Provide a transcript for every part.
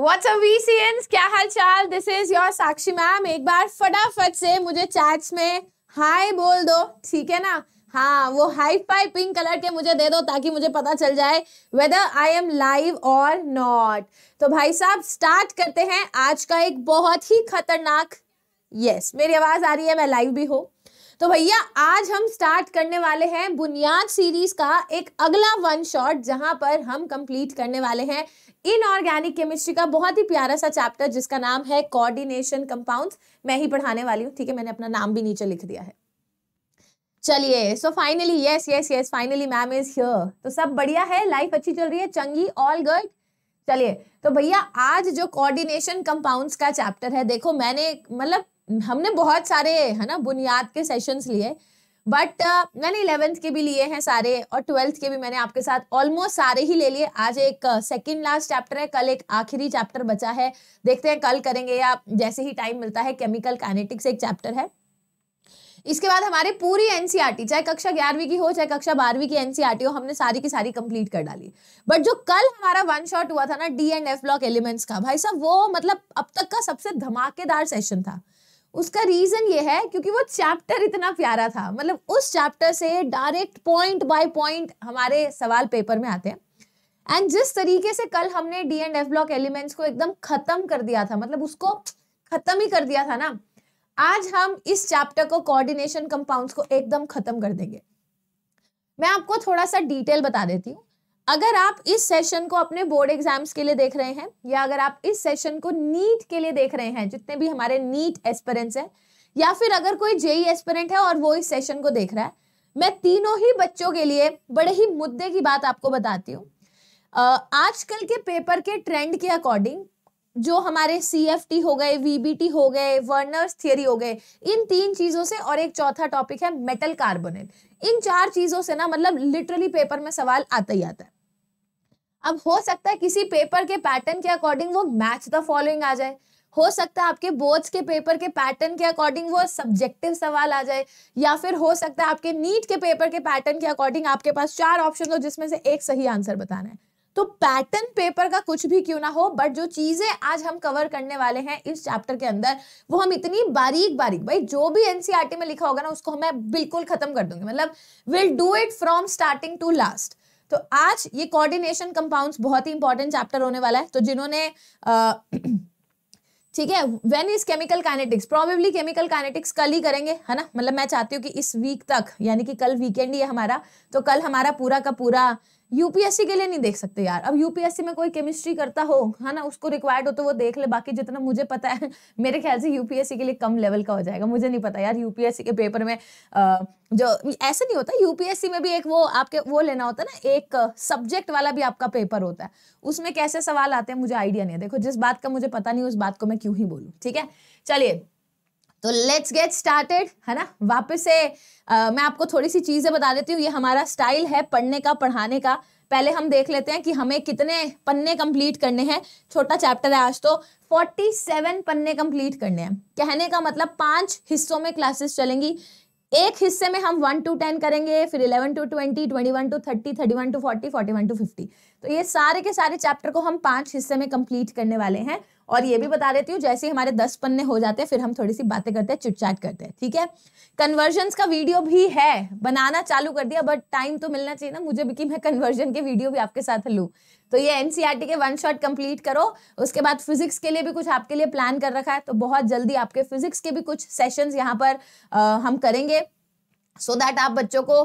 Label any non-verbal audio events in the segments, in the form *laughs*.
WhatsApp क्या हाल चाल this is your Sakshi ma'am एक बार फटाफट से मुझे चैट्स में हाय बोल दो ठीक है ना हाँ वो हाई फाई पिंक कलर के मुझे दे दो ताकि मुझे पता चल जाए वेदर आई एम लाइव और नॉट तो भाई साहब स्टार्ट करते हैं आज का एक बहुत ही खतरनाक यस yes, मेरी आवाज आ रही है मैं लाइव भी हूँ तो भैया आज हम स्टार्ट करने वाले हैं बुनियाद सीरीज का एक अगला वन शॉट जहां पर हम कंप्लीट करने वाले हैं इनऑर्गेनिक केमिस्ट्री का बहुत ही प्यारा सा चैप्टर जिसका नाम है कोऑर्डिनेशन कंपाउंड्स मैं ही पढ़ाने वाली हूँ ठीक है मैंने अपना नाम भी नीचे लिख दिया है चलिए so finally yes yes yes finally ma'am is here तो सब बढ़िया है लाइफ अच्छी चल रही है चंगी ऑल गुड चलिए तो भैया आज जो कोऑर्डिनेशन कंपाउंड्स का चैप्टर है देखो मैंने मतलब हमने बहुत सारे है ना बुनियाद के सेशंस लिए बट uh, मैंने इलेवेंथ के भी लिए हैं सारे और ट्वेल्थ के भी मैंने आपके साथ ऑलमोस्ट सारे ही ले लिए आज एक सेकेंड लास्ट चैप्टर है कल एक आखिरी चैप्टर बचा है देखते हैं कल करेंगे या जैसे ही टाइम मिलता है केमिकल कैनेटिक्स एक चैप्टर है इसके बाद हमारे पूरी एनसीईआरटी e चाहे कक्षा ग्यारहवीं की हो चाहे कक्षा बारहवीं की एनसीईआरटी e हो हमने सारी की सारी कंप्लीट कर डाली बट जो कल हमारा वन शॉट हुआ था ना D and F block elements का भाई साहब वो मतलब अब तक का सबसे धमाकेदार सेशन था उसका रीजन ये है क्योंकि वो चैप्टर इतना प्यारा था मतलब उस चैप्टर से डायरेक्ट पॉइंट बाय पॉइंट हमारे सवाल पेपर में आते हैं एंड जिस तरीके से कल हमने D and F block elements को एकदम खत्म कर दिया था मतलब उसको खत्म ही कर दिया था ना आज हम इस चैप्टर को कोऑर्डिनेशन कंपाउंड्स को एकदम खत्म कर देंगे मैं आपको थोड़ा सा डिटेल बता देती हूँ अगर आप इस सेशन को अपने बोर्ड एग्जाम्स के लिए देख रहे हैं या अगर आप इस सेशन को नीट के लिए देख रहे हैं जितने भी हमारे नीट एस्पेरेंट्स हैं या फिर अगर कोई जेई एस्पेरेंट है और वो इस सेशन को देख रहा है मैं तीनों ही बच्चों के लिए बड़े ही मुद्दे की बात आपको बताती हूँ आजकल के पेपर के ट्रेंड के अकॉर्डिंग जो हमारे सी एफ टी हो गए टी हो गए वर्नर्स थियरी हो गए इन तीन चीज़ों से और एक चौथा टॉपिक है मेटल कार्बोनेट इन चार चीज़ों से ना मतलब लिटरली पेपर में सवाल आता ही आता है अब हो सकता है किसी पेपर के पैटर्न के अकॉर्डिंग वो मैच द फॉलोइंग आ जाए हो सकता है आपके बोर्ड्स के पेपर के पैटर्न के अकॉर्डिंग वो सब्जेक्टिव सवाल आ जाए या फिर हो सकता है आपके नीट के पेपर के पैटर्न के अकॉर्डिंग आपके पास चार ऑप्शन हो जिसमें से एक सही आंसर बताना है तो पैटर्न पेपर का कुछ भी क्यों ना हो बट जो चीजें आज हम कवर करने वाले हैं इस चैप्टर के अंदर वो हम इतनी बारीक बारीक भाई जो भी एनसीआरटी e में लिखा होगा ना उसको मैं बिल्कुल खत्म कर दूंगी मतलब will do it from starting to last तो आज ये कोऑर्डिनेशन कंपाउंड्स बहुत ही इंपॉर्टेंट चैप्टर होने वाला है तो जिन्होंने *clears throat* ठीक है when is chemical kinetics probably chemical kinetics कल ही करेंगे है ना मतलब मैं चाहती हूँ कि इस वीक तक यानी कि कल वीकेंड ही है हमारा तो कल हमारा पूरा का पूरा यूपीएससी के लिए नहीं देख सकते यार अब यूपीएससी में कोई केमिस्ट्री करता हो है ना उसको रिक्वायर्ड हो तो वो देख ले बाकी जितना मुझे पता है *laughs* मेरे ख्याल से यूपीएससी के लिए कम लेवल का हो जाएगा मुझे नहीं पता यार यूपीएससी के पेपर में आ, जो ऐसे नहीं होता यूपीएससी में भी एक वो आपके वो लेना होता है ना एक सब्जेक्ट वाला भी आपका पेपर होता है उसमें कैसे सवाल आते हैं मुझे आइडिया नहीं है देखो जिस बात का मुझे पता नहीं उस बात को मैं क्यों ही बोलूँ ठीक है चलिए तो लेट्स गेट स्टार्टेड है ना वापस से आ, मैं आपको थोड़ी सी चीज़ें बता देती हूँ ये हमारा स्टाइल है पढ़ने का पढ़ाने का पहले हम देख लेते हैं कि हमें कितने पन्ने कंप्लीट करने हैं छोटा चैप्टर है आज तो 47 पन्ने कंप्लीट करने हैं कहने का मतलब पांच हिस्सों में क्लासेस चलेंगी एक हिस्से में हम वन टू टेन करेंगे फिर eleven to twenty twenty one to thirty thirty one to forty forty one to fifty तो ये सारे के सारे चैप्टर को हम पांच हिस्से में कंप्लीट करने वाले हैं और ये भी बता देती हूँ जैसे ही हमारे दस पन्ने हो जाते हैं फिर हम थोड़ी सी बातें करते हैं चिटचाट करते हैं ठीक है कन्वर्जन का वीडियो भी है बनाना चालू कर दिया बट टाइम तो मिलना चाहिए ना मुझे भी कि मैं कन्वर्जन के वीडियो भी आपके साथ लूँ तो ये एनसीईआरटी e के वन शॉट कंप्लीट करो उसके बाद फिजिक्स के लिए भी कुछ आपके लिए प्लान कर रखा है तो बहुत जल्दी आपके फिजिक्स के भी कुछ सेशंस यहाँ पर आ, हम करेंगे सो so दैट आप बच्चों को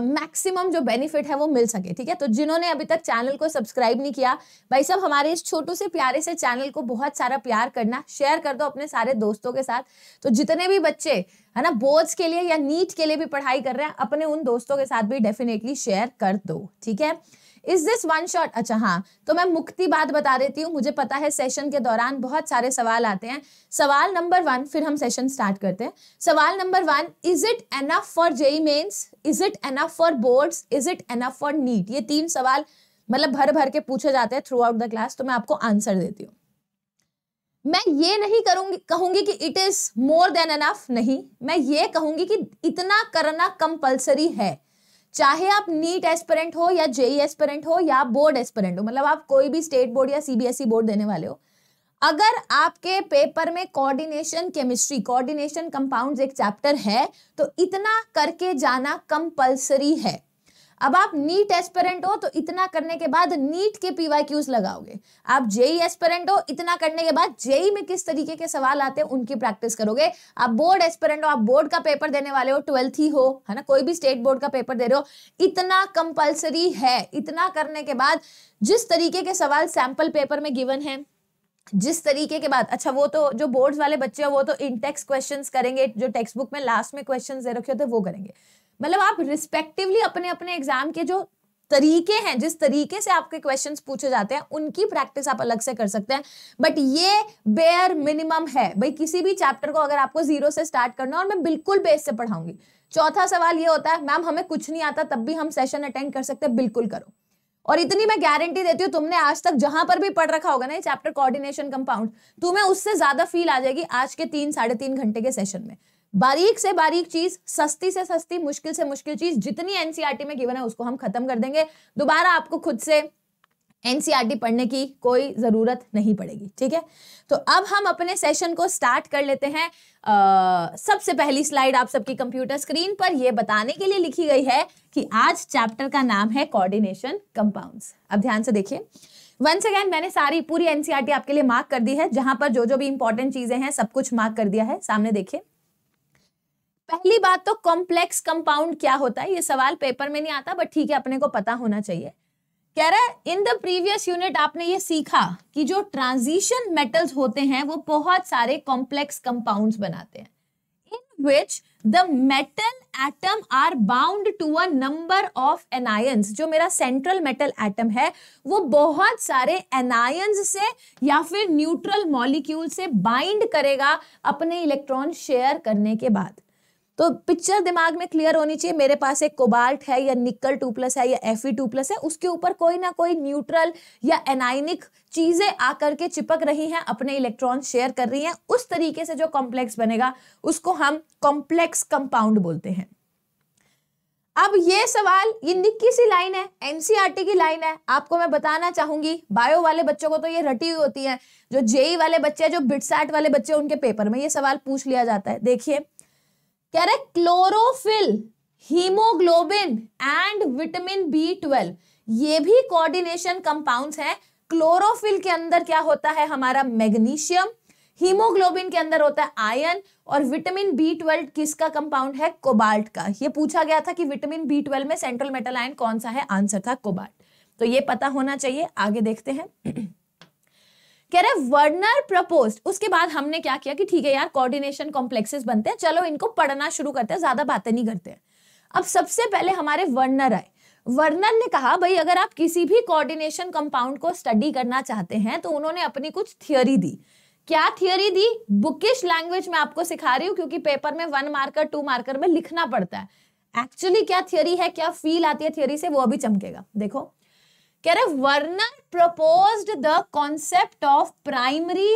मैक्सिमम uh, जो बेनिफिट है वो मिल सके ठीक है तो जिन्होंने अभी तक चैनल को सब्सक्राइब नहीं किया भाई सब हमारे इस छोटू से प्यारे से चैनल को बहुत सारा प्यार करना शेयर कर दो अपने सारे दोस्तों के साथ तो जितने भी बच्चे है ना बोर्ड्स के लिए या नीट के लिए भी पढ़ाई कर रहे हैं अपने उन दोस्तों के साथ भी डेफिनेटली शेयर कर दो ठीक है इज दिस वन शॉट अच्छा हाँ तो मैं मुक्ति बात बता देती हूँ मुझे पता है सेशन के दौरान बहुत सारे सवाल आते हैं सवाल नंबर वन फिर हम सेशन स्टार्ट करते हैं सवाल number one is it enough for JEE Mains is it enough for boards is it enough for NEET ये तीन सवाल मतलब भर भर के पूछे जाते हैं थ्रू आउट द क्लास तो मैं आपको आंसर देती हूँ मैं ये नहीं करूंगी कहूंगी कि it is more than enough नहीं मैं ये कहूंगी कि इतना करना कंपलसरी है चाहे आप नीट एस्पेरेंट हो या जेई एस्पेरेंट हो या बोर्ड एस्पेरेंट हो मतलब आप कोई भी स्टेट बोर्ड या सीबीएसई बोर्ड देने वाले हो अगर आपके पेपर में कोऑर्डिनेशन केमिस्ट्री कोऑर्डिनेशन कंपाउंड्स एक चैप्टर है तो इतना करके जाना कंपलसरी है अब आप नीट एस्पेरेंट हो तो इतना करने के बाद नीट के पीवाई लगाओगे आप जेई एस्पेरेंट हो इतना करने के बाद जेई में किस तरीके के सवाल आते हैं उनकी प्रैक्टिस करोगे आप बोर्ड एस्पेरेंट हो आप बोर्ड का पेपर देने वाले हो ट्वेल्थ ही हो है ना कोई भी स्टेट बोर्ड का पेपर दे रहे हो इतना कंपल्सरी है इतना करने के बाद जिस तरीके के सवाल सैंपल पेपर में गिवन है जिस तरीके के बाद अच्छा वो तो जो बोर्ड्स वाले बच्चे हैं वो तो इंटेक्स क्वेश्चंस करेंगे जो टेक्स्ट बुक में लास्ट में क्वेश्चंस दे रखे होते हैं वो करेंगे मतलब आप रिस्पेक्टिवली अपने अपने एग्जाम के जो तरीके हैं जिस तरीके से आपके क्वेश्चंस पूछे जाते हैं उनकी प्रैक्टिस आप अलग से कर सकते हैं बट ये बेयर मिनिमम है भाई किसी भी चैप्टर को अगर आपको जीरो से स्टार्ट करना और मैं बिल्कुल बेस से पढ़ाऊंगी चौथा सवाल ये होता है मैम हमें कुछ नहीं आता तब भी हम सेशन अटेंड कर सकते हैं बिल्कुल करो और इतनी मैं गारंटी देती हूँ तुमने आज तक जहां पर भी पढ़ रखा होगा ना ये चैप्टर कोऑर्डिनेशन कंपाउंड तुम्हें उससे ज्यादा फील आ जाएगी आज के तीन साढ़े तीन घंटे के सेशन में बारीक से बारीक चीज सस्ती से सस्ती मुश्किल से मुश्किल चीज जितनी एनसीआरटी e में गिवन है उसको हम खत्म कर देंगे दोबारा आपको खुद से एनसीआरटी e पढ़ने की कोई ज़रूरत नहीं पड़ेगी ठीक है तो अब हम अपने सेशन को स्टार्ट कर लेते हैं आ, सबसे पहली स्लाइड आप सबकी कंप्यूटर स्क्रीन पर यह बताने के लिए लिखी गई है कि आज चैप्टर का नाम है कोऑर्डिनेशन कंपाउंड्स अब ध्यान से देखिए वंस अगेन मैंने सारी पूरी एनसीआरटी e आपके लिए मार्क कर दी है जहां पर जो जो भी इंपॉर्टेंट चीजें हैं सब कुछ मार्क कर दिया है सामने देखिए पहली बात तो कॉम्प्लेक्स कंपाउंड क्या होता है ये सवाल पेपर में नहीं आता बट ठीक है अपने को पता होना चाहिए कह रहा है इन द प्रीवियस यूनिट आपने ये सीखा कि जो ट्रांजिशन मेटल्स होते हैं वो बहुत सारे कॉम्प्लेक्स कंपाउंड्स बनाते हैं in which the metal atom are bound to a number of anions जो मेरा सेंट्रल मेटल एटम है वो बहुत सारे एनायंस से या फिर न्यूट्रल मॉलिक्यूल से बाइंड करेगा अपने इलेक्ट्रॉन शेयर करने के बाद तो पिक्चर दिमाग में क्लियर होनी चाहिए मेरे पास एक कोबाल्ट है या निकल टू प्लस है या एफ टू प्लस है उसके ऊपर कोई ना कोई न्यूट्रल या एनाइनिक चीजें आकर के चिपक रही हैं अपने इलेक्ट्रॉन शेयर कर रही हैं उस तरीके से जो कॉम्प्लेक्स बनेगा उसको हम कॉम्प्लेक्स कंपाउंड बोलते हैं अब ये सवाल ये निक्की सी लाइन है एनसीआरटी की लाइन है आपको मैं बताना चाहूंगी बायो वाले बच्चों को तो ये रटी हुई होती है जो जेई वाले बच्चे जो बिटसैट वाले बच्चे उनके पेपर में ये सवाल पूछ लिया जाता है देखिए कह रहे chlorophyll haemoglobin and vitamin B twelve ये भी कोऑर्डिनेशन कंपाउंड्स हैं क्लोरोफिल के अंदर क्या होता है हमारा मैग्नीशियम हीमोग्लोबिन के अंदर होता है आयन और विटामिन बी ट्वेल्व किसका कंपाउंड है कोबाल्ट का ये पूछा गया था कि विटामिन बी ट्वेल्व में सेंट्रल मेटल आयन कौन सा है आंसर था कोबाल्ट तो ये पता होना चाहिए आगे देखते हैं *clears throat* कह रहे वर्नर प्रपोज उसके बाद हमने क्या किया कि ठीक है यार कोऑर्डिनेशन कॉम्प्लेक्सेस बनते हैं चलो इनको पढ़ना शुरू करते हैं ज्यादा बातें नहीं करते हैं अब सबसे पहले हमारे वर्नर आए वर्नर ने कहा भाई अगर आप किसी भी कोऑर्डिनेशन कंपाउंड को स्टडी करना चाहते हैं तो उन्होंने अपनी कुछ थियोरी दी क्या थियोरी दी बुकिश लैंग्वेज में आपको सिखा रही हूँ क्योंकि पेपर में वन मार्कर टू मार्कर में लिखना पड़ता है एक्चुअली क्या थियोरी है क्या फील आती है थियोरी से वो अभी चमकेगा देखो कह रहे Werner proposed the concept of primary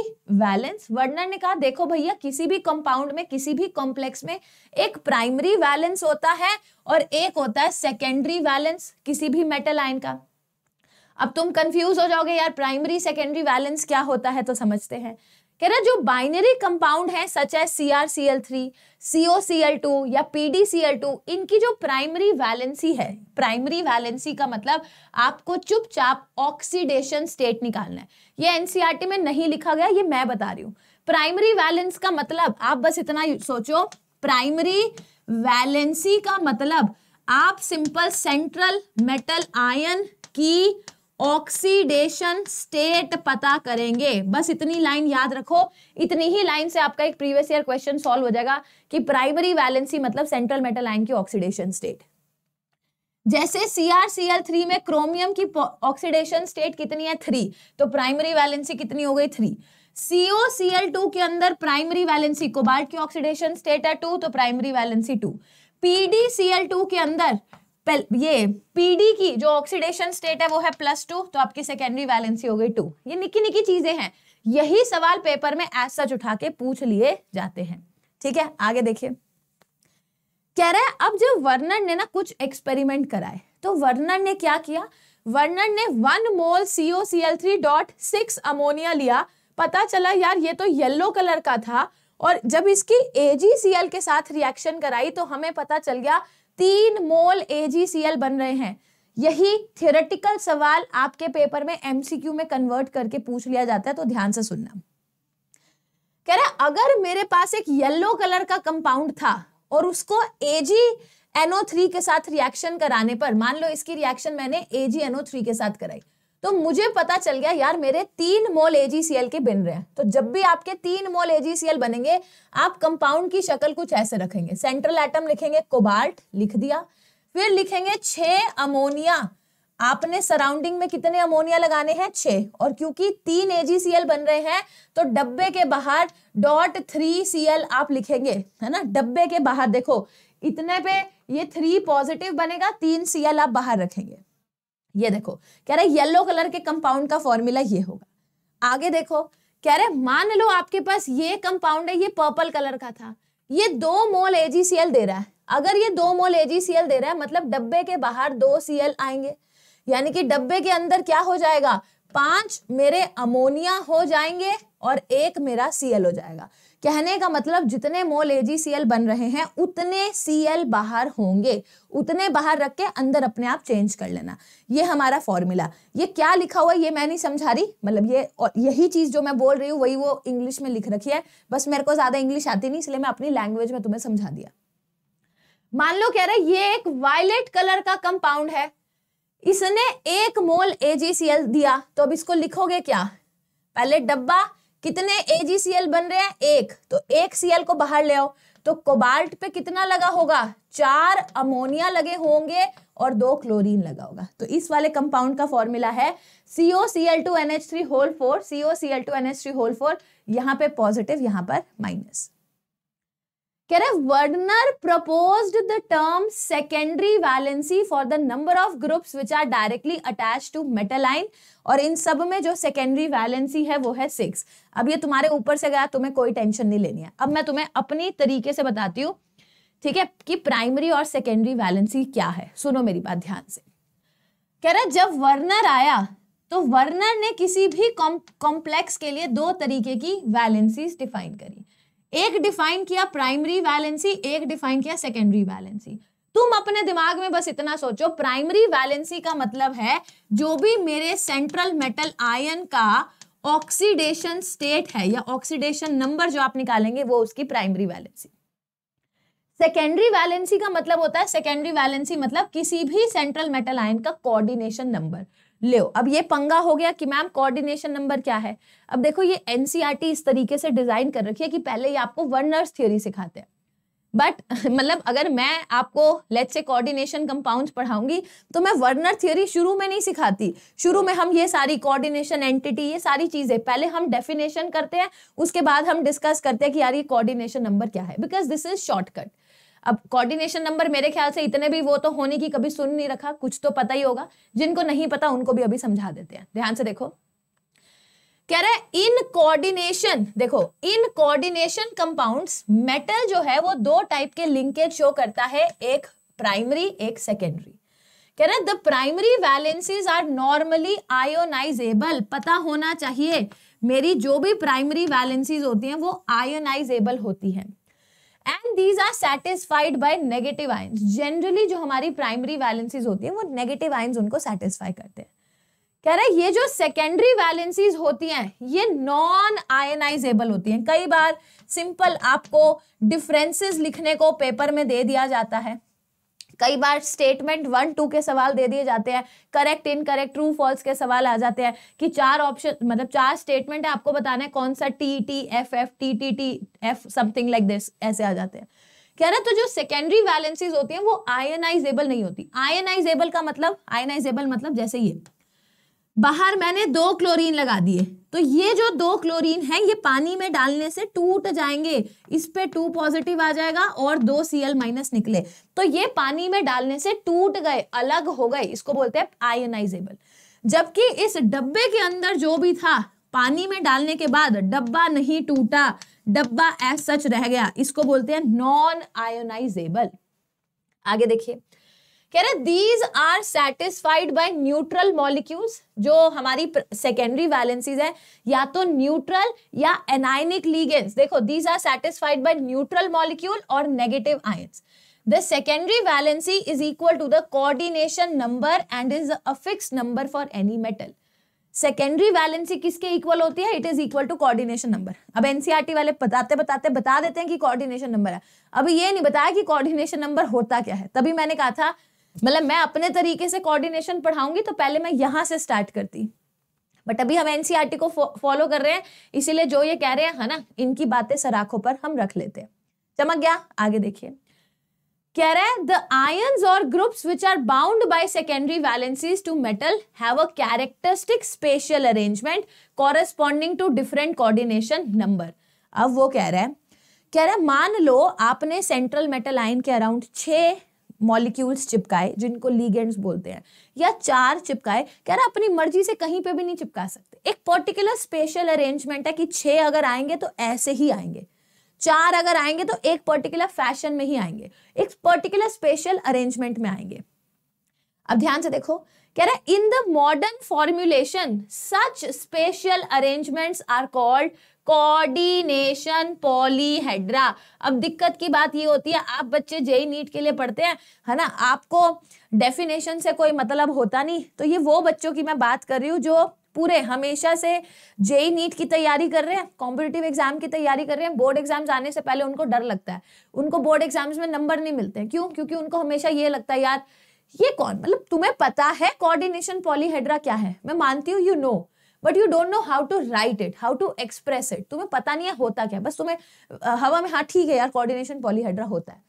valence Werner ने कहा देखो भैया किसी भी कंपाउंड में किसी भी कॉम्प्लेक्स में एक प्राइमरी वैलेंस होता है और एक होता है सेकेंडरी वैलेंस किसी भी मेटल आयन का अब तुम कंफ्यूज हो जाओगे यार प्राइमरी सेकेंडरी वैलेंस क्या होता है तो समझते हैं कह रहा जो बाइनरी कंपाउंड है सच है C R C L three C O C L two या P D C L two इनकी जो प्राइमरी वैलेंसी है प्राइमरी वैलेंसी का मतलब आपको चुपचाप ऑक्सीडेशन स्टेट निकालना है ये एनसीईआरटी e में नहीं लिखा गया ये मैं बता रही हूँ प्राइमरी वैलेंस का मतलब आप बस इतना सोचो प्राइमरी वैलेंसी का मतलब आप सिंपल सेंट्रल मेटल आयन की ऑक्सीडेशन स्टेट पता करेंगे बस इतनी लाइन याद रखो इतनी ही लाइन से आपका एक प्रीवियस ईयर क्वेश्चन सॉल्व हो जाएगा कि प्राइमरी वैलेंसी मतलब सेंट्रल मेटल आयन की ऑक्सीडेशन स्टेट जैसे CrCl3 में क्रोमियम की ऑक्सीडेशन स्टेट कितनी है थ्री तो प्राइमरी वैलेंसी कितनी हो गई थ्री COCl2 के अंदर प्राइमरी वैलेंसी कोबाल्ट की ऑक्सीडेशन स्टेट है टू तो प्राइमरी वैलेंसी टू PdCl2 के अंदर ये पीडी की जो ऑक्सीडेशन स्टेट है वो है प्लस टू तो आपकी सेकेंडरी वैलेंसी हो गई टू ये निकी निकी चीजें हैं यही सवाल पेपर में एज सच उठा के पूछ लिए जाते हैं ठीक है आगे देखिए कह रहे हैं अब जब वर्नर ने ना कुछ एक्सपेरिमेंट कराए तो वर्नर ने क्या किया वर्नर ने one mole CO C L three dot six ammonia लिया पता चला यार ये तो येलो कलर का था और जब इसकी एजीसीएल के साथ रिएक्शन कराई तो हमें पता चल गया तीन मोल एजीसीएल बन रहे हैं यही थियोरेटिकल सवाल आपके पेपर में एमसीक्यू में कन्वर्ट करके पूछ लिया जाता है तो ध्यान से सुनना कह है अगर मेरे पास एक येलो कलर का कंपाउंड था और उसको एजी एनओ थ्री के साथ रिएक्शन कराने पर मान लो इसकी रिएक्शन मैंने एजी एनओ थ्री के साथ कराई तो मुझे पता चल गया यार मेरे तीन मोल एजीसीएल के बन रहे हैं तो जब भी आपके तीन मोल एजीसीएल बनेंगे आप कंपाउंड की शक्ल कुछ ऐसे रखेंगे सेंट्रल एटम लिखेंगे कोबाल्ट लिख दिया फिर लिखेंगे छे अमोनिया आपने सराउंडिंग में कितने अमोनिया लगाने हैं छे और क्योंकि तीन एजीसीएल बन रहे हैं तो डब्बे के बाहर डॉट थ्री एल आप लिखेंगे है ना डब्बे के बाहर देखो इतने पे ये थ्री पॉजिटिव बनेगा तीन एल आप बाहर रखेंगे ये देखो कह रहे येलो कलर के कंपाउंड का फॉर्मूला ये होगा आगे देखो कह रहे मान लो आपके पास ये कंपाउंड है ये पर्पल कलर का था ये दो मोल एजीसीएल दे रहा है अगर ये दो मोल एजीसीएल दे रहा है मतलब डब्बे के बाहर दो सीएल आएंगे यानी कि डब्बे के अंदर क्या हो जाएगा पांच मेरे अमोनिया हो जाएंगे और एक मेरा सीएल हो जाएगा कहने का मतलब जितने मोल एजीसीएल बन रहे हैं उतने सीएल बाहर होंगे उतने बाहर रख के अंदर अपने आप चेंज कर लेना ये हमारा फॉर्मूला ये क्या लिखा हुआ है ये मैं नहीं समझा रही मतलब ये और यही चीज़ जो मैं बोल रही हूँ वही वो इंग्लिश में लिख रखी है बस मेरे को ज़्यादा इंग्लिश आती नहीं इसलिए मैं अपनी लैंग्वेज में तुम्हें समझा दिया मान लो कह रहे ये एक वायलेट कलर का कंपाउंड है इसने एक मोल एजीसीएल दिया तो अब इसको लिखोगे क्या पहले डब्बा कितने एल बन रहे हैं एक तो एक सीएल को बाहर ले आओ तो कोबाल्ट पे कितना लगा होगा चार अमोनिया लगे होंगे और दो क्लोरीन लगा होगा तो इस वाले कंपाउंड का फॉर्मूला है CO C L two N H three whole four CO C L two N H three whole four यहाँ पे पॉजिटिव यहां पर माइनस कह रहे Werner propose the term secondary valency for the number of groups which are directly attach to metal line और इन सब में जो सेकेंडरी वैलेंसी है वो है सिक्स अब ये तुम्हारे ऊपर से गया तुम्हें कोई टेंशन नहीं लेनी है अब मैं तुम्हें अपनी तरीके से बताती हूँ ठीक है कि प्राइमरी और सेकेंडरी वैलेंसी क्या है सुनो मेरी बात ध्यान से कह रहे जब वर्नर आया तो वर्नर ने किसी भी कॉम्प्लेक्स के लिए दो तरीके की वैलेंसीज डिफाइन करी एक डिफाइन किया प्राइमरी वैलेंसी एक डिफाइन किया सेकेंडरी वैलेंसी तुम अपने दिमाग में बस इतना सोचो प्राइमरी वैलेंसी का मतलब है जो भी मेरे सेंट्रल मेटल आयन का ऑक्सीडेशन स्टेट है या ऑक्सीडेशन नंबर जो आप निकालेंगे वो उसकी प्राइमरी वैलेंसी सेकेंडरी वैलेंसी का मतलब होता है सेकेंडरी वैलेंसी मतलब किसी भी सेंट्रल मेटल आयन का कोऑर्डिनेशन नंबर ले अब ये पंगा हो गया कि मैम कोऑर्डिनेशन नंबर क्या है अब देखो ये एनसीईआरटी e इस तरीके से डिजाइन कर रखी है कि पहले ये आपको नर्स थ्योरी सिखाते हैं बट *laughs* मतलब अगर मैं आपको लेट से कोऑर्डिनेशन कंपाउंड पढ़ाऊंगी तो मैं वर्नर थ्योरी शुरू में नहीं सिखाती शुरू में हम ये सारी कोऑर्डिनेशन एंटिटी ये सारी चीज़ें पहले हम डेफिनेशन करते हैं उसके बाद हम डिस्कस करते हैं कि यार ये कोऑर्डिनेशन नंबर क्या है बिकॉज दिस इज शॉर्टकट अब कोऑर्डिनेशन नंबर मेरे ख्याल से इतने भी वो तो होने की कभी सुन नहीं रखा कुछ तो पता ही होगा जिनको नहीं पता उनको भी अभी समझा देते हैं ध्यान से देखो कह रहे इन कोऑर्डिनेशन देखो इन कोऑर्डिनेशन कंपाउंड्स मेटल जो है वो दो टाइप के लिंकेज शो करता है एक प्राइमरी एक सेकेंडरी कह रहे the primary valencies are normally ionizable पता होना चाहिए मेरी जो भी प्राइमरी वैलेंसीज होती हैं वो आयोनाइजेबल होती हैं and these are satisfied by negative ions generally जो हमारी प्राइमरी वैलेंसीज होती है वो नेगेटिव आइंस उनको सेटिस्फाई करते हैं कह रहे ये जो सेकेंडरी वैलेंसीज होती हैं ये नॉन आयनाइजेबल होती हैं कई बार सिंपल आपको डिफरेंसेस लिखने को पेपर में दे दिया जाता है कई बार स्टेटमेंट वन टू के सवाल दे दिए जाते हैं correct incorrect true false के सवाल आ जाते हैं कि चार ऑप्शन मतलब चार स्टेटमेंट है आपको बताना है कौन सा T T F F T T T F something like this ऐसे आ जाते हैं कह रहा तो जो सेकेंडरी वैलेंसीज होती हैं वो आयनाइजेबल नहीं होती आयनाइजेबल का मतलब आयनाइजेबल मतलब जैसे ये बाहर मैंने दो क्लोरीन लगा दिए तो ये जो दो क्लोरीन है ये पानी में डालने से टूट जाएंगे इस पे टू पॉजिटिव आ जाएगा और दो सी एल माइनस निकले तो ये पानी में डालने से टूट गए अलग हो गए इसको बोलते हैं आयनाइजेबल जबकि इस डब्बे के अंदर जो भी था पानी में डालने के बाद डब्बा नहीं टूटा डब्बा एज सच रह गया इसको बोलते हैं नॉन आयोनाइजेबल आगे देखिए कह रहे these are satisfied by neutral molecules जो हमारी सेकेंडरी वैलेंसीज है या तो न्यूट्रल या एनाइनिक लीगेंस देखो these are satisfied by neutral molecule और negative ions the secondary valency is equal to the coordination number and is a fix number for any metal secondary valency किसके equal होती है it is equal to coordination number अब NCERT e वाले बताते बताते बता देते हैं कि कोऑर्डिनेशन नंबर है अब ये नहीं बताया कि कोऑर्डिनेशन नंबर होता क्या है तभी मैंने कहा था मतलब मैं अपने तरीके से कोऑर्डिनेशन पढ़ाऊंगी तो पहले मैं यहाँ से स्टार्ट करती बट अभी हम एनसीईआरटी e को फॉलो कर रहे हैं इसीलिए जो ये कह रहे हैं है ना इनकी बातें सराखों पर हम रख लेते हैं चमक गया आगे देखिए कह रहे हैं द आयन्स और groups which are bound by secondary valencies to metal have a characteristic spatial arrangement corresponding to different coordination number अब वो कह रहे हैं कह रहा है मान लो आपने सेंट्रल मेटल आयन के अराउंड छः मॉलिक्यूल्स चिपकाए जिनको लीगेंड्स बोलते हैं या चार चिपकाए कह रहा अपनी मर्जी से कहीं पे भी नहीं चिपका सकते एक पर्टिकुलर स्पेशल अरेंजमेंट है कि छह अगर आएंगे तो ऐसे ही आएंगे चार अगर आएंगे तो एक पर्टिकुलर फैशन में ही आएंगे एक पर्टिकुलर स्पेशल अरेंजमेंट में आएंगे अब ध्यान से देखो कह रहा है in the modern formulation such spatial arrangements are called coordination polyhedra अब दिक्कत की बात ये होती है आप बच्चे जेई नीट के लिए पढ़ते हैं है ना आपको डेफिनेशन से कोई मतलब होता नहीं तो ये वो बच्चों की मैं बात कर रही हूँ जो पूरे हमेशा से जेई नीट की तैयारी कर रहे हैं कॉम्पिटेटिव एग्जाम की तैयारी कर रहे हैं बोर्ड एग्जाम्स आने से पहले उनको डर लगता है उनको बोर्ड एग्जाम्स में नंबर नहीं मिलते हैं क्यों क्योंकि उनको हमेशा ये लगता है यार ये कौन मतलब तुम्हें पता है कोऑर्डिनेशन पॉलीहेड्रा क्या है मैं मानती हूँ you know but you don't know how to write it how to express it तुम्हें पता नहीं है होता क्या बस तुम्हें हवा में हाँ ठीक है यार कोऑर्डिनेशन पॉलीहाइड्रा होता है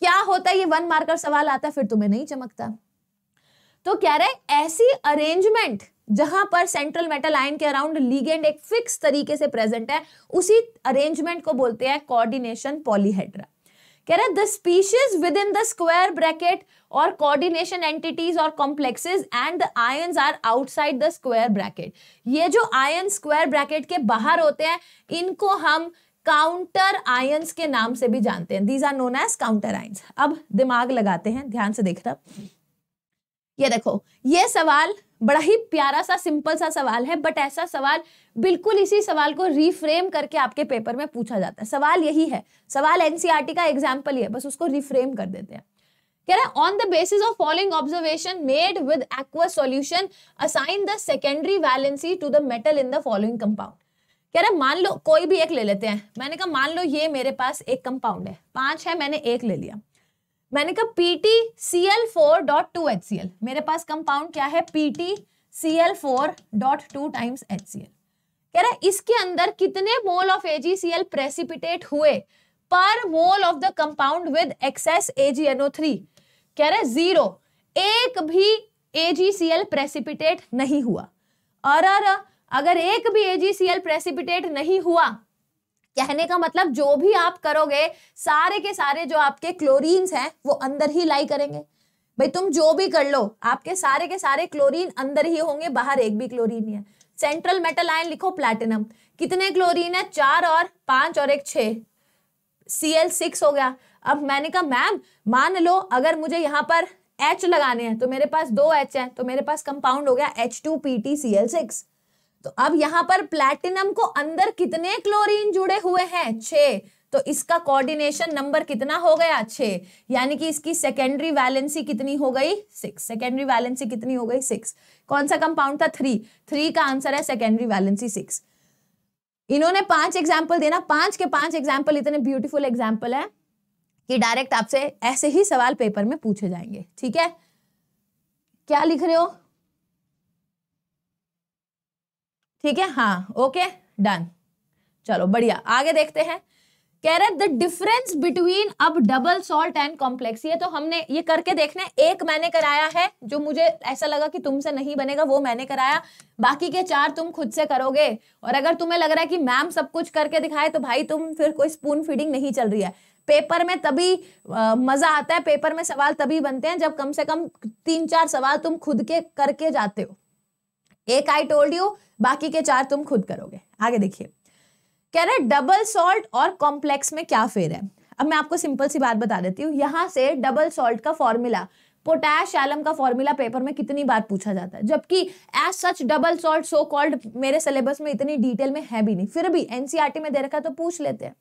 क्या होता है ये वन मार्कर सवाल आता है फिर तुम्हें नहीं चमकता तो कह रहे ऐसी अरेंजमेंट जहां पर सेंट्रल मेटल आयन के अराउंड लीगेंड एक फिक्स तरीके से प्रेजेंट है उसी अरेंजमेंट को बोलते हैं कोऑर्डिनेशन पॉलीहेड्रा कह रहा the species within the square bracket और कोऑर्डिनेशन एंटिटीज और complexes and the ions are outside the square bracket ये जो आयन स्क्वायर ब्रैकेट के बाहर होते हैं इनको हम काउंटर आयंस के नाम से भी जानते हैं these are known as counter ions अब दिमाग लगाते हैं ध्यान से देखना ये देखो ये सवाल बड़ा ही प्यारा सा सिंपल सा सवाल है बट ऐसा सवाल बिल्कुल इसी सवाल को रिफ्रेम करके आपके पेपर में पूछा जाता है सवाल यही है सवाल एनसीईआरटी e का एग्जाम्पल ही है बस उसको रिफ्रेम कर देते हैं कह रहा है on the basis of following observation made with aqua solution assign the secondary valency to the metal in the following compound कह रहा है मान लो कोई भी एक ले लेते हैं मैंने कहा मान लो ये मेरे पास एक कंपाउंड है पांच है मैंने एक ले लिया मैंने कहा P T C L four dot two H C L मेरे पास कंपाउंड क्या है P T C L four dot two times H C L कह रहा है इसके अंदर कितने mole of C L precipitate हुए per mole of the compound with excess AGNO three कह रहे जीरो एक भी एजीसीएल प्रेसिपिटेट नहीं हुआ और अगर एक भी एजीसीएल प्रेसिपिटेट नहीं हुआ कहने का मतलब जो भी आप करोगे सारे के सारे जो आपके क्लोरीन्स हैं वो अंदर ही लाई करेंगे भाई तुम जो भी कर लो आपके सारे के सारे क्लोरीन अंदर ही होंगे बाहर एक भी क्लोरीन नहीं है सेंट्रल मेटल आयन लिखो प्लैटिनम कितने क्लोरीन है चार और पांच और एक छे सी एल सिक्स हो गया अब मैंने कहा मैम मान लो अगर मुझे यहाँ पर एच लगाने हैं तो मेरे पास दो एच है तो मेरे पास कंपाउंड हो गया H two P T C L six तो अब यहाँ पर प्लेटिनम को अंदर कितने क्लोरीन जुड़े हुए हैं छे तो इसका कोऑर्डिनेशन नंबर कितना हो गया छे यानी कि इसकी सेकेंडरी वैलेंसी कितनी हो गई सिक्स सेकेंडरी वैलेंसी कितनी हो गई सिक्स कौन सा कंपाउंड था थ्री थ्री का आंसर है सेकेंडरी वैलेंसी सिक्स इन्होंने पांच एग्जाम्पल देना पांच के पांच एग्जाम्पल इतने ब्यूटीफुल एग्जाम्पल है कि डायरेक्ट आपसे ऐसे ही सवाल पेपर में पूछे जाएंगे ठीक है क्या लिख रहे हो ठीक है हाँ ओके डन चलो बढ़िया आगे देखते हैं कह रहे द डिफरेंस बिटवीन अब डबल सॉल्ट एंड कॉम्प्लेक्स ये तो हमने ये करके देखना है एक मैंने कराया है जो मुझे ऐसा लगा कि तुमसे नहीं बनेगा वो मैंने कराया बाकी के चार तुम खुद से करोगे और अगर तुम्हें लग रहा है कि मैम सब कुछ करके दिखाए तो भाई तुम फिर कोई स्पून फीडिंग नहीं चल रही है पेपर में तभी आ, मजा आता है पेपर में सवाल तभी बनते हैं जब कम से कम तीन चार सवाल तुम खुद के करके जाते हो एक आई टोल्ड यू बाकी के चार तुम खुद करोगे आगे देखिए कह रहे डबल सॉल्ट और कॉम्प्लेक्स में क्या फेर है अब मैं आपको सिंपल सी बात बता देती हूँ यहाँ से डबल सॉल्ट का फॉर्मूला पोटैश एलम का फॉर्मूला पेपर में कितनी बार पूछा जाता है जबकि as such double salt so called मेरे सिलेबस में इतनी डिटेल में है भी नहीं फिर भी एनसीईआरटी e में दे रखा है तो पूछ लेते हैं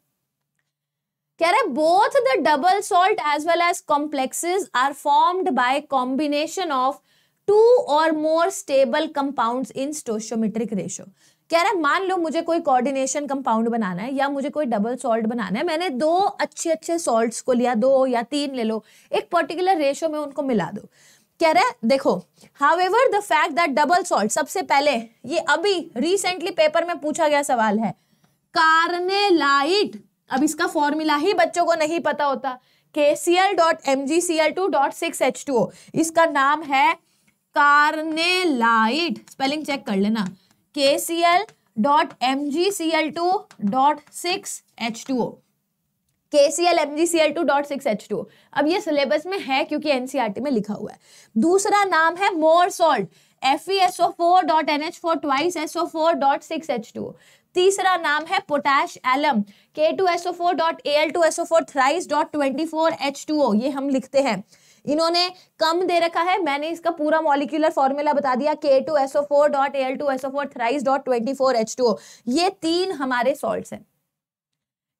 कह रहे both the double salt as well as complexes are formed by combination of two और more stable compounds in stoichiometric ratio कह रहा है मान लो मुझे कोई कोऑर्डिनेशन कंपाउंड बनाना है या मुझे कोई डबल सॉल्ट बनाना है मैंने दो अच्छे अच्छे सॉल्ट्स को लिया दो या तीन ले लो एक पर्टिकुलर रेशो में उनको मिला दो कह रहा है देखो however the fact that double salt सबसे पहले ये अभी रिसेंटली पेपर में पूछा गया सवाल है कार्नेलाइट अब इसका फॉर्मूला ही बच्चों को नहीं पता होता K C L dot M G C L two dot six H two इसका नाम है कार्नेलाइट स्पेलिंग चेक कर लेना K C L dot M G C L two dot six H two O K C L M G C L two dot six H two अब ये syllabus में है क्योंकि एनसीईआरटी e में लिखा हुआ है दूसरा नाम है Mohr salt F E S O four dot N H four twice S O four dot six H two तीसरा नाम है potash alum K two SO four dot A L two SO four thrice dot twenty four H two O ये हम लिखते हैं इन्होंने कम दे रखा है मैंने इसका पूरा मॉलिक्यूलर फॉर्मूला बता दिया K two SO four dot A L two SO four thrice dot twenty four H two O ये तीन हमारे सॉल्ट हैं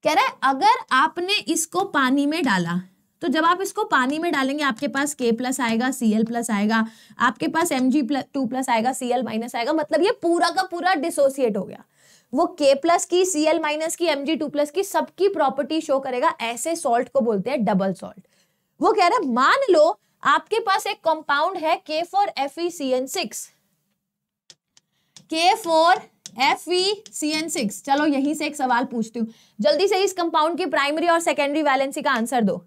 कह रहा है अगर आपने इसको पानी में डाला तो जब आप इसको पानी में डालेंगे आपके पास के प्लस आएगा सी एल प्लस आएगा आपके पास M G plus two plus आएगा सी एल माइनस आएगा मतलब ये पूरा का पूरा डिसोसिएट हो गया वो K प्लस की एल माइनस की टू प्लस की सबकी प्रॉपर्टी शो करेगा ऐसे सॉल्ट को बोलते हैं डबल सॉल्ट वो कह रहा है मान लो आपके पास एक कंपाउंड है K four F E C N six K four F E C N six चलो यहीं से एक सवाल पूछती हूँ जल्दी से इस कंपाउंड की प्राइमरी और सेकेंडरी वैलेंसी का आंसर दो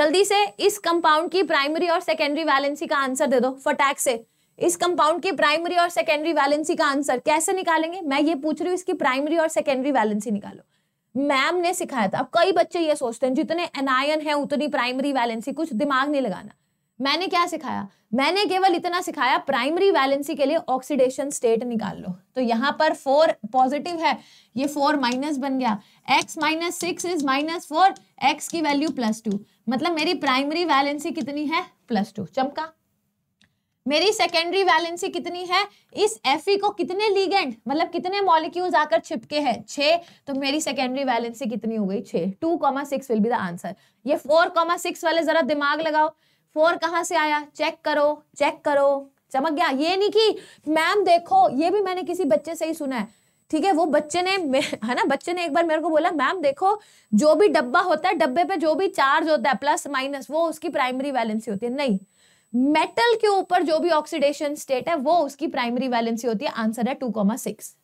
जल्दी से इस कंपाउंड की प्राइमरी और सेकेंडरी वैलेंसी का आंसर दे दो फटाक से इस कंपाउंड की प्राइमरी और सेकेंडरी वैलेंसी का आंसर कैसे निकालेंगे मैं ये पूछ रही हूँ इसकी प्राइमरी और सेकेंडरी वैलेंसी निकालो मैम ने सिखाया था अब कई बच्चे ये सोचते हैं जितने एनायन है उतनी प्राइमरी वैलेंसी कुछ दिमाग नहीं लगाना मैंने क्या सिखाया मैंने केवल इतना सिखाया प्राइमरी वैलेंसी के लिए ऑक्सीडेशन स्टेट निकाल लो तो यहाँ पर फोर पॉजिटिव है ये फोर माइनस बन गया X minus six is minus four X की वैल्यू प्लस टू मतलब मेरी प्राइमरी वैलेंसी कितनी है प्लस टू चमका मेरी सेकेंडरी वैलेंसी कितनी है इस एफ को कितने लीगेंड मतलब कितने मॉलिक्यूल्स आकर छिपके हैं छ तो मेरी सेकेंडरी वैलेंसी कितनी हो गई छ two comma six will be the answer ये फोर कॉमा सिक्स वाले जरा दिमाग लगाओ फोर कहाँ से आया चेक करो चेक करो चमक गया ये नहीं कि मैम देखो ये भी मैंने किसी बच्चे से ही सुना है ठीक है वो बच्चे ने है ना बच्चे ने एक बार मेरे को बोला मैम देखो जो भी डब्बा होता है डब्बे पे जो भी चार्ज होता है प्लस माइनस वो उसकी प्राइमरी वैलेंसी होती है नहीं मेटल के ऊपर जो भी ऑक्सीडेशन स्टेट है वो उसकी प्राइमरी वैलेंसी होती है आंसर है टू कॉमा सिक्स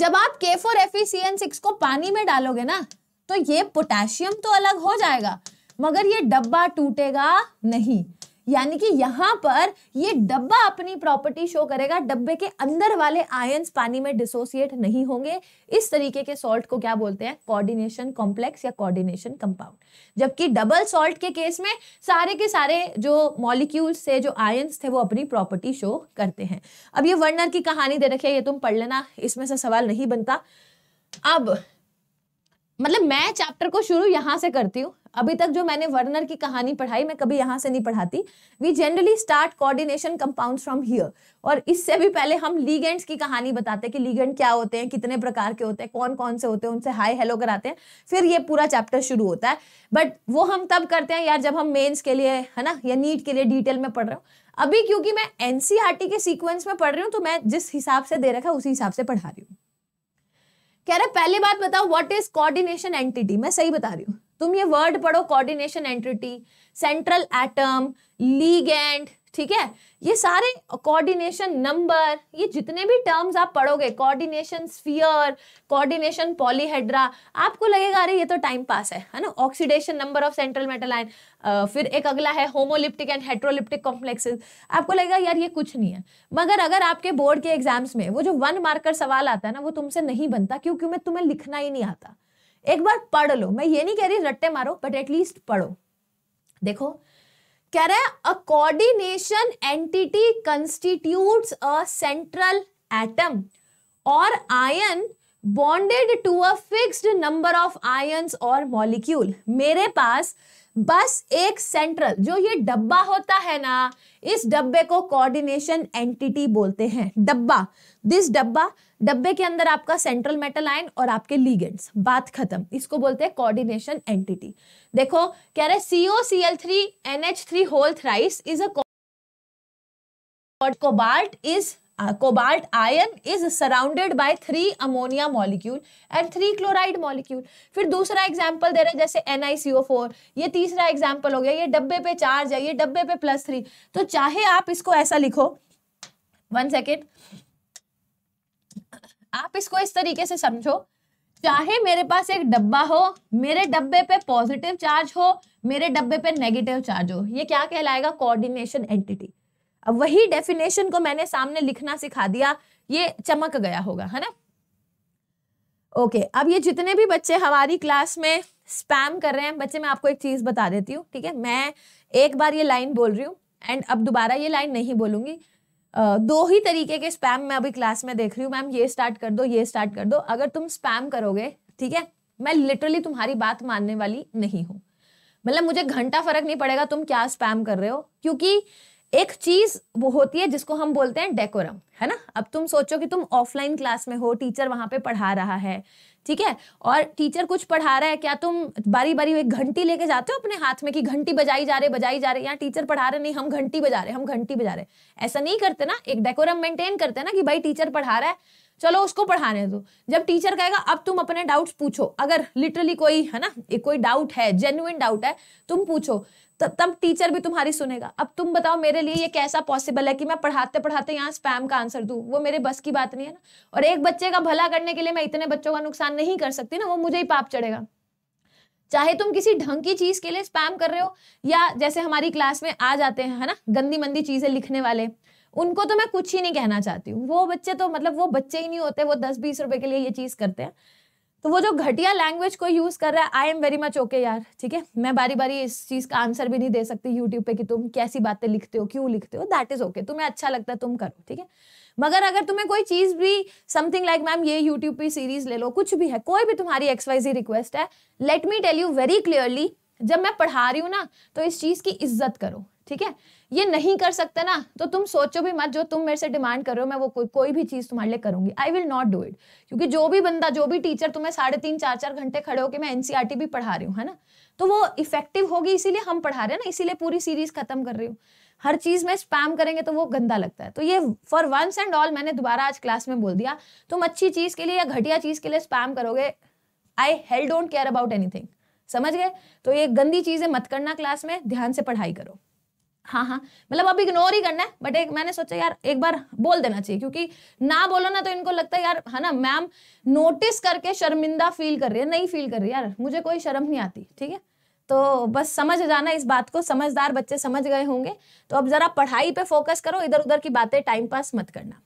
जब आप के फोर एफ सिक्स को पानी में डालोगे ना तो ये पोटेशियम तो अलग हो जाएगा मगर ये डब्बा टूटेगा नहीं यानी कि यहाँ पर ये डब्बा अपनी प्रॉपर्टी शो करेगा डब्बे के अंदर वाले आयंस पानी में डिसोसिएट नहीं होंगे इस तरीके के सॉल्ट को क्या बोलते हैं कोऑर्डिनेशन कॉम्प्लेक्स या कोऑर्डिनेशन कंपाउंड जबकि डबल सॉल्ट के केस में सारे के सारे जो मॉलिक्यूल्स थे जो आयंस थे वो अपनी प्रॉपर्टी शो करते हैं अब ये वर्नर की कहानी दे रखी है ये तुम पढ़ लेना इसमें से सवाल नहीं बनता अब मतलब मैं चैप्टर को शुरू यहां से करती हूँ अभी तक जो मैंने वर्नर की कहानी पढ़ाई मैं कभी यहाँ से नहीं पढ़ाती we generally start coordination compounds from here और इससे भी पहले हम लीगेंट्स की कहानी बताते हैं कि लीगेंट क्या होते हैं कितने प्रकार के होते हैं कौन कौन से होते हैं उनसे हाई हेलो कराते हैं फिर ये पूरा चैप्टर शुरू होता है बट वो हम तब करते हैं यार जब हम मेन्स के लिए है ना या नीट के लिए डिटेल में पढ़ रहे हो अभी क्योंकि मैं एनसीआरटी e के सीक्वेंस में पढ़ रही हूँ तो मैं जिस हिसाब से दे रखा उसी हिसाब से पढ़ा रही हूँ कह रहा पहली बात बताओ व्हाट इज कोऑर्डिनेशन एंटिटी मैं सही बता रही हूँ तुम ये वर्ड पढ़ो coordination entity central atom ligand ठीक है ये सारे कोऑर्डिनेशन नंबर ये जितने भी टर्म्स आप पढ़ोगे कोऑर्डिनेशन स्फीयर कोऑर्डिनेशन पॉलीहेड्रा आपको लगेगा अरे ये तो टाइम पास है है ना oxidation number of central metal ion फिर एक अगला है होमोलिप्टिक एंड हेट्रोलिप्टिक कॉम्प्लेक्सेस आपको लगेगा यार ये कुछ नहीं है मगर अगर आपके बोर्ड के एग्जाम्स में वो जो वन मार्कर सवाल आता है ना वो तुमसे नहीं बनता क्योंकि मैं तुम्हें लिखना ही नहीं आता एक बार पढ़ लो मैं ये नहीं कह रही रट्टे मारो बट एटलीस्ट पढ़ो देखो कह रहे a coordination entity constitutes a central atom और ion bonded to a fixed number of ions और मॉलिक्यूल मेरे पास बस एक सेंट्रल जो ये डब्बा होता है ना इस डब्बे को कोऑर्डिनेशन एंटिटी बोलते हैं डब्बा दिस डब्बा डब्बे के अंदर आपका सेंट्रल मेटल आयन और आपके लीगेंट्स बात खत्म इसको बोलते हैं कोऑर्डिनेशन एंटिटी देखो कह रहे CO C L three N H three whole thrice is a cobalt is cobalt ion is surrounded by three ammonia molecule and three chloride molecule फिर दूसरा एग्जाम्पल दे रहे हैं जैसे एन ये तीसरा एग्जाम्पल हो गया ये डब्बे पे चार्ज है ये डब्बे पे प्लस थ्री तो चाहे आप इसको ऐसा लिखो वन सेकेंड आप इसको इस तरीके से समझो चाहे मेरे पास एक डब्बा हो मेरे डब्बे पे पॉजिटिव चार्ज हो मेरे डब्बे पे नेगेटिव चार्ज हो ये क्या कहलाएगा कोऑर्डिनेशन एंटिटी अब वही डेफिनेशन को मैंने सामने लिखना सिखा दिया ये चमक गया होगा है ना ओके अब ये जितने भी बच्चे हमारी क्लास में स्पैम कर रहे हैं बच्चे मैं आपको एक चीज़ बता देती हूँ ठीक है मैं एक बार ये लाइन बोल रही हूँ एंड अब दोबारा ये लाइन नहीं बोलूंगी दो ही तरीके के स्पैम मैं अभी क्लास में देख रही हूँ मैम ये स्टार्ट कर दो ये स्टार्ट कर दो अगर तुम स्पैम करोगे ठीक है मैं लिटरली तुम्हारी बात मानने वाली नहीं हूँ मतलब मुझे घंटा फर्क नहीं पड़ेगा तुम क्या स्पैम कर रहे हो क्योंकि एक चीज वो होती है जिसको हम बोलते हैं डेकोरम है ना अब तुम सोचो कि तुम ऑफलाइन क्लास में हो टीचर वहां पे पढ़ा रहा है ठीक है और टीचर कुछ पढ़ा रहा है क्या तुम बारी बारी एक घंटी लेके जाते हो अपने हाथ में कि घंटी बजाई जा रही बजाई जा रही यहाँ टीचर पढ़ा रहे नहीं हम घंटी बजा रहे हम घंटी बजा रहे ऐसा नहीं करते ना एक डेकोरम मेंटेन करते ना कि भाई टीचर पढ़ा रहा है चलो उसको पढ़ाने दो जब टीचर कहेगा अब तुम अपने डाउट्स पूछो अगर लिटरली कोई है ना कोई डाउट है जेन्युन डाउट है तुम पूछो तब तब टीचर भी तुम्हारी सुनेगा अब तुम बताओ मेरे लिए ये कैसा पॉसिबल है कि मैं पढ़ाते पढ़ाते यहाँ स्पैम का आंसर दूँ वो मेरे बस की बात नहीं है ना और एक बच्चे का भला करने के लिए मैं इतने बच्चों का नुकसान नहीं कर सकती ना वो मुझे ही पाप चढ़ेगा चाहे तुम किसी ढंग की चीज के लिए स्पैम कर रहे हो या जैसे हमारी क्लास में आ जाते हैं है ना गंदी मंदी चीजें लिखने वाले उनको तो मैं कुछ ही नहीं कहना चाहती हूँ वो बच्चे तो मतलब वो बच्चे ही नहीं होते वो दस बीस रुपए के लिए ये चीज़ करते हैं तो वो जो घटिया लैंग्वेज को यूज़ कर रहा है I am very much okay यार ठीक है मैं बारी बारी इस चीज़ का आंसर भी नहीं दे सकती यूट्यूब पे कि तुम कैसी बातें लिखते हो क्यों लिखते हो दैट इज़ ओके तुम्हें अच्छा लगता है तुम करो ठीक है मगर अगर तुम्हें कोई चीज़ भी समथिंग लाइक मैम ये यूट्यूब पे सीरीज़ ले लो कुछ भी है कोई भी तुम्हारी एक्सवाइजी रिक्वेस्ट है let me tell you very clearly जब मैं पढ़ा रही हूँ ना तो इस चीज़ की इज्जत करो ठीक है ये नहीं कर सकते ना तो तुम सोचो भी मत जो तुम मेरे से डिमांड कर रहे हो मैं वो को, कोई भी चीज़ तुम्हारे लिए करूंगी I will not do it क्योंकि जो भी बंदा जो भी टीचर तुम्हें साढ़े तीन चार चार घंटे खड़े होकर मैं एनसीआरटी e भी पढ़ा रही हूँ है ना तो वो इफेक्टिव होगी इसीलिए हम पढ़ा रहे हैं ना इसीलिए पूरी सीरीज खत्म कर रही हूँ हर चीज में स्पैम करेंगे तो वो गंदा लगता है तो ये फॉर वंस एंड ऑल मैंने दोबारा आज क्लास में बोल दिया तुम अच्छी चीज के लिए या घटिया चीज के लिए स्पैम करोगे I hell don't care about anything समझ गए तो ये गंदी चीजें मत करना क्लास में ध्यान से पढ़ाई करो हाँ हाँ मतलब अब इग्नोर ही करना है बट एक मैंने सोचा यार एक बार बोल देना चाहिए क्योंकि ना बोलो ना तो इनको लगता है यार है ना मैम नोटिस करके शर्मिंदा फील कर रही है नहीं फील कर रही है यार मुझे कोई शर्म नहीं आती ठीक है तो बस समझ जाना इस बात को समझदार बच्चे समझ गए होंगे तो अब जरा पढ़ाई पे फोकस करो इधर उधर की बातें टाइम पास मत करना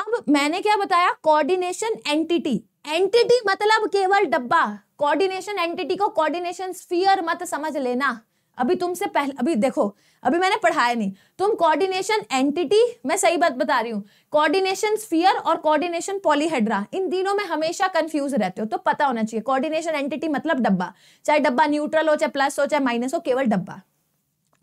अब मैंने क्या बताया कोऑर्डिनेशन एंटिटी एंटिटी मतलब केवल डब्बा कोऑर्डिनेशन एंटिटी को कोऑर्डिनेशन स्फीयर मत समझ लेना अभी तुमसे पहले अभी देखो अभी मैंने पढ़ाया नहीं तुम कोऑर्डिनेशन एंटिटी मैं सही बात बता रही हूँ कोऑर्डिनेशन स्फीयर और कोऑर्डिनेशन पॉलीहेड्रा इन तीनों में हमेशा कंफ्यूज रहते हो तो पता होना चाहिए कोऑर्डिनेशन एंटिटी मतलब डब्बा चाहे डब्बा न्यूट्रल हो चाहे प्लस हो चाहे माइनस हो केवल डब्बा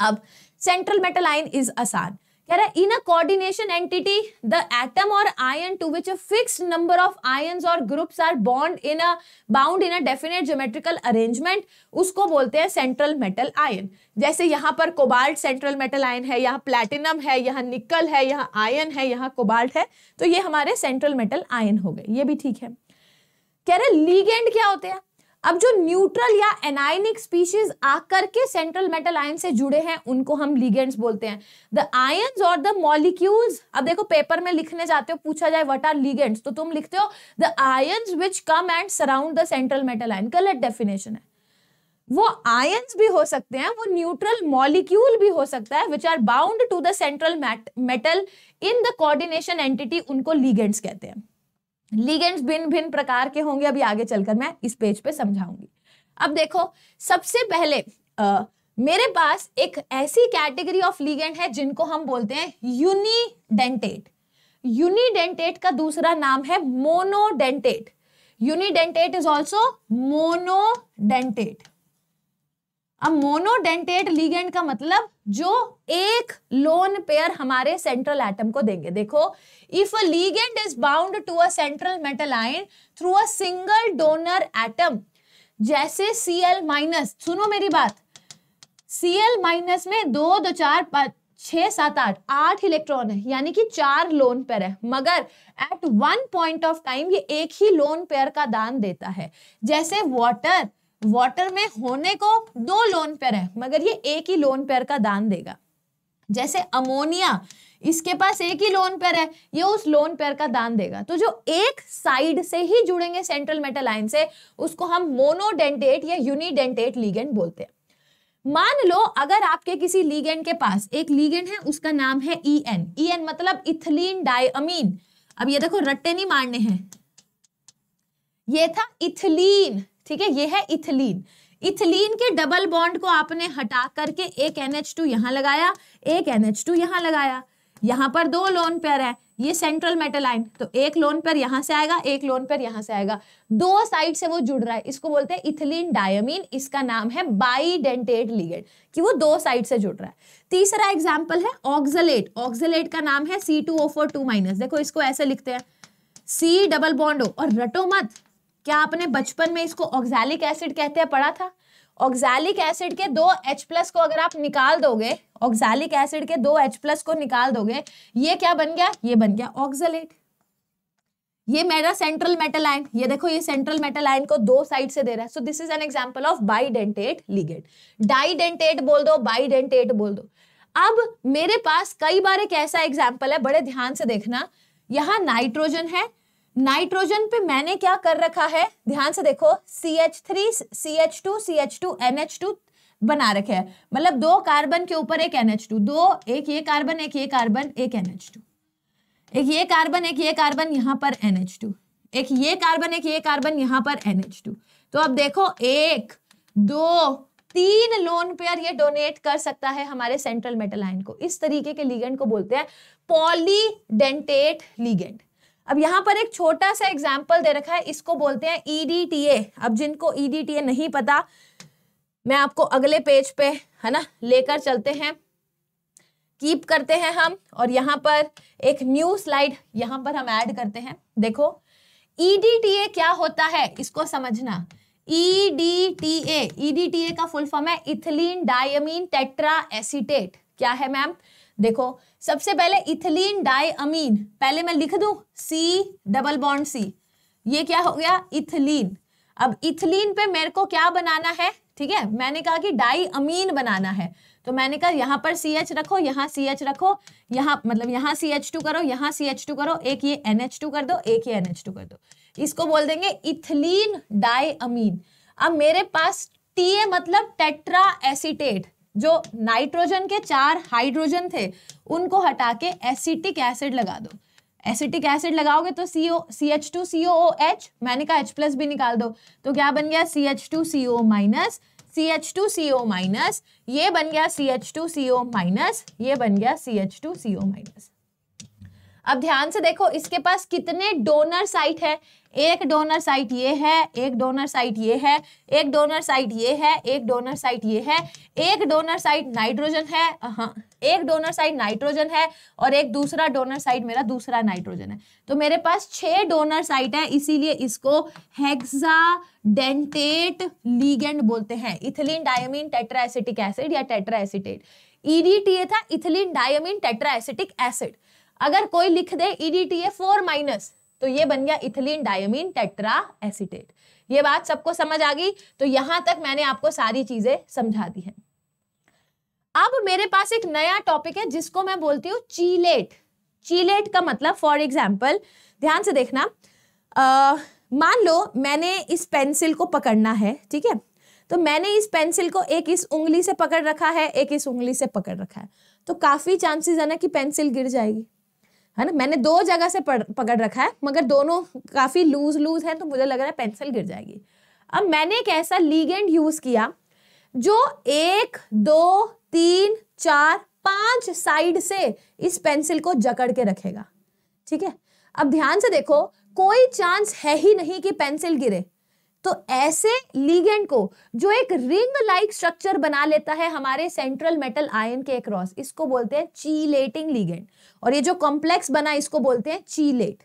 अब सेंट्रल मेटल आइन इज आसान कह रहा है in a coordination entity the atom और ion to which a fixed number of ions और groups are bond in a bound in a definite geometrical arrangement उसको बोलते हैं सेंट्रल मेटल आयन जैसे यहाँ पर कोबाल्ट सेंट्रल मेटल आयन है यहाँ प्लैटिनम है यहाँ निकल है यहाँ आयन है यहाँ कोबाल्ट है तो ये हमारे सेंट्रल मेटल आयन हो गए ये भी ठीक है कह रहे लीगेंड क्या होते हैं अब जो न्यूट्रल या एनायनिक स्पीशीज आकर के सेंट्रल मेटल आयन से जुड़े हैं उनको हम लिगेंड्स बोलते हैं द आयन्स और द मॉलिक्यूल्स अब देखो पेपर में लिखने जाते हो पूछा जाए वट आर लिगेंड्स तो तुम लिखते हो the ions which come and surround the central metal ion गलत डेफिनेशन है वो आयन्स भी हो सकते हैं वो न्यूट्रल मॉलिक्यूल भी हो सकता है which are bound to the central metal in the coordination entity उनको लीगेंट्स कहते हैं लिगेंड्स भिन्न भिन्न प्रकार के होंगे अभी आगे चलकर मैं इस पेज पे समझाऊंगी अब देखो सबसे पहले आ, मेरे पास एक ऐसी कैटेगरी ऑफ लीगेंट है जिनको हम बोलते हैं यूनिडेंटेट यूनिडेंटेट का दूसरा नाम है monodentate unidentate is also monodentate अब मोनोडेंटेट लीगेंड का मतलब जो एक लोन पेयर हमारे सेंट्रल एटम को देंगे देखो if a ligand is bound to a central metal ion through a single donor atom जैसे सी एल माइनस सुनो मेरी बात सी एल माइनस में दो दो चार छह सात आठ आठ इलेक्ट्रॉन है यानी कि चार लोन पेयर है मगर at one point of time ये एक ही लोन पेयर का दान देता है जैसे वाटर वाटर में होने को दो लोन पेयर है मगर ये एक ही लोन पेयर का दान देगा जैसे अमोनिया इसके पास एक ही लोन पेयर है ये उस लोन पेयर का दान देगा तो जो एक साइड से ही जुड़ेंगे सेंट्रल मेटल आयन से उसको हम मोनोडेंटेट या यूनिडेंटेट लीगेंड बोलते हैं मान लो अगर आपके किसी लीगेंड के पास एक लीगेंड है उसका नाम है ई एन ई एन मतलब इथिलीन डायमीन अब ये देखो रट्टे नहीं मारने हैं ये था इथिलीन ठीक है ये है इथिलीन इथिलीन के डबल बॉन्ड को आपने हटा करके एक एन एच टू यहाँ लगाया एक एन एच टू यहाँ लगाया यहां पर दो लोन पेयर है ये सेंट्रल मेटालाइन तो एक लोन पेयर यहां से आएगा एक लोन पेयर यहां से आएगा दो साइड से वो जुड़ रहा है इसको बोलते हैं इथिलीन डायमीन इसका नाम है बाईडेंटेड लिगेड कि वो दो साइड से जुड़ रहा है तीसरा एग्जाम्पल है ऑक्जलेट ऑक्जलेट का नाम है C two O four two minus देखो इसको ऐसे लिखते हैं सी डबल बॉन्डो और रटो मत क्या आपने बचपन में इसको ऑक्सैलिक एसिड कहते हैं पढ़ा था ऑक्सैलिक एसिड के दो एच प्लस को अगर आप निकाल दोगे ऑक्सैलिक एसिड के दो एच प्लस को निकाल दोगे ये क्या बन गया ये बन गया ऑक्सलेट ये मेरा सेंट्रल मेटल आयन ये देखो ये सेंट्रल मेटल आयन को दो साइड से दे रहा है so this is an example of bidentate ligand didentate बोल दो बाईडेंटेट बोल दो अब मेरे पास कई बार एक ऐसा एग्जाम्पल है बड़े ध्यान से देखना यहाँ नाइट्रोजन है नाइट्रोजन पे मैंने क्या कर रखा है ध्यान से देखो C H three C H two C H two N H two बना रखे है मतलब दो कार्बन के ऊपर एक एन एच टू दो एक ये कार्बन एक ये कार्बन एक एन एच टू एक ये कार्बन एक ये कार्बन यहाँ पर एन एच टू एक ये कार्बन एक ये कार्बन यहाँ पर एन एच टू तो अब देखो एक दो तीन लोन पेयर ये डोनेट कर सकता है हमारे सेंट्रल मेटल आयन को इस तरीके के लीगेंड को बोलते हैं पॉलीडेंटेट लीगेंड अब यहाँ पर एक छोटा सा एग्जाम्पल दे रखा है इसको बोलते हैं ईडीटीए e अब जिनको ईडीटीए e नहीं पता मैं आपको अगले पेज पे है ना लेकर चलते हैं कीप करते हैं हम और यहाँ पर एक न्यू स्लाइड यहाँ पर हम ऐड करते हैं देखो ईडीटीए e क्या होता है इसको समझना ईडीटीए ईडीटीए का फुल फॉर्म है इथिलीन डायमीन टेट्रा एसिटेट क्या है मैम देखो सबसे पहले इथिलीन डाई अमीन पहले मैं लिख दू सी डबल बॉन्ड सी ये क्या हो गया इथिलीन अब इथिलीन पे मेरे को क्या बनाना है ठीक है मैंने कहा कि डाई अमीन बनाना है तो मैंने कहा यहाँ पर सी एच रखो यहाँ सी एच रखो यहाँ मतलब यहाँ सी एच टू करो यहाँ सी एच टू करो एक ये एन एच टू कर दो एक ये एन एच टू कर दो इसको बोल देंगे इथिलीन डाई अमीन अब मेरे पास टी ए मतलब टेट्रा एसिटेट जो नाइट्रोजन के चार हाइड्रोजन थे उनको हटा के एसिटिक एसिड लगा दो एसिटिक एसिड लगाओगे तो CO C H two CO O H मैंने कहा एच प्लस भी निकाल दो तो क्या बन गया C H two C O minus C H two C O minus ये बन गया C H two C O minus ये बन गया C H two C O minus अब ध्यान से देखो इसके पास कितने डोनर साइट है एक डोनर साइट ये है एक डोनर साइट ये है एक डोनर साइट ये है एक डोनर साइट ये है एक डोनर साइट नाइट्रोजन है हाँ एक डोनर साइट नाइट्रोजन है और एक दूसरा डोनर साइट मेरा दूसरा नाइट्रोजन है तो मेरे पास छह डोनर साइट है इसीलिए इसको हेक्सा डेंटेट लीगेंड बोलते हैं इथिलीन डायमिन टेट्राएसिटिक एसिड या टेट्राएसिटेट ईडीटीए e था इथिलीन डायमिन टेट्राएसिटिक एसिड अगर कोई लिख दे ईडीटीए e फोर माइनस तो ये बन गया इथिलीन डायमीन टेट्रा एसिटेट ये बात सबको समझ आ गई तो यहां तक मैंने आपको सारी चीजें समझा दी हैं अब मेरे पास एक नया टॉपिक है जिसको मैं बोलती हूँ चीलेट चीलेट का मतलब फॉर एग्जाम्पल ध्यान से देखना आ, मान लो मैंने इस पेंसिल को पकड़ना है ठीक है तो मैंने इस पेंसिल को एक इस उंगली से पकड़ रखा है एक इस उंगली से पकड़ रखा है तो काफ़ी चांसेस है ना कि पेंसिल गिर जाएगी है ना मैंने दो जगह से पकड़ रखा है मगर दोनों काफ़ी लूज लूज है तो मुझे लग रहा है पेंसिल गिर जाएगी अब मैंने एक ऐसा लीगेंड यूज़ किया जो एक दो तीन चार पांच साइड से इस पेंसिल को जकड़ के रखेगा ठीक है अब ध्यान से देखो कोई चांस है ही नहीं कि पेंसिल गिरे तो ऐसे लीगेंड को जो एक रिंग लाइक स्ट्रक्चर बना लेता है हमारे सेंट्रल मेटल आयन के क्रॉस इसको बोलते हैं चीलेटिंग लीगेंड और ये जो कॉम्प्लेक्स बना इसको बोलते हैं चीलेट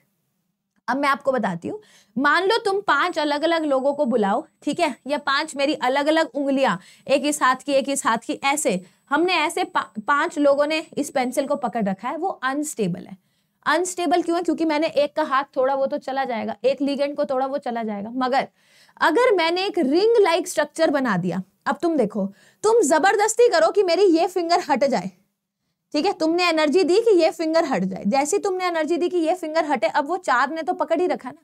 अब मैं आपको बताती हूँ मान लो तुम पांच अलग अलग लोगों को बुलाओ ठीक है या पांच मेरी अलग अलग उंगलियां एक इस हाथ की एक इस हाथ की ऐसे हमने ऐसे पा, पांच लोगों ने इस पेंसिल को पकड़ रखा है वो अनस्टेबल है अनस्टेबल क्यों है क्योंकि मैंने एक का हाथ थोड़ा वो तो चला जाएगा एक लीगेंड को थोड़ा वो चला जाएगा मगर अगर मैंने एक रिंग लाइक स्ट्रक्चर बना दिया अब तुम देखो तुम जबरदस्ती करो कि मेरी ये फिंगर हट जाए ठीक है तुमने एनर्जी दी कि ये फिंगर हट जाए जैसे तुमने एनर्जी दी कि ये फिंगर हटे अब वो चार ने तो पकड़ ही रखा ना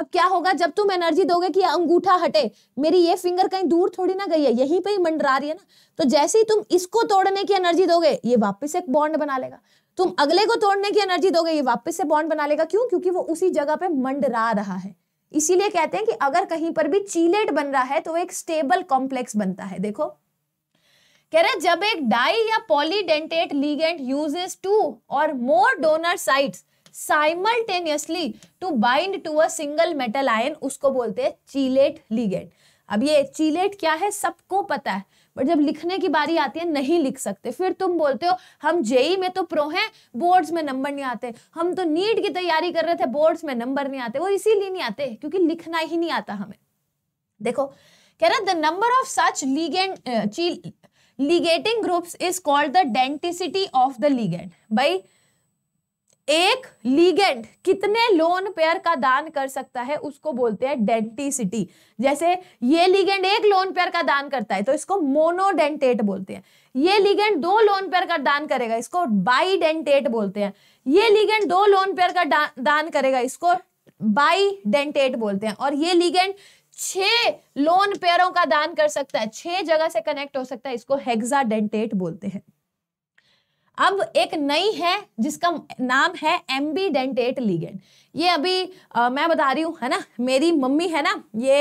अब क्या होगा जब तुम एनर्जी दोगे कि अंगूठा हटे मेरी ये फिंगर कहीं दूर थोड़ी ना गई है यहीं पे ही मंडरा रही है ना तो जैसे ही तुम इसको तोड़ने की एनर्जी दोगे ये वापस एक बॉन्ड बना लेगा तुम अगले को तोड़ने की एनर्जी दोगे ये वापस से बॉन्ड बना लेगा क्यों क्योंकि वो उसी जगह पे मंडरा रहा है इसीलिए कहते हैं कि अगर कहीं पर भी चीलेट बन रहा है तो वो एक स्टेबल कॉम्प्लेक्स बनता है देखो कह रहे जब एक डाई या पॉलीडेंटेट लीगेंट यूजेस टू और more donor sites simultaneously to bind to a single metal ion उसको बोलते हैं चीलेट लीगेंट अब ये चीलेट क्या है सबको पता है बट जब लिखने की बारी आती है नहीं लिख सकते फिर तुम बोलते हो हम जेई में तो प्रो हैं बोर्ड्स में नंबर नहीं आते हम तो नीट की तैयारी कर रहे थे बोर्ड्स में नंबर नहीं आते वो इसीलिए नहीं आते क्योंकि लिखना ही नहीं आता हमें देखो कह रहे the number of such ligand ligating groups is called the denticity of the ligand भाई एक लीगेंड कितने लोन पेयर का दान कर सकता है उसको बोलते हैं डेंटिसिटी जैसे ये लीगेंड एक लोन पेयर का दान करता है तो इसको मोनोडेंटेट बोलते हैं ये लीगेंड दो लोन पेयर का दान करेगा इसको बाईडेंटेट बोलते हैं ये लीगेंड दो लोन पेयर का दान करेगा इसको बाईडेंटेट बोलते हैं और ये लीगेंड छह लोन पेयरों का दान कर सकता है छह जगह से कनेक्ट हो सकता है इसको हेक्साडेंटेट बोलते हैं अब एक नई है जिसका नाम है डेंटेट लिगेंड ये अभी आ, मैं बता रही हूँ है ना मेरी मम्मी है ना ये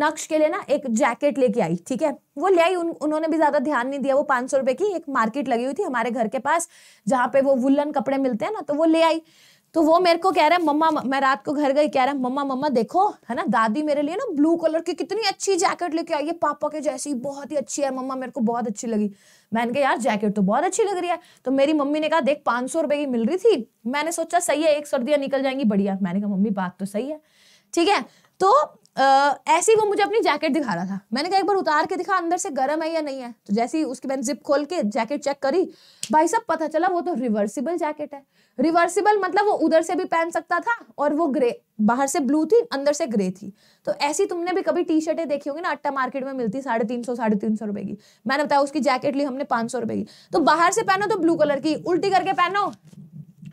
नक्श के लिए ना एक जैकेट लेके आई ठीक है वो ले आई उन, उन्होंने भी ज़्यादा ध्यान नहीं दिया वो पाँच सौ रुपये की एक मार्केट लगी हुई थी हमारे घर के पास जहाँ पे वो वुलन कपड़े मिलते हैं ना तो वो ले आई तो वो मेरे को कह रहा है मम्मा मैं रात को घर गई कह रहा है मम्मा मम्मा देखो है ना दादी मेरे लिए ना ब्लू कलर की कितनी अच्छी जैकेट लेके आई है पापा के जैसी बहुत ही अच्छी है मम्मा मेरे को बहुत अच्छी लगी मैंने कहा यार जैकेट तो बहुत अच्छी लग रही है तो मेरी मम्मी ने कहा देख पाँच सौ रुपये की मिल रही थी मैंने सोचा सही है एक सर्दियाँ निकल जाएंगी बढ़िया मैंने कहा मम्मी बात तो सही है ठीक है तो ऐसे ही वो मुझे अपनी जैकेट दिखा रहा था मैंने कहा एक बार उतार के दिखा अंदर से गर्म है या नहीं है तो जैसे ही उसकी मैंने जिप खोल के जैकेट चेक करी भाई सब पता चला वो तो रिवर्सिबल जैकेट है रिवर्सिबल मतलब वो उधर से भी पहन सकता था और वो ग्रे बाहर से ब्लू थी अंदर से ग्रे थी तो ऐसी तुमने भी कभी टी शर्टें देखी होंगी ना अट्टा मार्केट में मिलती साढ़े तीन सौ साढ़े तीन सौ रुपए की मैंने बताया उसकी जैकेट ली हमने पांच सौ रुपए की तो बाहर से पहनो तो ब्लू कलर की उल्टी करके पहनो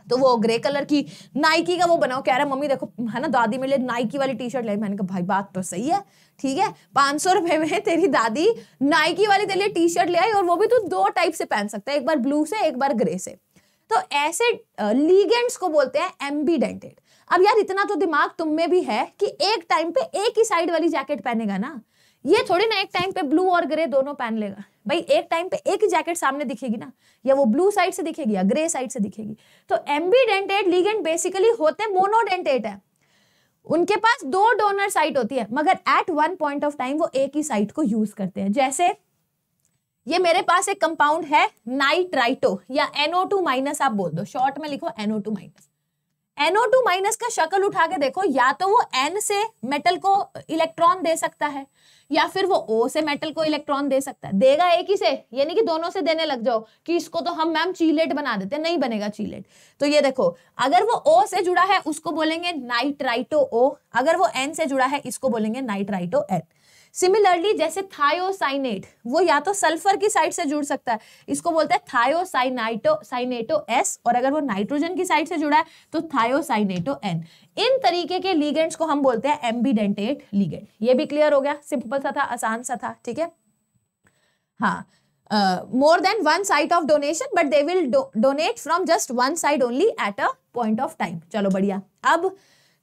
तो वो ग्रे कलर की नाइकी का वो बनाओ कह रहा मम्मी देखो है ना दादी मेरे लिए नाइकी वाली टी शर्ट लाई मैंने कहा भाई बात तो सही है ठीक है पांच सौ रुपए में तेरी दादी नाइकी वाली तेरे लिए टी शर्ट ले आई और वो भी तू दो टाइप से पहन सकता है एक बार ब्लू से एक बार ग्रे से तो ऐसे लीगेंट्स को बोलते हैं एम्बीडेंटेड अब यार इतना तो दिमाग तुम में भी है कि एक टाइम पे एक ही साइड वाली जैकेट पहनेगा ना ये थोड़ी ना एक टाइम पे ब्लू और ग्रे दोनों पहन लेगा भाई एक टाइम पे एक ही जैकेट सामने दिखेगी ना या वो ब्लू साइड से दिखेगी या ग्रे साइड से दिखेगी तो एम्बीडेंटेड लीगेंट बेसिकली होते हैं मोनोडेंटेड है उनके पास दो डोनर साइट होती है मगर at one point of time वो एक ही साइट को यूज करते हैं जैसे ये मेरे पास एक कंपाउंड है नाइट्राइटो या एनओ टू माइनस आप बोल दो शॉर्ट में लिखो NO two minus NO two minus का शक्ल उठा के देखो या तो वो एन से मेटल को इलेक्ट्रॉन दे सकता है या फिर वो ओ से मेटल को इलेक्ट्रॉन दे सकता है देगा एक ही से यानी कि दोनों से देने लग जाओ कि इसको तो हम मैम चीलेट बना देते नहीं बनेगा चीलेट तो ये देखो अगर वो ओ से जुड़ा है उसको बोलेंगे नाइट्राइटो ओ अगर वो एन से जुड़ा है इसको बोलेंगे नाइट्राइटो एन सिमिलरली जैसे थायोसाइनेट वो या तो सल्फर की साइड से जुड़ सकता है इसको बोलते हैं थायोसाइनाइटो साइनेटो एस और अगर वो नाइट्रोजन की साइड से जुड़ा है तो थायोसाइनेटो एन इन तरीके के लीगेंट्स को हम बोलते हैं एम्बीडेंटेट लीगेंट ये भी क्लियर हो गया सिंपल सा था आसान सा था ठीक है हाँ more than one side of donation but they will donate from just one side only at a point of time चलो बढ़िया अब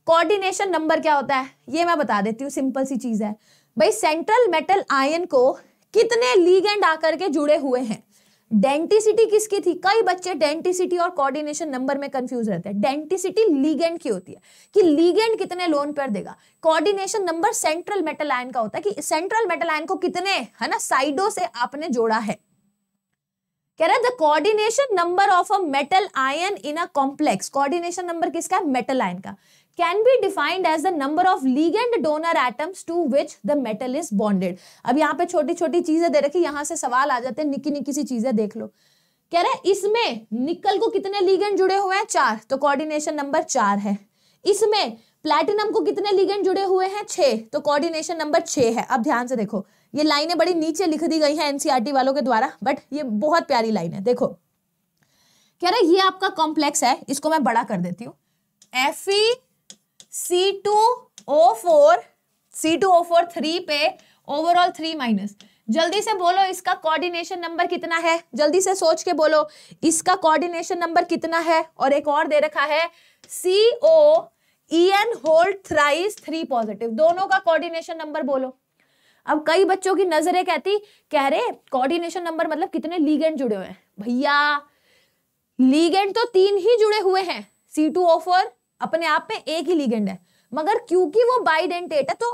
कोऑर्डिनेशन नंबर क्या होता है ये मैं बता देती हूँ सिंपल सी चीज़ है भाई सेंट्रल मेटल आयन को कितने लीगेंड आकर के जुड़े हुए हैं डेंटिसिटी किसकी थी कई बच्चे डेंटिसिटी और कोऑर्डिनेशन नंबर में कंफ्यूज रहते हैं डेंटिसिटी लीगेंड की होती है कि लीगेंड कितने लोन पर देगा coordination number central metal ion का होता है कि सेंट्रल मेटल आयन को कितने है ना साइडो से आपने जोड़ा है कह रहा है the coordination number of a metal ion in a complex coordination number किसका है मेटल आयन का can be defined as the number of ligand donor atoms to which the metal is bonded अब यहाँ पे छोटी छोटी चीजें दे रखी यहाँ से सवाल आ जाते हैं निकी निकी सी चीजें देख लो कह रहे इसमें निकल को कितने लीगेंड जुड़े हुए हैं चार तो कोऑर्डिनेशन नंबर चार है इसमें प्लैटिनम को कितने लीगेंड जुड़े हुए हैं छह तो कोऑर्डिनेशन नंबर छह है अब ध्यान से देखो ये लाइनें बड़ी नीचे लिख दी गई हैं एनसीईआरटी e वालों के द्वारा बट ये बहुत प्यारी लाइन है देखो कह रहे ये आपका कॉम्प्लेक्स है इसको मैं बड़ा कर देती हूँ F C two O four C two O four three पे ओवरऑल थ्री माइनस जल्दी से बोलो इसका कोऑर्डिनेशन नंबर कितना है जल्दी से सोच के बोलो इसका कोऑर्डिनेशन नंबर कितना है और एक और दे रखा है C O E N whole thrice three positive दोनों का कोऑर्डिनेशन नंबर बोलो अब कई बच्चों की नजरें कहती कह रहे कोऑर्डिनेशन नंबर मतलब कितने लीगेंड जुड़े हुए हैं भैया लीगेंड तो तीन ही जुड़े हुए हैं सी टू ओ फोर अपने आप में एक ही लिगेंड है मगर क्योंकि वो बाइडेंटेट है तो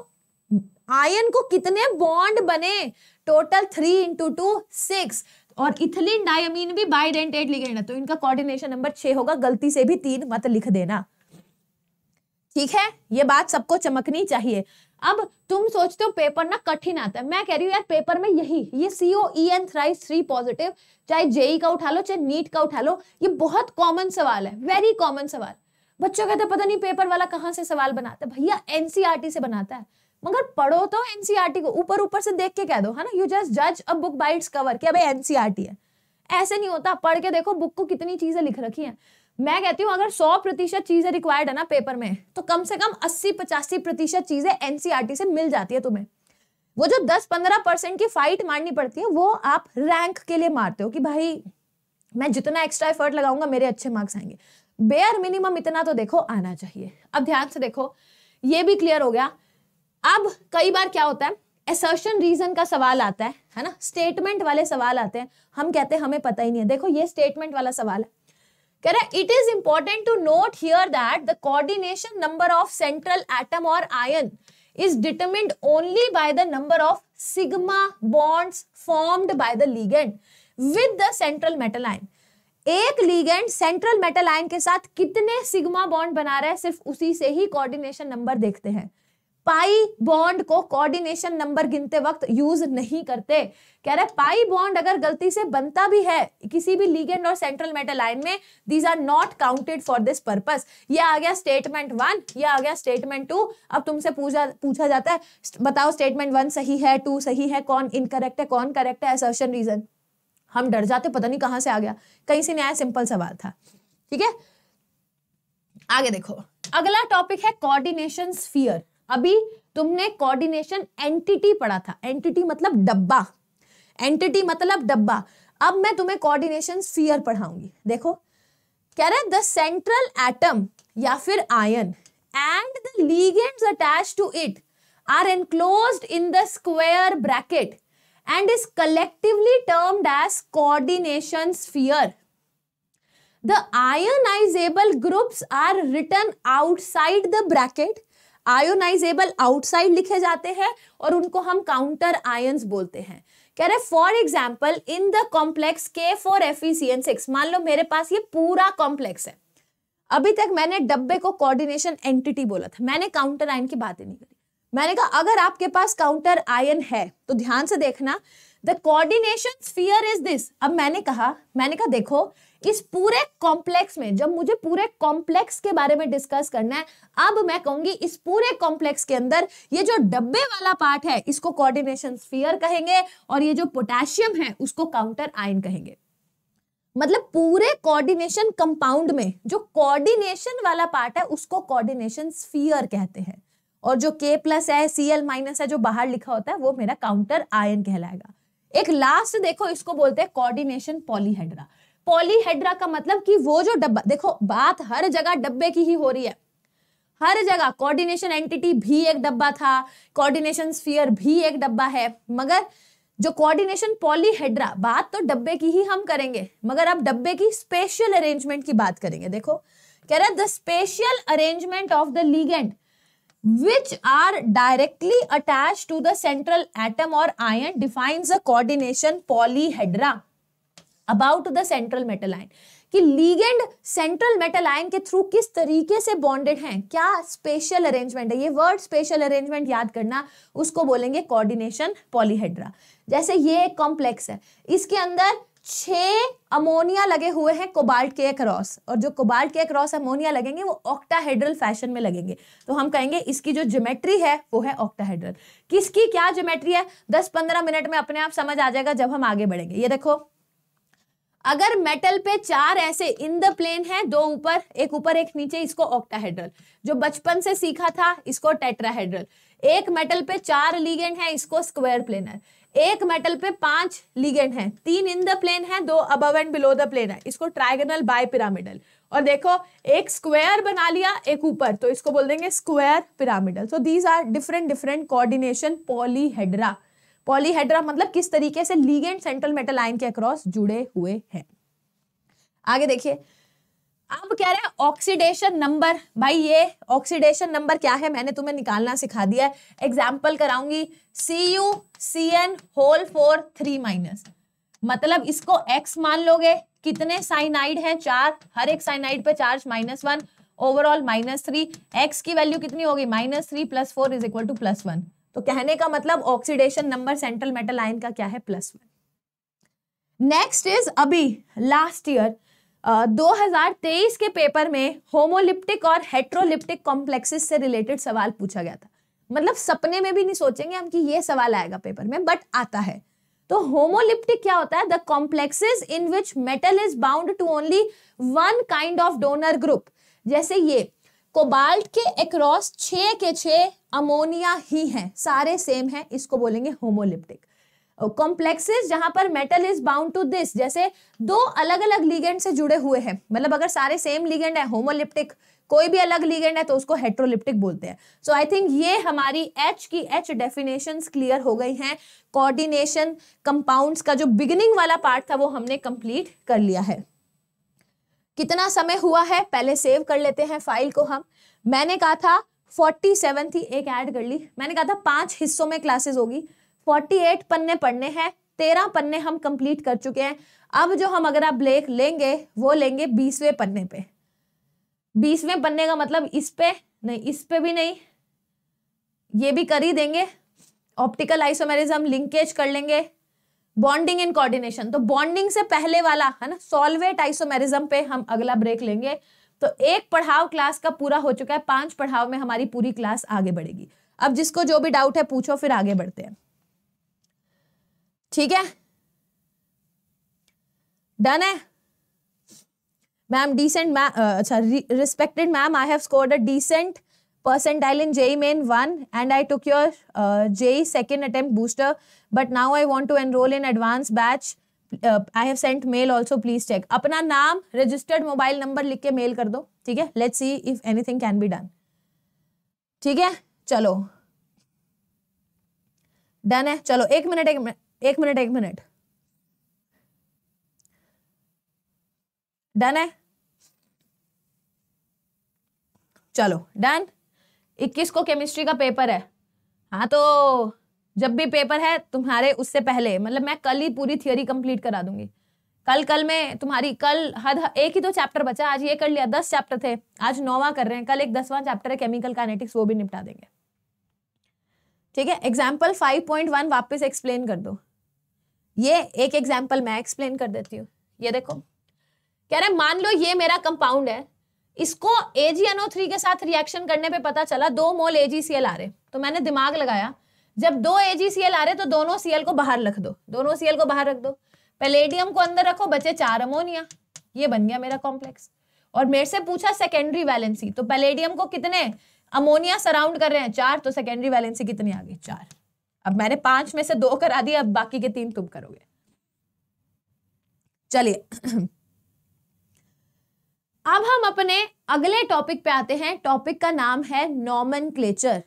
आयन को कितने बॉन्ड बने total three into two six और इथिलीन डायमीन भी बाइडेंटेट लिगेंड है तो इनका कोऑर्डिनेशन नंबर छह होगा गलती से भी तीन मत लिख देना ठीक है ये बात सबको चमकनी चाहिए अब तुम सोचते हो पेपर ना कठिन आता है मैं कह रही हूँ यार पेपर में यही ये CO E N thrice three positive चाहे जेई e का उठा लो चाहे नीट का उठा लो ये बहुत कॉमन सवाल है वेरी कॉमन सवाल बच्चों कहते पता नहीं पेपर वाला कहाँ से सवाल बनाता है भैया एनसीआरटी e से बनाता है मगर पढ़ो तो एनसीआरटी e को ऊपर ऊपर से देख के कह दो है ना यू जस्ट जज a book by its cover कि अबे एनसीआरटी e है ऐसे नहीं होता पढ़ के देखो बुक को कितनी चीजें लिख रखी हैं मैं कहती हूँ अगर सौ प्रतिशत चीजें रिक्वायर्ड है ना पेपर में तो कम से कम अस्सी पचासी प्रतिशत चीजें एनसीआरटी से मिल जाती है तुम्हें वो जो दस पंद्रह परसेंट की फाइट मारनी पड़ती है वो आप रैंक के लिए मारते हो कि भाई मैं जितना एक्स्ट्रा एफर्ट लगाऊंगा मेरे अच्छे मार्क्स आएंगे बेयर मिनिमम इतना तो देखो आना चाहिए अब ध्यान से देखो ये भी क्लियर हो गया अब कई बार क्या होता है एसर्शन रीजन का सवाल आता है है ना स्टेटमेंट वाले सवाल आते हैं हम कहते हैं हमें पता ही नहीं है देखो ये स्टेटमेंट वाला सवाल है कह रहा है it is important to note here that the coordination number of central atom और ion is determined only by the number of sigma bonds formed by the ligand with the central metal ion एक ligand central metal ion के साथ कितने sigma bond बना रहा है सिर्फ उसी से ही कोऑर्डिनेशन नंबर देखते हैं पाई बॉन्ड को कोऑर्डिनेशन नंबर गिनते वक्त यूज नहीं करते कह रहे पाई बॉन्ड अगर गलती से बनता भी है किसी भी लीगेंड और सेंट्रल मेटल आयन में these are not counted for this purpose ये आ गया स्टेटमेंट वन ये आ गया स्टेटमेंट टू अब तुमसे पूछा पूछा जाता है बताओ स्टेटमेंट वन सही है टू सही है कौन इनकरेक्ट है कौन करेक्ट है असर्शन रीजन हम डर जाते पता नहीं कहां से आ गया कहीं से नहीं आया सिंपल सवाल था ठीक है आगे देखो अगला टॉपिक है कोऑर्डिनेशन स्फीयर अभी तुमने कोऑर्डिनेशन एंटिटी पढ़ा था एंटिटी मतलब डब्बा एंटिटी मतलब डब्बा अब मैं तुम्हें कोऑर्डिनेशन स्फीयर पढ़ाऊंगी देखो कह रहे द सेंट्रल एटम या फिर ion and the ligands attached to it are enclosed in the square bracket and is collectively termed as coordination sphere. The ionizable groups are written outside the bracket. Ionizable outside लिखे जाते हैं और उनको हम counter ions बोलते हैं कह रहे for example in the complex K four F E C N six मान लो मेरे पास ये पूरा कॉम्प्लेक्स है अभी तक मैंने डब्बे को कोऑर्डिनेशन एंटिटी बोला था मैंने काउंटर आयन की बात ही नहीं करी मैंने कहा अगर आपके पास काउंटर आयन है तो ध्यान से देखना the coordination sphere is this अब मैंने कहा मैंने कहा देखो इस पूरे कॉम्प्लेक्स में जब मुझे पूरे कॉम्प्लेक्स के बारे में डिस्कस करना है अब मैं कहूंगी इस पूरे कॉम्प्लेक्स के अंदर ये जो डब्बे वाला पार्ट है इसको कोऑर्डिनेशन स्फीयर कहेंगे और ये जो पोटेशियम है उसको काउंटर आयन कहेंगे मतलब पूरे कोऑर्डिनेशन कंपाउंड में जो कोऑर्डिनेशन वाला पार्ट है उसको कोऑर्डिनेशन स्फीयर कहते हैं और जो के प्लस है सी एल माइनस है जो बाहर लिखा होता है वो मेरा काउंटर आयन कहलाएगा एक लास्ट देखो इसको बोलते हैं कोऑर्डिनेशन पॉलीहेड्रा पॉलीहेड्रा का मतलब कि वो जो डब्बा देखो बात हर जगह डब्बे की ही हो रही है हर जगह कोऑर्डिनेशन एंटिटी भी एक डब्बा था कोऑर्डिनेशन स्फीयर भी एक डब्बा है मगर जो कोऑर्डिनेशन पॉलीहेड्रा बात तो डब्बे की ही हम करेंगे मगर अब डब्बे की स्पेशल अरेंजमेंट की बात करेंगे देखो कह रहा है the spatial arrangement of the ligand which are directly attached to the central atom or ion defines a coordination polyhedra about the central metal ion कि लीगेंड सेंट्रल मेटल आयन के through किस तरीके से बॉन्डेड हैं क्या special arrangement है ये word special arrangement याद करना उसको बोलेंगे कोऑर्डिनेशन पॉलीहेड्रा जैसे ये एक कॉम्प्लेक्स है इसके अंदर छह अमोनिया लगे हुए हैं कोबाल्ट के क्रॉस और जो कोबाल्ट के क्रॉस अमोनिया लगेंगे वो ऑक्टाहेड्रल फैशन में लगेंगे तो हम कहेंगे इसकी जो ज्योमेट्री है वो है ऑक्टाहेड्रल किसकी क्या ज्योमेट्री है दस पंद्रह मिनट में अपने आप समझ आ जाएगा जब हम आगे बढ़ेंगे ये देखो अगर मेटल पे चार ऐसे इन द प्लेन है दो ऊपर एक ऊपर एक नीचे इसको ऑक्टाहेड्रल जो बचपन से सीखा था इसको टेट्राहेड्रल एक मेटल पे चार लीगेंड है इसको स्क्वायर प्लेनर एक मेटल पे पांच लिगेंड हैं तीन इन द प्लेन है दो above and below the plane है इसको ट्राइगनल बाय पिरामिडल और देखो एक स्क्वायर बना लिया एक ऊपर तो इसको बोल देंगे square pyramidal so these are different different coordination polyhedra polyhedra मतलब किस तरीके से लीगेंड सेंट्रल मेटल लाइन के अक्रॉस जुड़े हुए हैं आगे देखिए अब कह रहे हैं ऑक्सीडेशन नंबर भाई ये ऑक्सीडेशन नंबर क्या है मैंने तुम्हें निकालना सिखा दिया है एग्जाम्पल कराऊंगी C U C N whole four three minus मतलब इसको एक्स मान लोगे कितने साइनाइड हैं चार हर एक साइनाइड पे charge minus one overall minus three X की वैल्यू कितनी होगी minus three plus four is equal to plus one तो कहने का मतलब oxidation number central metal ion का क्या है प्लस वन नेक्स्ट इज अभी लास्ट ईयर 2023 के पेपर में होमोलिप्टिक और हेट्रोलिप्टिक कॉम्प्लेक्सेस से रिलेटेड सवाल पूछा गया था मतलब सपने में भी नहीं सोचेंगे हम कि ये सवाल आएगा पेपर में बट आता है तो होमोलिप्टिक क्या होता है the complexes in which metal is bound to only one kind of donor group जैसे ये कोबाल्ट के एक्रॉस छ के छ अमोनिया ही हैं सारे सेम हैं इसको बोलेंगे होमोलिप्टिक कॉम्प्लेक्सेस जहां पर metal is bound to this जैसे दो अलग अलग लीगेंड से जुड़े हुए हैं मतलब अगर सारे सेम लीगेंड है होमोलिप्टिक कोई भी अलग लीगेंड है तो उसको हेट्रोलिप्टिक बोलते हैं सो आई थिंक ये हमारी एच की एच डेफिनेशन क्लियर हो गई हैं कोऑर्डिनेशन कंपाउंड्स का जो बिगिनिंग वाला पार्ट था वो हमने कंप्लीट कर लिया है कितना समय हुआ है पहले सेव कर लेते हैं फाइल को हम मैंने कहा था फोर्टी सेवन थी एक ऐड कर ली मैंने कहा था पांच हिस्सों में क्लासेस होगी 48 पन्ने पढ़ने हैं तेरह पन्ने हम कंप्लीट कर चुके हैं अब जो हम अगर आप ब्रेक लेंगे वो लेंगे बीसवें पन्ने पे बीसवें पन्ने का मतलब इस पे नहीं इस पे भी नहीं ये भी कर ही देंगे ऑप्टिकल आइसोमेरिज्म लिंकेज कर लेंगे बॉन्डिंग इन कोऑर्डिनेशन तो बॉन्डिंग से पहले वाला है ना सॉल्वेट आइसोमेरिज्म पे हम अगला ब्रेक लेंगे तो एक पढ़ाव क्लास का पूरा हो चुका है पांच पढ़ाव में हमारी पूरी क्लास आगे बढ़ेगी अब जिसको जो भी डाउट है पूछो फिर आगे बढ़ते हैं ठीक है डन है मैम डिसेंट मैम अच्छा respected ma'am I have scored a decent percentile in JEE Main one and I took your JEE second attempt booster but now I want to enrol in advance batch I have sent mail also please check अपना नाम registered mobile number लिख के mail कर दो ठीक है let see if anything can be done ठीक है चलो डन है चलो एक मिनट एक मिनट एक मिनट एक मिनट डन है चलो डन 21 को केमिस्ट्री का पेपर है हाँ तो जब भी पेपर है तुम्हारे उससे पहले मतलब मैं कल ही पूरी थियोरी कंप्लीट करा दूंगी कल कल में तुम्हारी कल हद एक ही तो चैप्टर बचा आज ये कर लिया दस चैप्टर थे आज नौवा कर रहे हैं कल एक दसवां चैप्टर है केमिकल काइनेटिक्स वो भी निपटा देंगे ठीक है एग्जाम्पल फाइव पॉइंट वन वापस एक्सप्लेन कर दो ये एक एग्जाम्पल मैं एक्सप्लेन कर देती हूँ ये देखो कह रहे मान लो ये मेरा कंपाउंड है इसको AgNO3 के साथ रिएक्शन करने पे पता चला दो मोल AgCl आ रहे तो मैंने दिमाग लगाया जब दो AgCl आ रहे तो दोनों Cl को बाहर रख दो दोनों Cl को बाहर रख दो पैलेडियम को अंदर रखो बचे चार अमोनिया ये बन गया मेरा कॉम्प्लेक्स और मेरे से पूछा सेकेंडरी वैलेंसी तो पैलेडियम को कितने अमोनिया सराउंड कर रहे हैं चार तो सेकेंडरी वैलेंसी कितनी आ गई चार अब मैंने पांच में से दो करा दिए अब बाकी के तीन तुम करोगे चलिए अब हम अपने अगले टॉपिक पे आते हैं टॉपिक का नाम है नॉमन क्लेचर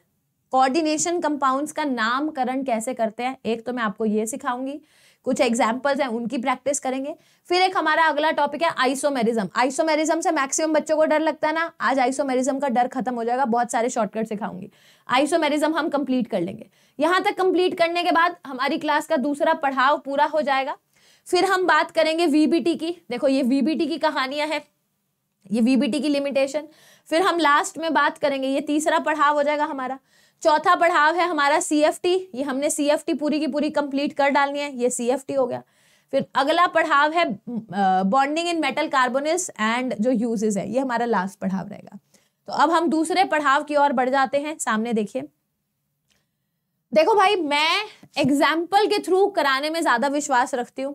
कोऑर्डिनेशन कंपाउंड्स का नामकरण कैसे करते हैं एक तो मैं आपको ये सिखाऊंगी कुछ एग्जाम्पल्स हैं उनकी प्रैक्टिस करेंगे फिर एक हमारा अगला टॉपिक है आइसोमेरिज्म आइसोमेरिज्म से मैक्सिमम बच्चों को डर लगता है ना आज आइसोमेरिज्म का डर खत्म हो जाएगा बहुत सारे शॉर्टकट सिखाऊंगी आइसोमेरिज्म हम कंप्लीट कर लेंगे यहाँ तक कंप्लीट करने के बाद हमारी क्लास का दूसरा पढ़ाव पूरा हो जाएगा फिर हम बात करेंगे वीबीटी की देखो ये वीबीटी की कहानियां हैं ये वीबीटी की लिमिटेशन फिर हम लास्ट में बात करेंगे ये तीसरा पढ़ाव हो जाएगा हमारा चौथा बढ़ाव है हमारा सी ये हमने सी पूरी की पूरी कंप्लीट कर डालनी है ये सी हो गया फिर अगला पढ़ाव है bonding in metal carbonyls and जो यूजेस है ये हमारा लास्ट पढ़ाव रहेगा तो अब हम दूसरे पढ़ाव की ओर बढ़ जाते हैं सामने देखिए देखो भाई मैं एग्जाम्पल के थ्रू कराने में ज्यादा विश्वास रखती हूँ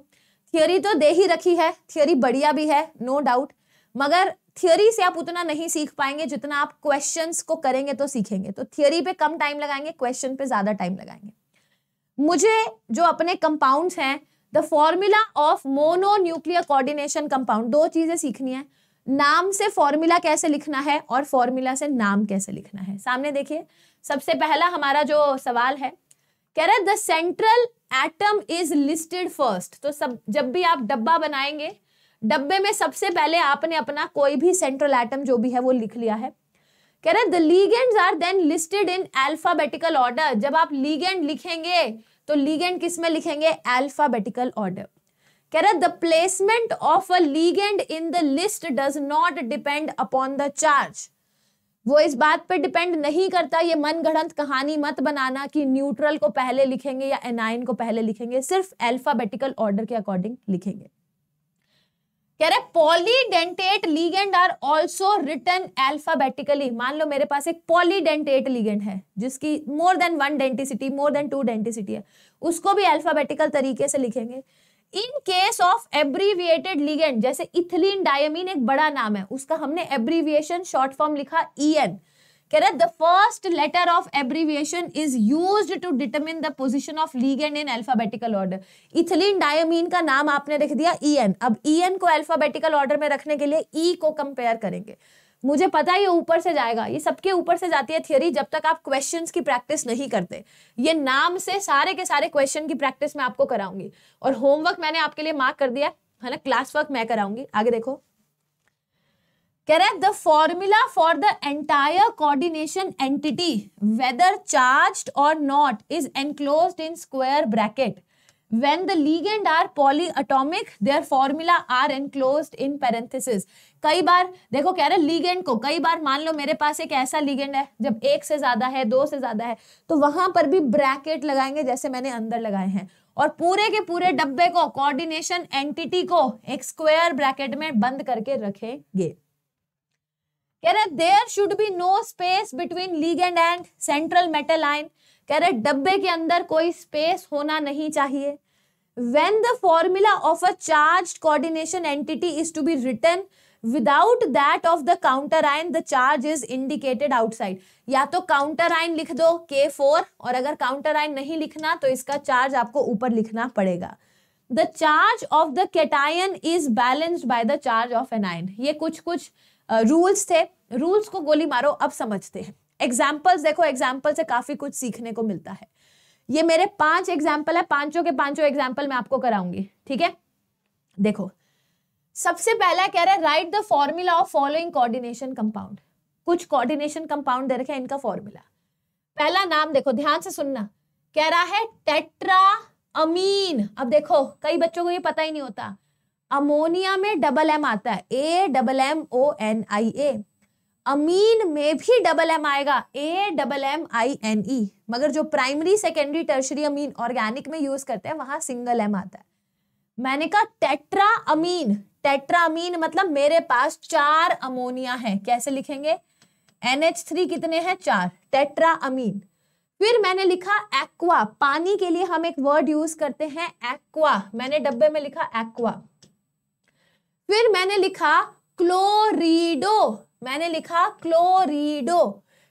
थियोरी तो दे ही रखी है थियोरी बढ़िया भी है नो no डाउट मगर थियोरी से आप उतना नहीं सीख पाएंगे जितना आप क्वेश्चन को करेंगे तो सीखेंगे तो थियोरी पे कम टाइम लगाएंगे क्वेश्चन पे ज्यादा टाइम लगाएंगे मुझे जो अपने कंपाउंड हैं the formula of mononuclear coordination compound दो चीजें सीखनी है नाम से फॉर्मूला कैसे लिखना है और फॉर्मूला से नाम कैसे लिखना है सामने देखिए सबसे पहला हमारा जो सवाल है कह रहे the central atom is listed first तो सब जब भी आप डब्बा बनाएंगे डब्बे में सबसे पहले आपने अपना कोई भी सेंट्रल एटम जो भी है वो लिख लिया है कह रहे the ligands are then listed in alphabetical order जब आप लीगेंड लिखेंगे तो लीगेंड किस में लिखेंगे अल्फाबेटिकल ऑर्डर कह रहे the placement of a ligand in the list does not depend upon the charge वो इस बात पर डिपेंड नहीं करता ये मन गढ़ंत कहानी मत बनाना कि न्यूट्रल को पहले लिखेंगे या एनाइन को पहले लिखेंगे सिर्फ अल्फाबेटिकल ऑर्डर के अकॉर्डिंग लिखेंगे कह रहे polydentate ligand are also written alphabetically मान लो मेरे पास एक पॉलीडेंटेट लीगेंड है जिसकी more than one denticity more than two denticity है उसको भी एल्फाबेटिकल तरीके से लिखेंगे in case of abbreviated ligand जैसे इथिलीन डायमीन एक बड़ा नाम है उसका हमने एब्रीविएशन शॉर्ट फॉर्म लिखा ई e एन कह रहा है the first letter of abbreviation is use to determine the position of ligand in alphabetical order ethylene diamine का नाम आपने रख दिया ई e एन अब ई e एन को एल्फाबेटिकल ऑर्डर में रखने के लिए ई e को कंपेयर करेंगे मुझे पता है ये ऊपर से जाएगा ये सबके ऊपर से जाती है थियोरी जब तक आप क्वेश्चंस की प्रैक्टिस नहीं करते ये नाम से सारे के सारे क्वेश्चन की प्रैक्टिस मैं आपको कराऊंगी और होमवर्क मैंने आपके लिए मार्क कर दिया है ना क्लास वर्क मैं कराऊंगी आगे देखो कह रहे the formula for the entire coordination entity whether charged or not is enclosed in square bracket when the ligand are polyatomic their formula are enclosed in parenthesis कई बार देखो कह रहे लीगेंड को कई बार मान लो मेरे पास एक ऐसा लीगेंड है जब एक से ज्यादा है दो से ज्यादा है तो वहां पर भी ब्रैकेट लगाएंगे जैसे मैंने अंदर लगाए हैं और पूरे के पूरे डब्बे को कोऑर्डिनेशन एंटिटी को एक स्क्वायर ब्रैकेट में बंद करके रखेंगे कह रहे there should be no space between ligand and central metal ion कह रहे डब्बे के अंदर कोई स्पेस होना नहीं चाहिए when the formula of a charge coordination entity is to be written without that of the counter ion the charge is indicated outside या तो काउंटर आइन लिख दो के फोर और अगर काउंटर आइन नहीं लिखना तो इसका चार्ज आपको ऊपर लिखना पड़ेगा the charge of the cation is balanced by the charge of an anion ये कुछ कुछ रूल्स थे रूल्स को गोली मारो अब समझते हैं एग्जाम्पल्स देखो एग्जाम्पल से काफी कुछ सीखने को मिलता है ये मेरे पांच एग्जाम्पल है पांचों के पांचों एग्जाम्पल मैं आपको कराऊंगी ठीक है देखो सबसे पहला कह रहा है write the formula of following coordination compound कुछ कोऑर्डिनेशन कंपाउंड दे रखे इनका फॉर्मूला पहला नाम देखो ध्यान से सुनना कह रहा है टेट्रा अमीन अब देखो कई बच्चों को ये पता ही नहीं होता अमोनिया में डबल एम आता है A double M O N I A अमीन में भी डबल एम आएगा A double M I N E मगर जो primary secondary tertiary amine organic में यूज करते हैं वहां सिंगल एम आता है मैंने कहा टेट्रा अमीन टेट्रा अमीन मतलब मेरे पास चार अमोनिया है कैसे लिखेंगे थ्री कितने हैं चार टेट्रा अमीन फिर मैंने लिखा एक्वा पानी के लिए हम एक वर्ड यूज करते हैं एक्वा मैंने डब्बे में लिखा एक्वा फिर मैंने लिखा क्लोरीडो मैंने लिखा क्लोरीडो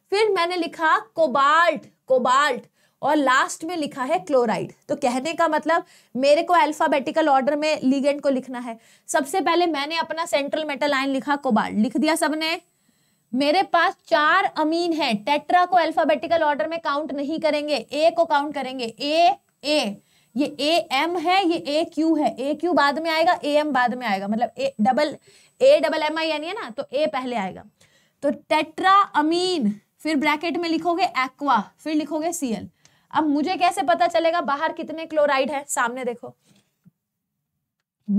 फिर मैंने लिखा कोबाल्ट कोबाल्ट और लास्ट में लिखा है क्लोराइड तो कहने का मतलब मेरे को अल्फाबेटिकल ऑर्डर में लीगेंट को लिखना है सबसे पहले मैंने अपना सेंट्रल मेटल आयन लिखा कोबाल्ट लिख दिया सबने मेरे पास चार अमीन है टेट्रा को अल्फाबेटिकल ऑर्डर में काउंट नहीं करेंगे ए को काउंट करेंगे ए ए ये ए एम है ये ए क्यू है ए क्यू बाद में आएगा ए एम बाद में आएगा मतलब A double A double M I यानी है ना तो ए पहले आएगा तो टेट्रा अमीन फिर ब्रैकेट में लिखोगे एक्वा फिर लिखोगे सीएल अब मुझे कैसे पता चलेगा बाहर कितने क्लोराइड है सामने देखो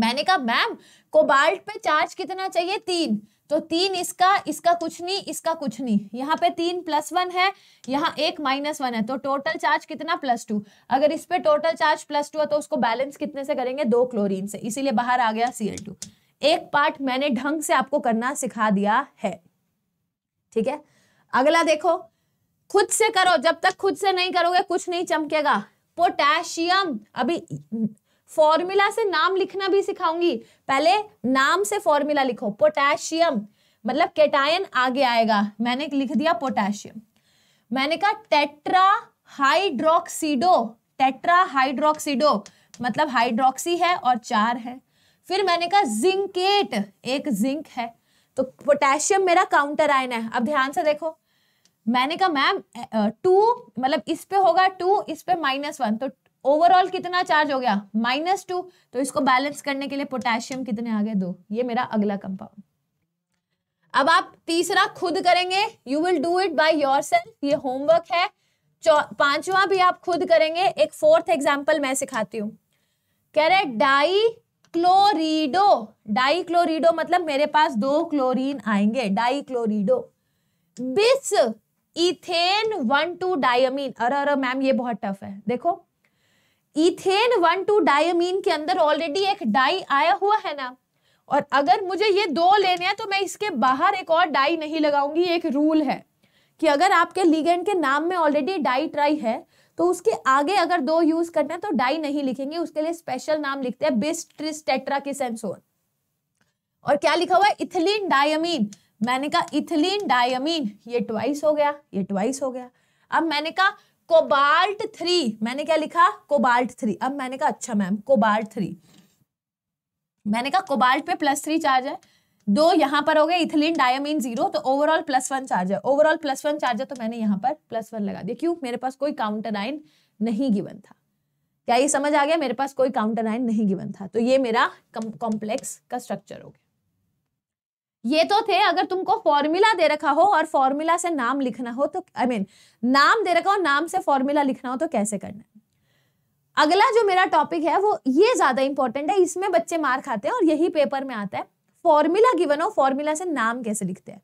मैंने कहा मैम कोबाल्ट पे चार्ज कितना चाहिए तीन तो तीन इसका इसका कुछ नहीं इसका कुछ नहीं यहाँ पे तीन प्लस वन है यहाँ एक माइनस वन है तो टोटल चार्ज कितना प्लस टू अगर इस पे टोटल चार्ज प्लस टू है तो उसको बैलेंस कितने से करेंगे दो क्लोरीन से इसीलिए बाहर आ गया सी टू एक पार्ट मैंने ढंग से आपको करना सिखा दिया है ठीक है अगला देखो खुद से करो जब तक खुद से नहीं करोगे कुछ नहीं चमकेगा पोटेशियम अभी फॉर्मूला से नाम लिखना भी सिखाऊंगी पहले नाम से फॉर्मूला लिखो पोटेशियम मतलब केटायन आगे आएगा मैंने लिख दिया पोटेशियम मैंने कहा टेट्रा हाइड्रोक्सीडो टेट्रा हाइड्रोक्सीडो मतलब हाइड्रोक्सी है और चार है फिर मैंने कहा जिंकेट एक जिंक है तो पोटेशियम मेरा काउंटर आयन है अब ध्यान से देखो मैंने कहा मैम टू मतलब इस पे होगा टू इस पे माइनस वन तो ओवरऑल कितना चार्ज हो गया माइनस टू तो इसको बैलेंस करने के लिए पोटेशियम कितने आ गए दो ये मेरा अगला कंपाउंड अब आप तीसरा खुद करेंगे you will do it by your ये होमवर्क है पांचवा भी आप खुद करेंगे एक फोर्थ एग्जाम्पल मैं सिखाती हूँ कह रहे डाई क्लोरीडो डाई क्लोरीडो मतलब मेरे पास दो क्लोरीन आएंगे डाई क्लोरीडो बिस इथेन वन टू डायमीन अरे अरे मैम ये बहुत टफ है देखो इथेन वन टू डायमीन के अंदर ऑलरेडी एक डाई आया हुआ है ना और अगर मुझे ये दो लेने हैं तो मैं इसके बाहर एक और डाई नहीं लगाऊंगी एक रूल है कि अगर आपके लीगेंड के नाम में ऑलरेडी डाई ट्राई है तो उसके आगे अगर दो यूज करना है तो डाई नहीं लिखेंगे उसके लिए स्पेशल नाम लिखते हैं बिस्ट्रिस टेट्रा के सेंसोर और क्या लिखा हुआ है इथिलीन डायमीन मैंने कहा इथिलीन डायमीन ये ट्वाइस हो गया ये ट्वाइस हो गया अब मैंने कहा कोबाल्ट थ्री मैंने क्या लिखा कोबाल्ट थ्री अब मैंने कहा अच्छा मैम कोबाल्ट थ्री मैंने कहा कोबाल्ट पे प्लस थ्री चार्ज है दो यहां पर हो गए इथिलीन डायमीन जीरो तो ओवरऑल प्लस वन चार्ज है ओवरऑल प्लस वन चार्ज है तो मैंने यहाँ पर प्लस वन लगा दिया क्यों मेरे पास कोई काउंटर आइन नहीं गिवन था क्या ये समझ आ गया मेरे पास कोई काउंटर आइन नहीं गिवन था तो ये मेरा कॉम्प्लेक्स का स्ट्रक्चर हो गया ये तो थे अगर तुमको फॉर्मूला दे रखा हो और फॉर्मूला से नाम लिखना हो तो आई I मीन mean, नाम दे रखा हो नाम से फॉर्मूला लिखना हो तो कैसे करना है अगला जो मेरा टॉपिक है वो ये ज्यादा इंपॉर्टेंट है इसमें बच्चे मार खाते हैं और यही पेपर में आता है फॉर्मूला गिवन हो फॉर्मूला से नाम कैसे लिखते हैं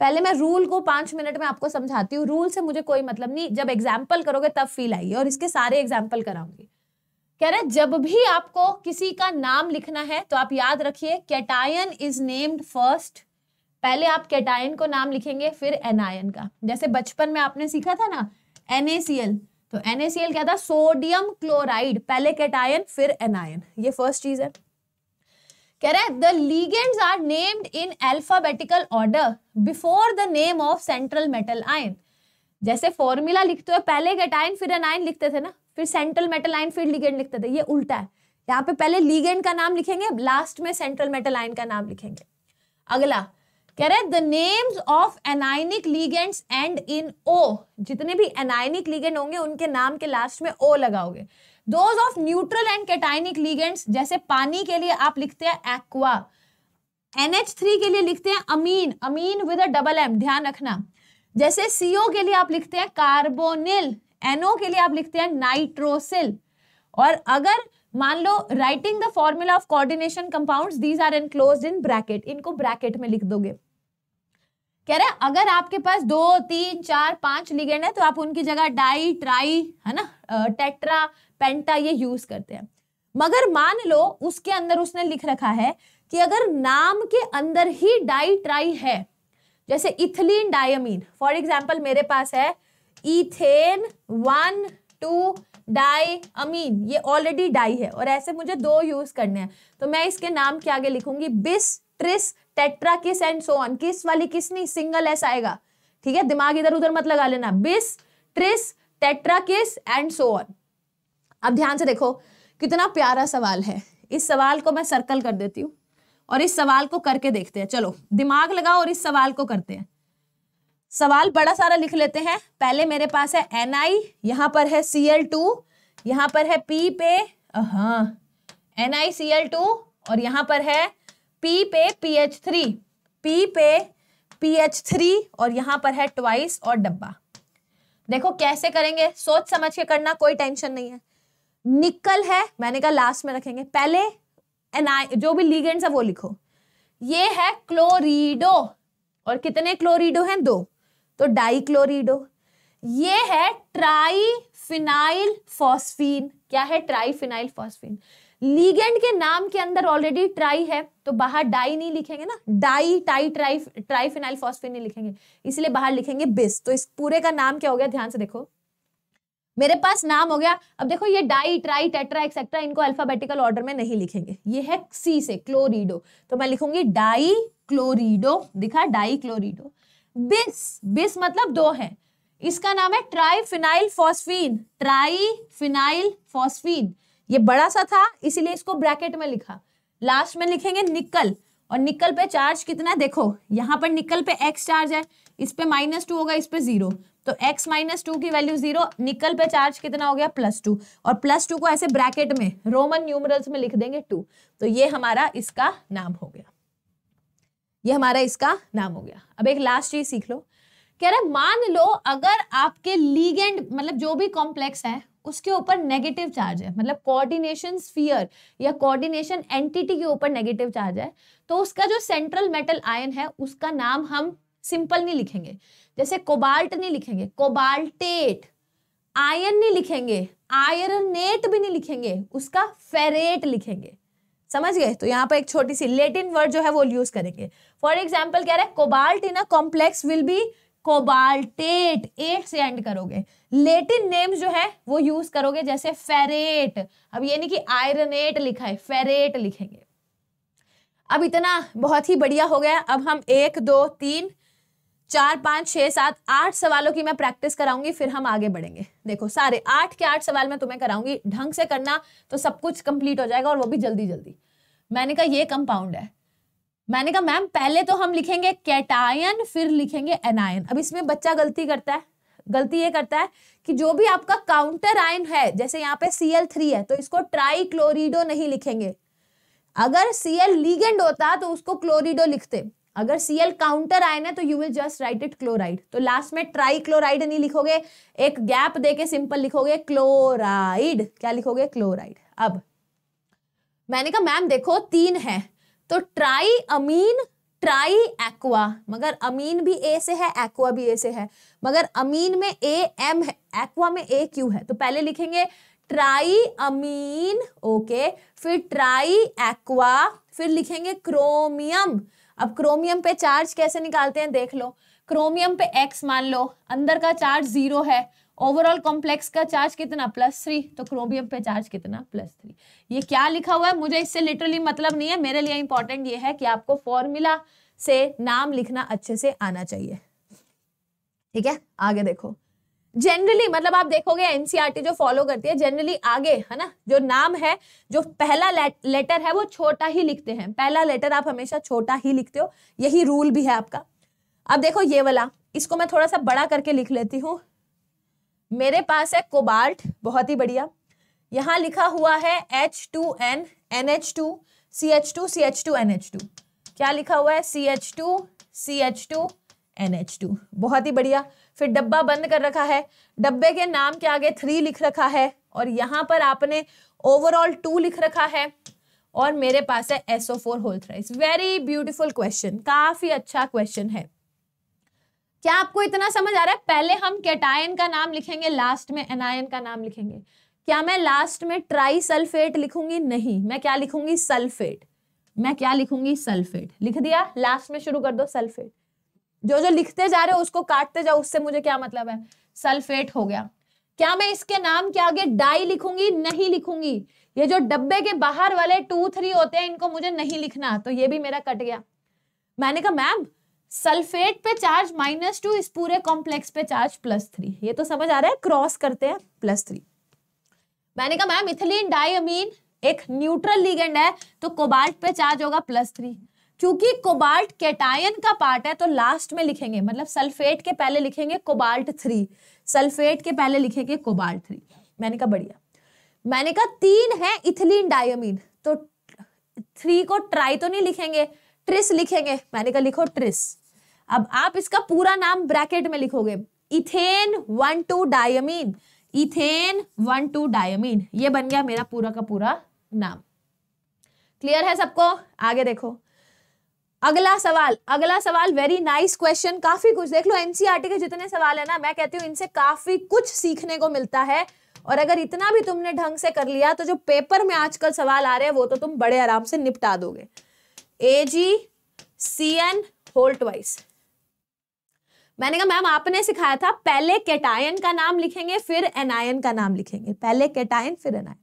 पहले मैं रूल को पांच मिनट में आपको समझाती हूँ रूल से मुझे कोई मतलब नहीं जब एग्जाम्पल करोगे तब फील आएगी और इसके सारे एग्जाम्पल कराऊंगी कह रहे जब भी आपको किसी का नाम लिखना है तो आप याद रखिए कैटायन इज नेम्ड फर्स्ट पहले आप कैटायन को नाम लिखेंगे फिर एनायन का जैसे बचपन में आपने सीखा था ना एनएसीएल तो एनएसीएल क्या था सोडियम क्लोराइड पहले कैटायन फिर एनायन ये फर्स्ट चीज है कह रहे हैं the ligands are named in alphabetical order before the name of central metal ion जैसे फॉर्मूला लिखते हो पहले कैटायन फिर एनायन लिखते थे ना फिर सेंट्रल मेटल आइन फिर लीगेंड लिखते थे ये उल्टा है यहाँ पे पहले लीगेंड का नाम लिखेंगे लास्ट में सेंट्रल मेटल आइन का नाम लिखेंगे अगला कह रहे the names of anionic ligands end in O जितने भी एनाइनिक लीगेंड होंगे उनके नाम के लास्ट में ओ लगाओगे those of neutral and cationic ligands जैसे पानी के लिए आप लिखते हैं एक्वा NH3 के लिए लिखते हैं amine amine with a double M ध्यान रखना जैसे CO के लिए आप लिखते हैं कार्बोनिल एनओ के लिए आप लिखते हैं नाइट्रोसिल और अगर मान लो writing the formula of coordination compounds these are enclosed in bracket इनको ब्रैकेट में लिख दोगे कह रहे अगर आपके पास दो तीन चार पांच लिगेंड है तो आप उनकी जगह डाई ट्राई है ना टेट्रा पेंटा ये यूज करते हैं मगर मान लो उसके अंदर उसने लिख रखा है कि अगर नाम के अंदर ही डाई ट्राई है जैसे इथिलीन डायमीन फॉर एग्जाम्पल मेरे पास है ethane one two diamine ये ऑलरेडी डाई है और ऐसे मुझे दो यूज करने हैं तो मैं इसके नाम के आगे लिखूंगी bis tris tetrakis and so on किस वाली किस नहीं सिंगल ऐसा आएगा ठीक है दिमाग इधर उधर मत लगा लेना bis tris tetrakis and so on अब ध्यान से देखो कितना प्यारा सवाल है इस सवाल को मैं सर्कल कर देती हूँ और इस सवाल को करके देखते हैं चलो दिमाग लगाओ और इस सवाल को करते हैं सवाल बड़ा सारा लिख लेते हैं पहले मेरे पास है एन आई यहाँ पर है सी एल टू यहाँ पर है पी पे हाँ N I C L two और यहाँ पर है पी पे पी एच थ्री पी पे पी एच थ्री और यहाँ पर है ट्वाइस और डब्बा देखो कैसे करेंगे सोच समझ के करना कोई टेंशन नहीं है निकल है मैंने कहा लास्ट में रखेंगे पहले एनआई जो भी लीगेंट्स है वो लिखो ये है क्लोरीडो और कितने क्लोरीडो हैं दो तो डाइक्लोरिडो ये है फिनाइल फॉस्फीन क्या है फिनाइल फॉस्फीन लीगेंड के नाम के अंदर ऑलरेडी ट्राई है तो बाहर डाई नहीं लिखेंगे ना डाई टाई ट्राई फिनाइल फॉस्फिन नहीं लिखेंगे इसलिए बाहर लिखेंगे बिस तो इस पूरे का नाम क्या हो गया ध्यान से देखो मेरे पास नाम हो गया अब देखो ये डाई ट्राई टेट्रा एक्सेट्रा इनको अल्फाबेटिकल ऑर्डर में नहीं लिखेंगे ये है सी से क्लोरीडो तो मैं लिखूंगी डाई क्लोरिडो दिखा डाई क्लोरिडो बिस बिस मतलब दो है इसका नाम है tri phenyl phosphine tri phenyl phosphine ये बड़ा सा था इसीलिए इसको ब्रैकेट में लिखा लास्ट में लिखेंगे निकल और निकल पे चार्ज कितना है देखो यहाँ पर निकल पे एक्स चार्ज है इस पे माइनस टू होगा इस पे जीरो तो एक्स माइनस टू की वैल्यू जीरो निकल पे चार्ज कितना हो गया प्लस टू और प्लस टू को ऐसे ब्रैकेट में रोमन न्यूमरल्स में लिख देंगे टू तो ये हमारा इसका नाम हो गया ये हमारा इसका नाम हो गया अब एक लास्ट चीज सीख लो कह रहा है मान लो अगर आपके लीगेंड मतलब जो भी कॉम्प्लेक्स है उसके ऊपर नेगेटिव चार्ज है मतलब कोऑर्डिनेशन स्फीयर या कोऑर्डिनेशन एंटिटी के ऊपर नेगेटिव चार्ज है तो उसका जो सेंट्रल मेटल आयन है उसका नाम हम सिंपल नहीं लिखेंगे जैसे कोबाल्ट नहीं लिखेंगे कोबाल्टेट आयन नहीं लिखेंगे आयरनेट भी नहीं लिखेंगे उसका फेरेट लिखेंगे समझ गए तो यहाँ पर एक छोटी सी लेटिन वर्ड जो है वो यूज करेंगे फॉर एग्जाम्पल कह रहा है cobalt in a complex will be cobaltate ate से एंड करोगे लेटिन नेम्स जो है वो यूज करोगे जैसे फेरेट अब ये नहीं कि आयरनेट लिखा है फेरेट लिखेंगे अब इतना बहुत ही बढ़िया हो गया अब हम एक दो तीन चार पाँच छः सात आठ सवालों की मैं प्रैक्टिस कराऊंगी फिर हम आगे बढ़ेंगे देखो सारे आठ के आठ सवाल मैं तुम्हें कराऊंगी ढंग से करना तो सब कुछ कंप्लीट हो जाएगा और वो भी जल्दी जल्दी मैंने कहा ये कंपाउंड है मैंने कहा मैम पहले तो हम लिखेंगे कैटायन फिर लिखेंगे एनायन अब इसमें बच्चा गलती करता है गलती ये करता है कि जो भी आपका काउंटर आयन है जैसे यहाँ पे सी है तो इसको ट्राई क्लोरिडो नहीं लिखेंगे अगर सी लीगेंड होता तो उसको क्लोरिडो लिखते अगर सी काउंटर आयन है तो you will just write it chloride तो लास्ट में ट्राई क्लोराइड नहीं लिखोगे एक गैप देके सिंपल लिखोगे क्लोराइड क्या लिखोगे क्लोराइड अब मैंने कहा मैम देखो तीन है तो ट्राई अमीन ट्राई एक्वा मगर अमीन भी ए से है एक्वा भी ए से है मगर अमीन में ए एम है एक्वा में ए क्यू है तो पहले लिखेंगे ट्राई अमीन ओके फिर ट्राई एक्वा फिर लिखेंगे क्रोमियम अब क्रोमियम पे चार्ज कैसे निकालते हैं देख लो क्रोमियम पे एक्स मान लो अंदर का चार्ज जीरो है ओवरऑल कॉम्प्लेक्स का चार्ज कितना प्लस थ्री तो क्रोमियम पे चार्ज कितना प्लस थ्री ये क्या लिखा हुआ है मुझे इससे लिटरली मतलब नहीं है मेरे लिए इंपॉर्टेंट ये है कि आपको फॉर्मूला से नाम लिखना अच्छे से आना चाहिए ठीक है आगे देखो जनरली मतलब आप देखोगे एनसीआरटी e जो फॉलो करती है जनरली आगे है ना जो नाम है जो पहला लेट, लेटर है वो छोटा ही लिखते हैं पहला लेटर आप हमेशा छोटा ही लिखते हो यही रूल भी है आपका अब देखो ये वाला इसको मैं थोड़ा सा बड़ा करके लिख लेती हूँ मेरे पास है कोबाल्ट बहुत ही बढ़िया यहाँ लिखा हुआ है H two N N H two C H two C H two N H two क्या लिखा हुआ है C H two C H two N H two बहुत ही बढ़िया फिर डब्बा बंद कर रखा है डब्बे के नाम के आगे थ्री लिख रखा है और यहाँ पर आपने ओवरऑल टू लिख रखा है और मेरे पास है SO four whole thrice very beautiful question काफी अच्छा क्वेश्चन है क्या आपको इतना समझ आ रहा है पहले हम कैटायन का नाम लिखेंगे लास्ट में एनायन का नाम लिखेंगे क्या मैं लास्ट में ट्राई सल्फेट लिखूंगी नहीं मैं क्या लिखूंगी सल्फेट मैं क्या लिखूंगी सल्फेट लिख दिया लास्ट में शुरू कर दो सल्फेट जो जो लिखते जा रहे हो उसको काटते जाओ उससे मुझे क्या मतलब है सल्फेट हो गया क्या मैं इसके नाम के आगे डाई लिखूंगी नहीं लिखूंगी ये जो डब्बे के बाहर वाले टू थ्री होते हैं इनको मुझे नहीं लिखना तो ये भी मेरा कट गया मैंने कहा मैम सल्फेट पे चार्ज माइनस टू इस पूरे कॉम्प्लेक्स पे चार्ज प्लस थ्री ये तो समझ आ रहा है क्रॉस करते हैं प्लस थ्री मैंने कहा मैम इथिलीन डाइमीन एक न्यूट्रल लिगेंड है तो कोबाल्ट पे चार्ज होगा प्लस थ्री क्योंकि कोबाल्ट कैटायन का पार्ट है तो लास्ट में लिखेंगे मतलब सल्फेट के पहले लिखेंगे कोबाल्ट थ्री सल्फेट के पहले लिखेंगे कोबाल्ट थ्री मैंने कहा बढ़िया मैंने कहा तीन है इथिलीन डायमीन तो थ्री को ट्राई तो नहीं लिखेंगे ट्रिस लिखेंगे मैंने कहा लिखो ट्रिस अब आप इसका पूरा नाम ब्रैकेट में लिखोगे ethane one two diamine ethane one two diamine ये बन गया मेरा पूरा का पूरा नाम क्लियर है सबको आगे देखो अगला सवाल अगला सवाल वेरी नाइस क्वेश्चन काफी कुछ देख लो एनसीईआरटी e के जितने सवाल है ना मैं कहती हूँ इनसे काफी कुछ सीखने को मिलता है और अगर इतना भी तुमने ढंग से कर लिया तो जो पेपर में आजकल सवाल आ रहे हैं वो तो तुम बड़े आराम से निपटा दोगे A G C N whole twice मैंने कहा मैम आपने सिखाया था पहले कैटायन का नाम लिखेंगे फिर एनायन का नाम लिखेंगे पहले कैटायन फिर एनायन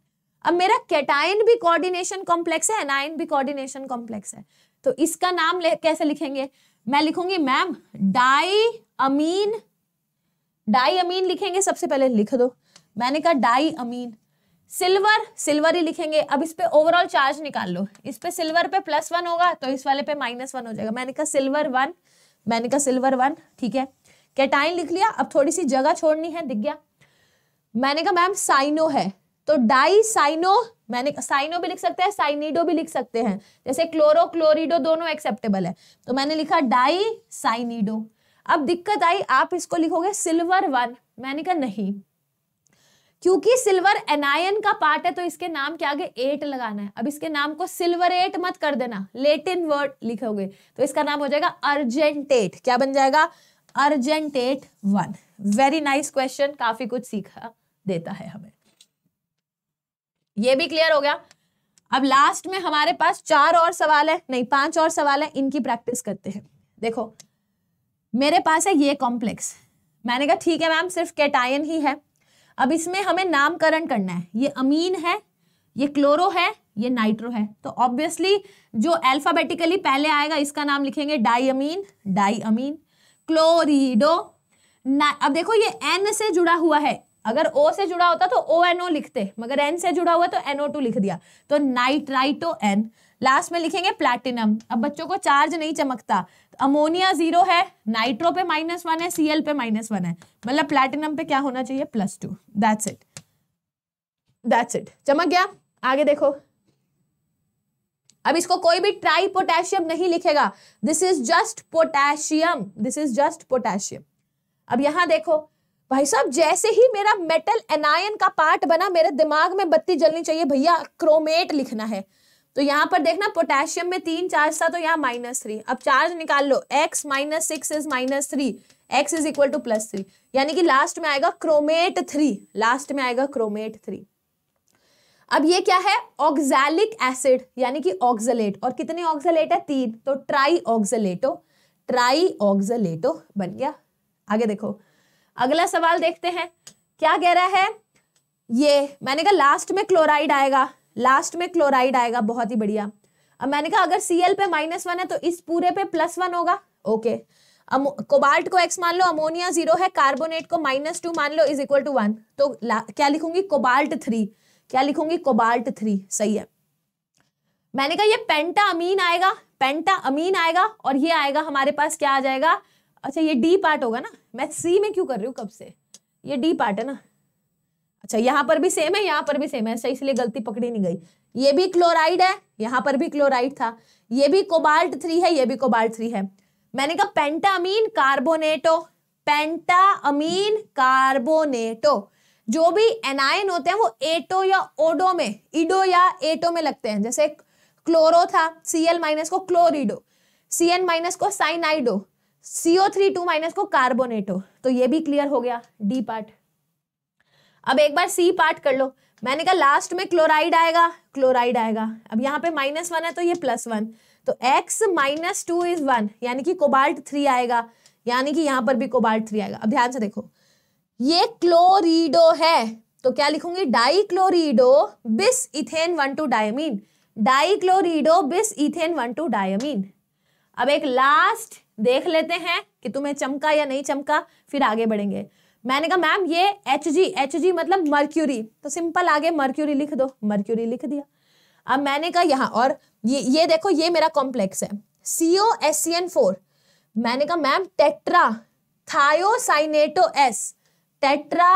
अब मेरा कैटायन भी कोऑर्डिनेशन कॉम्प्लेक्स है एनायन भी कोऑर्डिनेशन कॉम्प्लेक्स है तो इसका नाम कैसे लिखेंगे मैं लिखूंगी ma'am di amine di amine लिखेंगे सबसे पहले लिख दो मैंने कहा डाई अमीन सिल्वर सिल्वर ही लिखेंगे अब इस पे ओवरऑल चार्ज निकाल लो इस पे सिल्वर पे प्लस वन होगा तो इस वाले पे माइनस वन हो जाएगा मैंने कहा सिल्वर वन मैंने कहा सिल्वर वन ठीक है कैटाइन लिख लिया अब थोड़ी सी जगह छोड़नी है दिख गया मैंने कहा मैम साइनो है तो डाई साइनो मैंने साइनो भी लिख सकते हैं साइनिडो भी लिख सकते हैं जैसे क्लोरो क्लोरिडो दोनों एक्सेप्टेबल है तो मैंने लिखा डाई साइनिडो अब दिक्कत आई आप इसको लिखोगे सिल्वर वन मैंने कहा नहीं क्योंकि सिल्वर एनायन का पार्ट है तो इसके नाम के आगे एट लगाना है अब इसके नाम को सिल्वर एट मत कर देना लेटिन वर्ड लिखोगे तो इसका नाम हो जाएगा अर्जेंटेट क्या बन जाएगा argentate one very nice question काफी कुछ सीखा देता है हमें ये भी क्लियर हो गया अब लास्ट में हमारे पास चार और सवाल है नहीं पांच और सवाल है इनकी प्रैक्टिस करते हैं देखो मेरे पास है ये कॉम्प्लेक्स मैंने कहा ठीक है मैम सिर्फ कैटायन ही है अब इसमें हमें नामकरण करना है ये अमीन है ये क्लोरो है ये नाइट्रो है तो ऑब्वियसली जो अल्फाबेटिकली पहले आएगा इसका नाम लिखेंगे डाइअमीन डाइअमीन क्लोरीडो अब देखो ये एन से जुड़ा हुआ है अगर ओ से जुड़ा होता तो ओ एन ओ लिखते मगर एन से जुड़ा हुआ तो एनओ टू लिख दिया तो नाइट्राइटो एन लास्ट में लिखेंगे प्लैटिनम अब बच्चों को चार्ज नहीं चमकता अमोनिया जीरो है नाइट्रो पे माइनस वन है सीएल पे माइनस वन है मतलब प्लेटिनम पे क्या होना चाहिए plus two that's it that's it चमक गया आगे देखो अब इसको कोई भी ट्राई पोटेशियम नहीं लिखेगा this is just potassium this is just potassium अब यहां देखो भाई साहब जैसे ही मेरा मेटल एनायन का पार्ट बना मेरे दिमाग में बत्ती जलनी चाहिए भैया क्रोमेट लिखना है तो यहाँ पर देखना पोटेशियम में तीन चार्ज था तो यहाँ माइनस थ्री अब चार्ज निकाल लो X minus six is minus three X is equal to plus three यानी कि लास्ट में आएगा क्रोमेट थ्री लास्ट में आएगा क्रोमेट थ्री अब ये क्या है ऑक्सैलिक एसिड यानी कि ऑक्सलेट और कितने ऑक्सलेट है तीन तो ट्राई ऑक्सलेटो ट्राई ऑक्सलेटो बन गया आगे देखो अगला सवाल देखते हैं क्या कह रहा है ये मैंने कहा लास्ट में क्लोराइड आएगा लास्ट में क्लोराइड आएगा बहुत ही बढ़िया अब मैंने कहा अगर सी पे माइनस वन है तो इस पूरे पे प्लस वन होगा ओके कोबाल्ट को एक्स मान लो अमोनिया जीरो है कार्बोनेट को माइनस टू मान लो इज इक्वल टू वन तो क्या लिखूंगी कोबाल्ट थ्री क्या लिखूंगी कोबाल्ट थ्री सही है मैंने कहा ये पेंटा अमीन आएगा पेंटा अमीन आएगा और ये आएगा हमारे पास क्या आ जाएगा अच्छा ये डी पार्ट होगा ना मैं सी में क्यों कर रही हूँ कब से ये डी पार्ट है ना अच्छा यहाँ पर भी सेम है यहाँ पर भी सेम है ऐसा इसलिए गलती पकड़ी नहीं गई ये भी क्लोराइड है यहाँ पर भी क्लोराइड था ये भी कोबाल्ट थ्री है ये भी कोबाल्ट थ्री है मैंने कहा पेंटामीन कार्बोनेटो अमीन कार्बोनेटो जो भी एनायन होते हैं वो एटो या ओडो में इडो e या एटो में लगते हैं जैसे क्लोरो था सी एल माइनस को क्लोरिडो सी एन माइनस को cyanido CO three two minus को कार्बोनेटो तो ये भी क्लियर हो गया डी पार्ट अब एक बार सी पार्ट कर लो मैंने कहा लास्ट में क्लोराइड आएगा क्लोराइड आएगा अब यहाँ पे माइनस वन है तो ये प्लस वन तो X minus two is one यानी कि कोबाल्ट थ्री आएगा यानी कि यहाँ पर भी कोबाल्ट थ्री आएगा अब ध्यान से देखो ये क्लोरीडो है तो क्या लिखूंगी dichlorido bis ethane one two diamine dichlorido bis ethane one two diamine अब एक लास्ट देख लेते हैं कि तुम्हें चमका या नहीं चमका फिर आगे बढ़ेंगे मैंने कहा मैम ये एच जी एच जी मतलब मर्क्यूरी तो सिंपल आगे मर्क्यूरी लिख दो मर्क्यूरी लिख दिया अब मैंने कहा यहाँ और ये ये देखो ये मेरा कॉम्प्लेक्स है C O S C N four मैंने कहा ma'am tetra thiocyanato S tetra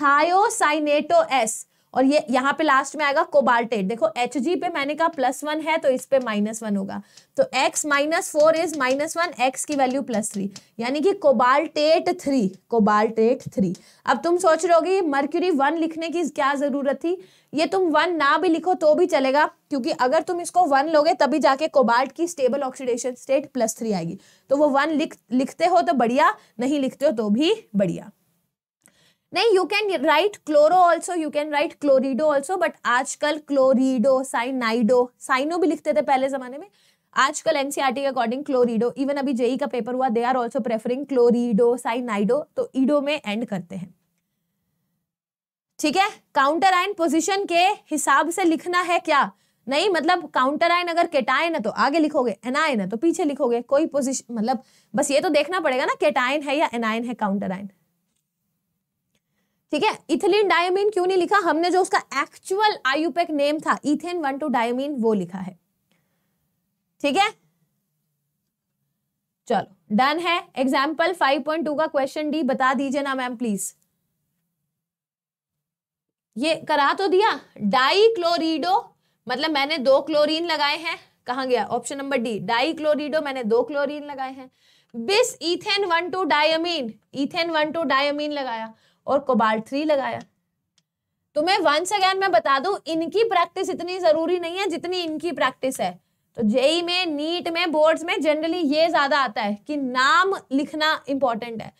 thiocyanato S और ये यहाँ पे लास्ट में आएगा कोबाल्टेट देखो एच जी पे मैंने कहा प्लस वन है तो इस पे माइनस वन होगा तो X minus four is minus one X की वैल्यू प्लस थ्री यानी कि कोबाल्टेट थ्री कोबाल्टेट थ्री अब तुम सोच रहे होगी मर्क्यूरी वन लिखने की क्या जरूरत थी ये तुम वन ना भी लिखो तो भी चलेगा क्योंकि अगर तुम इसको वन लोगे तभी जाके कोबाल्ट की stable oxidation state plus three आएगी तो वो वन लिख लिखते हो तो बढ़िया नहीं लिखते हो तो भी बढ़िया नहीं you can write chloro also you can write chlorido also but आजकल क्लोरिडो साइनाइडो साइनो भी लिखते थे पहले जमाने में आजकल एनसीईआरटी e के अकॉर्डिंग क्लोरिडो इवन अभी जेई e e का पेपर हुआ they are also preferring chlorido cyanido तो ईडो में एंड करते हैं ठीक है काउंटर आयन पोजिशन के हिसाब से लिखना है क्या नहीं मतलब काउंटर आयन अगर केटाइन है तो आगे लिखोगे एनाइन है तो पीछे लिखोगे कोई पोजिशन मतलब बस ये तो देखना पड़ेगा ना केटाइन है या एनाइन है काउंटर आयन ठीक है इथिलीन डायमीन क्यों नहीं लिखा हमने जो उसका एक्चुअल आयुपेक नेम था इथेन वन टू डायमीन वो लिखा है ठीक है चलो डन है एग्जाम्पल 5.2 का क्वेश्चन डी बता दीजिए ना मैम प्लीज ये करा तो दिया डाई क्लोरिडो मतलब मैंने दो क्लोरीन लगाए हैं कहा गया option number D di chlorido मैंने दो क्लोरीन लगाए हैं bis ethane one two diamine ethane one two diamine लगाया और कोबाल्ट थ्री लगाया तो मैं वंस अगेन मैं बता दू इनकी प्रैक्टिस इतनी जरूरी नहीं है जितनी इनकी प्रैक्टिस है तो जेई में नीट में बोर्ड्स में जनरली ये ज्यादा आता है कि नाम लिखना इंपॉर्टेंट है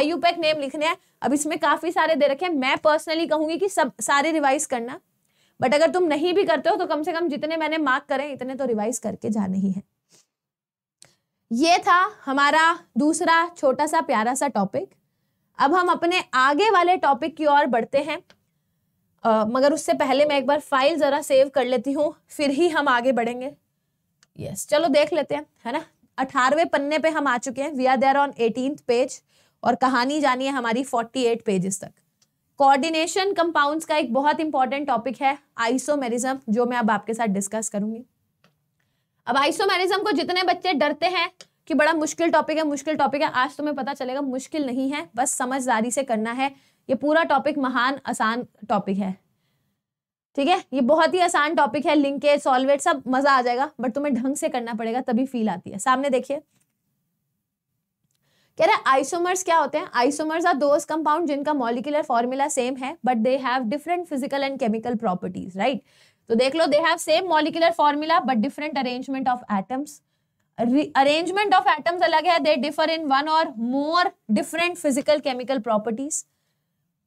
आयु पैक नेम लिखने हैं अब इसमें काफी सारे दे रखे हैं मैं पर्सनली कहूंगी कि सब सारे रिवाइज करना बट अगर तुम नहीं भी करते हो तो कम से कम जितने मैंने मार्क करें इतने तो रिवाइज करके जाने ही है ये था हमारा दूसरा छोटा सा प्यारा सा टॉपिक अब हम अपने आगे वाले टॉपिक की ओर बढ़ते हैं आ, मगर उससे पहले मैं एक बार फाइल ज़रा सेव कर लेती हूँ फिर ही हम आगे बढ़ेंगे यस चलो देख लेते हैं है ना अठारहवें पन्ने पे हम आ चुके हैं we are there on eighteen page और कहानी जानी है हमारी फोर्टी एट पेजेस तक कोऑर्डिनेशन कंपाउंड्स का एक बहुत इंपॉर्टेंट टॉपिक है आइसोमेरिज्म जो मैं अब आपके साथ डिस्कस करूंगी अब आइसोमेरिज्म को जितने बच्चे डरते हैं कि बड़ा मुश्किल टॉपिक है मुश्किल टॉपिक है आज तुम्हें पता चलेगा मुश्किल नहीं है बस समझदारी से करना है ये पूरा टॉपिक महान आसान टॉपिक है ठीक है ये बहुत ही आसान टॉपिक है लिंकेज सॉल्वेट सब मजा आ जाएगा बट तुम्हें ढंग से करना पड़ेगा तभी फील आती है सामने देखिए कह रहे आइसोमर्स क्या होते हैं आइसोमर्स आर दोज कंपाउंड जिनका मॉलिकुलर फॉर्मूला सेम है but they have different physical and chemical properties right तो देख लो they have same molecular formula but different arrangement of atoms arrangement of atoms अलग है दे डिफर इन वन और more different physical chemical properties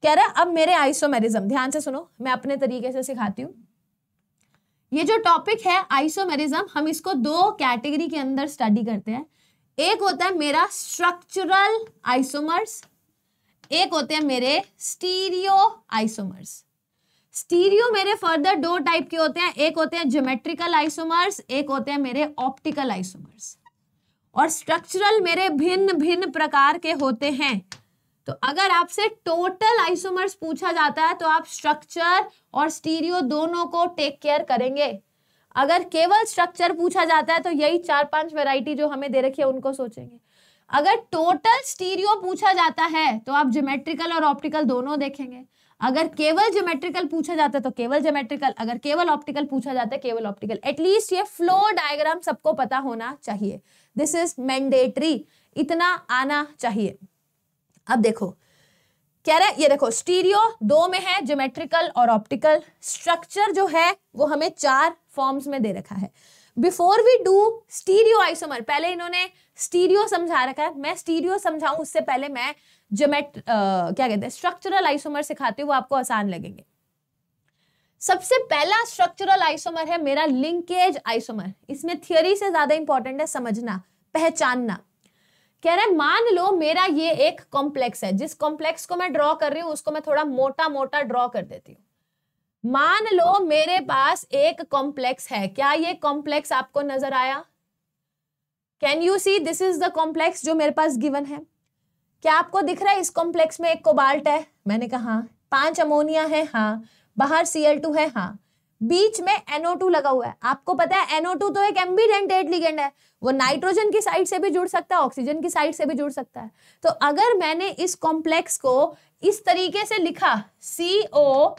कह रहा है अब मेरे आइसोमेरिज्म ध्यान से सुनो मैं अपने तरीके से सिखाती हूँ ये जो टॉपिक है आइसोमेरिज्म हम इसको दो कैटेगरी के अंदर स्टडी करते हैं एक होता है मेरा स्ट्रक्चरल आइसोमर्स एक होते हैं मेरे स्टीरियो आइसोमर्स स्टीरियो मेरे फर्दर दो टाइप के होते हैं एक होते हैं ज्योमेट्रिकल आइसोमर्स एक होते हैं मेरे ऑप्टिकल आइसोमर्स और स्ट्रक्चरल मेरे भिन्न भिन्न प्रकार के होते हैं तो अगर आपसे टोटल आइसोमर्स पूछा जाता है तो आप स्ट्रक्चर और स्टीरियो दोनों को टेक केयर करेंगे अगर केवल स्ट्रक्चर पूछा जाता है तो यही चार पांच वैरायटी जो हमें दे रखी है उनको सोचेंगे अगर टोटल स्टीरियो पूछा जाता है तो आप ज्योमेट्रिकल और ऑप्टिकल दोनों देखेंगे अगर केवल ज्योमेट्रिकल पूछा जाता है तो केवल ज्योमेट्रिकल अगर केवल ऑप्टिकल पूछा जाता है केवल ऑप्टिकल एटलीस्ट ये फ्लो डायग्राम सबको पता होना चाहिए दिस इज मैंडेटरी इतना आना चाहिए अब देखो कह रहे ये देखो स्टीरियो दो में है ज्योमेट्रिकल और ऑप्टिकल स्ट्रक्चर जो है वो हमें चार फॉर्म्स में दे रखा है before we do stereo isomer पहले इन्होंने स्टीरियो समझा रखा है मैं स्टीरियो समझाऊं उससे पहले मैं जोमेट क्या कहते हैं स्ट्रक्चरल आइसोमर सिखाते हुए आपको आसान लगेंगे सबसे पहला स्ट्रक्चरल आइसोमर है मेरा लिंकेज आइसोमर इसमें थियोरी से ज्यादा इंपॉर्टेंट है समझना पहचानना कह रहे मान लो मेरा ये एक कॉम्प्लेक्स है जिस कॉम्प्लेक्स को मैं ड्रॉ कर रही हूँ उसको मैं थोड़ा मोटा मोटा ड्रॉ कर देती हूँ मान लो मेरे पास एक कॉम्प्लेक्स है क्या ये कॉम्प्लेक्स आपको नजर आया can you see this is the complex जो मेरे पास गिवन है क्या आपको दिख रहा है इस कॉम्प्लेक्स में एक कोबाल्ट है मैंने कहा हाँ पांच अमोनिया है हाँ बाहर सी टू है हाँ बीच में एनओ टू लगा हुआ है आपको पता है एनओ टू तो एक एम्बीडेंटेड लिगेंड है वो नाइट्रोजन की साइड से भी जुड़ सकता है ऑक्सीजन की साइड से भी जुड़ सकता है तो अगर मैंने इस कॉम्प्लेक्स को इस तरीके से लिखा C O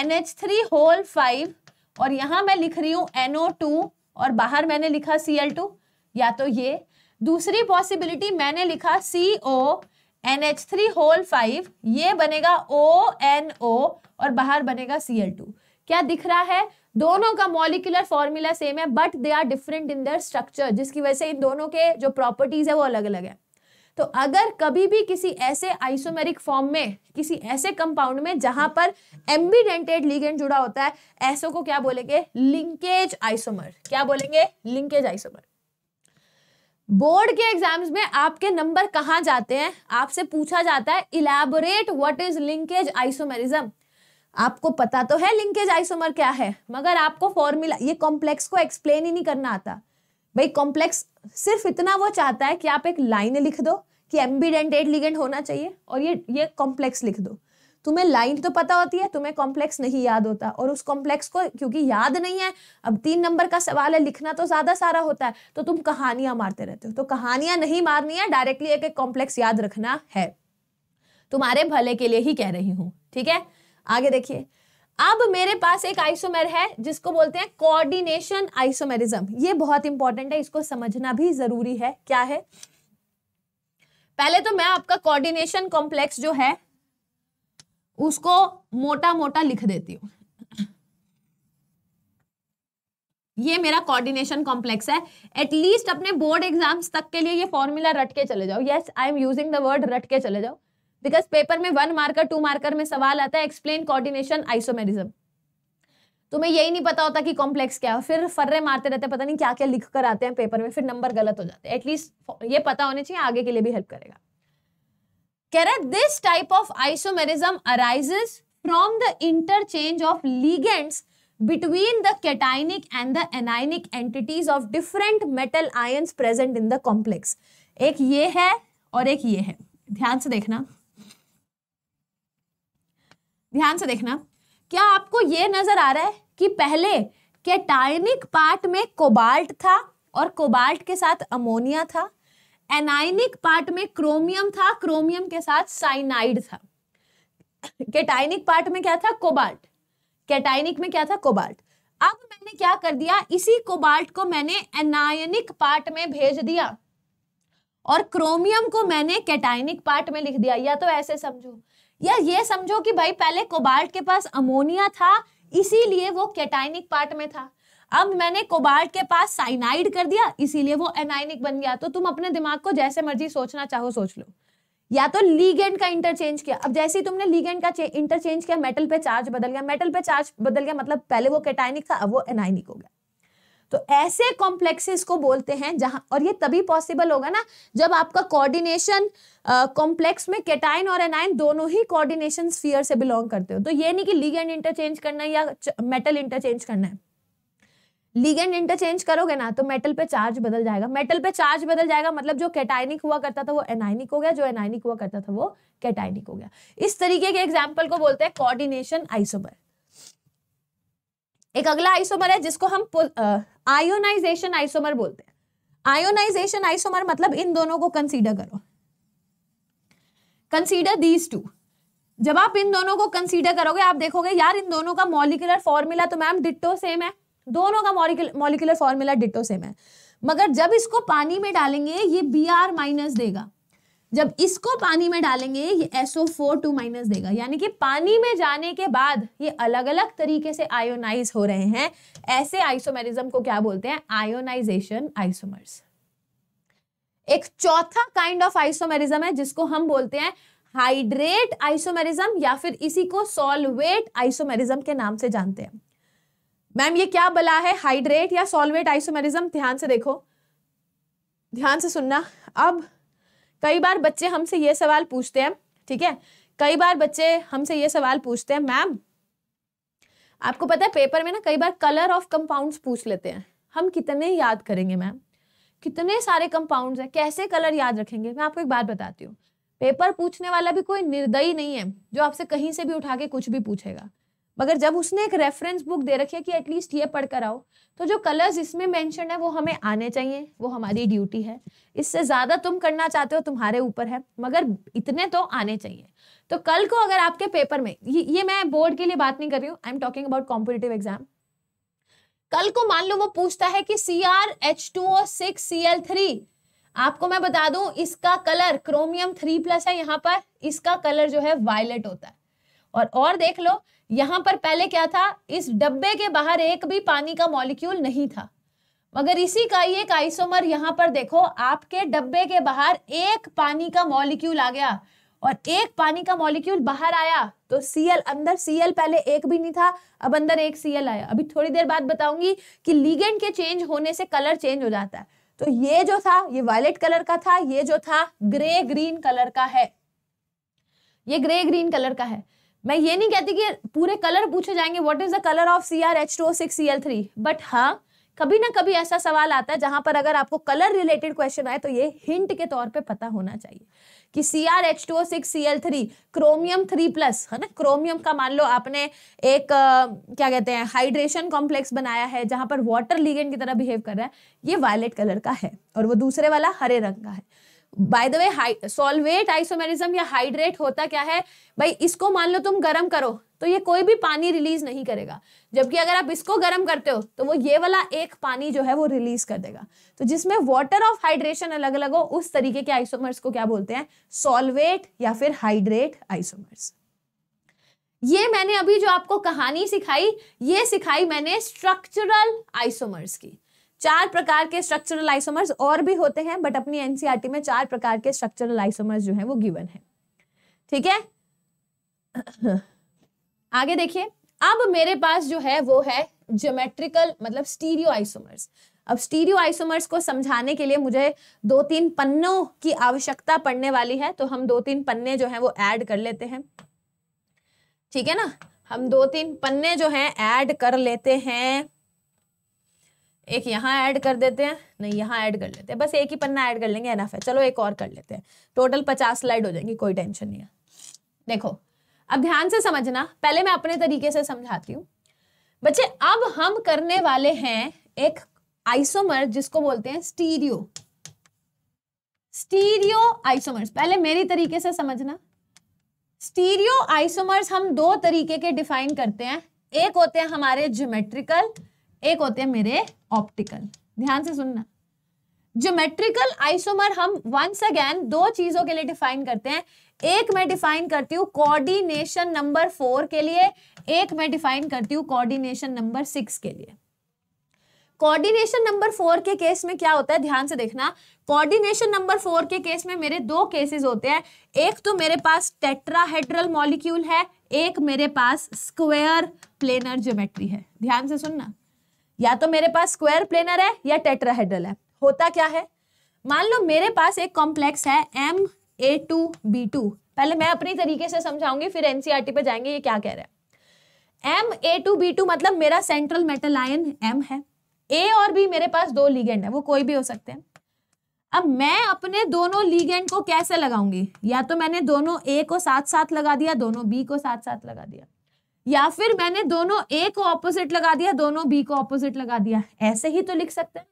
N H three whole five और यहां मैं लिख रही हूं टू और बाहर मैंने लिखा टू या तो ये दूसरी पॉसिबिलिटी मैंने लिखा C O N H three whole five ये बनेगा ओ एन ओ और बाहर बनेगा सी एल टू क्या दिख रहा है दोनों का मॉलिकुलर फॉर्मूला सेम है but they are different in their structure जिसकी वजह से इन दोनों के जो प्रॉपर्टीज है वो अलग अलग है तो अगर कभी भी किसी ऐसे आइसोमेरिक फॉर्म में किसी ऐसे कंपाउंड में जहां पर एम्बीडेंटेड लिगेंड जुड़ा होता है ऐसो को क्या बोलेंगे लिंकेज आइसोमर क्या बोलेंगे लिंकेज आइसोमर बोर्ड के एग्जाम्स में आपके नंबर कहाँ जाते हैं आपसे पूछा जाता है elaborate what is linkage isomerism आपको पता तो है लिंकेज आइसोमर क्या है मगर आपको फॉर्मूला ये कॉम्प्लेक्स को एक्सप्लेन ही नहीं करना आता भाई कॉम्प्लेक्स सिर्फ इतना वो चाहता है कि आप एक लाइन लिख दो कि एम्बीडेंटेड लिगेंड होना चाहिए और ये ये कॉम्प्लेक्स लिख दो तुम्हें लाइन तो पता होती है तुम्हें कॉम्प्लेक्स नहीं याद होता और उस कॉम्प्लेक्स को क्योंकि याद नहीं है अब तीन नंबर का सवाल है लिखना तो ज़्यादा सारा होता है तो तुम कहानियां मारते रहते हो तो कहानियां नहीं मारनी है डायरेक्टली एक एक कॉम्प्लेक्स याद रखना है तुम्हारे भले के लिए ही कह रही हूं ठीक है आगे देखिए अब मेरे पास एक आइसोमेर है जिसको बोलते हैं कोऑर्डिनेशन आइसोमेरिज्म ये बहुत इंपॉर्टेंट है इसको समझना भी जरूरी है क्या है पहले तो मैं आपका कोऑर्डिनेशन कॉम्प्लेक्स जो है उसको मोटा मोटा लिख देती हूँ ये मेरा कोऑर्डिनेशन कॉम्प्लेक्स है एटलीस्ट अपने बोर्ड एग्जाम्स तक के लिए ये फॉर्मूला रट के चले जाओ yes I am using the word रट के चले जाओ बिकॉज पेपर में वन मार्कर टू मार्कर में सवाल आता है एक्सप्लेन कोऑर्डिनेशन आइसोमेरिज्म तुम्हें यही नहीं पता होता कि कॉम्प्लेक्स क्या है फिर फर्रे मारते रहते पता नहीं क्या क्या लिख कर आते हैं पेपर में फिर नंबर गलत हो जाते हैं एटलीस्ट ये पता होने चाहिए आगे के लिए भी हेल्प करेगा कह रहा है this type of isomerism arises from the interchange of ligands between the cationic and the anionic entities of different metal ions present in the complex एक ये है और एक ये है ध्यान से देखना ध्यान से देखना क्या आपको ये नजर आ रहा है कि पहले कैटायनिक पार्ट में कोबाल्ट था और कोबाल्ट के साथ अमोनिया था एनाइनिक पार्ट में क्रोमियम था क्रोमियम के साथ साइनाइड था कैटाइनिक पार्ट में क्या था कोबाल्ट कैटाइनिक में क्या था कोबाल्ट अब मैंने क्या कर दिया इसी कोबाल्ट को मैंने एनायनिक पार्ट में भेज दिया और क्रोमियम को मैंने कैटाइनिक पार्ट में लिख दिया या तो ऐसे समझो या ये समझो कि भाई पहले कोबाल्ट के पास अमोनिया था इसीलिए वो कैटाइनिक पार्ट में था अब मैंने कोबाल्ट के पास साइनाइड कर दिया इसीलिए वो एनाइनिक बन गया तो तुम अपने दिमाग को जैसे मर्जी सोचना चाहो सोच लो या तो लीगेंड का इंटरचेंज किया अब जैसे ही तुमने लीगेंड का इंटरचेंज किया मेटल पे चार्ज बदल गया मेटल पे चार्ज बदल गया मतलब पहले वो कैटाइनिक था अब वो एनाइनिक हो गया तो ऐसे कॉम्प्लेक्सेस को बोलते हैं जहां और ये तभी पॉसिबल होगा ना जब आपका कोऑर्डिनेशन कॉम्प्लेक्स में केटाइन और एनाइन दोनों ही कोऑर्डिनेशन स्फीयर से बिलोंग करते हो तो ये नहीं कि लीगेंड इंटरचेंज करना है या मेटल इंटरचेंज करना है लीगेंड इंटरचेंज करोगे ना तो मेटल पे चार्ज बदल जाएगा मेटल पे चार्ज बदल जाएगा मतलब जो कैटाइनिक हुआ करता था वो एनाइनिक हो गया जो एनाइनिक हुआ करता था वो कैटाइनिक हो गया इस तरीके के एग्जाम्पल को बोलते हैं कोऑर्डिनेशन आइसोमर एक अगला आइसोमर है जिसको हम आयोनाइजेशन आइसोमर बोलते हैं आयोनाइजेशन आइसोमर मतलब इन दोनों को कंसीडर करो कंसीडर दीज टू जब आप इन दोनों को कंसीडर करोगे आप देखोगे यार इन दोनों का मॉलिकुलर फॉर्मूला तो मैम डिट्टो सेम है दोनों का मॉलिकुलर फॉर्मूला डिटो सेम है मगर जब इसको पानी में डालेंगे ये बी आर माइनस देगा जब इसको पानी में डालेंगे ये एसओ फोर टू माइनस देगा यानी कि पानी में जाने के बाद ये अलग अलग तरीके से आयोनाइज हो रहे हैं ऐसे आइसोमेरिज्म को क्या बोलते हैं आयोनाइजेशन आइसोमर्स एक चौथा काइंड ऑफ आइसोमेरिज्म है जिसको हम बोलते हैं हाइड्रेट आइसोमेरिज्म या फिर इसी को सॉल्वेट आइसोमेरिज्म के नाम से जानते हैं मैम ये क्या बला है हाइड्रेट या सॉल्वेट आइसोमेरिज्म ध्यान से देखो ध्यान से सुनना अब कई बार बच्चे हमसे ये सवाल पूछते हैं ठीक है कई बार बच्चे हमसे ये सवाल पूछते हैं मैम आपको पता है पेपर में ना कई बार कलर ऑफ कंपाउंड्स पूछ लेते हैं हम कितने याद करेंगे मैम कितने सारे कंपाउंड्स हैं कैसे कलर याद रखेंगे मैं आपको एक बात बताती हूँ पेपर पूछने वाला भी कोई निर्दयी नहीं है जो आपसे कहीं से भी उठा के कुछ भी पूछेगा मगर जब उसने एक रेफरेंस बुक दे रखी है कि एटलीस्ट ये पढ़ कर आओ तो जो कलर्स इसमें मेंशन है वो हमें आने चाहिए वो हमारी ड्यूटी है इससे ज़्यादा तुम करना चाहते हो तुम्हारे ऊपर है मगर इतने तो आने चाहिए तो कल को अगर आपके पेपर में ये, मैं बोर्ड के लिए बात नहीं कर रही हूँ I am talking about competitive exam कल को मान लो वो पूछता है कि C R H two O six C L three आपको मैं बता दूं इसका कलर क्रोमियम थ्री प्लस है यहाँ पर इसका कलर जो है वायलेट होता है और और देख लो यहां पर पहले क्या था इस डब्बे के बाहर एक भी पानी का मॉलिक्यूल नहीं था मगर इसी का ही एक आइसोमर यहां पर देखो आपके डब्बे के बाहर एक पानी का मॉलिक्यूल आ गया और एक पानी का मॉलिक्यूल बाहर आया तो सीएल अंदर सीएल पहले एक भी नहीं था अब अंदर एक सीएल आया अभी थोड़ी देर बाद बताऊंगी कि लीगेंड के चेंज होने से कलर चेंज हो जाता है तो ये जो था ये वायलेट कलर का था ये जो था ग्रे ग्रीन कलर का है ये ग्रे ग्रीन कलर का है मैं ये नहीं कहती कि पूरे कलर पूछे जाएंगे what is the colour of C R H two six C L three but हाँ कभी ना कभी ऐसा सवाल आता है जहां पर अगर आपको कलर रिलेटेड क्वेश्चन आए तो ये हिंट के तौर पे पता होना चाहिए कि C R H two six C L three chromium three plus है ना क्रोमियम का मान लो आपने एक आ, क्या कहते हैं हाइड्रेशन कॉम्प्लेक्स बनाया है जहां पर वाटर लीगेंट की तरह बिहेव कर रहा है ये वायलेट कलर का है और वो दूसरे वाला हरे रंग का है by the way solvate isomerism या हाइड्रेट होता क्या है भाई इसको मान लो तुम गर्म करो तो ये कोई भी पानी रिलीज नहीं करेगा जबकि अगर आप इसको गर्म करते हो तो वो ये वाला एक पानी जो है वो रिलीज कर देगा तो जिसमें वाटर ऑफ हाइड्रेशन अलग अलग हो उस तरीके के आइसोमर्स को क्या बोलते हैं सॉल्वेट या फिर हाइड्रेट आइसोमर्स ये मैंने अभी जो आपको कहानी सिखाई ये सिखाई मैंने स्ट्रक्चरल आइसोमर्स की चार प्रकार के स्ट्रक्चरल आइसोमर्स और भी होते हैं बट अपनी एनसीईआरटी e में चार प्रकार के स्ट्रक्चरल आइसोमर्स जो है वो गिवन है ठीक है आगे देखिए अब मेरे पास जो है वो है ज्योमेट्रिकल मतलब स्टीरियो आइसोमर्स अब स्टीरियो आइसोमर्स को समझाने के लिए मुझे दो तीन पन्नों की आवश्यकता पड़ने वाली है तो हम दो तीन पन्ने जो है वो एड कर लेते हैं ठीक है ना हम दो तीन पन्ने जो है एड कर लेते हैं एक यहाँ ऐड कर देते हैं नहीं यहाँ ऐड कर लेते हैं बस एक ही पन्ना ऐड कर लेंगे एनफ है चलो एक और कर लेते हैं टोटल पचास स्लाइड हो जाएंगी कोई टेंशन नहीं है देखो अब ध्यान से समझना पहले मैं अपने तरीके से समझाती हूँ बच्चे अब हम करने वाले हैं एक आइसोमर जिसको बोलते हैं स्टीरियो स्टीरियो आइसोमर्स पहले मेरी तरीके से समझना स्टीरियो आइसोमर्स हम दो तरीके के डिफाइन करते हैं एक होते हैं हमारे ज्योमेट्रिकल एक होते हैं मेरे ऑप्टिकल ध्यान से सुनना ज्योमेट्रिकल आइसोमर हम वंस अगेन दो चीजों के लिए डिफाइन करते हैं एक मैं डिफाइन करती हूँ कोऑर्डिनेशन नंबर फोर के लिए एक मैं डिफाइन करती हूँ कोऑर्डिनेशन नंबर सिक्स के लिए कोऑर्डिनेशन नंबर फोर के केस में क्या होता है ध्यान से देखना कोऑर्डिनेशन नंबर फोर के केस में मेरे दो केसेस होते हैं एक तो मेरे पास टेट्राहेड्रल मॉलिक्यूल है एक मेरे पास स्क्वेयर प्लेनर ज्योमेट्री है ध्यान से सुनना या तो मेरे पास स्क्वायर प्लेनर है या टेट्राहेड्रल है होता क्या है मान लो मेरे पास एक कॉम्प्लेक्स है M A two B two पहले मैं अपनी तरीके से समझाऊंगी फिर एनसीआरटी e पे जाएंगे ये क्या कह रहा है M A two B two मतलब मेरा सेंट्रल मेटल आयन एम है ए और बी मेरे पास दो लीगेंड है वो कोई भी हो सकते हैं अब मैं अपने दोनों लीगेंड को कैसे लगाऊंगी या तो मैंने दोनों ए को साथ साथ लगा दिया दोनों बी को साथ साथ लगा दिया या फिर मैंने दोनों ए को ऑपोजिट लगा दिया दोनों बी को ऑपोजिट लगा दिया ऐसे ही तो लिख सकते हैं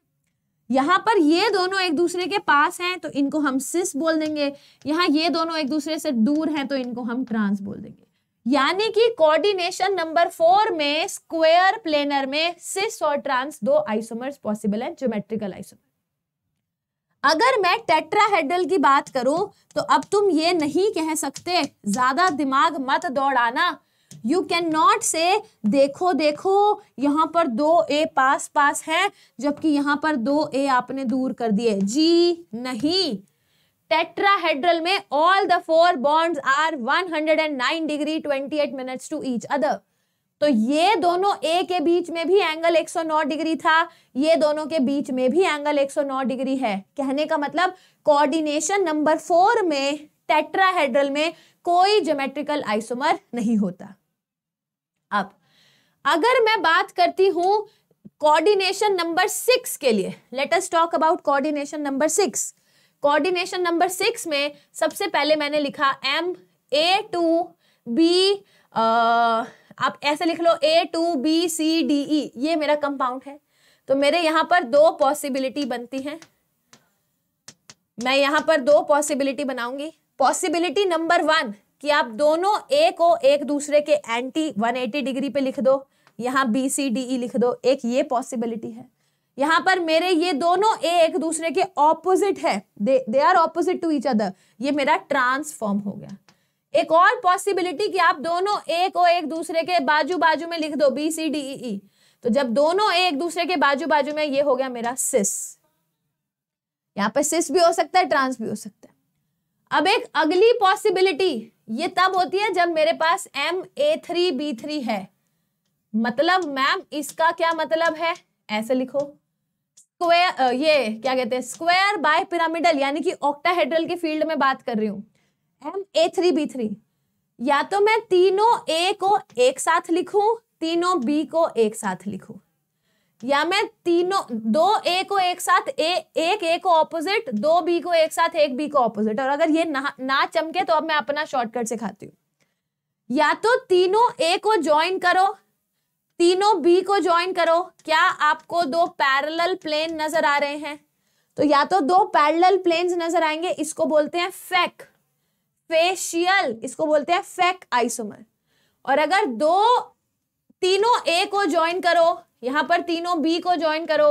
यहाँ पर ये दोनों एक दूसरे के पास हैं तो इनको हम सिस बोल देंगे यहाँ ये दोनों एक दूसरे से दूर हैं तो इनको हम ट्रांस बोल देंगे यानी कि कोऑर्डिनेशन नंबर फोर में स्क्वेयर प्लेनर में सिस और ट्रांस दो आइसोमर्स पॉसिबल है ज्योमेट्रिकल आइसोमर अगर मैं टेट्राहेड्रल की बात करूं तो अब तुम ये नहीं कह सकते ज्यादा दिमाग मत दौड़ाना यू कैन नॉट से देखो देखो यहाँ पर दो ए पास पास है जबकि यहाँ पर दो ए आपने दूर कर दिए जी नहीं टेट्राहेड्रल में all the four bonds are 109 degree 28 minutes to each other तो ये दोनों ए के बीच में भी एंगल 109 डिग्री था ये दोनों के बीच में भी एंगल 109 डिग्री है कहने का मतलब कोऑर्डिनेशन नंबर फोर में टेट्राहेड्रल में कोई ज्योमेट्रिकल आइसोमर नहीं होता अब अगर मैं बात करती हूं कोऑर्डिनेशन नंबर सिक्स के लिए let us talk about coordination number six coordination number six में सबसे पहले मैंने लिखा एम ए टू बी आप ऐसे लिख लो A two B C D E ये मेरा कंपाउंड है तो मेरे यहां पर दो पॉसिबिलिटी बनती हैं मैं यहां पर दो पॉसिबिलिटी बनाऊंगी पॉसिबिलिटी नंबर वन कि आप दोनों ए को एक दूसरे के एंटी 180 डिग्री पे लिख दो यहाँ बी सी डी ई लिख दो एक ये पॉसिबिलिटी है यहाँ पर मेरे ये दोनों ए एक दूसरे के ऑपोजिट है they are opposite to each other ये मेरा ट्रांसफॉर्म हो गया एक और पॉसिबिलिटी कि आप दोनों ए को एक दूसरे के बाजू बाजू में लिख दो बी सी डी ई तो जब दोनों ए एक दूसरे के बाजू बाजू में ये हो गया मेरा सिस यहाँ पर सिस भी हो सकता है ट्रांस भी हो सकता है अब एक अगली पॉसिबिलिटी ये तब होती है जब मेरे पास M A three B three है मतलब मैम इसका क्या मतलब है ऐसे लिखो स्क्वेयर ये क्या कहते हैं स्क्वेयर बाय पिरामिडल यानी कि ऑक्टाहेड्रल के फील्ड में बात कर रही हूँ M A three B three या तो मैं तीनों ए को एक साथ लिखूं तीनों बी को एक साथ लिखूं या मैं तीनों दो ए को एक साथ ए एक ए को ऑपोजिट दो बी को एक साथ एक बी को ऑपोजिट और अगर ये ना ना चमके तो अब मैं अपना शॉर्टकट सिखाती हूँ या तो तीनों ए को ज्वाइन करो तीनों बी को ज्वाइन करो क्या आपको दो पैरेलल प्लेन नजर आ रहे हैं तो या तो दो पैरेलल प्लेन्स नजर आएंगे इसको बोलते हैं फेक फेशियल इसको बोलते हैं फेक आइसोमर और अगर दो तीनों ए को ज्वाइन करो यहां पर तीनों बी को ज्वाइन करो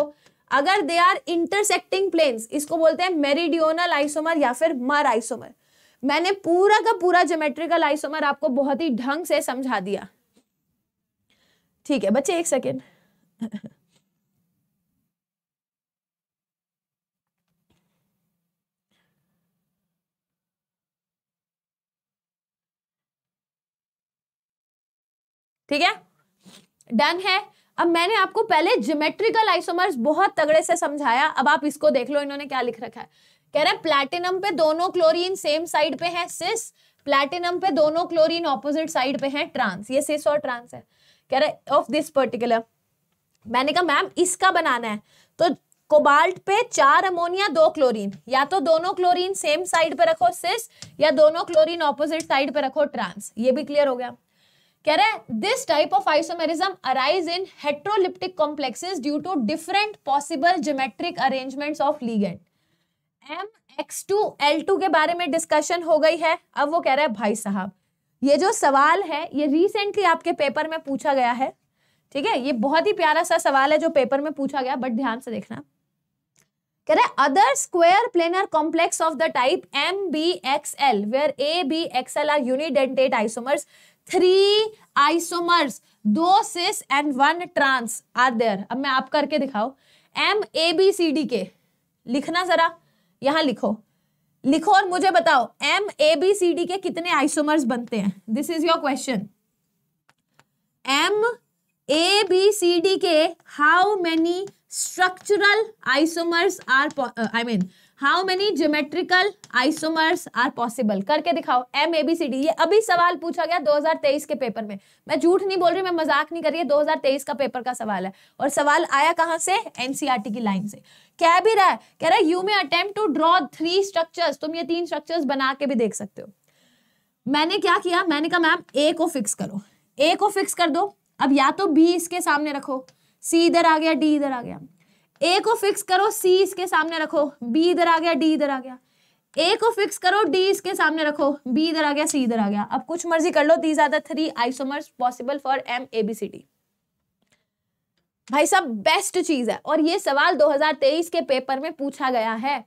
अगर दे आर इंटरसेक्टिंग प्लेन्स इसको बोलते हैं मेरिडियोनल आइसोमर या फिर मर आइसोमर मैंने पूरा का पूरा जोमेट्रिकल आइसोमर आपको बहुत ही ढंग से समझा दिया ठीक है बच्चे एक सेकेंड ठीक है डन है अब मैंने आपको पहले जोमेट्रिकल आइसोमर्स बहुत तगड़े से समझाया अब आप इसको देख लो इन्होंने क्या लिख रखा है कह रहे हैं प्लेटिनम पे दोनों क्लोरीन सेम साइड पे है सिस प्लेटिनम पे दोनों क्लोरीन ऑपोजिट साइड पे है ट्रांस ये सिस और ट्रांस है कह रहे ऑफ दिस पर्टिकुलर मैंने कहा मैम इसका बनाना है तो कोबाल्ट पे चार अमोनिया दो क्लोरीन या तो दोनों क्लोरीन सेम साइड पे रखो सिस या दोनों क्लोरीन ऑपोजिट साइड पे रखो ट्रांस ये भी क्लियर हो गया कह रहे हैं this type of isomerism arise in heteroleptic complexes due to different possible geometric arrangements of ligand M X two L two के बारे में डिस्कशन हो गई है अब वो कह रहा है भाई साहब ये जो सवाल है ये रिसेंटली आपके पेपर में पूछा गया है ठीक है ये बहुत ही प्यारा सा सवाल है जो पेपर में पूछा गया बट ध्यान से देखना कह रहे other square planar complex of the type M B X L where A B X L are unidentate isomers three isomers दो cis and one trans are there अब मैं आप करके दिखाओ M A B C D के लिखना जरा यहां लिखो लिखो और मुझे बताओ M A B C D के कितने आइसोमर्स बनते हैं this is your question M A B C D के how many structural isomers are I mean how many geometrical isomers are possible करके दिखाओ M A B C D ये अभी सवाल पूछा गया 2023 के पेपर में मैं झूठ नहीं बोल रही मैं मजाक नहीं कर रही है 2023 का पेपर का सवाल है और सवाल आया कहाँ से एनसीआर e की लाइन से कह भी रहा है कह रहा है you may attempt to draw three structures तुम ये तीन स्ट्रक्चर्स बना के भी देख सकते हो मैंने क्या किया मैंने कहा मैम ए को फिक्स करो ए को फिक्स कर दो अब या तो बी इसके सामने रखो सी इधर आ गया डी इधर आ गया ए को फिक्स करो सी इसके सामने रखो बी इधर आ गया डी इधर आ गया ए को फिक्स करो डी इसके सामने रखो बी इधर आ गया सी इधर आ गया अब कुछ मर्जी कर लो these are three isomers possible for M A B C D भाई साहब बेस्ट चीज है और ये सवाल 2023 के पेपर में पूछा गया है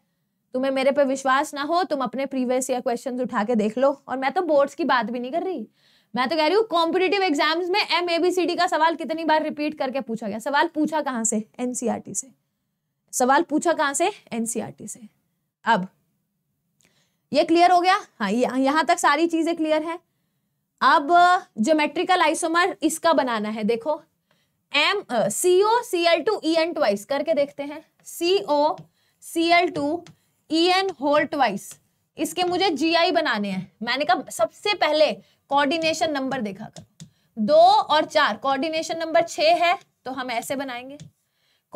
तुम्हें मेरे पे विश्वास ना हो तुम अपने प्रीवियस ईयर क्वेश्चंस उठा के देख लो और मैं तो बोर्ड्स की बात भी नहीं कर रही मैं तो कह रही हूँ कॉम्पिटेटिव एग्जाम्स में M A B C D का सवाल कितनी बार रिपीट करके पूछा गया सवाल पूछा कहाँ से एनसीईआरटी e से सवाल पूछा कहाँ से एनसीईआरटी e से अब ये क्लियर हो गया हाँ यह, यहाँ तक सारी चीजें क्लियर है अब ज्योमेट्रिकल आइसोमर इसका बनाना है देखो M C O C L two E N twice करके देखते हैं C O C L two E N whole twice इसके मुझे जी आई बनाने हैं मैंने कहा सबसे पहले कोऑर्डिनेशन नंबर देखा करो दो और चार कोऑर्डिनेशन नंबर छ है तो हम ऐसे बनाएंगे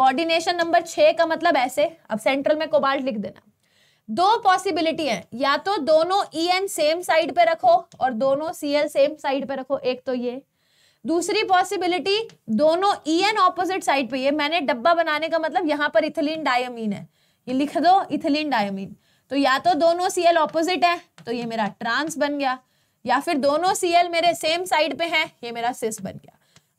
कोऑर्डिनेशन नंबर छ का मतलब ऐसे अब सेंट्रल में कोबाल्ट लिख देना दो पॉसिबिलिटी है या तो दोनों ई एन सेम साइड पे रखो और दोनों सी एल सेम साइड पे रखो एक तो ये दूसरी पॉसिबिलिटी दोनों ई एन ऑपोजिट साइड पे ये मैंने डब्बा बनाने का मतलब यहाँ पर इथिलीन डायमीन है ये लिख दो इथिलीन डायमीन तो या तो दोनों सी एल ऑपोजिट है तो ये मेरा ट्रांस बन गया या फिर दोनों सीएल मेरे सेम साइड पे हैं ये मेरा सिस बन गया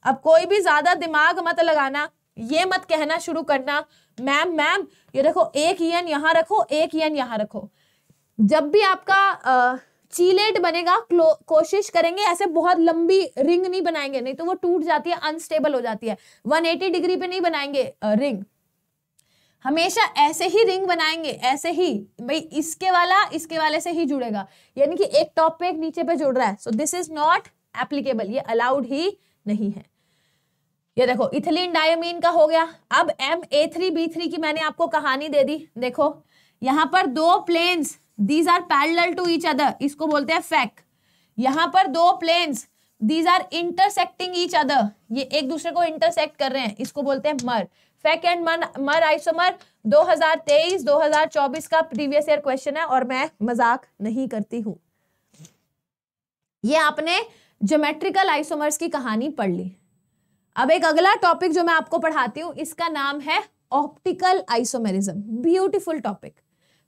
अब कोई भी ज्यादा दिमाग मत लगाना ये मत कहना शुरू करना मैम मैम ये देखो एक यन यहाँ रखो एक यन यहाँ रखो जब भी आपका चीलेट बनेगा कोशिश करेंगे ऐसे बहुत लंबी रिंग नहीं बनाएंगे नहीं तो वो टूट जाती है अनस्टेबल हो जाती है 180 डिग्री पे नहीं बनाएंगे रिंग हमेशा ऐसे ही रिंग बनाएंगे ऐसे ही भाई इसके वाला इसके वाले से ही जुड़ेगा यानी कि एक टॉप पे एक नीचे पे जुड़ रहा है so this is not applicable ये अलाउड ही नहीं है ये देखो इथिलीन डायमीन का हो गया अब M A three B three की मैंने आपको कहानी दे दी देखो यहाँ पर दो planes these are parallel to each other इसको बोलते हैं फैक e यहां पर दो planes these are intersecting each other ये एक दूसरे को इंटरसेक्ट कर रहे हैं इसको बोलते हैं मर सेकेंड मन मर आइसोमर 2023 2024 का प्रीवियस ईयर क्वेश्चन है और मैं मजाक नहीं करती हूं ये आपने ज्योमेट्रिकल आइसोमर्स की कहानी पढ़ ली अब एक अगला टॉपिक जो मैं आपको पढ़ाती हूँ इसका नाम है ऑप्टिकल आइसोमेरिज्म ब्यूटीफुल टॉपिक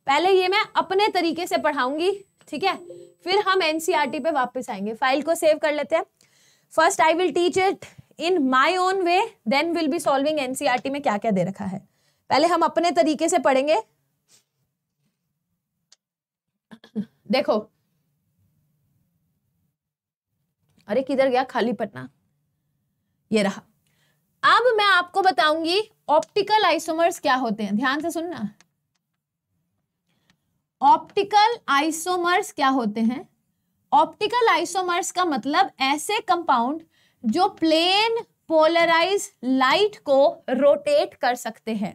पहले ये मैं अपने तरीके से पढ़ाऊंगी ठीक है फिर हम एनसीआरटी e पे वापस आएंगे फाइल को सेव कर लेते हैं first I will teach it in my own way then will be solving NCERT में क्या क्या दे रखा है पहले हम अपने तरीके से पढ़ेंगे देखो अरे किधर गया खाली पटना ये रहा अब मैं आपको बताऊंगी ऑप्टिकल आइसोमर्स क्या होते हैं ध्यान से सुनना ऑप्टिकल आइसोमर्स क्या होते हैं ऑप्टिकल आइसोमर्स का मतलब ऐसे कंपाउंड जो प्लेन पोलराइज लाइट को रोटेट कर सकते हैं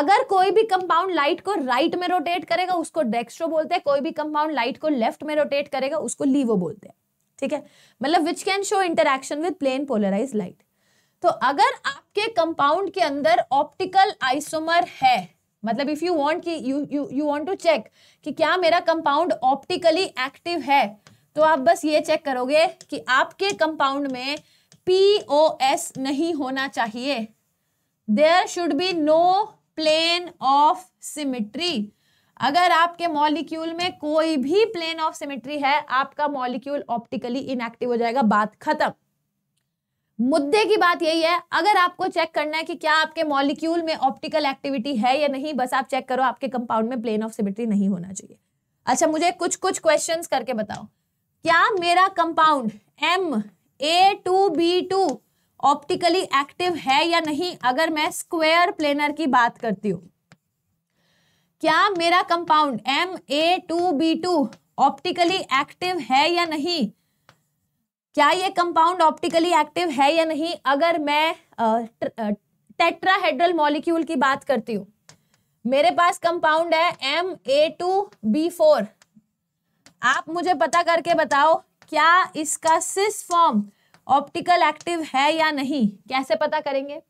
अगर कोई भी कंपाउंड लाइट को राइट में रोटेट करेगा उसको डेक्स्ट्रो बोलते हैं कोई भी कंपाउंड लाइट को लेफ्ट में रोटेट करेगा उसको लीवो बोलते हैं ठीक है मतलब which can show interaction with plane polarise light तो अगर आपके कंपाउंड के अंदर ऑप्टिकल आइसोमर है मतलब इफ यू वांट कि you you you want to check कि क्या मेरा कंपाउंड ऑप्टिकली एक्टिव है तो आप बस ये चेक करोगे कि आपके कंपाउंड में पी ओ एस नहीं होना चाहिए there should be no plane of symmetry अगर आपके मॉलिक्यूल में कोई भी प्लेन ऑफ सिमिट्री है आपका मॉलिक्यूल ऑप्टिकली इनएक्टिव हो जाएगा बात खत्म मुद्दे की बात यही है अगर आपको चेक करना है कि क्या आपके मॉलिक्यूल में ऑप्टिकल एक्टिविटी है या नहीं बस आप चेक करो आपके कंपाउंड में प्लेन ऑफ सिमिट्री नहीं होना चाहिए अच्छा मुझे कुछ कुछ क्वेश्चंस करके बताओ क्या मेरा compound M A two B two optically active है या नहीं अगर मैं स्क्वेयर प्लेनर की बात करती हूँ क्या मेरा compound M A two B two optically active है या नहीं क्या ये कंपाउंड ऑप्टिकली एक्टिव है या नहीं अगर मैं टेट्राहेड्रल मॉलिक्यूल की बात करती हूँ मेरे पास कंपाउंड है M A two B four आप मुझे पता करके बताओ क्या इसका सिस फॉर्म ऑप्टिकल एक्टिव है या नहीं कैसे पता करेंगे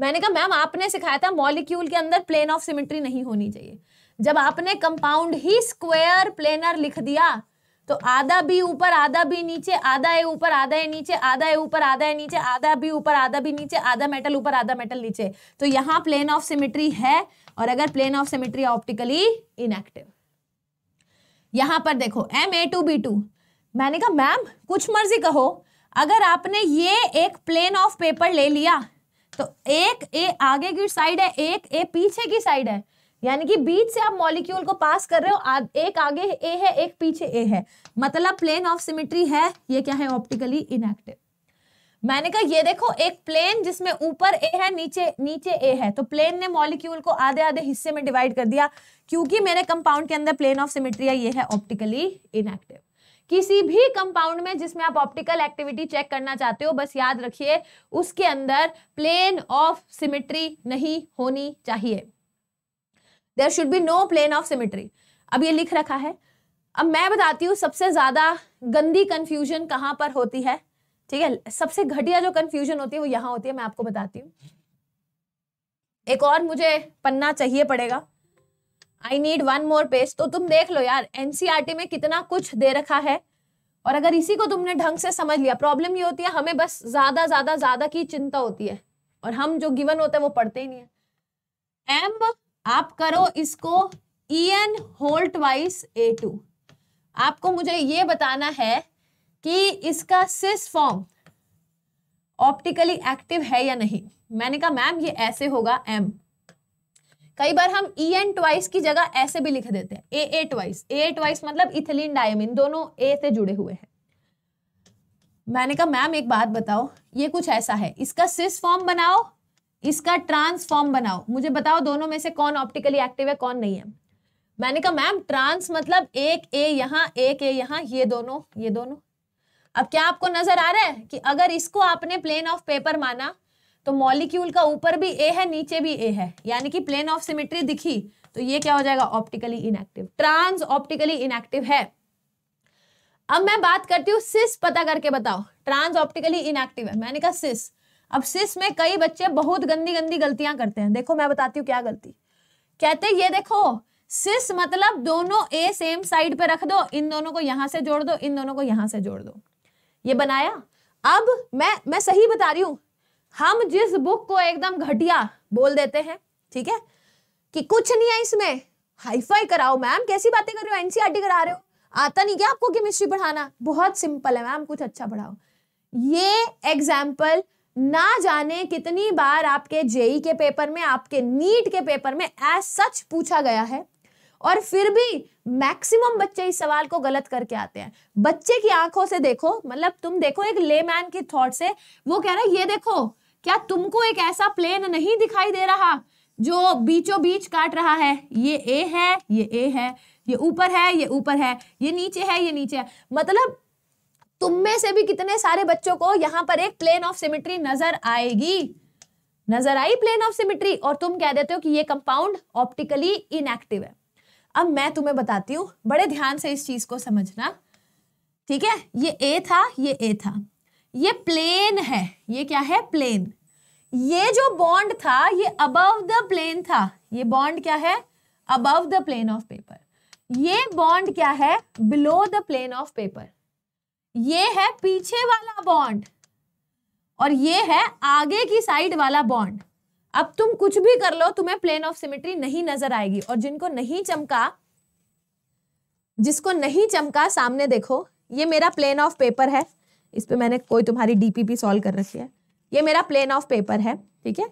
मैंने कहा मैम आपने सिखाया था मॉलिक्यूल के अंदर प्लेन ऑफ सिमेट्री नहीं होनी चाहिए जब आपने कंपाउंड ही स्क्वेयर प्लेनर लिख दिया तो आधा भी ऊपर आधा भी नीचे आधा ए ऊपर आधा ए नीचे आधा ए ऊपर आधा ए नीचे आधा भी ऊपर आधा भी नीचे आधा मेटल ऊपर आधा मेटल नीचे तो यहाँ प्लेन ऑफ सिमेट्री है और अगर plane of symmetry optically inactive यहाँ पर देखो M A two B two मैंने कहा मैम कुछ मर्जी कहो अगर आपने ये एक प्लेन ऑफ पेपर ले लिया तो एक ए आगे की साइड है एक ए पीछे की साइड है यानी कि बीच से आप मॉलिक्यूल को पास कर रहे हो आ, एक आगे ए है एक पीछे ए है मतलब प्लेन ऑफ सिमिट्री है ये क्या है ऑप्टिकली इनएक्टिव मैंने कहा ये देखो एक प्लेन जिसमें ऊपर ए है नीचे नीचे ए है तो प्लेन ने मॉलिक्यूल को आधे आधे हिस्से में डिवाइड कर दिया क्योंकि मेरे कंपाउंड के अंदर प्लेन ऑफ सिमेट्रिया ये है ऑप्टिकली इनएक्टिव किसी भी कंपाउंड में जिसमें आप ऑप्टिकल एक्टिविटी चेक करना चाहते हो बस याद रखिए उसके अंदर प्लेन ऑफ सिमेट्री नहीं होनी चाहिए there should be no plane of symmetry अब ये लिख रखा है अब मैं बताती हूँ सबसे ज्यादा गंदी कंफ्यूजन कहाँ पर होती है ठीक है सबसे घटिया जो कंफ्यूजन होती है वो यहाँ होती है मैं आपको बताती हूँ एक और मुझे पन्ना चाहिए पड़ेगा I need one more page तो तुम देख लो यार एनसीआरटी e में कितना कुछ दे रखा है और अगर इसी को तुमने ढंग से समझ लिया प्रॉब्लम ये होती है हमें बस ज्यादा ज्यादा ज्यादा की चिंता होती है और हम जो गिवन होते हैं वो पढ़ते ही नहीं है एम आप करो इसको E N whole twice A two आपको मुझे ये बताना है कि इसका सिस फॉर्म ऑप्टिकली एक्टिव है या नहीं मैंने कहा मैम ये ऐसे होगा एम कई बार हम ई एन ट्वाइस की जगह ऐसे भी लिख देते हैं A A twice A A twice मतलब इथिलीन डायमिन दोनों ए से जुड़े हुए हैं मैंने कहा मैम एक बात बताओ ये कुछ ऐसा है इसका सिस फॉर्म बनाओ इसका ट्रांसफॉर्म बनाओ मुझे बताओ दोनों में से कौन ऑप्टिकली एक्टिव है कौन नहीं है मैंने कहा मैम ट्रांस मतलब एक ए यहाँ एक ए यहाँ ये दोनों ये दोनों अब क्या आपको नजर आ रहा है कि अगर इसको आपने प्लेन ऑफ पेपर माना तो मॉलिक्यूल का ऊपर भी ए है नीचे भी ए है यानी कि प्लेन ऑफ सिमेट्री दिखी तो ये क्या हो जाएगा optically inactive trans optically inactive है अब मैं बात करती हूँ सिस पता करके बताओ ट्रांस ऑप्टिकली इनएक्टिव है मैंने कहा सिस अब सिस में कई बच्चे बहुत गंदी गंदी गलतियां करते हैं देखो मैं बताती हूँ क्या गलती कहते ये देखो सिस मतलब दोनों ए सेम साइड पे रख दो इन दोनों को यहां से जोड़ दो इन दोनों को यहां से जोड़ दो ये बनाया अब मैं मैं सही बता रही हूं हम जिस बुक को एकदम घटिया बोल देते हैं ठीक है कि कुछ नहीं है इसमें हाईफाई कराओ मैम कैसी बातें कर रहे हो एनसीआरटी e करा रहे हो आता नहीं क्या आपको केमिस्ट्री पढ़ाना बहुत सिंपल है मैम कुछ अच्छा पढ़ाओ ये एग्जाम्पल ना जाने कितनी बार आपके जेई e के पेपर में आपके नीट के पेपर में एज सच पूछा गया है और फिर भी मैक्सिमम बच्चे इस सवाल को गलत करके आते हैं बच्चे की आंखों से देखो मतलब तुम देखो एक लेमैन की थॉट से वो कह रहा है ये देखो क्या तुमको एक ऐसा प्लेन नहीं दिखाई दे रहा जो बीचों बीच काट रहा है ये ए है ये ए है ये ऊपर है ये ऊपर है ये नीचे है ये नीचे है मतलब तुम में से भी कितने सारे बच्चों को यहाँ पर एक प्लेन ऑफ सिमिट्री नजर आएगी नजर आई प्लेन ऑफ सिमिट्री और तुम कह देते हो कि ये कंपाउंड ऑप्टिकली इनएक्टिव है अब मैं तुम्हें बताती हूँ बड़े ध्यान से इस चीज़ को समझना ठीक है ये ए था ये ए था ये प्लेन है ये क्या है प्लेन ये जो बॉन्ड था ये अबव द प्लेन था ये बॉन्ड क्या है above the plane of paper ये बॉन्ड क्या है below the plane of paper ये है पीछे वाला बॉन्ड और ये है आगे की साइड वाला बॉन्ड अब तुम कुछ भी कर लो तुम्हें प्लेन ऑफ सिमेट्री नहीं नजर आएगी और जिनको नहीं चमका जिसको नहीं चमका सामने देखो ये मेरा प्लेन ऑफ पेपर है इस पर मैंने कोई तुम्हारी डीपीपी सॉल्व कर रखी है ये मेरा प्लेन ऑफ पेपर है ठीक है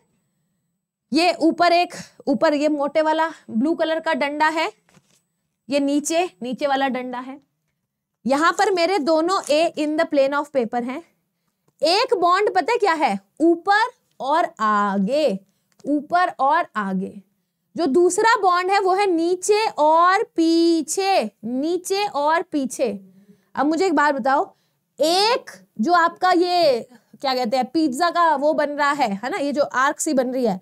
ये ऊपर एक ऊपर ये मोटे वाला ब्लू कलर का डंडा है ये नीचे नीचे वाला डंडा है यहां पर मेरे दोनों A in the plane of paper हैं एक बॉन्ड पता क्या है ऊपर और आगे ऊपर और आगे जो दूसरा बॉन्ड है वो है नीचे और पीछे नीचे और पीछे अब मुझे एक बार बताओ एक जो आपका ये क्या कहते हैं पिज्जा का वो बन रहा है है ना ये जो आर्क सी बन रही है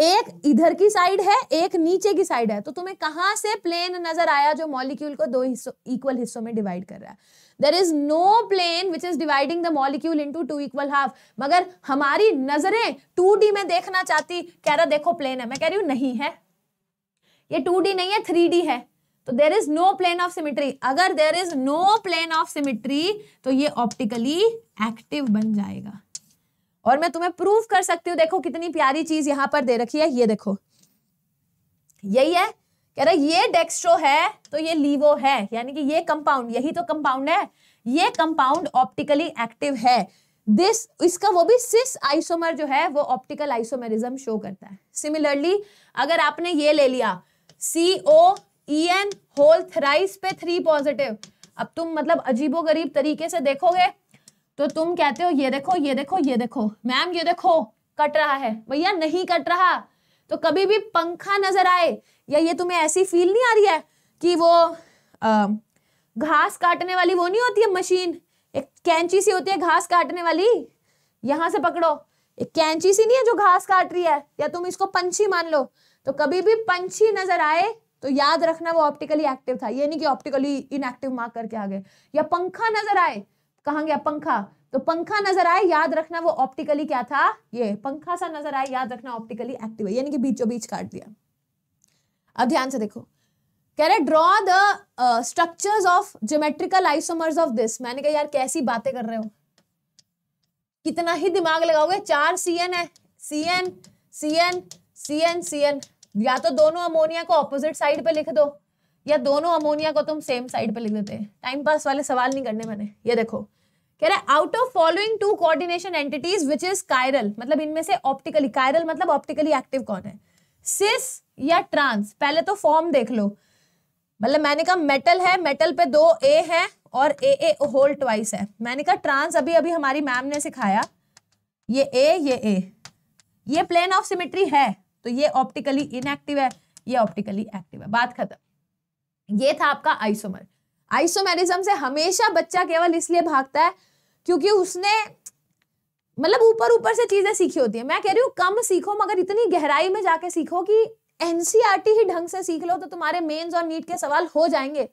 एक इधर की साइड है एक नीचे की साइड है तो तुम्हें कहाँ से प्लेन नजर आया जो मॉलिक्यूल को दो हिस्सों इक्वल हिस्सों में डिवाइड कर रहा है there is no plane which is dividing the molecule into two equal half मगर हमारी नजरें टू डी में देखना चाहती कह रहा देखो प्लेन है मैं कह रही हूं नहीं है ये टू नहीं है थ्री है तो there is no plane of symmetry अगर there is no plane of symmetry तो ये ऑप्टिकली एक्टिव बन जाएगा और मैं तुम्हें प्रूव कर सकती हूँ देखो कितनी प्यारी चीज यहां पर दे रखी है ये देखो यही है कह रहा है ये डेक्स्ट्रो है तो ये लीवो है यानी कि ये कंपाउंड यही तो कंपाउंड है ये कंपाउंड ऑप्टिकली एक्टिव है दिस इसका वो भी सिस आइसोमर जो है वो ऑप्टिकल आइसोमेरिज्म शो करता है सिमिलरली अगर आपने ये ले लिया C O E N whole thrice पे थ्री पॉजिटिव अब तुम मतलब अजीबो गरीब तरीके से देखोगे तो तुम कहते हो ये देखो ये देखो ये देखो मैम ये देखो कट रहा है भैया नहीं कट रहा तो कभी भी पंखा नजर आए या ये तुम्हें ऐसी फील नहीं आ रही है कि वो आ, घास काटने वाली वो नहीं होती है मशीन एक कैंची सी होती है घास काटने वाली यहां से पकड़ो एक कैंची सी नहीं है जो घास काट रही है या तुम इसको पंछी मान लो तो कभी भी पंछी नजर आए तो याद रखना वो ऑप्टिकली एक्टिव था ये नहीं कि ऑप्टिकली इनएक्टिव मार्क करके आ गए या पंखा नजर आए कहा गया पंखा तो पंखा नजर आए याद रखना वो ऑप्टिकली क्या था ये पंखा सा नजर आए याद रखना ऑप्टिकली एक्टिव है यानी कि बीचों बीच काट दिया अब ध्यान से देखो कह रहे draw the structures of geometrical isomers of this मैंने कहा यार कैसी बातें कर रहे हो कितना ही दिमाग लगाओगे चार सी एन है C N C N C N C N या तो दोनों अमोनिया को ऑपोजिट साइड पे लिख दो या दोनों अमोनिया को तुम सेम साइड पे लिख देते टाइम पास वाले सवाल नहीं करने मैंने ये देखो कह रहा है out of following two coordination entities which is chiral मतलब इनमें से ऑप्टिकली कायरल मतलब ऑप्टिकली एक्टिव कौन है सिस या ट्रांस पहले तो फॉर्म देख लो मतलब मैंने कहा मेटल है मेटल पे दो ए है और ए ए होल ट्वाइस है मैंने कहा ट्रांस अभी अभी हमारी मैम ने सिखाया ये ए ये ए ये प्लेन ऑफ सिमेट्री है तो ये ऑप्टिकली इनएक्टिव है ये ऑप्टिकली एक्टिव है बात खत्म ये था आपका आइसोमर आइसोमेरिज्म से हमेशा बच्चा केवल इसलिए भागता है क्योंकि उसने मतलब ऊपर ऊपर से चीजें सीखी होती है मैं कह रही हूँ कम सीखो मगर इतनी गहराई में जाके सीखो कि एनसीआरटी e ही ढंग से सीख लो तो तुम्हारे मेंस और नीट के सवाल हो जाएंगे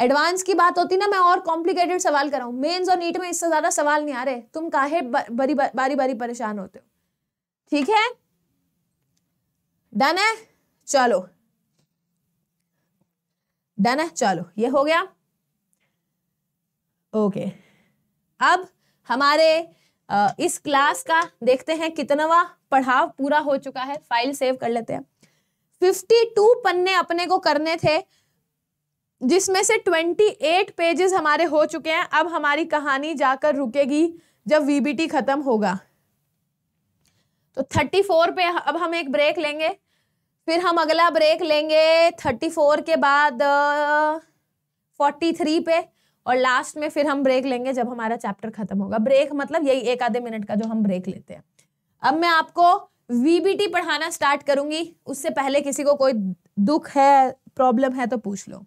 एडवांस की बात होती ना मैं और कॉम्प्लिकेटेड सवाल कराऊ मेन्स और नीट में इससे ज्यादा सवाल नहीं आ रहे तुम काहे बारी बारी बारी परेशान होते हो ठीक है डन है चलो डन है चलो ये हो गया ओके okay. अब हमारे इस क्लास का देखते हैं कितनावा पढ़ाव पूरा हो चुका है फाइल सेव कर लेते हैं 52 पन्ने अपने को करने थे जिसमें से 28 पेजेस हमारे हो चुके हैं अब हमारी कहानी जाकर रुकेगी जब वीबीटी खत्म होगा तो 34 पे अब हम एक ब्रेक लेंगे फिर हम अगला ब्रेक लेंगे 34 के बाद 43 पे और लास्ट में फिर हम ब्रेक लेंगे जब हमारा चैप्टर खत्म होगा ब्रेक मतलब यही एक आधे मिनट का जो हम ब्रेक लेते हैं अब मैं आपको वीबीटी पढ़ाना स्टार्ट करूंगी उससे पहले किसी को कोई दुख है प्रॉब्लम है तो पूछ लो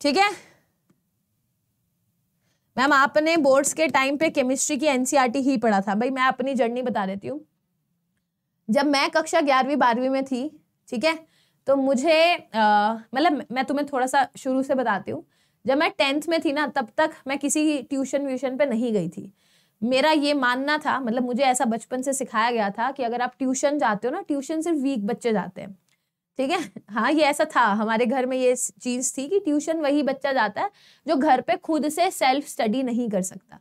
ठीक है मैम आपने बोर्ड्स के टाइम पे केमिस्ट्री की एनसीईआरटी e ही पढ़ा था भाई मैं अपनी जर्नी बता देती हूँ जब मैं कक्षा ग्यारहवीं बारहवीं में थी ठीक है तो मुझे मतलब मैं तुम्हें थोड़ा सा शुरू से बताती हूँ जब मैं टेंथ में थी ना तब तक मैं किसी ट्यूशन व्यूशन पे नहीं गई थी मेरा ये मानना था मतलब मुझे ऐसा बचपन से सिखाया गया था कि अगर आप ट्यूशन जाते हो ना ट्यूशन सिर्फ वीक बच्चे जाते हैं ठीक है हाँ ये ऐसा था हमारे घर में ये चीज़ थी कि ट्यूशन वही बच्चा जाता है जो घर पे खुद से सेल्फ स्टडी नहीं कर सकता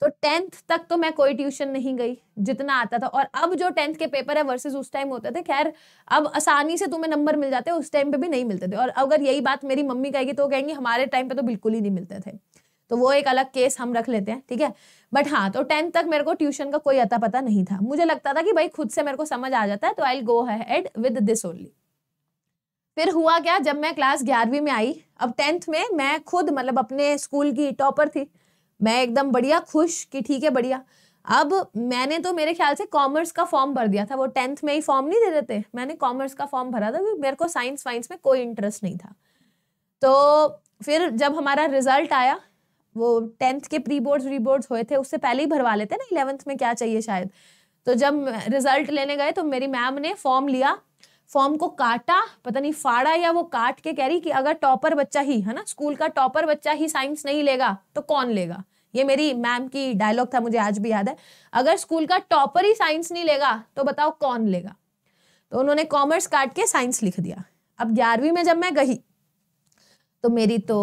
तो टेंथ तक तो मैं कोई ट्यूशन नहीं गई जितना आता था और अब जो टेंथ के पेपर है वर्सेस उस टाइम होते थे खैर अब आसानी से तुम्हें नंबर मिल जाते उस टाइम पे भी नहीं मिलते थे और अगर यही बात मेरी मम्मी कहेगी तो कहेंगी हमारे टाइम पे तो बिल्कुल ही नहीं मिलते थे तो वो एक अलग केस हम रख लेते हैं ठीक है बट हाँ तो टेंथ तक मेरे को ट्यूशन का कोई अता पता नहीं था मुझे लगता था कि भाई खुद से मेरे को समझ आ जाता है तो I go ahead with this only फिर हुआ क्या जब मैं क्लास ग्यारहवीं में आई अब टेंथ में मैं खुद मतलब अपने स्कूल की टॉपर थी मैं एकदम बढ़िया खुश कि ठीक है बढ़िया अब मैंने तो मेरे ख्याल से कॉमर्स का फॉर्म भर दिया था वो टेंथ में ही फॉर्म नहीं दे देते मैंने कॉमर्स का फॉर्म भरा था क्योंकि मेरे को साइंस वाइंस में कोई इंटरेस्ट नहीं था तो फिर जब हमारा रिजल्ट आया वो टेंथ के प्री बोर्ड्स री बोर्ड्स हुए थे उससे पहले ही भरवा लेते ना इलेवंथ में क्या चाहिए शायद तो जब रिजल्ट लेने गए तो मेरी मैम ने फॉर्म लिया फॉर्म को काटा पता नहीं फाड़ा या वो काट के कह रही कि अगर टॉपर बच्चा ही है ना स्कूल का टॉपर बच्चा ही साइंस नहीं लेगा तो कौन लेगा ये मेरी मैम की डायलॉग था मुझे आज भी याद है अगर स्कूल का टॉपर ही साइंस नहीं लेगा तो बताओ कौन लेगा तो उन्होंने कॉमर्स काट के साइंस लिख दिया अब ग्यारहवीं में जब मैं गई तो मेरी तो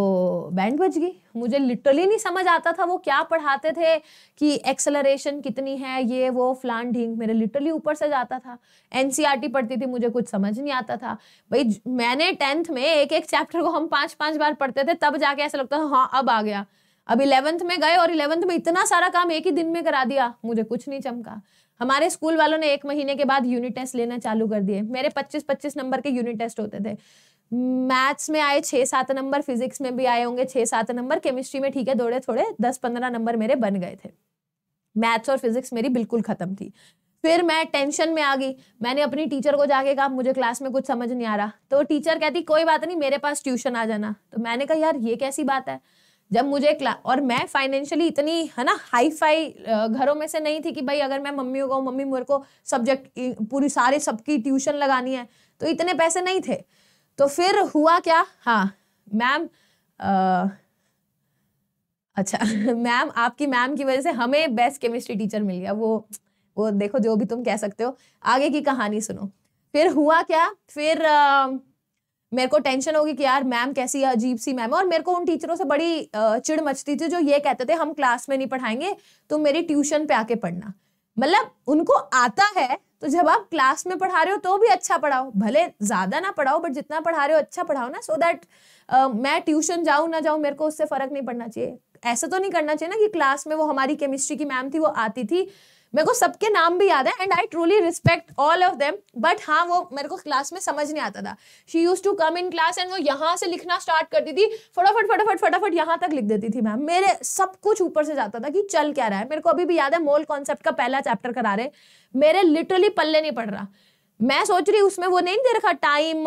बैंड बज गई मुझे लिटरली नहीं समझ आता था वो क्या पढ़ाते थे कि एक्सेलरेशन कितनी है ये वो फ्लान ढींग मेरे लिटरली ऊपर से जाता था एनसीईआरटी e पढ़ती थी मुझे कुछ समझ नहीं आता था भाई मैंने टेंथ में एक एक चैप्टर को हम पांच पांच बार पढ़ते थे तब जाके ऐसा लगता था हाँ अब आ गया अब इलेवंथ में गए और इलेवंथ में इतना सारा काम एक ही दिन में करा दिया मुझे कुछ नहीं चमका हमारे स्कूल वालों ने एक महीने के बाद यूनिट टेस्ट लेना चालू कर दिए मेरे 25-25 नंबर के यूनिट टेस्ट होते थे मैथ्स में आए छः सात नंबर फिजिक्स में भी आए होंगे छः सात नंबर केमिस्ट्री में ठीक है थोड़े थोड़े दस पंद्रह नंबर मेरे बन गए थे मैथ्स और फिजिक्स मेरी बिल्कुल ख़त्म थी फिर मैं टेंशन में आ गई मैंने अपनी टीचर को जाके कहा मुझे क्लास में कुछ समझ नहीं आ रहा तो टीचर कहती कोई बात नहीं मेरे पास ट्यूशन आ जाना तो मैंने कहा यार ये कैसी बात है जब मुझे क्ला और मैं फाइनेंशियली इतनी है ना हाई फाई घरों में से नहीं थी कि भाई अगर मैं मम्मी को मम्मी मेरे को सब्जेक्ट पूरी सारे सबकी ट्यूशन लगानी है तो इतने पैसे नहीं थे तो फिर हुआ क्या हाँ मैम अच्छा मैम *laughs* आपकी मैम की वजह से हमें बेस्ट केमिस्ट्री टीचर मिल गया वो वो देखो जो भी तुम कह सकते हो आगे की कहानी सुनो फिर हुआ क्या फिर आ, मेरे को टेंशन होगी कि यार मैम कैसी अजीब सी मैम है और मेरे को उन टीचरों से बड़ी चिड़ मचती थी जो ये कहते थे हम क्लास में नहीं पढ़ाएंगे तुम मेरी ट्यूशन पे आके पढ़ना मतलब उनको आता है तो जब आप क्लास में पढ़ा रहे हो तो भी अच्छा पढ़ाओ भले ज़्यादा ना पढ़ाओ बट जितना पढ़ा रहे हो अच्छा पढ़ाओ ना सो so दैट uh, मैं ट्यूशन जाऊँ ना जाऊँ मेरे को उससे फ़र्क नहीं पड़ना चाहिए ऐसा तो नहीं करना चाहिए ना कि क्लास में वो हमारी केमिस्ट्री की मैम थी वो आती थी मेरे को सबके नाम भी याद है and I truly respect all of them but हाँ वो मेरे को क्लास में समझ नहीं आता था she use to come in class and वो यहाँ से लिखना स्टार्ट करती थी फटाफट फटाफट फटाफट यहाँ तक लिख देती थी मैम मेरे सब कुछ ऊपर से जाता था कि चल क्या रहा है मेरे को अभी भी याद है मोल कॉन्सेप्ट का पहला चैप्टर करा रहे मेरे लिटरली पल्ले नहीं पड़ रहा मैं सोच रही उसमें वो नहीं दे रखा टाइम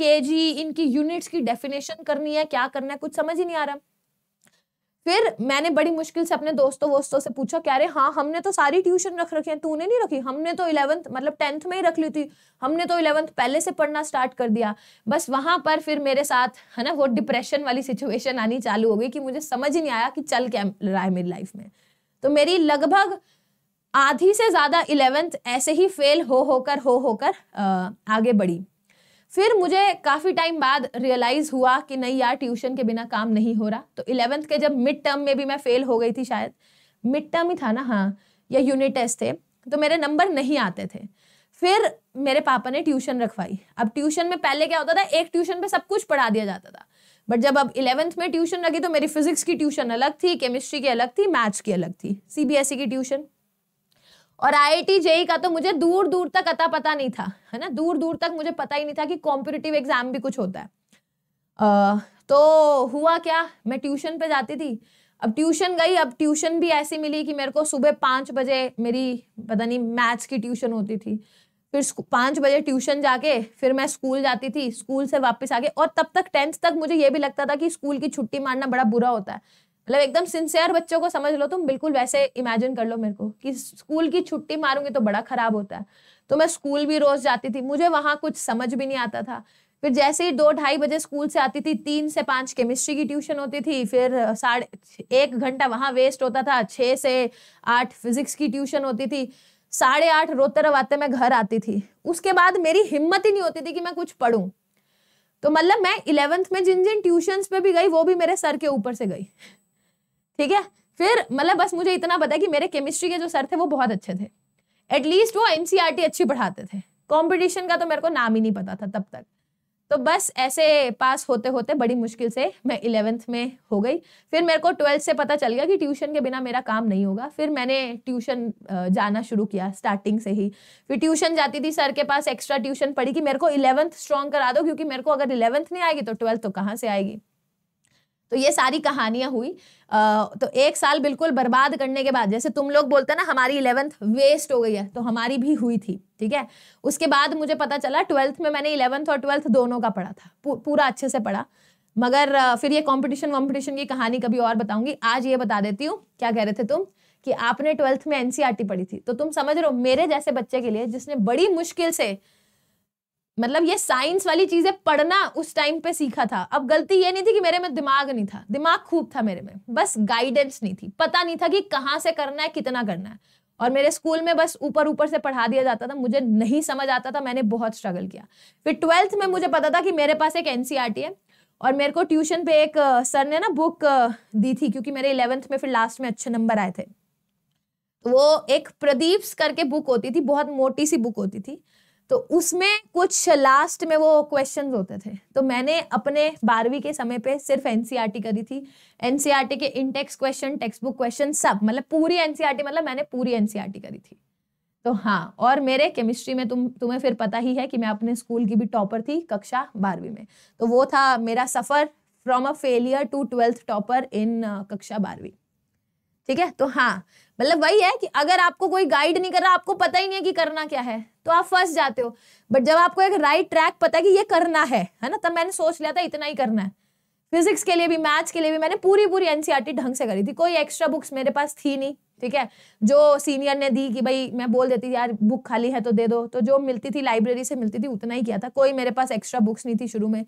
के जी इनकी यूनिट्स की डेफिनेशन करनी है क्या करना है कुछ समझ ही नहीं आ रहा फिर मैंने बड़ी मुश्किल से अपने दोस्तों वोस्तों से पूछा क्या अरे हाँ हमने तो सारी ट्यूशन रख रखी है तूने नहीं रखी हमने तो इलेवंथ मतलब टेंथ में ही रख ली थी हमने तो इलेवंथ पहले से पढ़ना स्टार्ट कर दिया बस वहाँ पर फिर मेरे साथ है ना वो डिप्रेशन वाली सिचुएशन आनी चालू हो गई कि मुझे समझ ही नहीं आया कि चल क्या रहा है मेरी लाइफ में तो मेरी लगभग आधी से ज़्यादा इलेवेंथ ऐसे ही फेल हो होकर हो होकर आगे बढ़ी फिर मुझे काफ़ी टाइम बाद रियलाइज़ हुआ कि नहीं यार ट्यूशन के बिना काम नहीं हो रहा तो इलेवेंथ के जब मिड टर्म में भी मैं फ़ेल हो गई थी शायद मिड टर्म ही था ना हाँ या यूनिट टेस्ट थे तो मेरे नंबर नहीं आते थे फिर मेरे पापा ने ट्यूशन रखवाई अब ट्यूशन में पहले क्या होता था एक ट्यूशन पे सब कुछ पढ़ा दिया जाता था बट जब अब इलेवेंथ में ट्यूशन लगी तो मेरी फिजिक्स की ट्यूशन अलग थी केमिस्ट्री की अलग थी मैथ्स की अलग थी सीबीएसई e की ट्यूशन और टी जेई e का तो मुझे दूर दूर तक अता पता नहीं था है ना दूर दूर तक मुझे पता ही नहीं था कि कॉम्पिटेटिव एग्जाम भी कुछ होता है आ, तो हुआ क्या मैं ट्यूशन पे जाती थी अब ट्यूशन गई अब ट्यूशन भी ऐसी मिली कि मेरे को सुबह पाँच बजे मेरी पता नहीं मैथ्स की ट्यूशन होती थी फिर पाँच बजे ट्यूशन जाके फिर मैं स्कूल जाती थी स्कूल से वापस आके और तब तक टेंथ तक मुझे ये भी लगता था कि स्कूल की छुट्टी मारना बड़ा बुरा होता है मतलब एकदम सिंसियर बच्चों को समझ लो तुम बिल्कुल वैसे इमेजिन कर लो मेरे को कि स्कूल की छुट्टी मारूंगी तो बड़ा खराब होता है तो मैं स्कूल भी रोज जाती थी मुझे वहां कुछ समझ भी नहीं आता था फिर जैसे ही दो ढाई बजे स्कूल से आती थी तीन से पाँच केमिस्ट्री की ट्यूशन होती थी फिर साढ़े एक घंटा वहाँ वेस्ट होता था छः से आठ फिजिक्स की ट्यूशन होती थी साढ़े आठ रोते रवाते मैं घर आती थी उसके बाद मेरी हिम्मत ही नहीं होती थी कि मैं कुछ पढ़ूँ तो मतलब मैं इलेवेंथ में जिन जिन ट्यूशन्स पे भी गई वो भी मेरे सर के ऊपर से गई ठीक है फिर मतलब बस मुझे इतना पता है कि मेरे केमिस्ट्री के जो सर थे वो बहुत अच्छे थे एटलीस्ट वो एनसीईआरटी e अच्छी पढ़ाते थे कंपटीशन का तो मेरे को नाम ही नहीं पता था तब तक तो बस ऐसे पास होते होते बड़ी मुश्किल से मैं इलेवेंथ में हो गई फिर मेरे को ट्वेल्थ से पता चल गया कि ट्यूशन के बिना मेरा काम नहीं होगा फिर मैंने ट्यूशन जाना शुरू किया स्टार्टिंग से ही फिर ट्यूशन जाती थी सर के पास एक्स्ट्रा ट्यूशन पढ़ी कि मेरे को इलेवंथ स्ट्रॉन्ग करा दो क्योंकि मेरे को अगर इलेवंथ नहीं आएगी तो ट्वेल्थ तो कहाँ से आएगी तो ये सारी कहानियां हुई आ, तो एक साल बिल्कुल बर्बाद करने के बाद जैसे तुम लोग बोलते ना हमारी इलेवेंथ वेस्ट हो गई है तो हमारी भी हुई थी ठीक है उसके बाद मुझे पता चला ट्वेल्थ में मैंने इलेवंथ और ट्वेल्थ दोनों का पढ़ा था पू, पूरा अच्छे से पढ़ा मगर फिर ये कंपटीशन वॉम्पिटिशन की कहानी कभी और बताऊंगी आज ये बता देती हूँ क्या कह रहे थे तुम कि आपने ट्वेल्थ में एनसीईआरटी e पढ़ी थी तो तुम समझ रहे हो मेरे जैसे बच्चे के लिए जिसने बड़ी मुश्किल से मतलब ये साइंस वाली चीजें पढ़ना उस टाइम पे सीखा था अब गलती ये नहीं थी कि मेरे में दिमाग नहीं था दिमाग खूब था मेरे में बस गाइडेंस नहीं थी पता नहीं था कि कहाँ से करना है कितना करना है और मेरे स्कूल में बस ऊपर ऊपर से पढ़ा दिया जाता था मुझे नहीं समझ आता था मैंने बहुत स्ट्रगल किया फिर ट्वेल्थ में मुझे पता था कि मेरे पास एक एन e है और मेरे को ट्यूशन पे एक सर ने ना बुक दी थी क्योंकि मेरे इलेवेंथ में फिर लास्ट में अच्छे नंबर आए थे तो वो एक प्रदीप्स करके बुक होती थी बहुत मोटी सी बुक होती थी तो उसमें कुछ लास्ट में वो क्वेश्चन होते थे तो मैंने अपने बारहवीं के समय पे सिर्फ एनसीईआरटी e करी थी एनसीईआरटी e के intext question textbook question सब मतलब पूरी एनसीईआरटी e मतलब मैंने पूरी एनसीईआरटी करी थी तो हाँ और मेरे केमिस्ट्री में तुम तुम्हें फिर पता ही है कि मैं अपने स्कूल की भी टॉपर थी कक्षा बारहवीं में तो वो था मेरा सफ़र from a failure to twelfth topper in कक्षा बारहवीं ठीक है तो हाँ मतलब वही है कि अगर आपको कोई गाइड नहीं कर रहा आपको पता ही नहीं है कि करना क्या है तो आप फंस जाते हो बट जब आपको एक राइट ट्रैक पता है कि ये करना है है ना तब मैंने सोच लिया था इतना ही करना है फिजिक्स के लिए भी मैथ्स के लिए भी मैंने पूरी पूरी एनसीईआरटी ढंग से करी थी कोई एक्स्ट्रा बुक्स मेरे पास थी नहीं ठीक है जो सीनियर ने दी कि भाई मैं बोल देती थी यार बुक खाली है तो दे दो तो जो मिलती थी लाइब्रेरी से मिलती थी उतना ही किया था कोई मेरे पास एक्स्ट्रा बुक्स नहीं थी शुरू में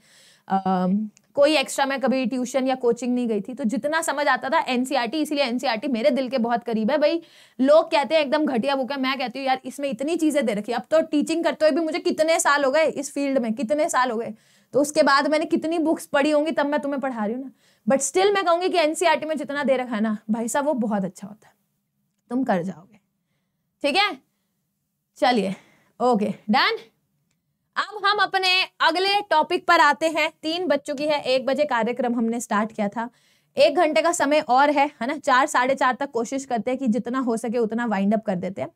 कोई एक्स्ट्रा मैं कभी ट्यूशन या कोचिंग नहीं गई थी तो जितना समझ आता था एनसीआरटी इसलिए एनसीआरटी मेरे दिल के बहुत करीब है भाई लोग कहते हैं एकदम घटिया बुक है मैं कहती हूँ यार इसमें इतनी चीज़ें दे रखी अब तो टीचिंग करते हुए भी मुझे कितने साल हो गए इस फील्ड में कितने साल हो गए तो उसके बाद मैंने कितनी बुक्स पढ़ी होंगी तब मैं तुम्हें पढ़ा रही हूँ ना बट स्टिल मैं कहूँगी कि एनसीआरटी e में जितना दे रखा है ना भाई साहब वो बहुत अच्छा होता है तुम कर जाओगे ठीक है चलिए ओके डन अब हम अपने अगले टॉपिक पर आते हैं तीन बच्चों की है एक बजे कार्यक्रम हमने स्टार्ट किया था एक घंटे का समय और है है ना चार साढ़े चार तक कोशिश करते हैं कि जितना हो सके उतना वाइंड अप कर देते हैं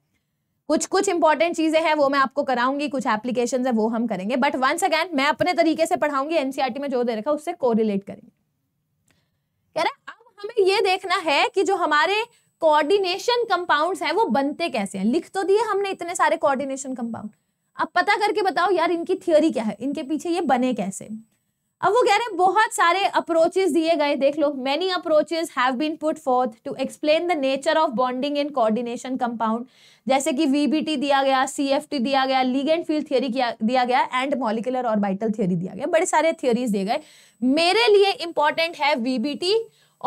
कुछ कुछ इंपॉर्टेंट चीजें हैं वो मैं आपको कराऊंगी कुछ एप्लीकेशन है वो हम करेंगे बट वंस अगैन मैं अपने तरीके से पढ़ाऊंगी एनसीआरटी e में जो दे रखा उससे कोरिलेट करेंगे कह रहे अब हमें ये देखना है कि जो हमारे कोऑर्डिनेशन कंपाउंड्स हैं वो बनते कैसे हैं लिख तो दिए हमने इतने सारे कोऑर्डिनेशन कंपाउंड अब पता करके बताओ यार इनकी थियोरी क्या है इनके पीछे ये बने कैसे अब वो कह रहे हैं बहुत सारे अप्रोचेस दिए गए देख लो many approaches have been put forth to explain the nature of bonding in coordination compound जैसे कि वीबीटी दिया गया सीएफटी दिया गया लीग एंड फील्ड थियोरी दिया गया एंड मॉलिकुलर और बाइटल थियोरी दिया गया बड़े सारे थियोरीज दिए गए मेरे लिए इंपॉर्टेंट है वीबीटी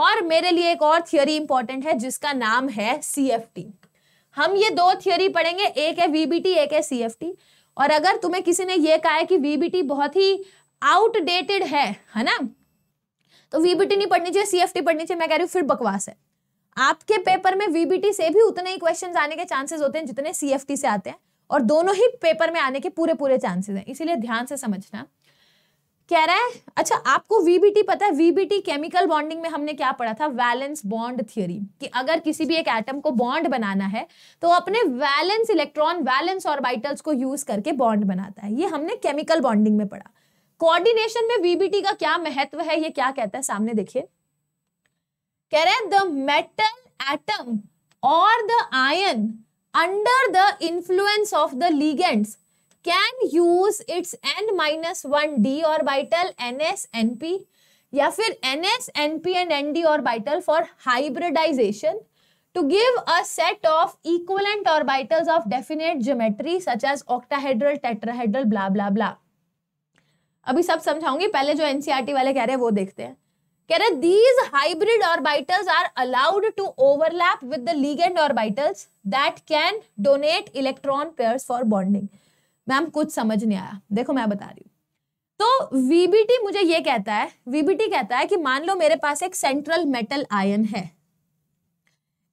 और मेरे लिए एक और थियोरी इंपॉर्टेंट है जिसका नाम है सीएफटी हम ये दो थियोरी पढ़ेंगे एक है वीबीटी एक है सीएफटी और अगर तुम्हें किसी ने यह कहा है कि वीबीटी बहुत ही आउटडेटेड है है ना तो वीबीटी नहीं पढ़नी चाहिए सीएफटी पढ़नी चाहिए मैं कह रही हूँ फिर बकवास है आपके पेपर में वीबीटी से भी उतने ही क्वेश्चन आने के चांसेस होते हैं जितने सीएफटी से आते हैं और दोनों ही पेपर में आने के पूरे पूरे चांसेस हैं इसीलिए ध्यान से समझना कह रहा है अच्छा आपको वीबीटी पता है वीबीटी केमिकल बॉन्डिंग में हमने क्या पढ़ा था वैलेंस बॉन्ड थियोरी कि अगर किसी भी एक एटम को बॉन्ड बनाना है तो अपने वैलेंस इलेक्ट्रॉन वैलेंस ऑर्बिटल्स को यूज करके बॉन्ड बनाता है ये हमने केमिकल बॉन्डिंग में पढ़ा कोऑर्डिनेशन में वीबीटी का क्या महत्व है ये क्या कहता है सामने देखिए कह रहे हैं द मेटल एटम और the ion under the influence of the ligands can use its n minus one d orbital n s n p या फिर n s n p and n d orbital for hybridisation to give a set of equivalent orbitals of definite geometry such as octahedral tetrahedral blah blah blah अभी सब समझाऊंगी पहले जो NCERT e वाले कह रहे हैं वो देखते हैं कह रहे these hybrid orbitals are allowed to overlap with the ligand orbitals that can donate electron pairs for bonding ma'am कुछ समझ नहीं आया देखो मैं बता रही हूँ तो वीबीटी मुझे ये कहता है वीबीटी कहता है कि मान लो मेरे पास एक सेंट्रल मेटल आयन है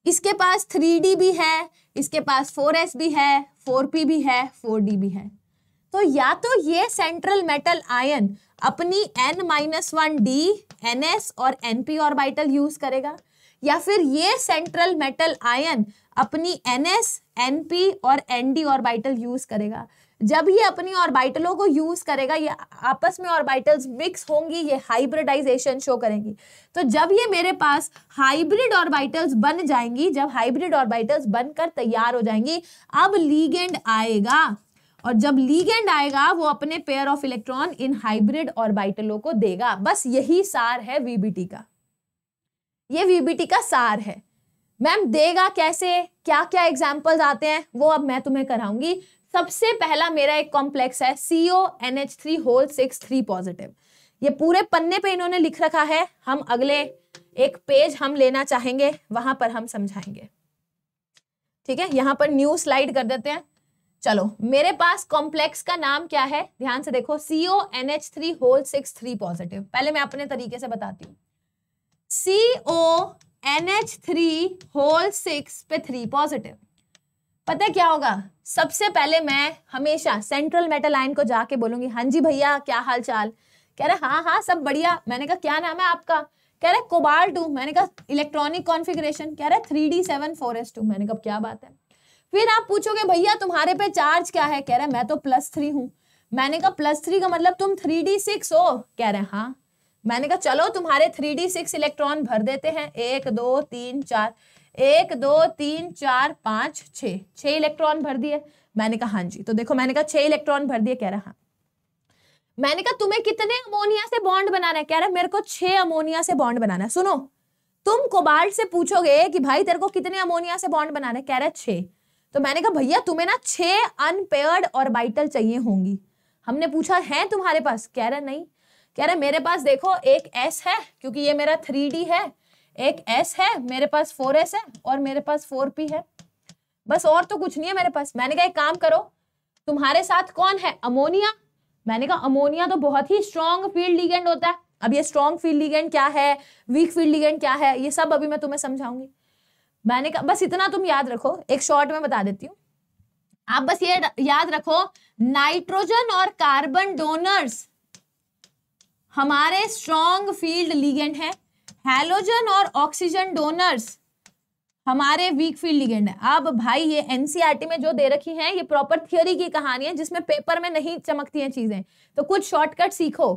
इसके पास थ्री डी भी है इसके पास फोर एस भी है फोर पी भी है फोर डी भी है तो या तो ये सेंट्रल मेटल आयन अपनी n minus one d n s और एन पी ऑर्बिटल यूज करेगा या फिर ये सेंट्रल मेटल आयन अपनी एन एस एन पी और एन डी ऑर्बिटल यूज करेगा जब ये अपनी ऑर्बिटलों को यूज करेगा ये आपस में ऑर्बिटल्स मिक्स होंगी ये हाइब्रिडाइजेशन शो करेंगी तो जब ये मेरे पास हाइब्रिड ऑर्बिटल्स बन जाएंगी जब हाइब्रिड ऑर्बिटल्स बनकर तैयार हो जाएंगी अब लीगेंड आएगा और जब लीगेंड आएगा वो अपने pair of electron in hybrid ऑर्बिटलों को देगा बस यही सार है वीबीटी का ये वीबीटी का सार है मैम देगा कैसे क्या क्या एग्जाम्पल्स आते हैं वो अब मैं तुम्हें कराऊंगी सबसे पहला मेरा एक कॉम्प्लेक्स है C O N H three whole six three positive ये पूरे पन्ने पे इन्होंने लिख रखा है हम अगले एक पेज हम लेना चाहेंगे वहां पर हम समझाएंगे ठीक है यहां पर न्यू स्लाइड कर देते हैं चलो मेरे पास कॉम्प्लेक्स का नाम क्या है ध्यान से देखो C O N H three whole six three positive पहले मैं अपने तरीके से बताती हूँ C O N H three whole six पे थ्री पॉजिटिव पता है क्या होगा सबसे पहले मैं हमेशा सेंट्रल मेटल लाइन को जाके बोलूंगी हाँ जी भैया क्या हाल चाल कह रहे हाँ हाँ सब बढ़िया मैंने कहा क्या नाम है आपका कह रहे कोबाल टू मैंने कहा इलेक्ट्रॉनिक कॉन्फ़िगरेशन कह रहे three D seven four S two मैंने कहा क्या बात है फिर आप पूछोगे भैया तुम्हारे पे चार्ज क्या है कह रहे मैं तो प्लस थ्री हूँ मैंने कहा प्लस थ्री का मतलब तुम थ्री डी सिक्स हो कह रहे हाँ मैंने कहा चलो तुम्हारे थ्री डी सिक्स इलेक्ट्रॉन भर देते हैं एक दो तीन चार एक दो तीन चार पाँच छ छ इलेक्ट्रॉन भर दिए मैंने कहा हाँ जी तो देखो मैंने कहा छ इलेक्ट्रॉन भर दिए कह रहा हाँ मैंने कहा तुम्हें कितने अमोनिया से बॉन्ड बनाना है कह रहा मेरे को छे अमोनिया से बॉन्ड बनाना है सुनो तुम कोबाल्ट से पूछोगे कि भाई तेरे को कितने अमोनिया से बॉन्ड बनाना है कह रहा है तो मैंने कहा भैया तुम्हें ना छे अनपेयर्ड ऑर्बिटल चाहिए होंगी हमने पूछा है तुम्हारे पास कह रहा नहीं कह रहा मेरे पास देखो एक एस है क्योंकि ये मेरा थ्री है एक एस है मेरे पास फोर एस है और मेरे पास फोर पी है बस और तो कुछ नहीं है मेरे पास मैंने कहा एक काम करो तुम्हारे साथ कौन है अमोनिया मैंने कहा अमोनिया तो बहुत ही स्ट्रॉन्ग फील्ड लीगेंड होता है अब ये स्ट्रॉन्ग फील्ड लीगेंड क्या है वीक फील्ड लीगेंड क्या है ये सब अभी मैं तुम्हें समझाऊंगी मैंने कहा बस इतना तुम याद रखो एक शॉर्ट में बता देती हूँ आप बस ये याद रखो नाइट्रोजन और कार्बन डोनर्स हमारे स्ट्रॉन्ग फील्ड लीगेंड है हेलोजन और ऑक्सीजन डोनर्स हमारे वीक फील्ड लिगेंड है अब भाई ये एनसीईआरटी e में जो दे रखी है ये प्रॉपर थियोरी की कहानी है जिसमें पेपर में नहीं चमकती हैं चीजें तो कुछ शॉर्टकट सीखो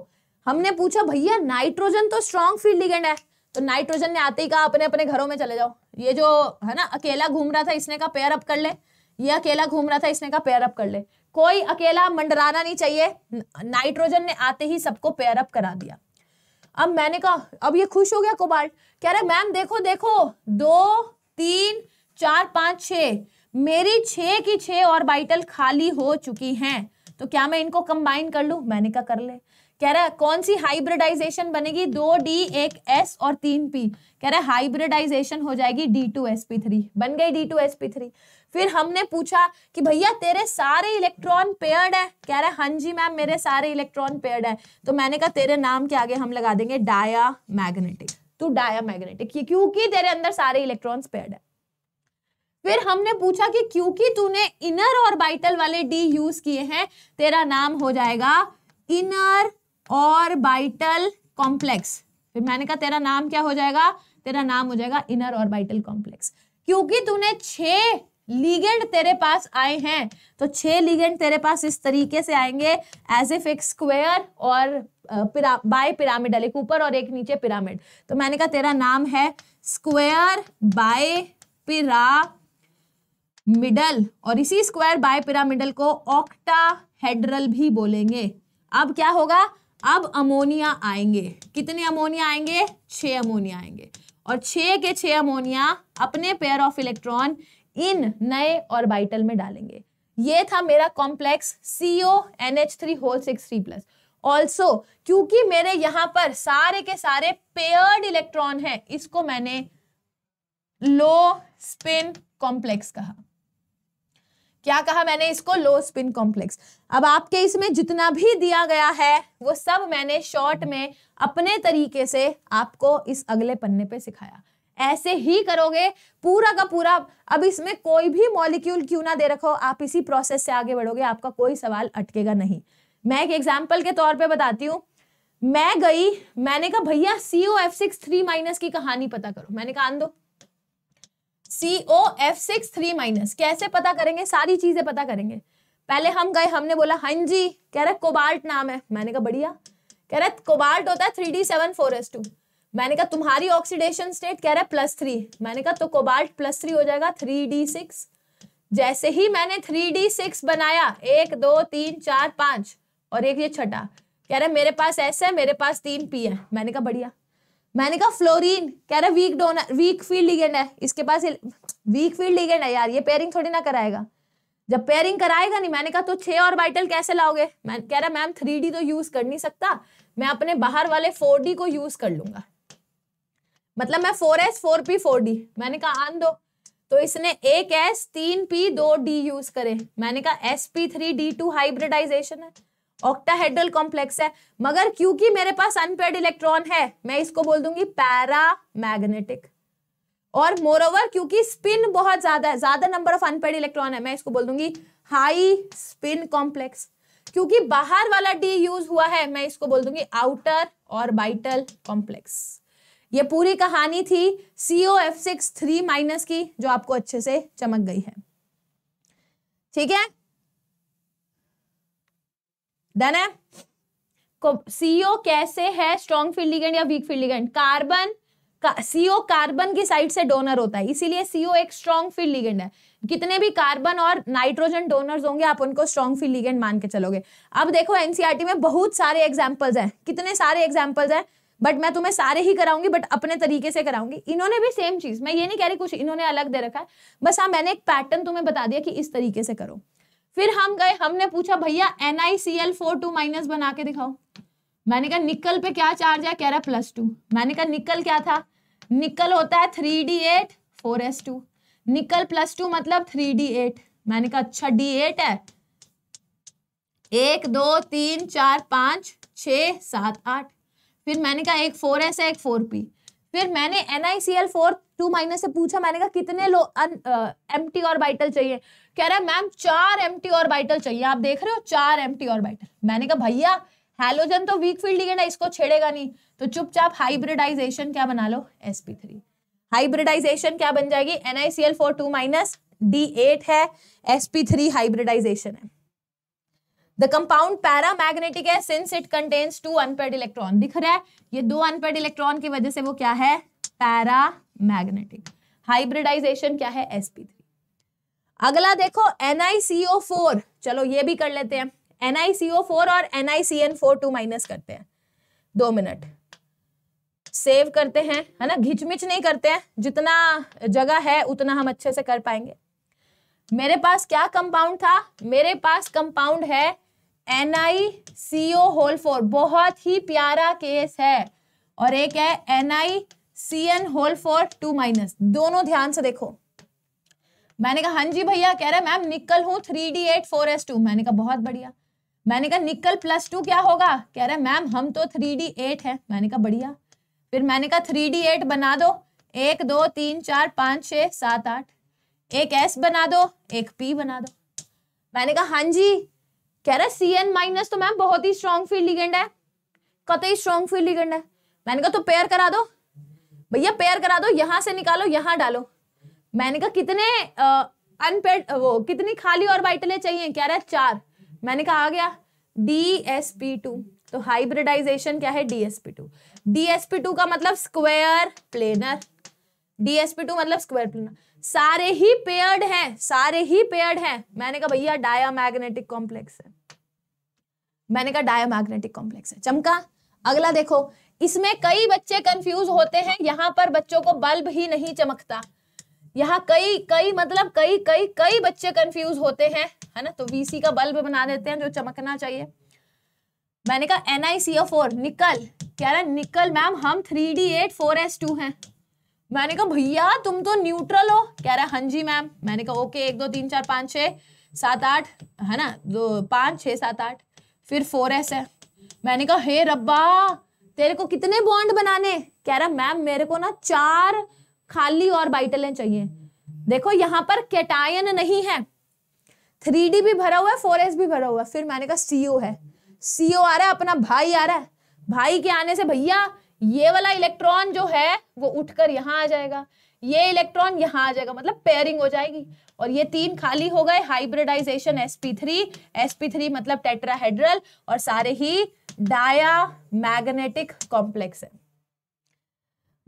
हमने पूछा भैया नाइट्रोजन तो स्ट्रॉन्ग फील्ड लिगेंड है तो नाइट्रोजन ने आते ही कहा अपने अपने घरों में चले जाओ ये जो है ना अकेला घूम रहा था इसने का पेयर अप कर ले ये अकेला घूम रहा था इसने का पेयर अप कर ले कोई अकेला मंडराना नहीं चाहिए नाइट्रोजन ने आते ही सबको पेयर अप करा दिया अब मैंने कहा अब ये खुश हो गया कोबाल्ट कह रहा है मैम देखो देखो दो तीन चार पाँच छ मेरी छ की छ और बाइटल खाली हो चुकी हैं तो क्या मैं इनको कंबाइन कर लू मैंने कहा कर ले कह रहा है कौन सी हाइब्रिडाइजेशन बनेगी दो डी एक एस और तीन पी कह रहा है हाइब्रिडाइजेशन हो जाएगी d two S P three बन गई D two S P three फिर हमने पूछा कि भैया तेरे सारे इलेक्ट्रॉन पेयर्ड है कह रहे हैं जी मैम मेरे सारे इलेक्ट्रॉन पेयर्ड है तो मैंने कहा तेरे नाम के आगे हम लगा देंगे डाया मैग्नेटिक तू डाया मैग्नेटिक क्योंकि तेरे अंदर सारे इलेक्ट्रॉन पेयर्ड है फिर हमने पूछा कि क्योंकि तूने इनर और बाइटल वाले डी यूज किए हैं तेरा नाम हो जाएगा इनर और बाइटल कॉम्प्लेक्स फिर मैंने कहा तेरा नाम क्या हो जाएगा तेरा नाम हो जाएगा इनर ऑर्बिटल कॉम्प्लेक्स क्योंकि तूने छह लीगेंड तेरे पास आए हैं तो छह लीगेंड तेरे पास इस तरीके से आएंगे एज इफ एक स्क्वेयर और बाय पिरामिडल एक ऊपर और एक नीचे पिरामिड तो मैंने कहा तेरा नाम है स्क्वेयर बाय पिरामिडल और इसी स्क्वायर बाय पिरामिडल को ऑक्टा हेड्रल भी बोलेंगे अब क्या होगा अब अमोनिया आएंगे कितने अमोनिया आएंगे छः अमोनिया आएंगे और छः के छः अमोनिया अपने पेयर ऑफ इलेक्ट्रॉन इन नए ऑर्बिटल में डालेंगे ये था मेरा complex CO N H three whole six three plus also क्योंकि मेरे यहाँ पर सारे के सारे पेयर्ड इलेक्ट्रॉन हैं इसको मैंने लो स्पिन कॉम्प्लेक्स कहा क्या कहा मैंने इसको लो स्पिन कॉम्प्लेक्स अब आपके इसमें जितना भी दिया गया है वो सब मैंने शॉर्ट में अपने तरीके से आपको इस अगले पन्ने पे सिखाया ऐसे ही करोगे पूरा का पूरा अब इसमें कोई भी मॉलिक्यूल क्यों ना दे रखो आप इसी प्रोसेस से आगे बढ़ोगे आपका कोई सवाल अटकेगा नहीं मैं एक एग्जाम्पल के तौर पे बताती हूँ मैं गई मैंने कहा भैया C O F six three minus की कहानी पता करो मैंने कहा आन दो CO F six three minus कैसे पता करेंगे सारी चीजें पता करेंगे पहले हम गए हमने बोला हाँ जी कह रहे कोबाल्ट नाम है मैंने कहा बढ़िया कह रहे कोबाल्ट होता है three D seven four S two मैंने कहा तुम्हारी ऑक्सीडेशन स्टेट कह रहा है प्लस थ्री मैंने कहा तो कोबाल्ट प्लस थ्री हो जाएगा थ्री डी सिक्स जैसे ही मैंने थ्री डी सिक्स बनाया एक दो तीन चार पांच और एक ये छठा कह रहा है मेरे पास ऐसा है मेरे पास तीन पी है मैंने कहा बढ़िया मैंने कहा फ्लोरीन कह रहा है weak donor weak field ligand है इसके पास वीक फील्ड लिगेंड है यार ये पेयरिंग थोड़ी ना कराएगा जब पेयरिंग कराएगा नहीं मैंने कहा तो छे और बाइटल कैसे लाओगे मैं कह रहा मैम थ्री तो यूज कर नहीं सकता मैं अपने बाहर वाले फोर को यूज कर लूंगा मतलब मैं four S four P four D मैंने कहा आन दो तो इसने एक एस तीन पी दो डी यूज करे मैंने कहा S P three D two hybridization है ऑक्टाहेड्रल कॉम्प्लेक्स है मगर क्योंकि मेरे पास अनपेड इलेक्ट्रॉन है मैं इसको बोल दूंगी पैरा मैग्नेटिक और मोर ओवर क्योंकि स्पिन बहुत ज्यादा है ज्यादा नंबर ऑफ अनपेड इलेक्ट्रॉन है मैं इसको बोल दूंगी हाई स्पिन कॉम्प्लेक्स क्योंकि बाहर वाला डी यूज हुआ है मैं इसको बोल दूंगी आउटर और बाइटल कॉम्प्लेक्स ये पूरी कहानी थी C O F six three minus की जो आपको अच्छे से चमक गई है ठीक है डन है सीओ कैसे है स्ट्रॉन्ग फील्ड या weak field carbon CO carbon की साइड से डोनर होता है इसीलिए सीओ एक स्ट्रॉन्ग फील्ड है कितने भी कार्बन और नाइट्रोजन डोनर्स होंगे आप उनको स्ट्रॉन्ग फील्ड मान के चलोगे अब देखो एनसीआरटी e में बहुत सारे एग्जाम्पल्स हैं कितने सारे एग्जाम्पल्स हैं बट मैं तुम्हें सारे ही कराऊंगी बट अपने तरीके से कराऊंगी इन्होंने भी सेम चीज मैं ये नहीं कह रही कुछ इन्होंने अलग दे रखा है बस हाँ मैंने एक पैटर्न तुम्हें बता दिया कि इस तरीके से करो फिर हम गए हमने पूछा भैया N I C L four two minus बना के दिखाओ मैंने कहा निकल पे क्या चार्ज है कह रहा प्लस टू मैंने कहा निकल क्या था निकल होता है three D eight four S two nickel plus two मतलब थ्री डी एट मैंने कहा अच्छा डी एट है एक दो तीन चार पांच छ सात आठ फिर मैंने कहा एक फोर एस है एक फोर पी फिर मैंने N I C L four two minus से पूछा मैंने कहा कितने लो एम टी और बाइटल चाहिए कह रहा है मैम चार एम टी और बाइटल चाहिए आप देख रहे हो चार एम टी और बाइटल मैंने कहा भैया हेलोजन तो वीक फील्ड लिगेंड है इसको छेड़ेगा नहीं तो चुपचाप हाइब्रिडाइजेशन क्या बना लो एस पी थ्री हाइब्रिडाइजेशन क्या बन जाएगी N I C L four two minus D eight है एस पी थ्री हाइब्रिडाइजेशन है द कंपाउंड पैरा मैग्नेटिक है since it contains two unpaired electron दिख रहा है ये दो अनपेड इलेक्ट्रॉन की वजह से वो क्या है पैरा मैग्नेटिक हाइब्रिडाइजेशन क्या है sp3 अगला देखो NiCO4 चलो ये भी कर लेते हैं NiCO4 और NiCN4 टू माइनस करते हैं दो मिनट सेव करते हैं है ना घिचमिच नहीं करते हैं जितना जगह है उतना हम अच्छे से कर पाएंगे मेरे पास क्या कंपाउंड था मेरे पास कंपाउंड है N I C O whole four बहुत ही प्यारा केस है और एक है N I C N whole four two minus दोनों ध्यान से देखो मैंने कहा हाँ जी भैया कह रहे मैम निकल हूँ three D eight four S two मैंने कहा बहुत बढ़िया मैंने कहा निकल प्लस टू क्या होगा कह रहे मैम हम तो थ्री डी एट है मैंने कहा बढ़िया फिर मैंने कहा थ्री डी एट बना दो एक दो तीन चार पाँच छ सात आठ एक एस बना दो एक पी बना दो मैंने कहा हाँ जी कह रहा है सी एन माइनस तो मैम बहुत ही स्ट्रॉन्ग फील लिगेंड है कतई स्ट्रॉन्ग फील लिगेंड है मैंने कहा तो पेयर करा दो भैया पेयर करा दो यहां से निकालो यहां डालो मैंने कहा कितने अनपेड वो कितनी खाली और बाइटले चाहिए कह रहा है चार मैंने कहा आ गया डी एस पी टू तो हाइब्रिडाइजेशन क्या है डीएसपी टू डीएसपी टू का मतलब स्क्वायर प्लेनर डीएसपी टू मतलब स्क्वायर प्लेनर सारे ही पेयर्ड हैं सारे ही पेयर्ड हैं मैंने कहा भैया डाया मैग्नेटिक कॉम्प्लेक्स है मैंने कहा डायमैग्नेटिक कॉम्प्लेक्स है चमका अगला देखो इसमें कई बच्चे कंफ्यूज होते हैं यहाँ पर बच्चों को बल्ब ही नहीं चमकता यहाँ कई कई मतलब कई कई कई बच्चे कंफ्यूज होते हैं है ना तो वीसी का बल्ब बना देते हैं जो चमकना चाहिए मैंने कहा एन आई सी फोर निकल कह रहा है निकल मैम हम three D eight four S two हैं मैंने कहा भैया तुम तो न्यूट्रल हो कह रहा हाँ जी मैम मैंने कहा ओके एक दो तीन चार पाँच छः सात आठ है ना दो पाँच छः सात आठ फिर फोर एस है मैंने कहा हे रब्बा तेरे को कितने बॉन्ड बनाने कह रहा मैम मेरे को ना चार खाली और बाइटलें चाहिए देखो यहाँ पर कैटायन नहीं है थ्री डी भी भरा हुआ है फोर एस भी भरा हुआ है फिर मैंने कहा सीओ है सीओ आ रहा है अपना भाई आ रहा है भाई के आने से भैया ये वाला इलेक्ट्रॉन जो है वो उठकर यहाँ आ जाएगा ये इलेक्ट्रॉन यहाँ आ जाएगा मतलब पेयरिंग हो जाएगी और ये तीन खाली हो गए हाइब्रिडाइजेशन sp3 sp3 मतलब टेट्राहेड्रल और सारे ही डाया मैग्नेटिक कॉम्प्लेक्स है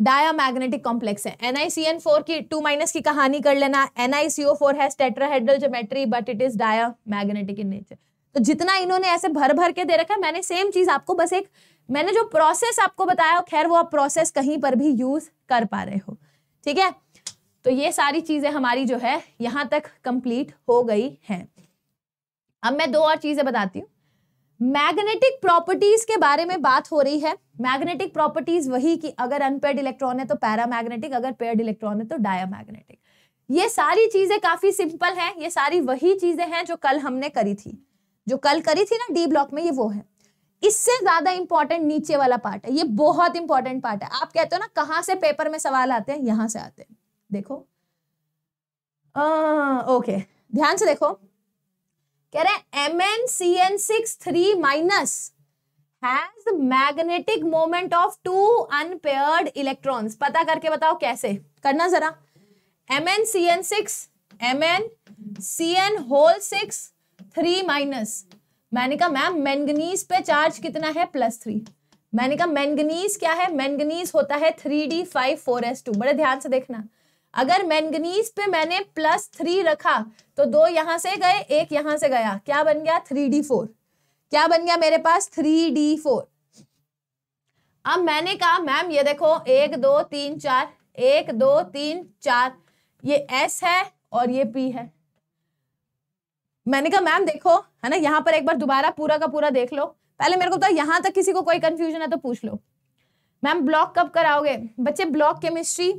डाया मैग्नेटिक कॉम्प्लेक्स है NiCN4 की टू माइनस की कहानी कर लेना NiCO4 four has tetrahedral geometry but it is diamagnetic in nature तो जितना इन्होंने ऐसे भर भर के दे रखा है मैंने सेम चीज आपको बस एक मैंने जो प्रोसेस आपको बताया खैर वो आप प्रोसेस कहीं पर भी यूज कर पा रहे हो ठीक है तो ये सारी चीज़ें हमारी जो है यहां तक कंप्लीट हो गई हैं अब मैं दो और चीज़ें बताती हूँ मैग्नेटिक प्रॉपर्टीज के बारे में बात हो रही है मैग्नेटिक प्रॉपर्टीज वही कि अगर अनपेड इलेक्ट्रॉन है तो पैरा मैग्नेटिक अगर पेड इलेक्ट्रॉन है तो डाया मैग्नेटिक ये सारी चीजें काफी सिंपल हैं ये सारी वही चीजें हैं जो कल हमने करी थी जो कल करी थी ना डी ब्लॉक में ये वो है इससे ज्यादा इंपॉर्टेंट नीचे वाला पार्ट है ये बहुत इंपॉर्टेंट पार्ट है आप कहते हो ना कहाँ से पेपर में सवाल आते हैं यहां से आते हैं देखो ओके ध्यान से देखो कह रहे हैं M N C N six three minus has magnetic moment of two unpaired electrons पता करके बताओ कैसे करना जरा M N C N six M N C N whole six three minus मैंने कहा मैम मैंगनीज पे चार्ज कितना है प्लस थ्री मैंने कहा मैंगनीज क्या है मैंगनीज होता है three D five four S two बड़े ध्यान से देखना अगर मैंगनीज पे मैंने प्लस थ्री रखा तो दो यहां से गए एक यहां से गया क्या बन गया थ्री डी फोर क्या बन गया मेरे पास थ्री डी फोर अब मैंने कहा मैम ये देखो एक दो तीन चार एक दो तीन चार ये एस है और ये पी है मैंने कहा मैम देखो है ना यहाँ पर एक बार दोबारा पूरा का पूरा देख लो पहले मेरे को तो यहां तक किसी को कोई कंफ्यूजन है तो पूछ लो मैम ब्लॉक कब कराओगे बच्चे ब्लॉक केमिस्ट्री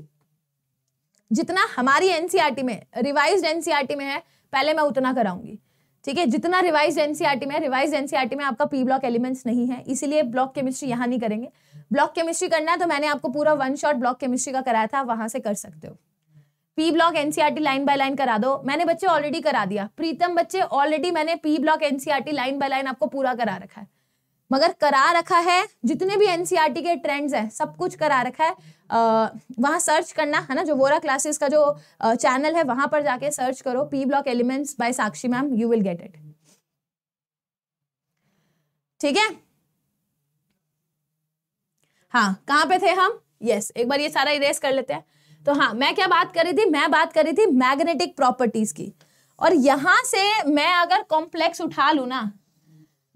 जितना हमारी एनसीईआरटी e में रिवाइज्ड एनसीईआरटी e में है पहले मैं उतना कराऊंगी ठीक है जितना रिवाइज एनसीईआरटी e में रिवाइज एनसीईआरटी में आपका पी ब्लॉक एलिमेंट्स नहीं है इसीलिए ब्लॉक केमिस्ट्री यहाँ नहीं करेंगे ब्लॉक केमिस्ट्री करना है तो मैंने आपको पूरा वन शॉट ब्लॉक केमिस्ट्री का कराया था वहां से कर सकते हो P block NCERT line by line करा दो मैंने बच्चे ऑलरेडी करा दिया प्रीतम बच्चे ऑलरेडी मैंने P block NCERT line by line आपको पूरा करा रखा है मगर करा रखा है जितने भी एनसीईआरटी के ट्रेंड्स हैं सब कुछ करा रखा है वहाँ सर्च करना है ना जो वोरा क्लासेस का जो चैनल है वहाँ पर जाके सर्च करो P block elements by Sakshi ma'am you will get it ठीक है हाँ कहाँ पे थे हम यस yes, एक बार ये सारा इरेज कर लेते हैं तो हाँ मैं क्या बात कर रही थी मैं बात कर रही थी मैग्नेटिक प्रॉपर्टीज की और यहां से मैं अगर कॉम्प्लेक्स उठा लू ना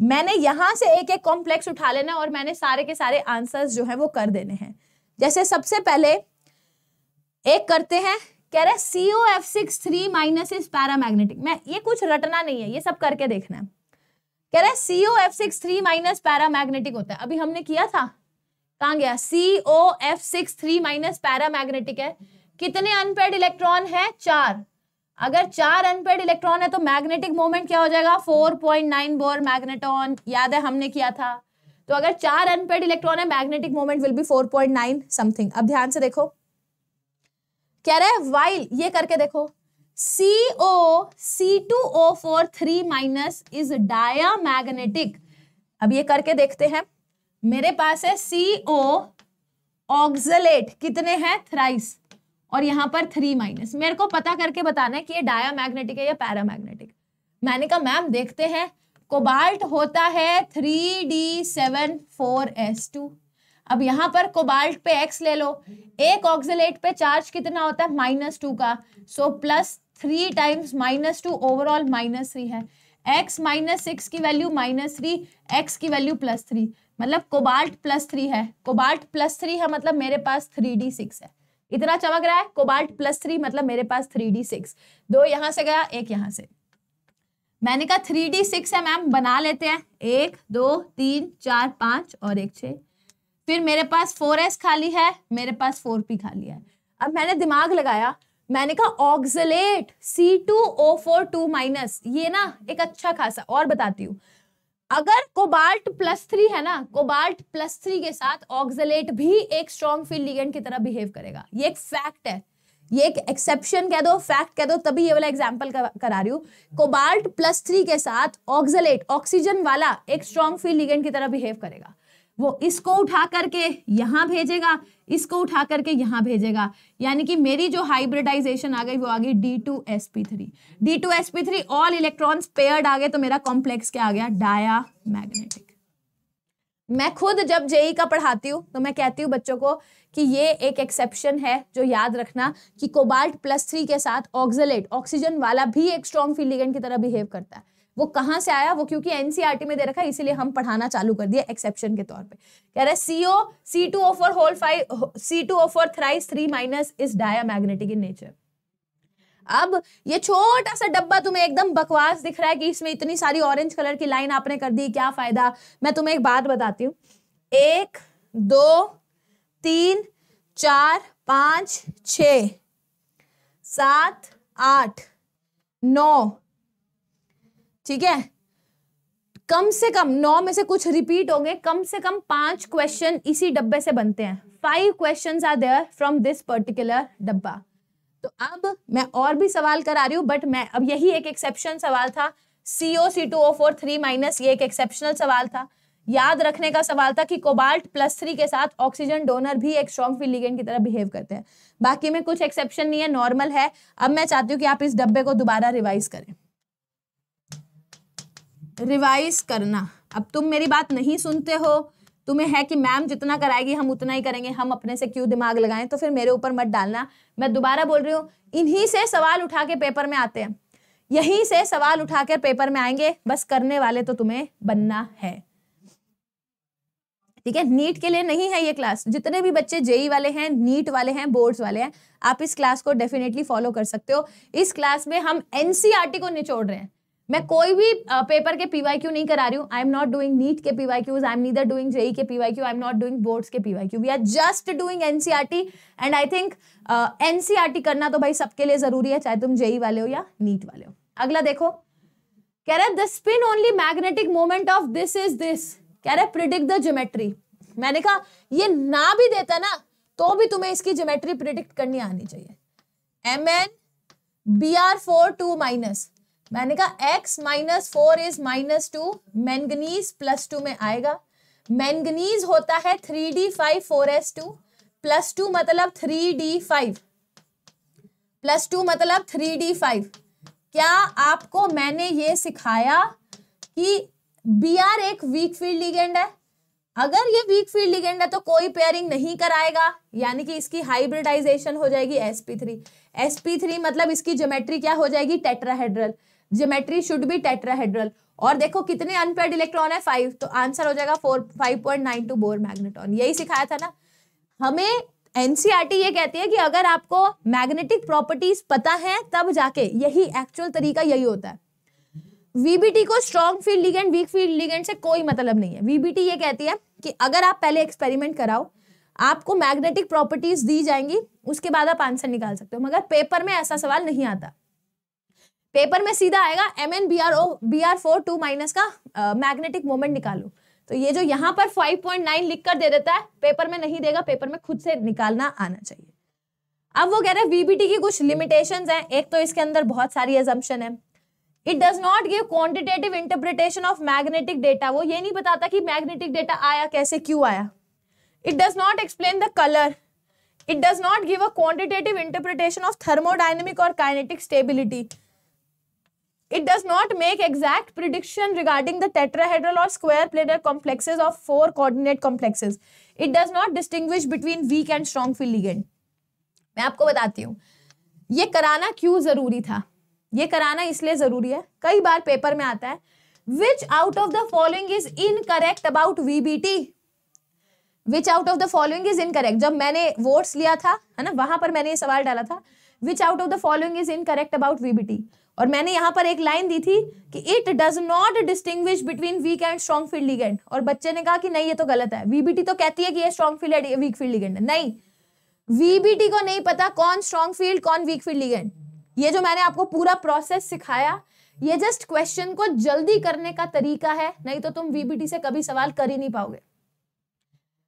मैंने यहां से एक एक कॉम्प्लेक्स उठा लेना और मैंने सारे के सारे आंसर्स जो है वो कर देने हैं जैसे सबसे पहले एक करते हैं कह रहे C O F six three minus is paramagnetic मैं ये कुछ रटना नहीं है ये सब करके देखना है कह रहे C O F six three minus magnetic होता है अभी हमने किया था कहा गया C O F six three minus paramagnetic है कितने अनपेड इलेक्ट्रॉन है चार अगर चार अनपेड इलेक्ट्रॉन है तो मैग्नेटिक मोमेंट क्या हो जाएगा four point nine Bohr magneton याद है हमने किया था तो अगर चार अनपेड इलेक्ट्रॉन है magnetic moment will be 4.9 something अब ध्यान से देखो कह रहे हैं वाइल ये करके देखो C O C two O four three minus is diamagnetic अब ये करके देखते हैं मेरे पास है सी ओ ऑक्सलेट कितने हैं थ्राइस और यहाँ पर थ्री माइनस मेरे को पता करके बताना है कि ये डाया मैग्नेटिक है या पैरा मैग्नेटिक मैंने कहा मैम देखते हैं कोबाल्ट होता है three D seven four S two अब यहाँ पर कोबाल्ट पे एक्स ले लो एक ऑक्सलेट पे चार्ज कितना होता है माइनस टू का so plus three times minus two overall minus three है एक्स माइनस सिक्स की वैल्यू माइनस थ्री एक्स की वैल्यू प्लस थ्री मतलब कोबाल्ट प्लस थ्री है कोबाल्ट प्लस थ्री है मतलब मेरे पास थ्री डी सिक्स है इतना चमक रहा है कोबाल्ट प्लस थ्री मतलब मेरे पास थ्री डी सिक्स दो यहाँ से गया एक यहाँ से मैंने कहा थ्री डी सिक्स है मैम बना लेते हैं एक दो तीन चार पाँच और एक छः फिर मेरे पास फोर एस खाली है मेरे पास फोर पी खाली है अब मैंने दिमाग लगाया मैंने कहा oxalate C two O four two minus ये ना एक अच्छा खासा और बताती हूँ अगर कोबाल्ट प्लस थ्री है ना कोबाल्ट प्लस थ्री के साथ ऑक्सलेट भी एक स्ट्रॉन्ग फील्ड लिगेंड की तरह बिहेव करेगा ये एक फैक्ट है ये एक एक्सेप्शन कह दो फैक्ट कह दो तभी ये वाला एग्जाम्पल करा रही हूँ कोबाल्ट प्लस थ्री के साथ ऑक्सलेट ऑक्सीजन वाला एक स्ट्रॉन्ग फील्ड लिगेंड की तरह बिहेव करेगा वो इसको उठा करके यहाँ भेजेगा इसको उठा करके यहाँ भेजेगा यानी कि मेरी जो हाइब्रिडाइजेशन आ गई वो आ गई D two S P three D two S P three all electrons paired आ गए तो मेरा कॉम्प्लेक्स क्या आ गया डाया मैग्नेटिक मैं खुद जब जेई e का पढ़ाती हूँ तो मैं कहती हूँ बच्चों को कि ये एक एक्सेप्शन है जो याद रखना कि कोबाल्ट प्लस थ्री के साथ ऑक्सलेट ऑक्सीजन वाला भी एक स्ट्रॉन्ग फीलिगेंट की तरह बिहेव करता है वो कहाँ से आया वो क्योंकि एनसीआरटी e में दे रखा है इसीलिए हम पढ़ाना चालू कर दिया एक्सेप्शन के तौर पे कह रहे है CO C two O four whole five C two O four thrice three minus is diamagnetic in nature अब ये छोटा सा डब्बा तुम्हें एकदम बकवास दिख रहा है कि इसमें इतनी सारी ऑरेंज कलर की लाइन आपने कर दी क्या फायदा मैं तुम्हें एक बात बताती हूँ एक दो तीन चार पाँच छ सात आठ नौ ठीक है कम से कम नौ में से कुछ रिपीट होंगे कम से कम पांच क्वेश्चन इसी डब्बे से बनते हैं five question are there from this particular डब्बा तो अब मैं और भी सवाल करा रही हूँ बट मैं अब यही एक एक्सेप्शन सवाल था CO C two O four three minus ये एक एक्सेप्शनल सवाल था याद रखने का सवाल था कि कोबाल्ट प्लस थ्री के साथ ऑक्सीजन डोनर भी एक स्ट्रॉन्ग फ्री की तरह बिहेव करते हैं बाकी में कुछ एक्सेप्शन नहीं है नॉर्मल है अब मैं चाहती हूँ कि आप इस डब्बे को दोबारा रिवाइज करें रिवाइज करना अब तुम मेरी बात नहीं सुनते हो तुम्हें है कि मैम जितना कराएगी हम उतना ही करेंगे हम अपने से क्यों दिमाग लगाएं तो फिर मेरे ऊपर मत डालना मैं दोबारा बोल रही हूँ इन्हीं से सवाल उठा के पेपर में आते हैं यहीं से सवाल उठाकर पेपर में आएंगे बस करने वाले तो तुम्हें बनना है ठीक है नीट के लिए नहीं है ये क्लास जितने भी बच्चे जेई वाले हैं नीट वाले हैं बोर्ड्स वाले हैं आप इस क्लास को डेफिनेटली फॉलो कर सकते हो इस क्लास में हम एनसीआरटी e को निचोड़ रहे हैं मैं कोई भी पेपर के पीवाई क्यू नहीं करा रही हूँ I am not doing NEET के Qs I am neither doing JEE के Q I am not doing boards के PY Q we are just doing NCERT and I think NCERT करना तो भाई सबके लिए जरूरी है चाहे तुम जेई वाले हो या नीट वाले हो अगला देखो कह रहे the spin only magnetic moment of this is this कह रहे प्रिडिक्ट द ज्योमेट्री मैंने कहा ये ना भी देता ना तो भी तुम्हें इसकी ज्योमेट्री प्रिडिक्ट करनी आनी चाहिए M N B R four two minus मैंने कहा X minus four is minus two manganese plus two में आएगा मैंगनीज होता है three D five four S two plus two मतलब three D five plus two मतलब थ्री डी फाइव क्या आपको मैंने ये सिखाया कि बी आर एक वीक फील्ड लिगेंड है अगर ये वीक फील्ड लिगेंड है तो कोई पेयरिंग नहीं कराएगा यानी कि इसकी हाइब्रिडाइजेशन हो जाएगी sp3 sp3 मतलब इसकी ज्योमेट्री क्या हो जाएगी tetrahedral geometry should be tetrahedral और देखो कितने अनपेड इलेक्ट्रॉन है फाइव तो आंसर हो जाएगा four five point nine two Bohr magneton यही सिखाया था ना हमें एनसीआरटी e ये कहती है कि अगर आपको मैग्नेटिक प्रॉपर्टीज पता है तब जाके यही एक्चुअल तरीका यही होता है वीबीटी को strong field ligand weak field ligand से कोई मतलब नहीं है वीबीटी ये कहती है कि अगर आप पहले एक्सपेरिमेंट कराओ आपको मैग्नेटिक प्रॉपर्टीज दी जाएंगी उसके बाद आप आंसर निकाल सकते हो मगर पेपर में ऐसा सवाल नहीं आता पेपर में सीधा आएगा M N B R O B R four two minus का मैग्नेटिक मोमेंट निकालो तो ये जो यहाँ पर 5.9 लिख कर दे देता है पेपर में नहीं देगा पेपर में खुद से निकालना आना चाहिए अब वो कह रहे हैं वीबीटी की कुछ लिमिटेशंस हैं एक तो इसके अंदर बहुत सारी एजम्पन है it does not give quantitative interpretation of magnetic data वो ये नहीं बताता कि मैग्नेटिक डेटा आया कैसे क्यों आया it does not explain the colour it does not give a quantitative interpretation of thermodynamic और kinetic stability it does not make exact prediction regarding the tetrahedral और square planar complexes of four coordinate complexes it does not distinguish between weak and strong field ligand मैं आपको बताती हूँ ये कराना क्यों जरूरी था ये कराना इसलिए जरूरी है कई बार पेपर में आता है which out of the following is incorrect about VBT which out of the following is incorrect जब मैंने वोट्स लिया था है ना वहां पर मैंने ये सवाल डाला था which out of the following is incorrect about VBT और मैंने यहाँ पर एक लाइन दी थी कि it does not distinguish between weak and strong field ligand और बच्चे ने कहा कि नहीं ये तो गलत है वीबीटी तो कहती है कि ये strong field weak field ligand नहीं वीबीटी को नहीं पता कौन स्ट्रॉन्ग फील्ड कौन वीक फील्ड लिगेंड ये जो मैंने आपको पूरा प्रोसेस सिखाया ये जस्ट क्वेश्चन को जल्दी करने का तरीका है नहीं तो तुम वीबीटी से कभी सवाल कर ही नहीं पाओगे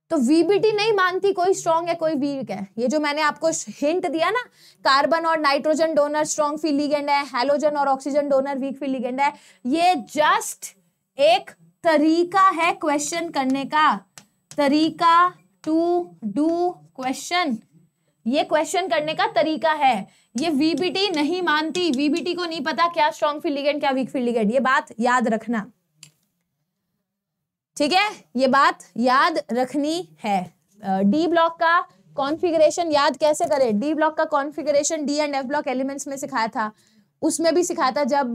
तो वीबीटी नहीं मानती कोई स्ट्रॉन्ग है कोई वीक है ये जो मैंने आपको हिंट दिया ना कार्बन और नाइट्रोजन डोनर स्ट्रॉन्ग फी है हेलोजन और ऑक्सीजन डोनर वीक फी है ये जस्ट एक तरीका है क्वेश्चन करने का तरीका टू डू क्वेश्चन ये क्वेश्चन करने का तरीका है ये वीबीटी नहीं मानती वीबीटी को नहीं पता क्या स्ट्रॉन्ग फील्ड लिगेंड क्या वीक फील्ड लिगेंड ये बात याद रखना ठीक है ये बात याद रखनी है डी ब्लॉक का कॉन्फिगरेशन याद कैसे करें डी ब्लॉक का configuration D and F block elements में सिखाया था उसमें भी सिखाया था जब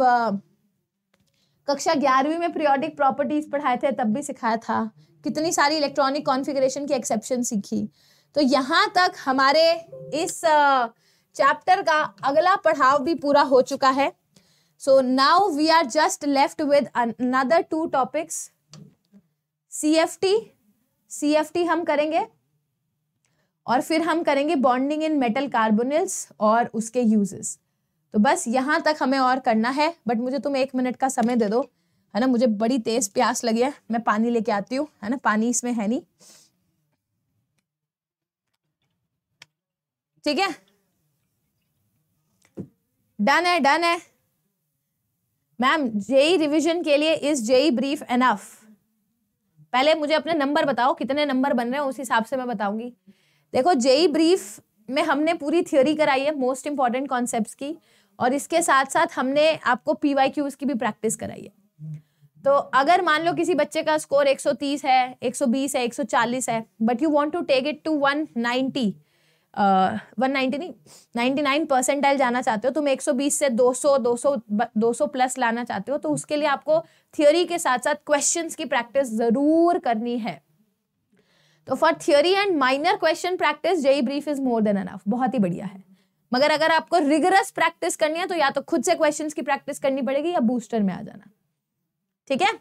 कक्षा ग्यारहवीं में पीरियोडिक प्रॉपर्टीज पढ़ाए थे तब भी सिखाया था कितनी सारी इलेक्ट्रॉनिक कॉन्फिगरेशन की एक्सेप्शन सीखी तो यहाँ तक हमारे इस आ, चैप्टर का अगला पढ़ाव भी पूरा हो चुका है so now we are just left with another two topics C F T C F T हम करेंगे और फिर हम करेंगे बॉन्डिंग इन मेटल कार्बोनिल्स और उसके यूजेस तो बस यहाँ तक हमें और करना है बट मुझे तुम एक मिनट का समय दे दो है ना मुझे बड़ी तेज़ प्यास लगी है मैं पानी लेके आती हूँ है ना पानी इसमें है नहीं ठीक है डन है डन है मैम जेई रिवीजन के लिए इज जेई ब्रीफ एनफ पहले मुझे अपने नंबर बताओ कितने नंबर बन रहे हैं उस हिसाब से मैं बताऊंगी देखो जेई ब्रीफ e में हमने पूरी थ्योरी कराई है मोस्ट इंपॉर्टेंट कॉन्सेप्ट की और इसके साथ साथ हमने आपको पी वाई क्यूज की भी प्रैक्टिस कराई है तो अगर मान लो किसी बच्चे का स्कोर 130 है 120 है 140 है but you want to take it to 190 one ninety नहीं नाइन्टी नाइन परसेंटाइल जाना चाहते हो तुम एक सौ बीस से दो दो सौ सौ दो सौ प्लस लाना चाहते हो तो उसके लिए आपको थियोरी के साथ साथ क्वेश्चंस की प्रैक्टिस ज़रूर करनी है तो for theory and minor question practice JEE brief is more than enough बहुत ही बढ़िया है मगर अगर आपको रिगरस प्रैक्टिस करनी है तो या तो खुद से क्वेश्चन की प्रैक्टिस करनी पड़ेगी या बूस्टर में आ जाना ठीक है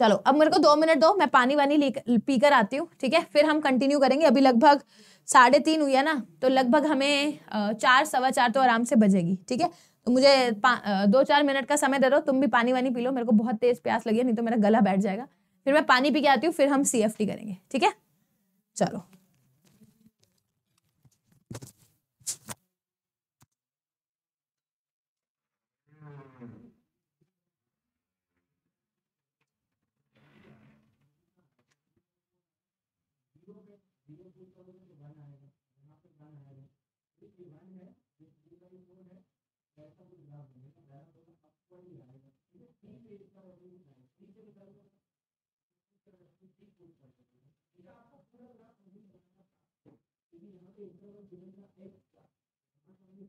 चलो अब मेरे को दो मिनट दो मैं पानी वानी पीकर आती हूँ ठीक है फिर हम कंटिन्यू करेंगे अभी लगभग साढ़े तीन हुई है ना तो लगभग हमें चार सवा चार तो आराम से बजेगी ठीक है तो मुझे दो चार मिनट का समय दे दो तुम भी पानी वानी पी लो मेरे को बहुत तेज प्यास लगी है नहीं तो मेरा गला बैठ जाएगा फिर मैं पानी पी के आती हूँ फिर हम सी करेंगे ठीक है चलो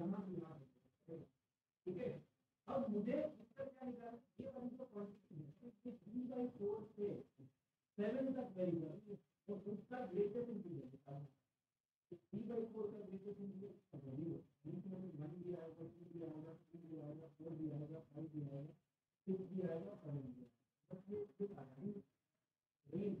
जमा गुना ठीक है अब मुझे इसका क्या निकालना ये वाली जो क्वांटिटी है थ्री बाई फोर से सेवन तक वेरिएबल तो उसका ग्रेटेस्ट इंटीजर निकालना थ्री बाई फोर का ग्रेटेस्ट इंटीजर वैल्यू बीच में वन भी आएगा टू भी आएगा थ्री भी आएगा फोर भी आएगा फाइव भी आएगा सिक्स भी आएगा सेवन भी आएगा बस ये जो आएगी रेंज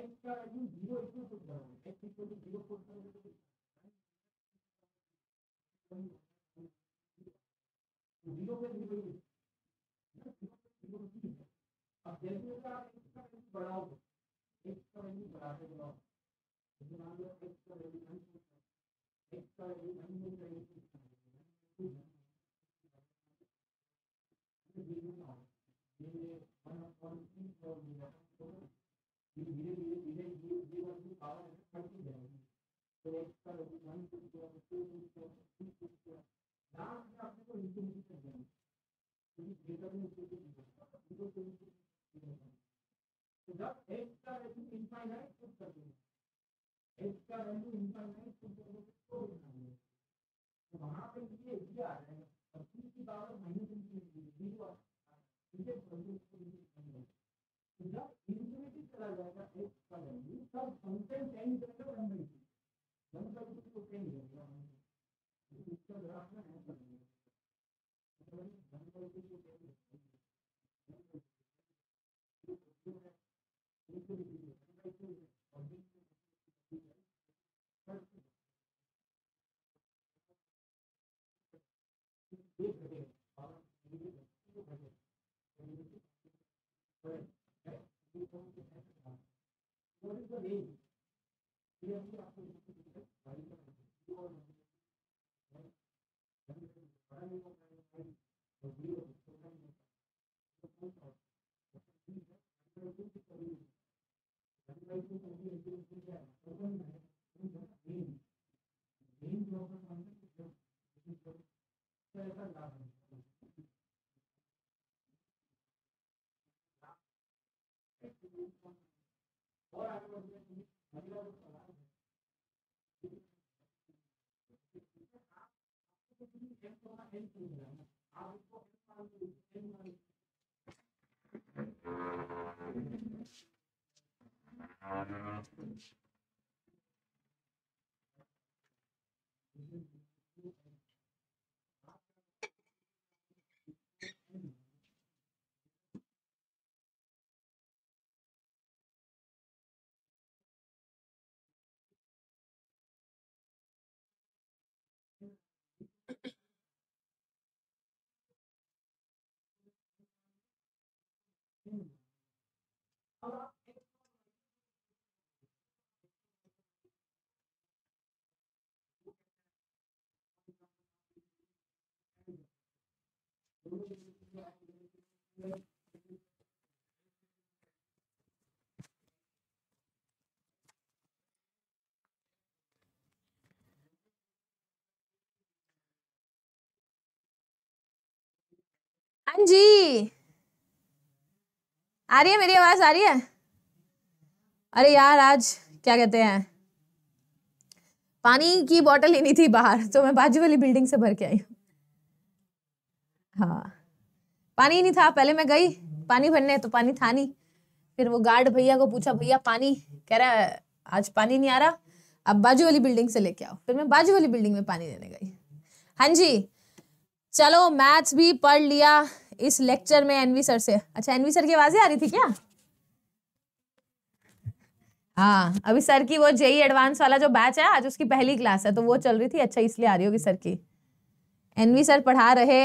x का वैल्यू जीरो इसमें पुट करोगे x equal to zero put करोगे तो जीरो पे जीरो जीरो अब जैसे जैसे आप एक्स का वैल्यू बढ़ाओगे एक्स का वैल्यू बढ़ाते जाओ मान लो एक्स का वैल्यू नहीं एक्स का वैल्यू नहीं मिल रही धीरे धीरे धीरे ये ये वर्किंग पावर बढ़ती जाएगी तो एक का log one two two two two two three two two यहाँ से आपने को इंफिनिटी तक जाना क्योंकि ग्रेटर में उसको कुछ जीरो से तो जब x का वैल्यू इनफाइनाइट खुद कर देंगे x का वैल्यू इनफाइनाइट खुद कर देंगे तो बनाएंगे तो वहां पे ये ये आ रहा है और c की पावर माइनस इंफिनिटी जीरो आ रहा है इसे जब इंफिनिटी चला जाएगा एक का वैल्यू तब फंक्शन चेंज करेगा one by two one by two को चेंज करेगा इसका ग्राफ में ऐसा वन बाई टू को चेंज तो ऐसा लाभ है Thank you. हाँ जी आ रही है मेरी आवाज आ रही है अरे यार आज क्या कहते हैं पानी की बोतल लेनी थी बाहर तो मैं बाजू वाली बिल्डिंग से भर के आई हूँ हाँ पानी ही नहीं था पहले मैं गई पानी भरने तो पानी था नहीं फिर वो गार्ड भैया को पूछा भैया पानी कह रहा है आज पानी नहीं आ रहा अब बाजू वाली बिल्डिंग से लेके आओ फिर मैं बाजू वाली बिल्डिंग में पानी देने गई हाँ जी चलो मैथ्स भी पढ़ लिया इस लेक्चर में एनवी सर से अच्छा एनवी सर की आवाज़ें आ रही थी क्या हाँ अभी सर की वो जेई एडवांस वाला जो बैच है आज उसकी पहली क्लास है तो वो चल रही थी अच्छा इसलिए आ रही होगी सर की एनवी सर पढ़ा रहे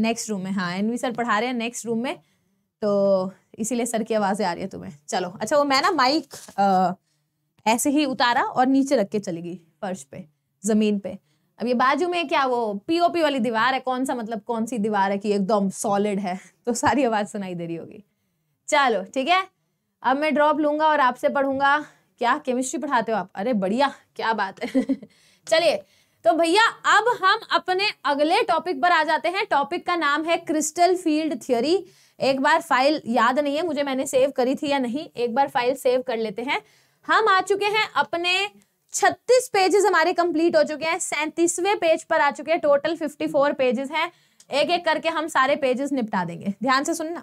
नेक्स्ट रूम में हाँ एनवी सर पढ़ा रहे हैं नेक्स्ट रूम में तो इसीलिए सर की आवाज़ें आ रही है तुम्हें चलो अच्छा वो मैं ना माइक ऐसे ही उतारा और नीचे रख के चली गई फर्श पे ज़मीन पे अब ये बाजू में क्या वो पीओपी वाली दीवार है कौन सा मतलब कौन सी दीवार है कि एकदम सॉलिड है तो सारी आवाज़ सुनाई दे रही होगी चलो ठीक है अब मैं ड्रॉप लूंगा और आपसे पढ़ूंगा क्या केमिस्ट्री पढ़ाते हो आप अरे बढ़िया क्या बात है *laughs* चलिए तो भैया अब हम अपने अगले टॉपिक पर आ जाते हैं टॉपिक का नाम है क्रिस्टल फील्ड थियोरी एक बार फाइल याद नहीं है मुझे मैंने सेव करी थी या नहीं एक बार फाइल सेव कर लेते हैं हम आ चुके हैं अपने 36 पेजेस हमारे कंप्लीट हो चुके हैं सैंतीसवें पेज पर आ चुके हैं टोटल 54 पेजेस हैं एक एक करके हम सारे पेजेस निपटा देंगे ध्यान से सुनना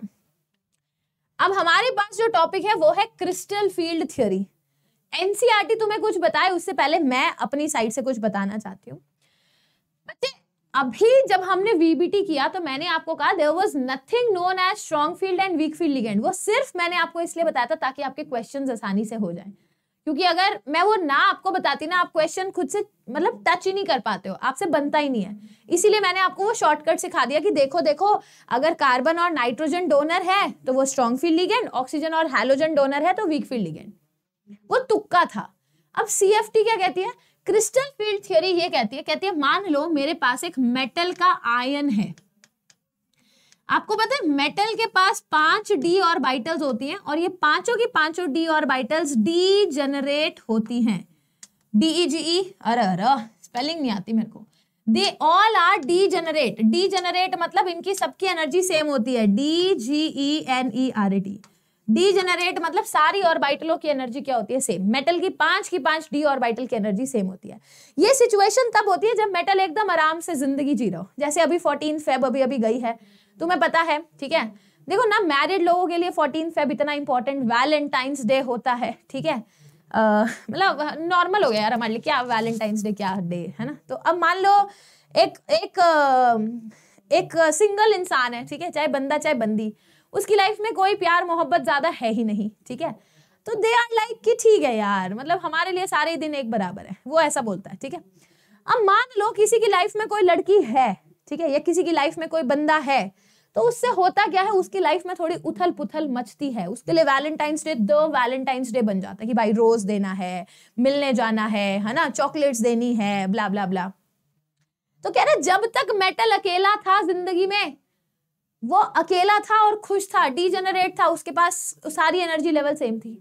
अब हमारे पास जो टॉपिक है वो है क्रिस्टल फील्ड थ्योरी एनसीईआरटी तुम्हें कुछ बताए उससे पहले मैं अपनी साइड से कुछ बताना चाहती हूँ बच्चे अभी जब हमने वीबीटी किया तो मैंने आपको कहा there was nothing known as strong field and weak field ligand वो सिर्फ मैंने आपको इसलिए बताया था ताकि आपके क्वेश्चन आसानी से हो जाए क्योंकि अगर मैं वो ना आपको बताती ना आप क्वेश्चन खुद से मतलब टच ही नहीं कर पाते हो आपसे बनता ही नहीं है इसीलिए मैंने आपको वो शॉर्टकट सिखा दिया कि देखो देखो अगर कार्बन और नाइट्रोजन डोनर है तो वो स्ट्रॉन्ग फील्ड लिगेंड ऑक्सीजन और हेलोजन डोनर है तो वीक फील्ड लिगेंड वो तुक्का था अब सी क्या कहती है क्रिस्टल फील्ड थियोरी ये कहती है कहती है मान लो मेरे पास एक मेटल का आयन है आपको पता है मेटल के पास पांच डी और बाइटल्स होती हैं और ये पांचों की पांचों डी और बाइटल्स डी जनरेट होती हैं डी जी e e, अरे अरे स्पेलिंग नहीं आती मेरे को they all are degenerate degenerate मतलब इनकी सबकी एनर्जी सेम होती है D G E N E R T degenerate मतलब सारी ऑर्बिटलों की एनर्जी क्या होती है सेम मेटल की पांच की पांच डी ऑर्बिटल की एनर्जी सेम होती है ये सिचुएशन तब होती है जब मेटल एकदम आराम से जिंदगी जी रहा हो जैसे अभी फोर्टीन फेब अभी अभी गई है तुम्हें पता है ठीक है देखो ना मैरिड लोगों के लिए फोर्टीन फेब इतना इंपॉर्टेंट वैलेंटाइंस डे होता है ठीक है मतलब नॉर्मल हो गया यार हमारे लिए क्या वैलेंटाइंस डे क्या डे है ना तो अब मान लो एक एक एक सिंगल इंसान है ठीक है चाहे बंदा चाहे बंदी उसकी लाइफ में कोई प्यार मोहब्बत ज़्यादा है ही नहीं ठीक है तो दे आर लाइक कि ठीक है यार मतलब हमारे लिए सारे दिन एक बराबर है वो ऐसा बोलता है ठीक है अब मान लो किसी की लाइफ में कोई लड़की है ठीक है या किसी की लाइफ में कोई बंदा है तो उससे होता क्या है उसकी लाइफ में थोड़ी उथल पुथल मचती है उसके लिए Valentine's Day the Valentine's Day बन जाता है कि भाई रोज देना है मिलने जाना है है ना चॉकलेट्स देनी है ब्ला ब्ला ब्ला तो कह रहे जब तक मेटल अकेला था जिंदगी में वो अकेला था और खुश था डी जनरेट था उसके पास सारी एनर्जी लेवल सेम थी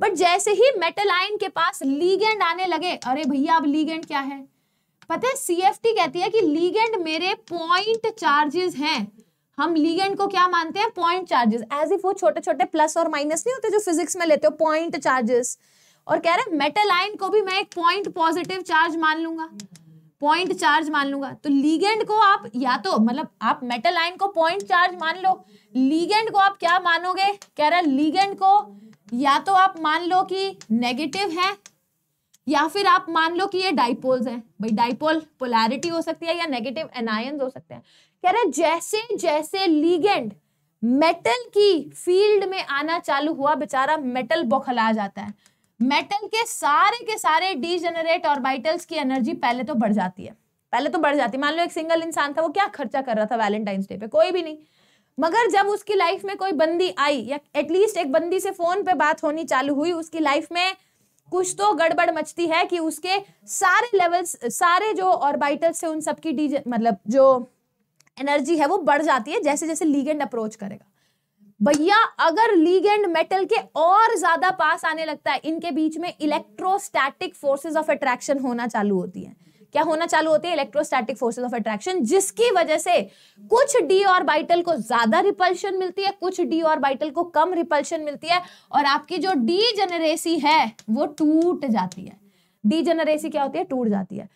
बट जैसे ही मेटल आयन के पास लीगेंड आने लगे अरे भैया अब लीगेंड क्या है पता है सीएफटी कहती है कि लीगेंड मेरे पॉइंट चार्जेस हैं हम लीगेंड को क्या मानते हैं पॉइंट चार्जेस एज इफ वो छोटे छोटे प्लस और माइनस नहीं होते जो फिजिक्स में लेते हो पॉइंट चार्जेस और कह रहे हैं मेटल आयन को भी मैं एक पॉइंट पॉजिटिव चार्ज मान लूंगा पॉइंट चार्ज मान लूंगा तो लीगेंड को आप या तो मतलब आप मेटल आयन को पॉइंट चार्ज मान लो लीगेंड को आप क्या मानोगे कह रहा है लीगेंड को या तो आप मान लो कि नेगेटिव है या फिर आप मान लो कि ये डाइपोल्स हैं भाई डाइपोल पोलैरिटी हो सकती है या नेगेटिव एनायंस हो सकते हैं कह रहे जैसे जैसे लीगेंड मेटल की फील्ड में आना चालू हुआ बेचारा मेटल बौखला जाता है मेटल के सारे के सारे डी डीजनरेट ऑर्बिटल्स की एनर्जी पहले तो बढ़ जाती है पहले तो बढ़ जाती है मान लो एक सिंगल इंसान था वो क्या खर्चा कर रहा था वैलेंटाइंस डे पे कोई भी नहीं मगर जब उसकी लाइफ में कोई बंदी आई या एटलीस्ट एक बंदी से फोन पे बात होनी चालू हुई उसकी लाइफ में कुछ तो गड़बड़ मचती है कि उसके सारे लेवल्स सारे जो ऑर्बिटल्स है उन सबकी डी मतलब जो एनर्जी है वो बढ़ जाती है जैसे जैसे लीगेंड अप्रोच करेगा भैया अगर लीगेंड मेटल के और ज्यादा पास आने लगता है इनके बीच में इलेक्ट्रोस्टैटिक फोर्सेस ऑफ अट्रैक्शन होना चालू होती है क्या होना चालू होती है इलेक्ट्रोस्टैटिक फोर्सेस ऑफ अट्रैक्शन जिसकी वजह से कुछ डी और बाइटल को ज्यादा रिपल्शन मिलती है कुछ डी और बाइटल को कम रिपल्शन मिलती है और आपकी जो डी जनरेसी है वो टूट जाती है डी जनरेसी क्या होती है टूट जाती है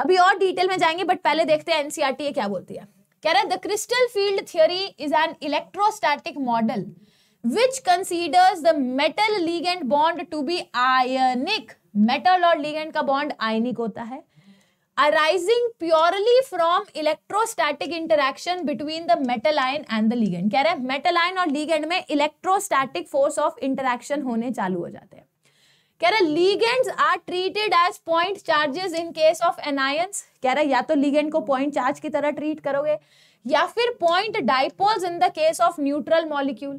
अभी और डिटेल में जाएंगे बट पहले देखते हैं एनसीआरटी e क्या बोलती है कह रहा है the crystal field theory is an electrostatic model which considers the metal ligand bond to be ionic metal और लीगेंड का बॉन्ड आयनिक होता है arising purely from electrostatic interaction between the metal ion and the ligand कह रहे हैं metal ion और ligand में electrostatic force of interaction होने चालू हो जाते हैं कह रहा है ligands are treated as point charges in case of anions कह रहा है या तो लीगेंड को पॉइंट चार्ज की तरह ट्रीट करोगे या फिर point dipoles in the case of neutral molecule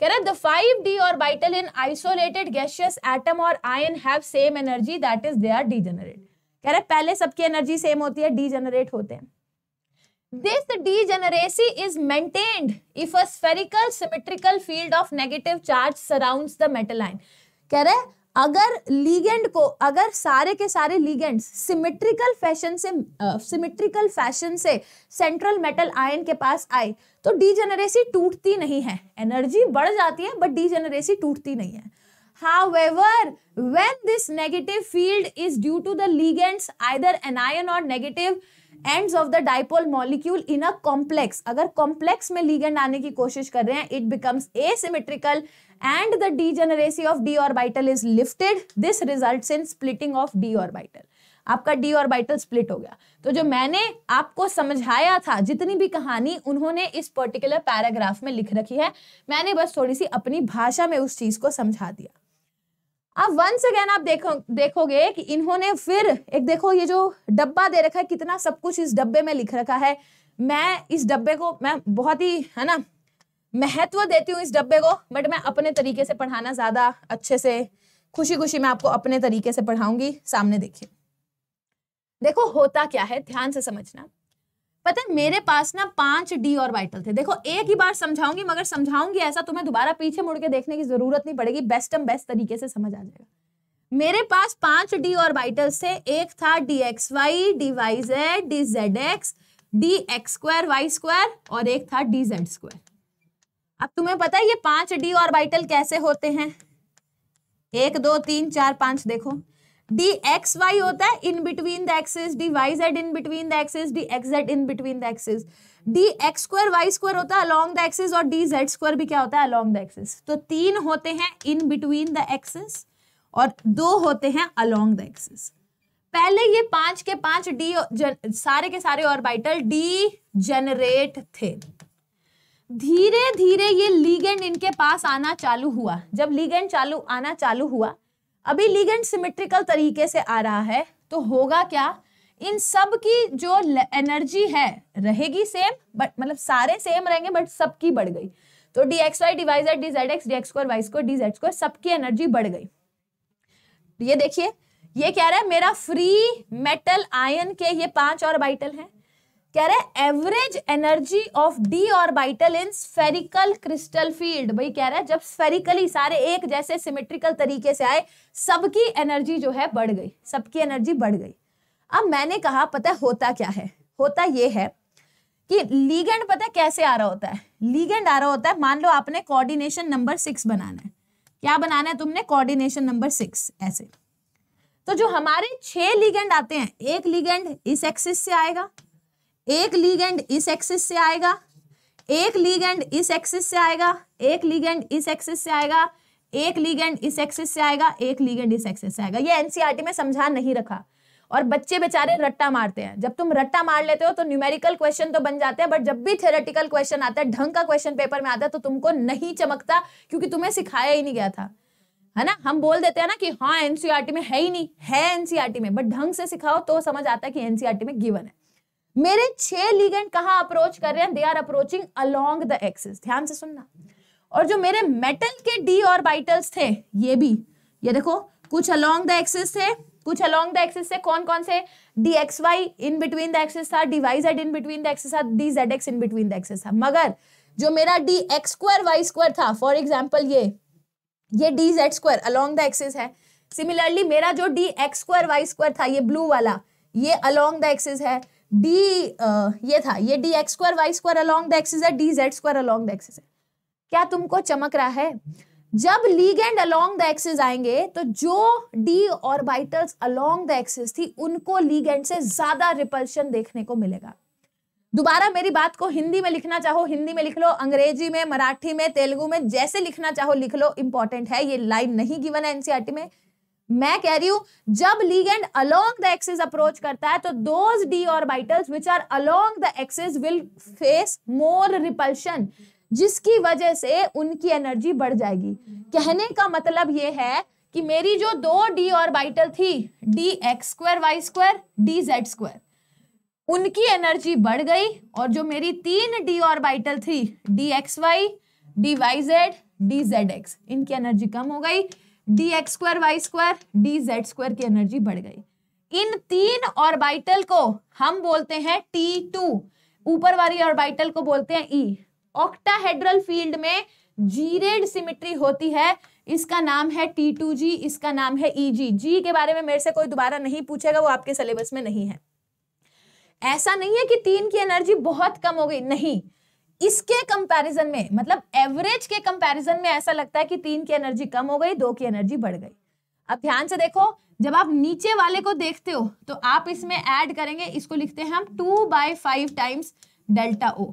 कह रहा the five d orbital in isolated gaseous atom और ion have same energy that is they are degenerate कह रहा है पहले सबकी एनर्जी सेम होती है डीजनरेट होते हैं this degeneracy is maintained if a spherical symmetrical field of negative charge surrounds the metal ion कह रहा है अगर लीगेंड को अगर सारे के सारे लीगेंड्स सिमेट्रिकल फैशन से सिमेट्रिकल फैशन से सेंट्रल मेटल आयन के पास आए तो डीजेनरेसी टूटती नहीं है एनर्जी बढ़ जाती है बट डीजेनरेसी टूटती नहीं है However, when this negative field is due to the ligands, either anion or negative ends of the dipole molecule in a complex, अगर complex में ligand आने की कोशिश कर रहे हैं, it becomes asymmetrical and the degeneracy of d orbital is lifted this results in splitting of d orbital आपका d orbital split हो गया तो जो मैंने आपको समझाया था जितनी भी कहानी उन्होंने इस पर्टिकुलर पैराग्राफ में लिख रखी है मैंने बस थोड़ी सी अपनी भाषा में उस चीज को समझा दिया अब वंस अगेन आप देखो देखोगे कि इन्होंने फिर एक देखो ये जो डब्बा दे रखा है कितना सब कुछ इस डब्बे में लिख रखा है मैं इस डब्बे को मैं बहुत ही है ना महत्व देती हूँ इस डब्बे को बट मैं अपने तरीके से पढ़ाना ज्यादा अच्छे से खुशी खुशी मैं आपको अपने तरीके से पढ़ाऊंगी सामने देखिए देखो होता क्या है ध्यान से समझना पता है मेरे पास ना पांच डी और वाइटल थे देखो एक ही बार समझाऊंगी मगर समझाऊंगी ऐसा तुम्हें दोबारा पीछे मुड़ के देखने की जरूरत नहीं पड़ेगी बेस्ट एम बेस्ट तरीके से समझ आ जाएगा मेरे पास पांच डी और वाइटल थे एक था d x y d y z d z x d x square y square और एक था डी जेड स्क्वायर अब तुम्हें पता है ये पांच डी ऑर्बिटल कैसे होते हैं एक दो तीन चार पांच देखो डी एक्स वाई होता है in between the axes d y z in between the axes d x z in between the axes d x square y square होता है अलोंग द एक्सेस और डी जेड स्क्वायर भी क्या होता है along the access तो तीन होते हैं इन बिटवीन द एक्सेस और दो होते हैं अलोंग द एक्सेस पहले ये पांच के पांच डी सारे के सारे ऑर्बिटल डी जनरेट थे धीरे धीरे ये लीगेंड इनके पास आना चालू हुआ जब लीगेंड चालू आना चालू हुआ अभी लीगेंड सिमेट्रिकल तरीके से आ रहा है तो होगा क्या इन सब की जो एनर्जी है रहेगी सेम बट मतलब सारे सेम रहेंगे बट सबकी बढ़ गई तो d x y d y d z x d x square y square d z square सबकी एनर्जी बढ़ गई ये देखिए ये कह रहा है मेरा फ्री मेटल आयन के ये पांच और बाइटल हैं कह रहे हैं average energy of d orbital in spherical crystal field भाई कह रहा है जब स्फेरिकली सारे एक जैसे सिमेट्रिकल तरीके से आए सबकी एनर्जी जो है बढ़ गई सबकी एनर्जी बढ़ गई अब मैंने कहा पता है होता क्या है होता ये है कि लीगेंड पता है कैसे आ रहा होता है लीगेंड आ रहा होता है मान लो आपने कोऑर्डिनेशन नंबर सिक्स बनाना है क्या बनाना है तुमने कोऑर्डिनेशन नंबर सिक्स ऐसे तो जो हमारे छह लीगेंड आते हैं एक लीगेंड इस एक्सिस से आएगा एक लीगेंड इस एक्सिस से आएगा एक लीगेंड इस एक्सिस से आएगा एक लीगेंड इस एक्सिस से आएगा एक लीगेंड इस एक्सिस से आएगा एक लीगेंड इस एक्सिस से आएगा ये एनसीईआरटी में समझा नहीं रखा और बच्चे बेचारे रट्टा मारते हैं जब तुम रट्टा मार लेते हो तो न्यूमेरिकल क्वेश्चन तो बन जाते हैं बट जब भी थेरेटिकल क्वेश्चन आता है ढंग का क्वेश्चन पेपर में आता है तो तुमको नहीं चमकता क्योंकि तुम्हें सिखाया ही नहीं गया था है ना हम बोल देते हैं ना कि हाँ एनसीआरटी में है ही नहीं है एनसीआरटी में बट ढंग से सिखाओ तो समझ आता है कि एनसीआरटी में गिवन है मेरे छह लीगेंड कहाँ अप्रोच कर रहे हैं they are approaching along the axis ध्यान से सुनना और जो मेरे मेटल के डी ऑर्बिटल्स थे ये भी ये देखो कुछ अलोंग द एक्सिस थे कुछ अलोंग द एक्सिस से कौन कौन से d x y in between the axis था d y z in between the axis था d z x in between the axis था मगर जो मेरा d x square y square था फॉर एग्जाम्पल ये ये d z square along the axis है सिमिलरली मेरा जो d x square y square था ये ब्लू वाला ये अलोंग द एक्सिस है डी ये था ये D x square y square along the axis है d z square along the axis है क्या तुमको चमक रहा है जब लीगेंड अलोंग द एक्सिस आएंगे तो जो d orbitals along the axis थी उनको लीगेंड से ज्यादा रिपल्शन देखने को मिलेगा दोबारा मेरी बात को हिंदी में लिखना चाहो हिंदी में लिख लो अंग्रेजी में मराठी में तेलुगु में जैसे लिखना चाहो लिख लो इंपॉर्टेंट है ये लाइन नहीं गिवन है एनसीआरटी e में मैं कह रही हूं जब ligand along the axis approach करता है तो those d orbitals which are along the axis will face more repulsion जिसकी वजह से उनकी एनर्जी बढ़ जाएगी कहने का मतलब यह है कि मेरी जो दो डी ऑर्बिटल थी d x square y square d z square उनकी एनर्जी बढ़ गई और जो मेरी तीन डी ऑर्बिटल थी d x y d y z d z x इनकी एनर्जी कम हो गई d x square y square d z square की एनर्जी बढ़ गई इन तीन ऑर्बिटल को हम बोलते हैं टी टू ऊपर वाली ऑर्बिटल को बोलते हैं ई ऑक्टाहेड्रल फील्ड में जीरेड सिमिट्री होती है इसका नाम है टी टू जी इसका नाम है ई जी जी के बारे में मेरे से कोई दोबारा नहीं पूछेगा वो आपके सिलेबस में नहीं है ऐसा नहीं है कि तीन की एनर्जी बहुत कम हो गई नहीं इसके कंपैरिजन में मतलब एवरेज के कंपैरिजन में ऐसा लगता है कि तीन की एनर्जी कम हो गई दो की एनर्जी बढ़ गई अब ध्यान से देखो जब आप नीचे वाले को देखते हो तो आप इसमें ऐड करेंगे इसको लिखते हैं हम two by five times delta ओ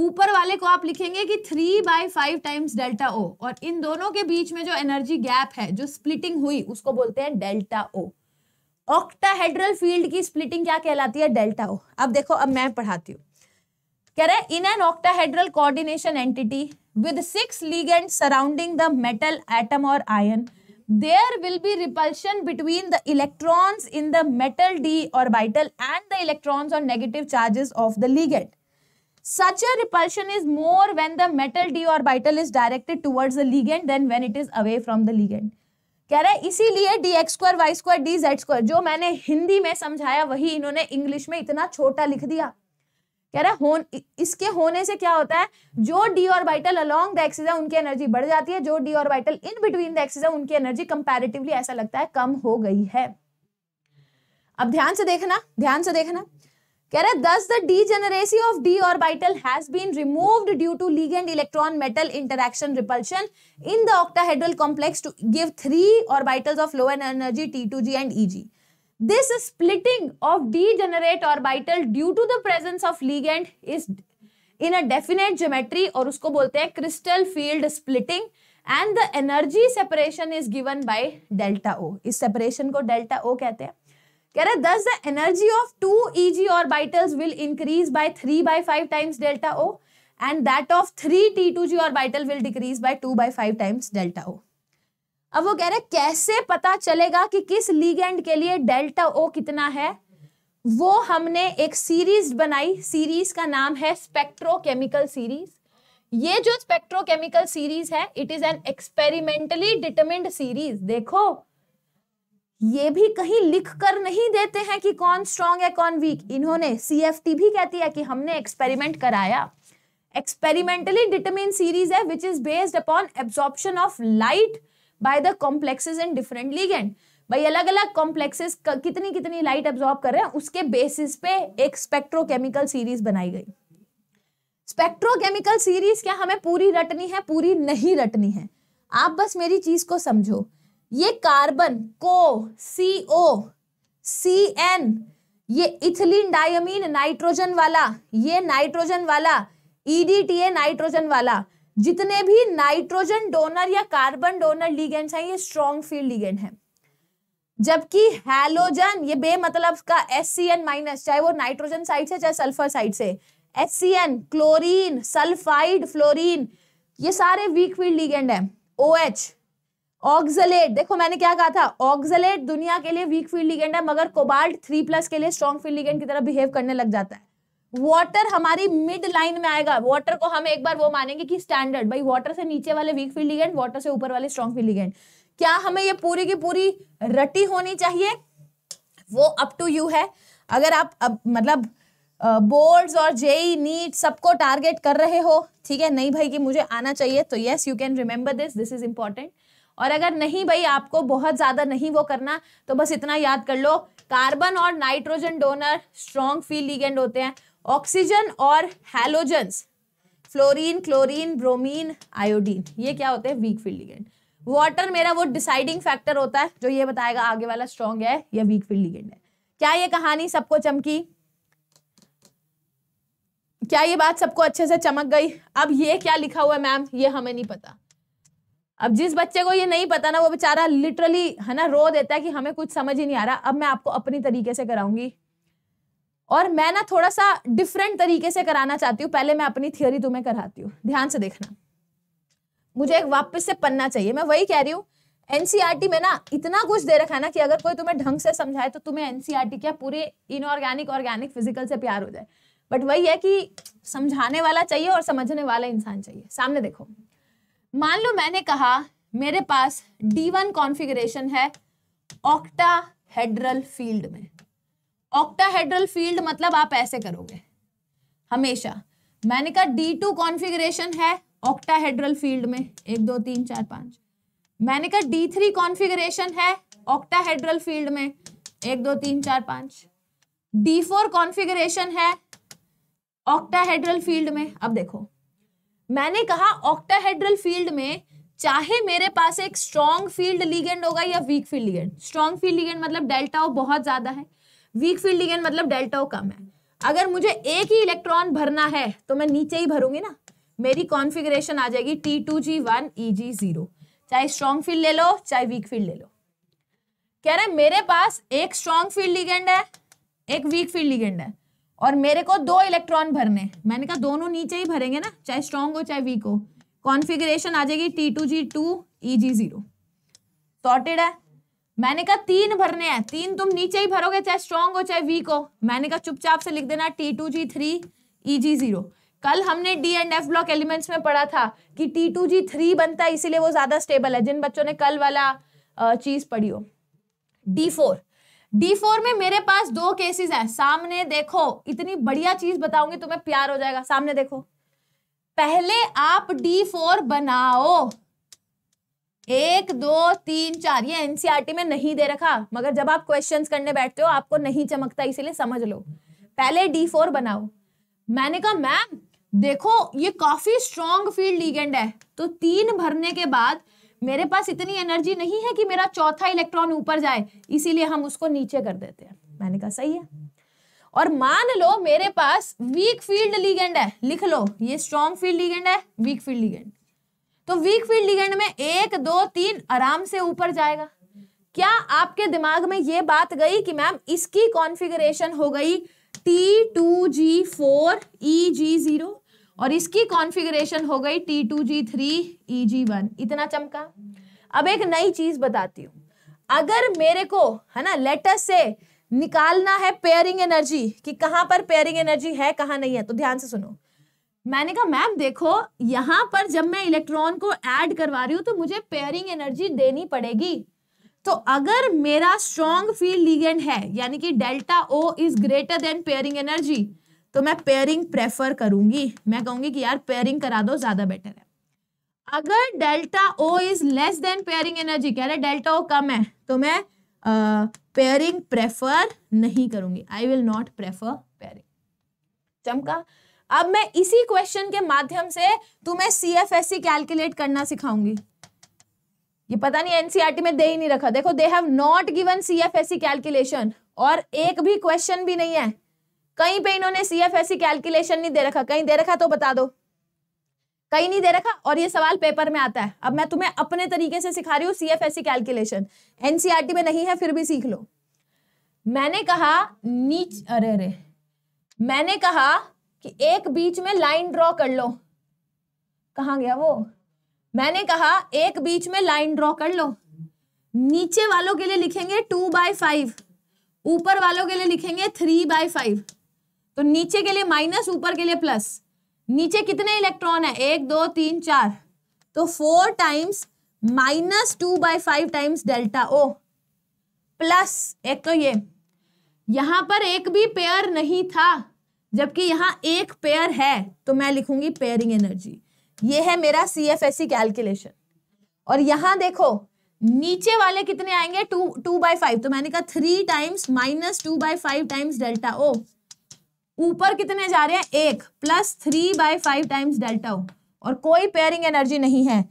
ऊपर वाले को आप लिखेंगे कि three by five times delta ओ और इन दोनों के बीच में जो एनर्जी गैप है जो स्प्लिटिंग हुई उसको बोलते हैं डेल्टा ओ ऑक्टाहेड्रल फील्ड की स्प्लिटिंग क्या कहलाती है डेल्टा ओ अब देखो अब मैं पढ़ाती हूँ कह रहे हैं in an octahedral coordination entity with six ligand surrounding the metal atom और ion there will be repulsion between the electrons in the metal d orbital and the electrons or negative charges of the ligand such a repulsion is more when the metal d orbital is directed towards the ligand than when it is away from the ligand कह रहे इसीलिए d x square y square d z square जो मैंने हिंदी में समझाया वही इन्होंने English में इतना छोटा लिख दिया कह रहा है होन, इसके होने से क्या होता है जो d orbital along the axis है उनकी एनर्जी बढ़ जाती है जो d orbital in between the axis है उनकी एनर्जी कंपैरेटिवली ऐसा लगता है कम हो गई है अब ध्यान से देखना ध्यान से देखना कह रहा है thus the degeneracy of d orbital has been removed due to ligand electron metal interaction repulsion in the octahedral complex to give three orbitals of lower energy t two g and e g This splitting of degenerate orbital due to the presence of ligand is in a definite geometry और उसको बोलते हैं crystal field splitting and the energy separation is given by delta O. इस separation को delta O कहते हैं कह रहे thus the energy of two e g orbitals will increase by three by five times delta o and that of three t two g orbital will decrease by two by five times delta o अब वो कह रहे कैसे पता चलेगा कि किस ligand के लिए डेल्टा ओ कितना है वो हमने एक सीरीज बनाई सीरीज का नाम है स्पेक्ट्रोकेमिकल सीरीज ये जो स्पेक्ट्रोकेमिकल सीरीज है it is an experimentally determined series देखो ये भी कहीं लिख कर नहीं देते हैं कि कौन स्ट्रांग है कौन वीक इन्होंने सीएफटी भी कहती है कि हमने एक्सपेरिमेंट कराया एक्सपेरिमेंटली डिटर्मिन सीरीज है which is based upon absorption of light by the complexes in different ligand भाई अलग अलग कॉम्प्लेक्सेस कितनी कितनी लाइट एब्जॉर्ब कर रहे हैं उसके बेसिस पे एक स्पेक्ट्रोकेमिकल सीरीज बनाई गई स्पेक्ट्रोकेमिकल सीरीज क्या हमें पूरी रटनी है पूरी नहीं रटनी है आप बस मेरी चीज को समझो ये कार्बन को सी ओ सी एन ये इथिलीन डायमीन नाइट्रोजन वाला ये नाइट्रोजन वाला ईडीटीए e नाइट्रोजन वाला जितने भी नाइट्रोजन डोनर या कार्बन डोनर लिगेंड्स हैं ये स्ट्रॉन्ग फील्ड लीगेंड हैं जबकि हेलोजन ये बेमतलब का एस सी एन माइनस चाहे वो नाइट्रोजन साइड से चाहे सल्फर साइड से S C N chlorine sulphide fluorine ये सारे वीक फील्ड लीगेंड हैं ओ एच ऑक्सलेट देखो मैंने क्या कहा था ऑक्जलेट दुनिया के लिए वीक फील्ड लीगेंड है मगर कोबाल्ट थ्री प्लस के लिए स्ट्रॉन्ग फील्ड लीगेंड की तरह बिहेव करने लग जाता है वाटर हमारी मिड लाइन में आएगा वाटर को हम एक बार वो मानेंगे कि स्टैंडर्ड भाई वाटर से नीचे वाले वीक फील्ड लिगेंड वाटर से ऊपर वाले स्ट्रॉन्ग फील्ड क्या हमें ये पूरी की पूरी रटी होनी चाहिए वो अप टू यू है अगर आप अब मतलब बोर्ड्स और जेई नीट e सबको टारगेट कर रहे हो ठीक है नहीं भाई कि मुझे आना चाहिए तो yes you can remember this this is important और अगर नहीं भाई आपको बहुत ज़्यादा नहीं वो करना तो बस इतना याद कर लो कार्बन और nitrogen donor strong field ligand होते हैं ऑक्सीजन और halogen fluorine chlorine bromine iodine ये क्या होते हैं वीक फील्ड लिगेंड वाटर मेरा वो डिसाइडिंग फैक्टर होता है जो ये बताएगा आगे वाला स्ट्रॉन्ग है या वीक फील्ड लिगेंड है क्या ये कहानी सबको चमकी क्या ये बात सबको अच्छे से चमक गई अब ये क्या लिखा हुआ है मैम ये हमें नहीं पता अब जिस बच्चे को ये नहीं पता ना वो बेचारा लिटरली है ना रो देता है कि हमें कुछ समझ ही नहीं आ रहा अब मैं आपको अपनी तरीके से कराऊंगी और मैं ना थोड़ा सा डिफरेंट तरीके से कराना चाहती हूँ पहले मैं अपनी थियोरी तुम्हें कराती हूँ ध्यान से देखना मुझे एक वापस से पन्ना चाहिए मैं वही कह रही हूँ एनसीईआरटी e में ना इतना कुछ दे रखा है ना कि अगर कोई तुम्हें ढंग से समझाए तो तुम्हें एनसीईआरटी e क्या पूरे इनऑर्गेनिक ऑर्गेनिक फिजिकल से प्यार हो जाए बट वही है कि समझाने वाला चाहिए और समझने वाला इंसान चाहिए सामने देखो मान लो मैंने कहा मेरे पास डी वन कॉन्फिग्रेशन है ऑक्टा हेड्रल फील्ड में ऑक्टाहेड्रल फील्ड मतलब आप ऐसे करोगे हमेशा मैंने कहा डी टू कॉन्फिग्रेशन है ऑक्टाहेड्रल फील्ड में एक दो तीन चार पांच मैंने कहा डी थ्री कॉन्फिग्रेशन है ऑक्टाहेड्रल फील्ड में एक दो तीन चार पांच डी फोर कॉन्फिग्रेशन है ऑक्टाहेड्रल फील्ड में अब देखो मैंने कहा ऑक्टाहेड्रल फील्ड में चाहे मेरे पास एक स्ट्रॉन्ग फील्ड लीगेंड होगा या weak field ligand strong field ligand मतलब डेल्टा बहुत ज्यादा है वीक फील्ड लिगेंड मतलब डेल्टा ओ कम है अगर मुझे एक ही इलेक्ट्रॉन भरना है तो मैं नीचे ही भरूंगी ना मेरी कॉन्फिग्रेशन आ जाएगी t two g one e जी जीरो चाहे स्ट्रॉन्ग फील्ड ले लो चाहे वीक फील्ड ले लो कह रहे मेरे पास एक स्ट्रॉन्ग फील्ड लिगेंड है एक वीक फील्ड लिगेंड है और मेरे को दो इलेक्ट्रॉन भरने मैंने कहा दोनों नीचे ही भरेंगे ना चाहे स्ट्रॉन्ग हो चाहे वीक हो कॉन्फिग्रेशन आ जाएगी t two g two e जी जीरो सॉर्टेड है मैंने कहा तीन भरने हैं तीन तुम नीचे ही भरोगे चाहे स्ट्रॉन्ग हो चाहे वीक हो मैंने कहा चुपचाप से लिख देना टी टू जी थ्री ई जी जीरो कल हमने D and F block elements में पढ़ा था कि टी टू जी थ्री बनता है इसीलिए वो ज्यादा स्टेबल है जिन बच्चों ने कल वाला चीज पढ़ी हो डी फोर डी फोर में मेरे पास दो केसेस हैं सामने देखो इतनी बढ़िया चीज बताऊंगी तुम्हें प्यार हो जाएगा सामने देखो पहले आप डी फोर बनाओ एक दो तीन चार ये एनसीआरटी e में नहीं दे रखा मगर जब आप क्वेश्चंस करने बैठते हो आपको नहीं चमकता इसीलिए समझ लो पहले डी फोर बनाओ मैंने कहा मैम देखो ये काफी स्ट्रॉन्ग फील्ड लीगेंड है तो तीन भरने के बाद मेरे पास इतनी एनर्जी नहीं है कि मेरा चौथा इलेक्ट्रॉन ऊपर जाए इसीलिए हम उसको नीचे कर देते हैं मैंने कहा सही है और मान लो मेरे पास वीक फील्ड लीगेंड है लिख लो ये स्ट्रॉन्ग फील्ड लीगेंड है वीक फील्ड लीगेंड तो वीक फील्ड लिगेंड में एक दो तीन आराम से ऊपर जाएगा क्या आपके दिमाग में ये बात गई कि मैम इसकी कॉन्फ़िगरेशन हो गई T two G four E जी जीरो और इसकी कॉन्फ़िगरेशन हो गई टी टू जी थ्री ई जी वन इतना चमका अब एक नई चीज बताती हूँ अगर मेरे को है ना लेटस से निकालना है पेयरिंग एनर्जी कि कहाँ पर पेयरिंग एनर्जी है कहाँ नहीं है तो ध्यान से सुनो मैंने कहा मैम देखो यहाँ पर जब मैं इलेक्ट्रॉन को ऐड करवा रही हूँ तो मुझे पेयरिंग एनर्जी देनी पड़ेगी तो अगर मेरा स्ट्रॉन्ग फील्ड लीगेंड है यानी कि delta O is greater than pairing energy तो मैं पेयरिंग प्रेफर करूंगी मैं कहूंगी कि यार पेयरिंग करा दो ज्यादा बेटर है अगर delta O is less than pairing energy कह रहे डेल्टा ओ कम है तो मैं पेयरिंग uh, प्रेफर नहीं करूंगी I will not prefer pairing चमका अब मैं इसी क्वेश्चन के माध्यम से तुम्हें C F S C calculate करना सिखाऊंगी ये पता नहीं एनसीईआरटी e में दे ही नहीं रखा देखो they have not given C calculation और एक भी क्वेश्चन भी नहीं है कहीं पे इन्होंने सी कैलकुलेशन e नहीं दे रखा कहीं दे रखा तो बता दो कहीं नहीं दे रखा और ये सवाल पेपर में आता है अब मैं तुम्हें अपने तरीके से सिखा रही हूँ सी कैलकुलेशन एनसीईआरटी में नहीं है फिर भी सीख लो मैंने कहा नीच अरे अरे मैंने कहा कि एक बीच में लाइन ड्रॉ कर लो कहा गया वो मैंने कहा एक बीच में लाइन ड्रॉ कर लो नीचे वालों के लिए लिखेंगे टू बाय फाइव ऊपर वालों के लिए लिखेंगे थ्री बाय फाइव तो नीचे के लिए माइनस ऊपर के लिए प्लस नीचे कितने इलेक्ट्रॉन है एक दो तीन चार तो four times minus two by five times delta O plus एक तो ये यहां पर एक भी पेयर नहीं था जबकि यहाँ एक पेयर है तो मैं लिखूंगी पेयरिंग एनर्जी ये है मेरा C F S C calculation और यहाँ देखो नीचे वाले कितने आएंगे टू टू बाई फाइव तो मैंने कहा three times minus two by five times delta ओ ऊपर कितने जा रहे हैं एक plus three by five times delta ओ और कोई पेयरिंग एनर्जी नहीं है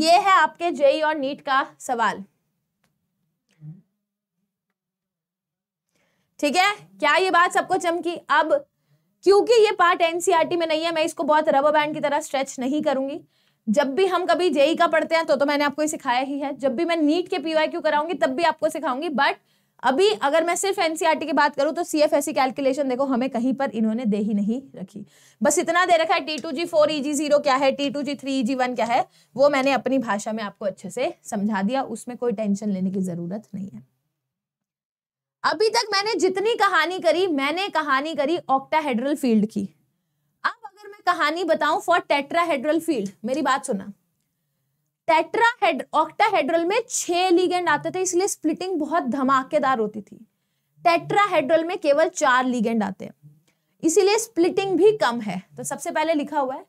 ये है आपके जेई e और नीट का सवाल ठीक है क्या ये बात सबको चमकी अब क्योंकि ये पार्ट एनसीईआरटी e में नहीं है मैं इसको बहुत रबर बैंड की तरह स्ट्रेच नहीं करूंगी जब भी हम कभी जेई e e का पढ़ते हैं तो तो मैंने आपको ये सिखाया ही है जब भी मैं नीट के पीवाई क्यू कराऊंगी तब भी आपको सिखाऊंगी बट अभी अगर मैं सिर्फ एनसीईआरटी की बात करूं तो सी कैलकुलेशन देखो हमें कहीं पर इन्होंने दे ही नहीं रखी बस इतना दे रखा है T two G four E जी जीरो क्या है टी टू जी थ्री ई जी वन क्या है वो मैंने अपनी भाषा में आपको अच्छे से समझा दिया उसमें कोई टेंशन लेने की जरूरत नहीं है अभी तक मैंने जितनी कहानी करी मैंने कहानी करी ऑक्टाहेड्रल फील्ड की अब अगर मैं कहानी बताऊं फॉर टेट्राहेड्रल फील्ड मेरी बात सुना टेट्राहेड ऑक्टाहेड्रल में छह लीगेंड आते थे इसलिए स्प्लिटिंग बहुत धमाकेदार होती थी टेट्राहेड्रल में केवल चार लीगेंड आते हैं इसीलिए स्प्लिटिंग भी कम है तो सबसे पहले लिखा हुआ है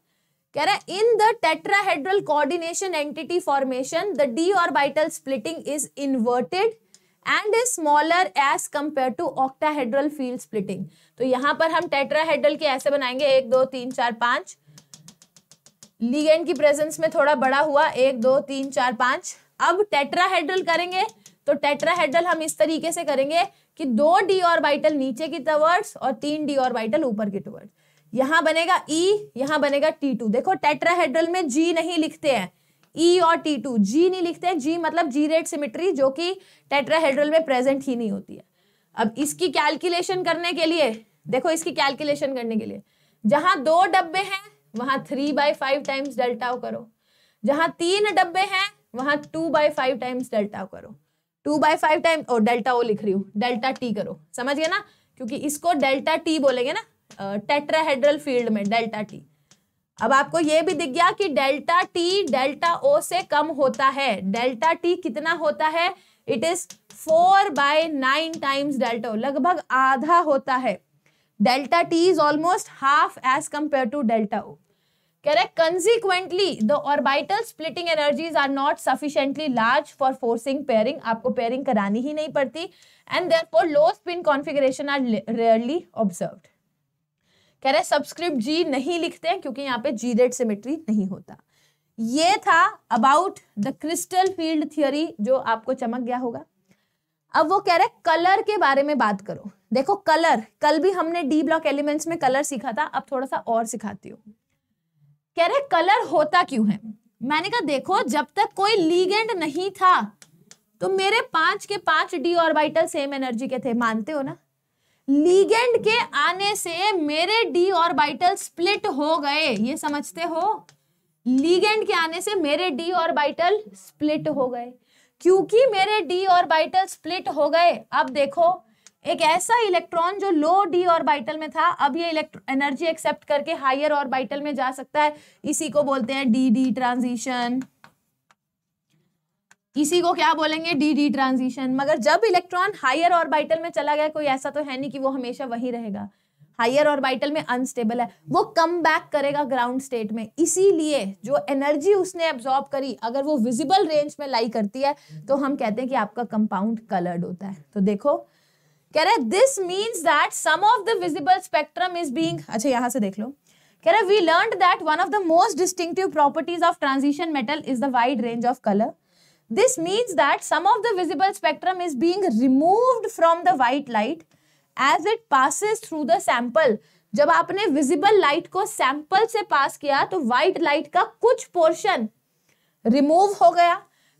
कह रहा है in the tetrahedral coordination entity formation the D orbital splitting is inverted and is smaller as compare to octahedral field splitting तो यहां पर हम टेट्राहेड्रल के ऐसे बनाएंगे एक दो तीन चार पांच लीगेंड की प्रेजेंस में थोड़ा बड़ा हुआ एक दो तीन चार पांच अब टेट्राहेड्रल करेंगे तो टेट्राहेड्रल हम इस तरीके से करेंगे कि दो डी ऑर्बिटल नीचे की टवर्ड्स और तीन डी ऑर्बिटल ऊपर की टवर्ड्स यहां बनेगा ई e, यहां बनेगा टी टू देखो टेट्राहेड्रल में जी नहीं लिखते हैं ई e और टी टू जी नहीं लिखते हैं जी मतलब जी रेट सिमिट्री जो कि टेट्राहेड्रल में प्रेजेंट ही नहीं होती है अब इसकी कैलकुलेशन करने के लिए देखो इसकी कैलकुलेशन करने के लिए जहां दो डब्बे हैं वहां three by five times delta करो जहां तीन डब्बे हैं वहां two by five times delta करो टू बाई फाइव टाइम और डेल्टा ओ लिख रही हूँ डेल्टा टी करो समझ गए ना क्योंकि इसको डेल्टा टी बोलेंगे ना टेट्राहेड्रल फील्ड में डेल्टा टी अब आपको ये भी दिख गया कि डेल्टा टी डेल्टा ओ से कम होता है डेल्टा टी कितना होता है it is four by nine times delta O लगभग आधा होता है delta T is almost half as compare to delta O कह रहे consequently the orbital splitting energies are not sufficiently large for forcing pairing आपको पेयरिंग करानी ही नहीं पड़ती and their low spin configuration are rarely observed कह रहे subscript जी नहीं लिखते हैं क्योंकि यहाँ पे जी रेड सिमेट्री नहीं होता ये था about the crystal field theory जो आपको चमक गया होगा अब वो कह रहे कलर के बारे में बात करो देखो कलर कल भी हमने डी ब्लॉक एलिमेंट्स में कलर सीखा था अब थोड़ा सा और सिखाती हूँ कह रहे कलर होता क्यों है मैंने कहा देखो जब तक कोई लीगेंड नहीं था तो मेरे पांच के पांच डी ऑर्बिटल सेम एनर्जी के थे मानते हो ना लीगेंड के आने से मेरे डी ऑर्बिटल स्प्लिट हो गए ये समझते हो लीगेंड के आने से मेरे डी ऑर्बिटल स्प्लिट हो गए क्योंकि मेरे डी ऑर्बिटल स्प्लिट हो गए अब देखो एक ऐसा इलेक्ट्रॉन जो लो डी ऑर्बिटल में था अब ये इलेक्ट्रॉन एनर्जी एक्सेप्ट करके हायर ऑर्बिटल में जा सकता है इसी को बोलते हैं डी डी ट्रांजिशन इसी को क्या बोलेंगे डी डी ट्रांजिशन मगर जब इलेक्ट्रॉन हायर ऑर्बिटल में चला गया कोई ऐसा तो है नहीं कि वो हमेशा वही रहेगा हायर ऑर्बिटल में अनस्टेबल है वो कम बैक करेगा ग्राउंड स्टेट में इसीलिए जो एनर्जी उसने एब्जॉर्ब करी अगर वो विजिबल रेंज में लाई करती है तो हम कहते हैं कि आपका कंपाउंड कलर्ड होता है तो देखो कह रहे this means that some of the visible spectrum is being अच्छा यहाँ से देख लो कह रहे we learn that one of the most distinctive properties of transition metal is the wide range of colour This means that some of the visible spectrum is being removed from the white light as it passes through the sample. जब आपने visible light को sample से पास किया तो white light का कुछ portion remove हो गया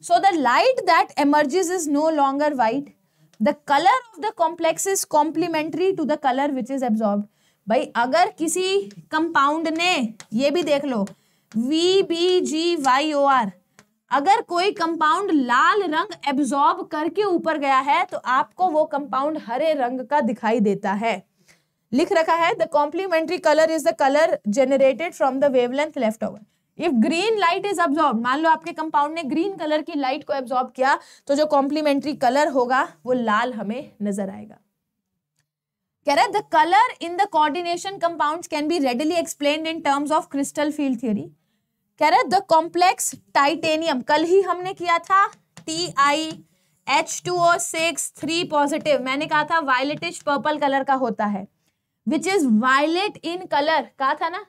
so the light that emerges is no longer white the colour of the complex is complementary to the colour which is absorb भाई अगर किसी कंपाउंड ने ये भी देख लो V B G Y O R अगर कोई कंपाउंड लाल रंग एब्जॉर्ब करके ऊपर गया है तो आपको वो कंपाउंड हरे रंग का दिखाई देता है लिख रखा है the complementary colour is the colour generated from the wavelength left over if green light is absorb मान लो आपके कंपाउंड ने ग्रीन कलर की लाइट को एब्जॉर्ब किया तो जो कॉम्प्लीमेंट्री कलर होगा वो लाल हमें नजर आएगा कह रहा है the colour in the coordination compounds can be readily explain in terms of crystal field theory कह रहे द कॉम्प्लेक्स टाइटेनियम कल ही हमने किया था T I H two O six three positive मैंने कहा था वायलेटिश पर्पल कलर का होता है which is violet in colour कहा था ना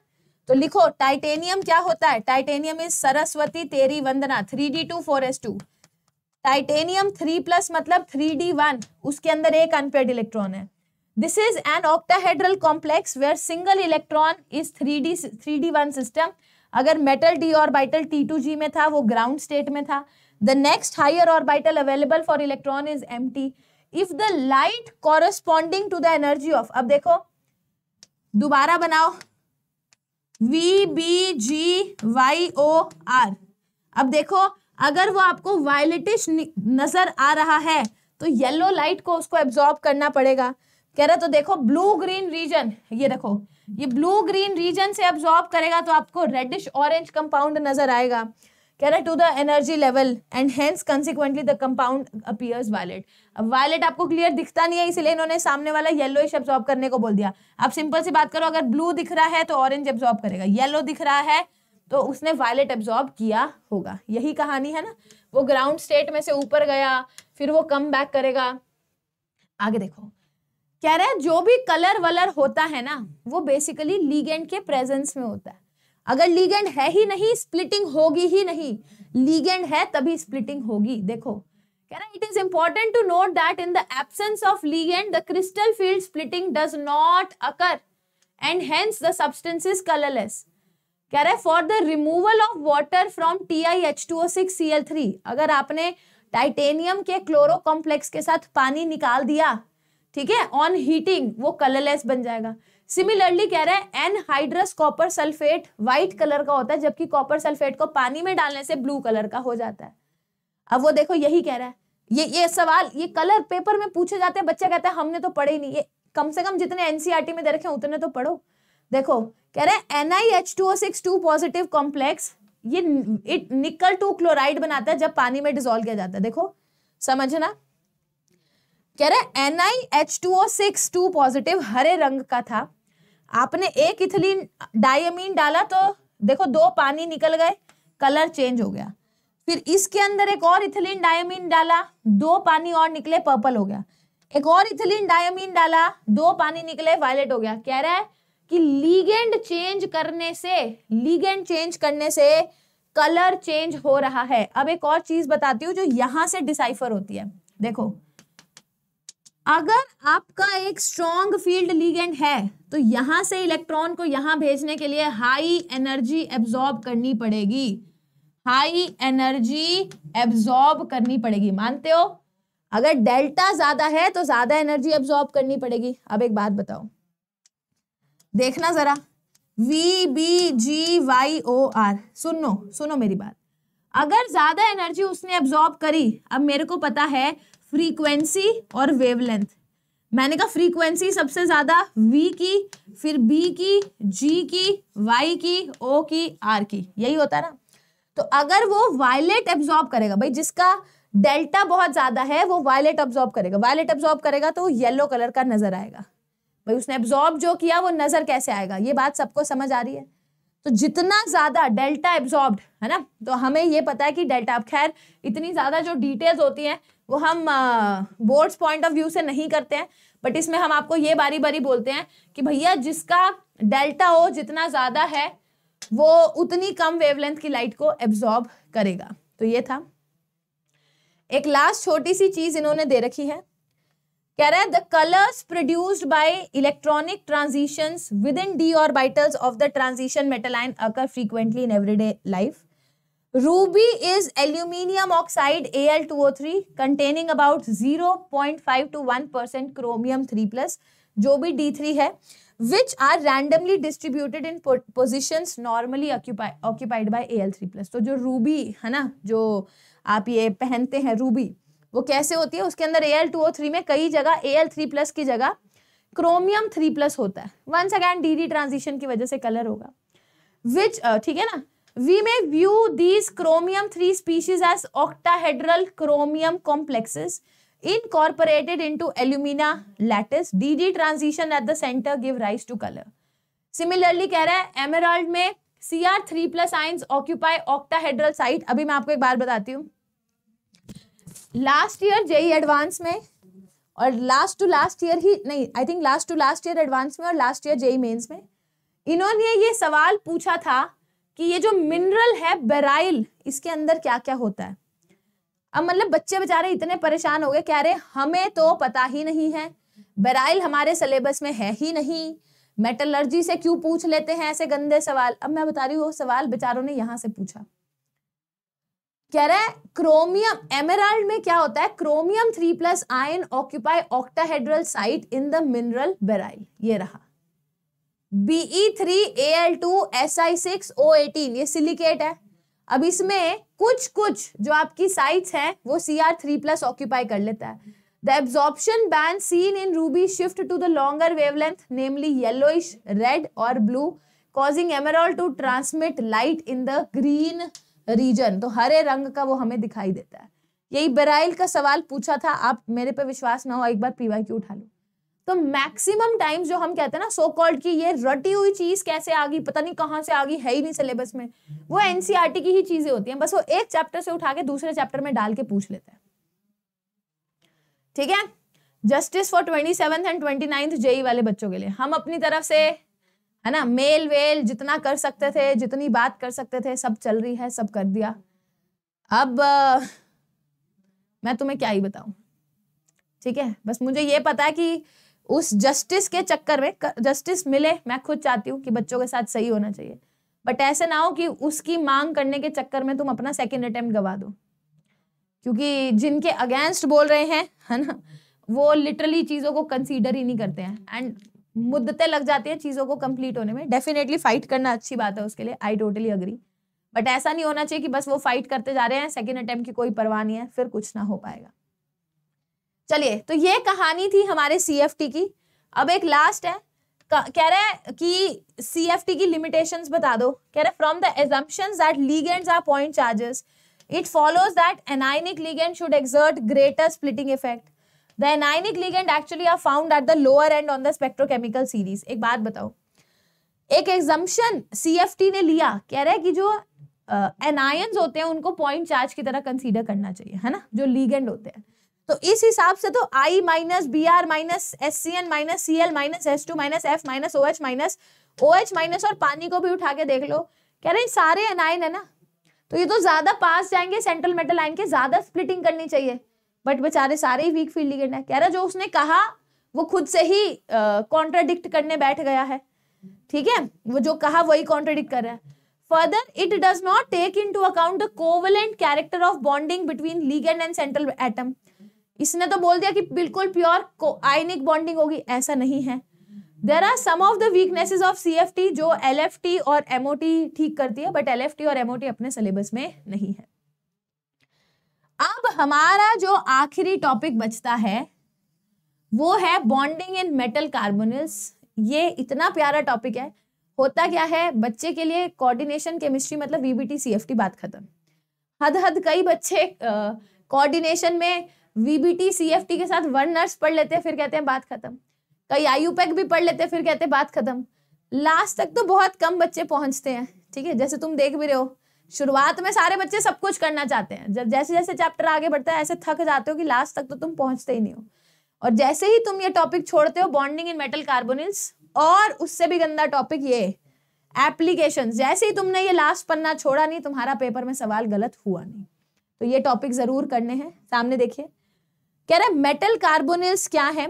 तो लिखो टाइटेनियम क्या होता है टाइटेनियम इज सरस्वती तेरी वंदना three D two four S two titanium three plus मतलब थ्री डी वन उसके अंदर एक अनपेड इलेक्ट्रॉन है this is an octahedral complex where single electron is three D three D one system अगर metal D orbital T two G में था वो ground state में था the next higher orbital available for electron is empty if the light corresponding to the energy of अब देखो दोबारा बनाओ V B G Y O R अब देखो अगर वो आपको वायलेटिश नजर आ रहा है तो येलो लाइट को उसको एब्जॉर्ब करना पड़ेगा कह रहा तो देखो ब्लू ग्रीन रीजन ये देखो ये ब्लू ग्रीन रीजन से अब्जॉर्ब करेगा तो आपको रेडिश ऑरेंज कंपाउंड नजर आएगा कह रहा to the energy level and hence consequently the compound appears violet अब वायलेट आपको क्लियर दिखता नहीं है इसलिए इन्होंने सामने वाला इश एब्जॉर्ब करने को बोल दिया आप सिंपल सी बात करो अगर ब्लू दिख रहा है तो ऑरेंज एब्जॉर्ब करेगा येलो दिख रहा है तो उसने वायलेट एब्जॉर्ब किया होगा यही कहानी है ना वो ग्राउंड स्टेट में से ऊपर गया फिर वो कम बैक करेगा आगे देखो कह रहे हैं जो भी कलर वलर होता है ना वो बेसिकली लीगेंड के प्रेजेंस में होता है अगर लीगेंड है ही नहीं स्प्लिटिंग होगी ही नहीं लीगेंड है तभी स्प्लिटिंग होगी देखो कह रहा it is important to note that in the absence of ligand the crystal field splitting does not occur and hence the substance is colourless कह रहे for the removal of water from T I H two O six C L three अगर आपने titanium के chloro complex के साथ पानी निकाल दिया ठीक है ऑन हीटिंग वो कलरलेस बन जाएगा सिमिलरली कह रहा है anhydrous copper sulphate white colour का होता है जबकि कॉपर सल्फेट को पानी में डालने से ब्लू कलर का हो जाता है अब वो देखो यही कह रहा है ये ये सवाल ये कलर पेपर में पूछे जाते हैं बच्चा कहता है हमने तो पढ़े ही नहीं ये कम से कम जितने एनसीईआरटी e में दे रखे उतने तो पढ़ो देखो कह रहे हैं एनआईएच2O6 पॉजिटिव कॉम्प्लेक्स ये इट निकल टू क्लोराइड बनाता है जब पानी में डिजोल्व किया जाता है देखो समझना कह रहे N I H two O six two positive हरे रंग का था आपने एक इथिलीन डायमीन डाला तो देखो दो पानी निकल गए कलर चेंज हो गया फिर इसके अंदर एक और इथिलीन डायमीन डाला दो पानी और निकले पर्पल हो गया एक और इथिलीन डायमीन डाला दो पानी निकले वायलेट हो गया कह रहा है कि लीगेंड चेंज करने से लीगेंड चेंज करने से कलर चेंज हो रहा है अब एक और चीज बताती हूँ जो यहां से डिसाइफर होती है देखो अगर आपका एक स्ट्रॉन्ग फील्ड लीगेंड है तो यहां से इलेक्ट्रॉन को यहां भेजने के लिए हाई एनर्जी एब्जॉर्ब करनी पड़ेगी हाई एनर्जी एब्जॉर्ब करनी पड़ेगी मानते हो अगर डेल्टा ज्यादा है तो ज्यादा एनर्जी एब्जॉर्ब करनी पड़ेगी अब एक बात बताओ देखना जरा V B G Y O R सुनो सुनो मेरी बात अगर ज्यादा एनर्जी उसने एब्जॉर्ब करी अब मेरे को पता है फ्रीक्वेंसी और वेवलेंथ मैंने कहा फ्रीक्वेंसी सबसे ज़्यादा वी की फिर बी की जी की वाई की ओ की आर की यही होता है ना तो अगर वो वायलेट एब्जॉर्ब करेगा भाई जिसका डेल्टा बहुत ज़्यादा है वो वायलेट एब्जॉर्ब करेगा वायलेट एब्जॉर्ब करेगा तो येलो कलर का नज़र आएगा भाई उसने एब्जॉर्ब जो किया वो नज़र कैसे आएगा ये बात सबको समझ आ रही है तो जितना ज़्यादा डेल्टा एब्जॉर्ब है ना तो हमें ये पता है कि डेल्टा खैर इतनी ज़्यादा जो डिटेल्स होती हैं वो हम बोर्ड्स पॉइंट ऑफ व्यू से नहीं करते हैं बट इसमें हम आपको ये बारी बारी बोलते हैं कि भैया जिसका डेल्टा हो जितना ज़्यादा है वो उतनी कम वेवलेंथ की लाइट को एब्जॉर्ब करेगा तो ये था एक लास्ट छोटी सी चीज़ इन्होंने दे रखी है कह रहे है the colours produced by electronic transitions within D orbitals of the transition metal ion occur frequently in everyday life ruby is aluminium oxide three containing about five two one percent chromium three plus जो भी D three है which are randomly distributed in position normally occupied by A L three plus तो जो Ruby है ना जो आप ये पहनते हैं रूबी वो कैसे होती है उसके अंदर A L two O three में कई जगह ए एल थ्री प्लस की जगह क्रोमियम थ्री प्लस होता है once again D D transition की वजह से कलर होगा विच ठीक है ना we may view these chromium three species as octahedral chromium complexes incorporated into alumina lattice D D transition at the centre give rise to colour similarly कह रहा है एमराल्ड में C R three plus ions occupy octahedral site अभी मैं आपको एक बार बताती हूँ लास्ट ईयर जेई एडवांस में और लास्ट टू लास्ट ईयर ही नहीं I think last to last year advance में और लास्ट ईयर जेई मेन्स में इन्होंने ये सवाल पूछा था कि ये जो मिनरल है बेराइल इसके अंदर क्या क्या होता है अब मतलब बच्चे बेचारे इतने परेशान हो गए कह रहे हमें तो पता ही नहीं है बेराइल हमारे सिलेबस में है ही नहीं मेटलर्जी से क्यों पूछ लेते हैं ऐसे गंदे सवाल अब मैं बता रही हूँ वो सवाल बेचारों ने यहाँ से पूछा कह रहा है क्रोमियम एमराल्ड में क्या होता है chromium three plus ion occupy octahedral site in the mineral beryl ये रहा BE three A L two S I six O eighteen ये सिलिकेट है अब इसमें कुछ कुछ जो आपकी साइट्स हैं वो C R three plus occupy कर लेता है the absorption band seen in ruby shift to the longer wavelength namely yellowish red और blue causing emerald to transmit light in the green region तो हरे रंग का वो हमें दिखाई देता है यही बेराइल का सवाल पूछा था आप मेरे पे विश्वास ना हो एक बार पीवा क्यों उठा लो तो मैक्सिमम टाइम जो हम कहते हैं ना सो कॉल्ड की ये रटी हुई चीज कैसे आ गई पता नहीं कहाँ से आ गई है ही नहीं सिलेबस में वो एनसीईआरटी e की ही चीजें होती हैं बस वो एक चैप्टर से उठा के दूसरे चैप्टर में डाल के पूछ लेते हैं ठीक है justice for twenty seventh and twenty ninth JEE वाले बच्चों के लिए हम अपनी तरफ से है ना मेल वेल जितना कर सकते थे जितनी बात कर सकते थे सब चल रही है सब कर दिया अब आ, मैं तुम्हें क्या ही बताऊं ठीक है बस मुझे ये पता है कि उस जस्टिस के चक्कर में जस्टिस मिले मैं खुद चाहती हूँ कि बच्चों के साथ सही होना चाहिए बट ऐसे ना हो कि उसकी मांग करने के चक्कर में तुम अपना सेकेंड अटेम्प्ट गवा दो क्योंकि जिनके अगेंस्ट बोल रहे हैं है ना वो लिटरली चीज़ों को कंसीडर ही नहीं करते हैं एंड मुद्दतें लग जाती हैं चीज़ों को कंप्लीट होने में डेफिनेटली फाइट करना अच्छी बात है उसके लिए आई टोटली अग्री बट ऐसा नहीं होना चाहिए कि बस वो फाइट करते जा रहे हैं सेकेंड अटेम्प्ट की कोई परवाह नहीं है फिर कुछ ना हो पाएगा चलिए तो ये कहानी थी हमारे सी की अब एक लास्ट है कह रहे हैं कि सी एफ टी की लिमिटेशन बता दो कह रहे from the assumption that ligands are point charges it follows that anionic ligand should exert greater splitting effect the anionic ligand actually are found at the lower end on the spectrochemical series एक बात बताओ एक exemption CFT ने लिया कह रहा है कि जो एनायंस uh, होते हैं उनको पॉइंट चार्ज की तरह कंसीडर करना चाहिए है ना जो लीगेंड होते हैं तो इस हिसाब से तो I minus B R minus S C N minus C L minus S two minus F minus O H minus O H minus और पानी को भी उठा के देख लो कह रहे हैं सारे एनायन है ना तो ये तो ज्यादा पास जाएंगे सेंट्रल मेटल लाइन के ज्यादा स्प्लिटिंग करनी चाहिए बट बेचारे सारे ही वीक फील्ड लिगेंड है कह रहा जो उसने कहा वो खुद से ही कॉन्ट्राडिक्ट करने बैठ गया है ठीक है वो जो कहा वही कॉन्ट्राडिक्ट कर रहा है further it does not take into account the covalent character of bonding between ligand and central atom इसने तो बोल दिया कि बिल्कुल प्योर आयनिक बॉन्डिंग होगी ऐसा नहीं है there are some of the weaknesses of C F T जो एल एफ टी और एमओ टी ठीक करती है बट एल एफ टी और एमओ टी अपने सिलेबस में नहीं है अब हमारा जो आखिरी टॉपिक बचता है वो है बॉन्डिंग इन मेटल कार्बोनिल्स ये इतना प्यारा टॉपिक है होता क्या है बच्चे के लिए कोऑर्डिनेशन केमिस्ट्री मतलब वीबीटी सीएफटी बात खत्म हद हद कई बच्चे कोऑर्डिनेशन में वीबीटी सीएफटी के साथ वन नर्स पढ़ लेते हैं फिर कहते हैं बात खत्म कई आईयूपैक भी पढ़ लेते हैं फिर कहते हैं बात खत्म लास्ट तक तो बहुत कम बच्चे पहुंचते हैं ठीक है जैसे तुम देख भी रहे हो शुरुआत में सारे बच्चे सब कुछ करना चाहते हैं जब जैसे जैसे चैप्टर आगे बढ़ता है ऐसे थक जाते हो कि लास्ट तक तो तुम पहुंचते ही नहीं हो और जैसे ही तुम ये टॉपिक छोड़ते हो बॉन्डिंग इन मेटल कार्बोनिल्स और उससे भी गंदा टॉपिक ये एप्लीकेशन जैसे ही तुमने ये लास्ट पन्ना छोड़ा नहीं तुम्हारा पेपर में सवाल गलत हुआ नहीं तो ये टॉपिक जरूर करने हैं सामने देखिए कह रहे मेटल कार्बोनिल्स क्या है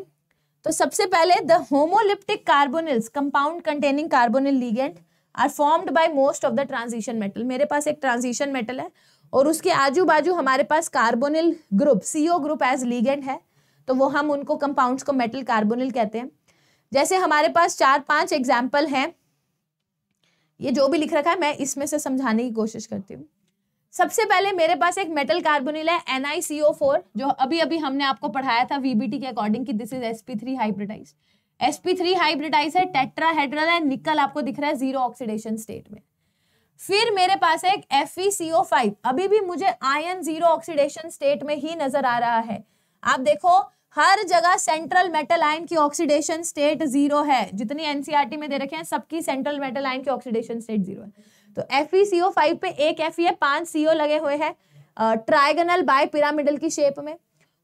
तो सबसे पहले the homoleptic carbonyls compound containing carbonyl ligand are formed by most of the transition metal मेरे पास एक ट्रांजिशन मेटल है और उसके आजू बाजू हमारे पास carbonyl group CO group as ligand है तो वो हम उनको कंपाउंड्स को मेटल कार्बोनिल कहते हैं जैसे हमारे पास चार पांच एग्जाम्पल हैं ये जो भी लिख रखा है मैं इसमें से समझाने की कोशिश करती हूँ सबसे पहले मेरे पास एक मेटल कार्बोनिल है फोर जो अभी अभी हमने आपको पढ़ाया था वीबीटी के अकॉर्डिंग कि this is sp three hybridized sp3 hybridize है टेट्राहेड्रल है निकल आपको दिख रहा है जीरो ऑक्सीडेशन स्टेट में फिर मेरे पास है एक FeCO5 अभी भी मुझे आयन जीरो ऑक्सीडेशन स्टेट में ही नजर आ रहा है आप देखो हर जगह सेंट्रल मेटल आयन की ऑक्सीडेशन स्टेट जीरो है जितनी एनसीआरटी e में दे रखे हैं सबकी सेंट्रल मेटल आयन की ऑक्सीडेशन स्टेट जीरो है तो FeCO5 पे एक Fe है पांच CO लगे हुए हैं ट्राइगनल बाय पिरामिडल की शेप में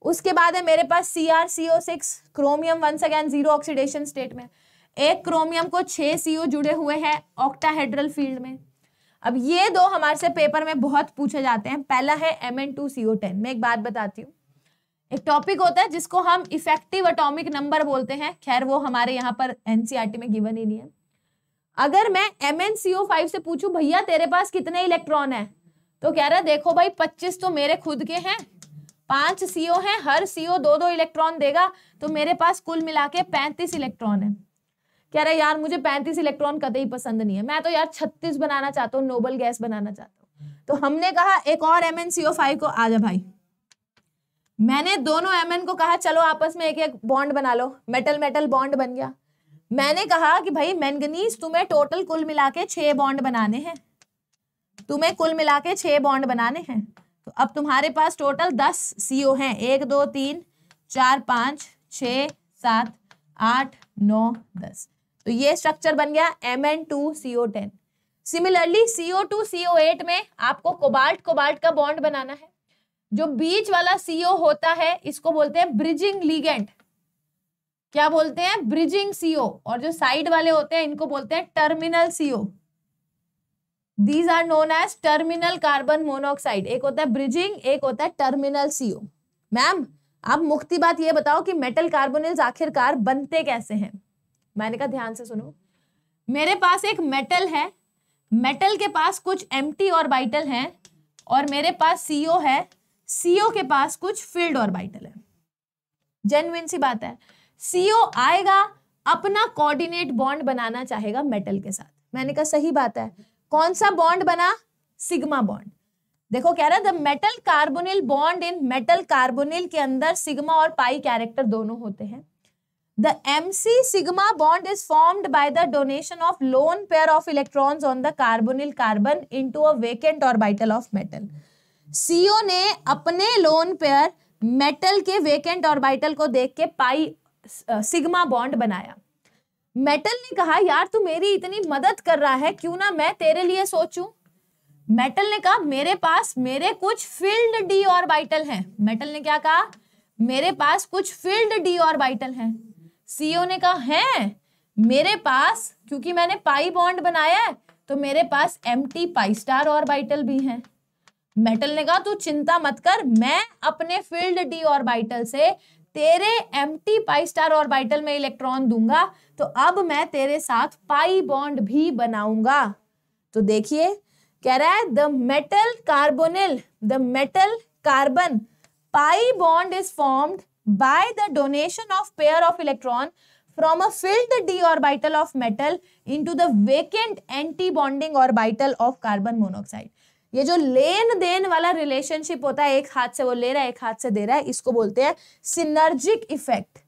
उसके बाद है मेरे पास C R C O six chromium once again zero oxidation state में एक क्रोमियम को छह सी ओ जुड़े हुए हैं ऑक्टाहेड्रल फील्ड में अब ये दो हमारे से पेपर में बहुत पूछे जाते हैं पहला है M N two C O ten मैं एक बात बताती हूँ एक टॉपिक होता है जिसको हम इफेक्टिव अटोमिक नंबर बोलते हैं खैर वो हमारे यहाँ पर टी e में गिवन ही नहीं है अगर मैं M N C O five से पूछू भैया तेरे पास कितने इलेक्ट्रॉन है तो कह रहा है देखो भाई पच्चीस तो मेरे खुद के हैं पांच सीओ हैं हर सीओ दो दो इलेक्ट्रॉन देगा तो मेरे पास कुल मिला के पैंतीस इलेक्ट्रॉन है कह रहे यार मुझे पैंतीस इलेक्ट्रॉन कतई पसंद नहीं है मैं तो यार छत्तीस बनाना चाहता हूँ नोबल गैस बनाना चाहता हूँ तो हमने कहा एक और एम एन सीओ फाइव को आ जा भाई मैंने दोनों एम एन को कहा चलो आपस में एक एक बॉन्ड बना लो मेटल मेटल बॉन्ड बन गया मैंने कहा कि भाई मैंगनीज तुम्हें टोटल कुल मिला के छह बॉन्ड बनाने हैं तुम्हें कुल मिला के छह बॉन्ड बनाने हैं तो अब तुम्हारे पास टोटल दस सीओ हैं एक दो तीन चार पाँच छ सात आठ नौ दस तो ये स्ट्रक्चर बन गया M N two CO ten similarly CO two CO eight में आपको कोबाल्ट कोबाल्ट का बॉन्ड बनाना है जो बीच वाला सीओ होता है इसको बोलते हैं ब्रिजिंग लीगेंट क्या बोलते हैं ब्रिजिंग सीओ और जो साइड वाले होते हैं इनको बोलते हैं terminal CO these are known as terminal carbon monoxide एक होता है ब्रिजिंग एक होता है टर्मिनल सीओ मैम अब मुख्ती बात यह बताओ कि मेटल कार्बोनिल्स आखिरकार बनते कैसे हैं मैंने कहा ध्यान से सुनो मेरे पास एक मेटल है मेटल के पास कुछ एम और बाइटल है और मेरे पास सीओ है सीओ के पास कुछ फील्ड और बाइटल है जेनविन सी बात है सीओ आएगा अपना कोऑर्डिनेट बॉन्ड बनाना चाहेगा मेटल के साथ मैंने कहा सही बात है कौन सा बॉन्ड बना सिग्मा बॉन्ड देखो कह रहा है द मेटल कार्बोनिल बॉन्ड इन मेटल कार्बोनिल के अंदर सिग्मा और पाई कैरेक्टर दोनों होते हैं the M C sigma bond is formed by the donation of lone pair of electrons on the carbonyl carbon into a vacant orbital of metal CO ने अपने lone pair metal के vacant orbital को देख के pi sigma bond बनाया metal ने कहा यार तू मेरी इतनी मदद कर रहा है क्यों ना मैं तेरे लिए सोचू मेटल ने कहा मेरे पास मेरे कुछ फील्ड डी और बाइटल हैं मेटल ने क्या कहा मेरे पास कुछ फील्ड डी और बाइटल हैं सीईओ ने कहा हैं मेरे पास क्योंकि मैंने पाई बॉन्ड बनाया है तो मेरे पास एम टी पाई स्टार और बाइटल भी हैं मेटल ने कहा तू चिंता मत कर मैं अपने फील्ड डी और बाइटल से तेरे एम टी पाई स्टार और बाइटल में इलेक्ट्रॉन दूंगा तो अब मैं तेरे साथ पाई बॉन्ड भी बनाऊंगा तो देखिए कह रहा है the metal carbonyl the metal carbon pi bond is formed by the donation of pair of electron from a filled d orbital of metal into the vacant anti bonding orbital of carbon monoxide ये जो लेन then वाला relationship होता है एक हाथ से वो ले रहा है एक हाथ से दे रहा है इसको बोलते हैं सिनर्जिक इफेक्ट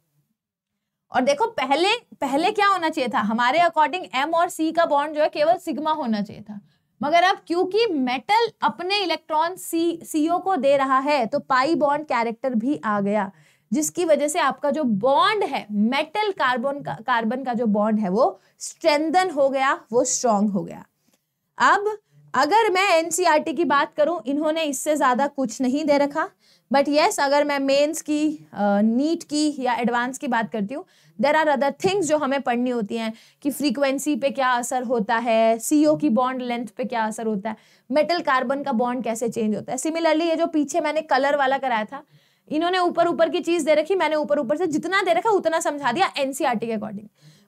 और देखो पहले पहले क्या होना चाहिए था हमारे अकॉर्डिंग एम और सी का बॉन्ड जो है केवल सिग्मा होना चाहिए था मगर अब क्योंकि मेटल अपने इलेक्ट्रॉन सी सीओ को दे रहा है तो पाई बॉन्ड कैरेक्टर भी आ गया जिसकी वजह से आपका जो बॉन्ड है मेटल कार्बन का कार्बन का जो बॉन्ड है वो स्ट्रेंदन हो गया वो स्ट्रांग हो गया अब अगर मैं एनसीआरटी e की बात करूं इन्होंने इससे ज्यादा कुछ नहीं दे रखा बट येस yes, अगर मैं मेन्स की नीट की या एडवांस की बात करती हूँ देर आर अदर थिंग्स जो हमें पढ़नी होती हैं कि फ्रीक्वेंसी पे क्या असर होता है सी की बॉन्ड लेंथ पे क्या असर होता है मेटल कार्बन का बॉन्ड कैसे चेंज होता है सिमिलरली ये जो पीछे मैंने कलर वाला कराया था इन्होंने ऊपर ऊपर की चीज़ दे रखी मैंने ऊपर ऊपर से जितना दे रखा उतना समझा दिया एनसीईआरटी e के अकॉर्डिंग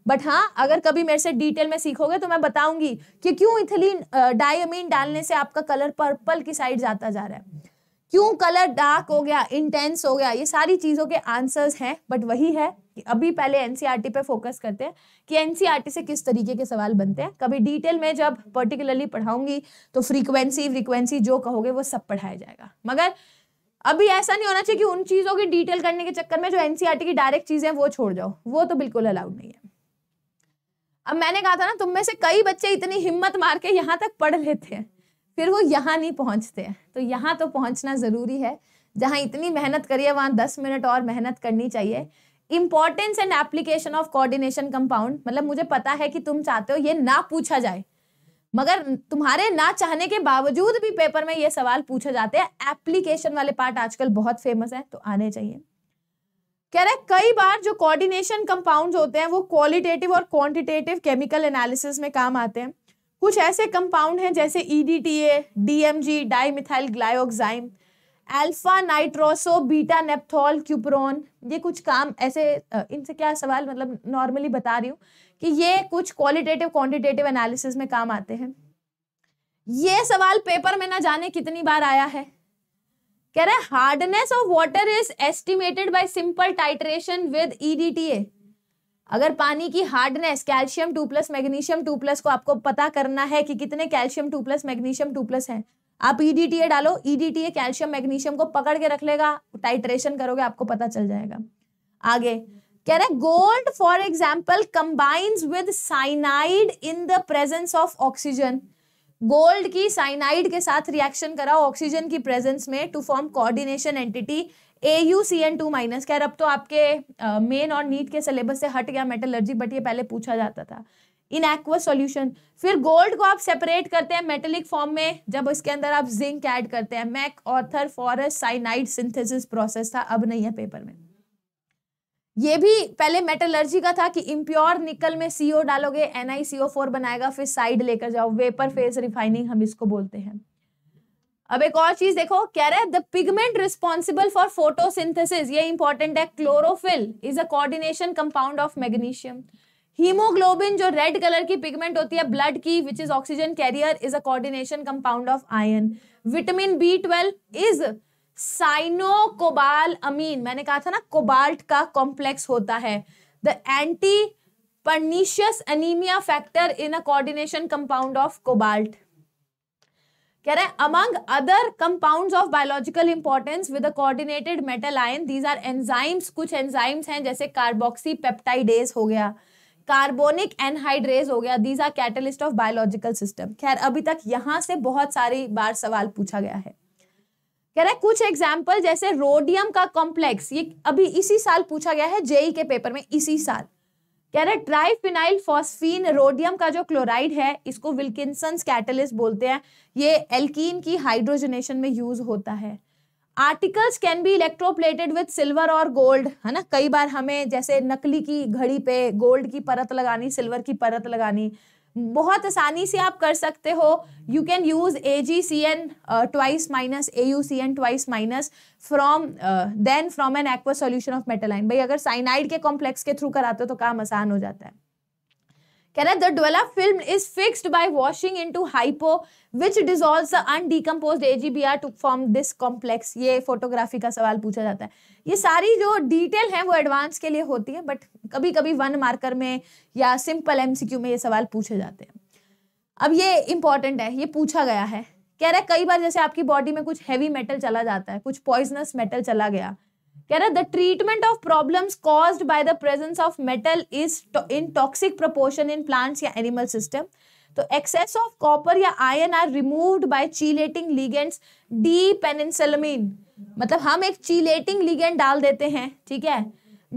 बट हाँ अगर कभी मेरे से डिटेल में सीखोगे तो मैं बताऊंगी कि क्यों इथिलीन डायमीन डालने से आपका कलर पर्पल की साइड जाता जा रहा है क्यों कलर डार्क हो गया इंटेंस हो गया ये सारी चीज़ों के आंसर्स हैं बट वही है कि अभी पहले एनसीईआरटी e पे फोकस करते हैं कि एनसीईआरटी e से किस तरीके के सवाल बनते हैं कभी डिटेल में जब पर्टिकुलरली पढ़ाऊंगी तो फ्रीक्वेंसी फ्रीक्वेंसी जो कहोगे वो सब पढ़ाया जाएगा मगर अभी ऐसा नहीं होना चाहिए कि उन चीज़ों की डिटेल करने के चक्कर में जो एनसीआरटी e की डायरेक्ट चीज़ें वो छोड़ जाओ वो तो बिल्कुल अलाउड नहीं है अब मैंने कहा था ना तुम में से कई बच्चे इतनी हिम्मत मार के यहाँ तक पढ़ लेते हैं फिर वो यहाँ नहीं पहुँचते तो यहाँ तो पहुँचना ज़रूरी है जहाँ इतनी मेहनत करिए वहाँ दस मिनट और मेहनत करनी चाहिए importance and application of coordination compound मतलब मुझे पता है कि तुम चाहते हो ये ना पूछा जाए मगर तुम्हारे ना चाहने के बावजूद भी पेपर में ये सवाल पूछे जाते हैं एप्लीकेशन वाले पार्ट आजकल बहुत फेमस है तो आने चाहिए कह रहे कई बार जो कोऑर्डिनेशन कंपाउंड्स होते हैं वो क्वालिटेटिव और क्वांटिटेटिव केमिकल एनालिसिस में काम आते हैं कुछ ऐसे कंपाउंड हैं जैसे EDTA, DMG, methyl glyoxime alpha nitroso beta naphthol cupron ये कुछ काम ऐसे इनसे क्या सवाल मतलब नॉर्मली बता रही हूँ कि ये कुछ क्वालिटेटिव क्वांटिटेटिव एनालिसिस में काम आते हैं ये सवाल पेपर में ना जाने कितनी बार आया है कह रहे hardness of water is estimated by simple titration with EDTA अगर पानी की hardness calcium two plus magnesium two plus को आपको पता करना है कि कितने calcium two plus magnesium two plus है आप ईडीटीए e डालो ईडीटीए कैल्शियम मैग्नीशियम को पकड़ के रख लेगा टाइट्रेशन करोगे आपको पता चल जाएगा आगे कह रहे gold for example combines with cyanide in the presence of oxygen gold की साइनाइड के साथ रिएक्शन कराओ ऑक्सीजन की प्रेजेंस में to form coordination entity A U C N two minus खैर अब तो आपके मेन और नीट के सिलेबस से हट गया मेटलर्जी बट ये पहले पूछा जाता था इन एक्वस सोल्यूशन फिर गोल्ड को आप सेपरेट करते हैं मेटेलिक फॉर्म में जब इसके अंदर आप जिंक ऐड करते हैं MacArthur Forrest cyanide synthesis process था अब नहीं है पेपर में ये भी पहले मेटलर्जी का था कि इम्प्योर निकल में सीओ डालोगे एनआईसीओ फोर बनाएगा फिर साइड लेकर जाओ वेपर फेस रिफाइनिंग हम इसको बोलते हैं अब एक और चीज देखो कह रहा है the pigment responsible for photosynthesis ये इंपॉर्टेंट है chlorophyll is a coordination compound of magnesium haemoglobin जो रेड कलर की पिगमेंट होती है ब्लड की which is oxygen carrier is a coordination compound of ion vitamin B twelve is cyanocobalamin मैंने कहा था ना कोबाल्ट का कॉम्प्लेक्स होता है the anti pernicious anaemia factor in a coordination compound of cobalt कह रहे हैं among other compounds of biological importance with a coordinated metal ion these are enzymes कुछ एंजाइम्स हैं जैसे कार्बोक्सी पेप्टाइडेज हो गया कार्बोनिक एनहाइड्रेज हो गया these are catalyst of biological system खैर अभी तक यहाँ से बहुत सारी बार सवाल पूछा गया है कह रहे हैं कुछ एग्जाम्पल जैसे रोडियम का कॉम्प्लेक्स ये अभी इसी साल पूछा गया है जेई के पेपर में इसी साल कह रहे ट्राईफिनाइल फॉस्फीन रोडियम का जो क्लोराइड है इसको विल्किसन कैटलिस्ट बोलते हैं ये एल्कीन की हाइड्रोजनेशन में यूज होता है articles can be electroplated with silver और गोल्ड है ना कई बार हमें जैसे नकली की घड़ी पे गोल्ड की परत लगानी सिल्वर की परत लगानी बहुत आसानी से आप कर सकते हो you can use A G C N twice minus A U C N twice minus from than from an aqua solution of metal ion भाई अगर साइनाइड के कॉम्प्लेक्स के थ्रू कराते हो तो काम आसान हो जाता है कह Correct. The Duella film is fixed by washing into hypo, which A G B R to form this complex ये फोटोग्राफी का सवाल पूछा जाता है ये सारी जो डिटेल है वो एडवांस के लिए होती है बट कभी कभी वन मार्कर में या सिंपल एमसीक्यू में ये सवाल पूछे जाते हैं अब ये इंपॉर्टेंट है ये पूछा गया है कह रहा है कई बार जैसे आपकी बॉडी में कुछ हैवी मेटल चला जाता है कुछ पॉइजनस मेटल चला गया कह रहा है the treatment of problems caused by the presence of metal is in toxic proportion in plants या एनिमल सिस्टम तो एक्सेस ऑफ कॉपर या ion are removed by chelating ligands D penicillamine मतलब हम एक चीलेटिंग लिगेंड डाल देते हैं ठीक है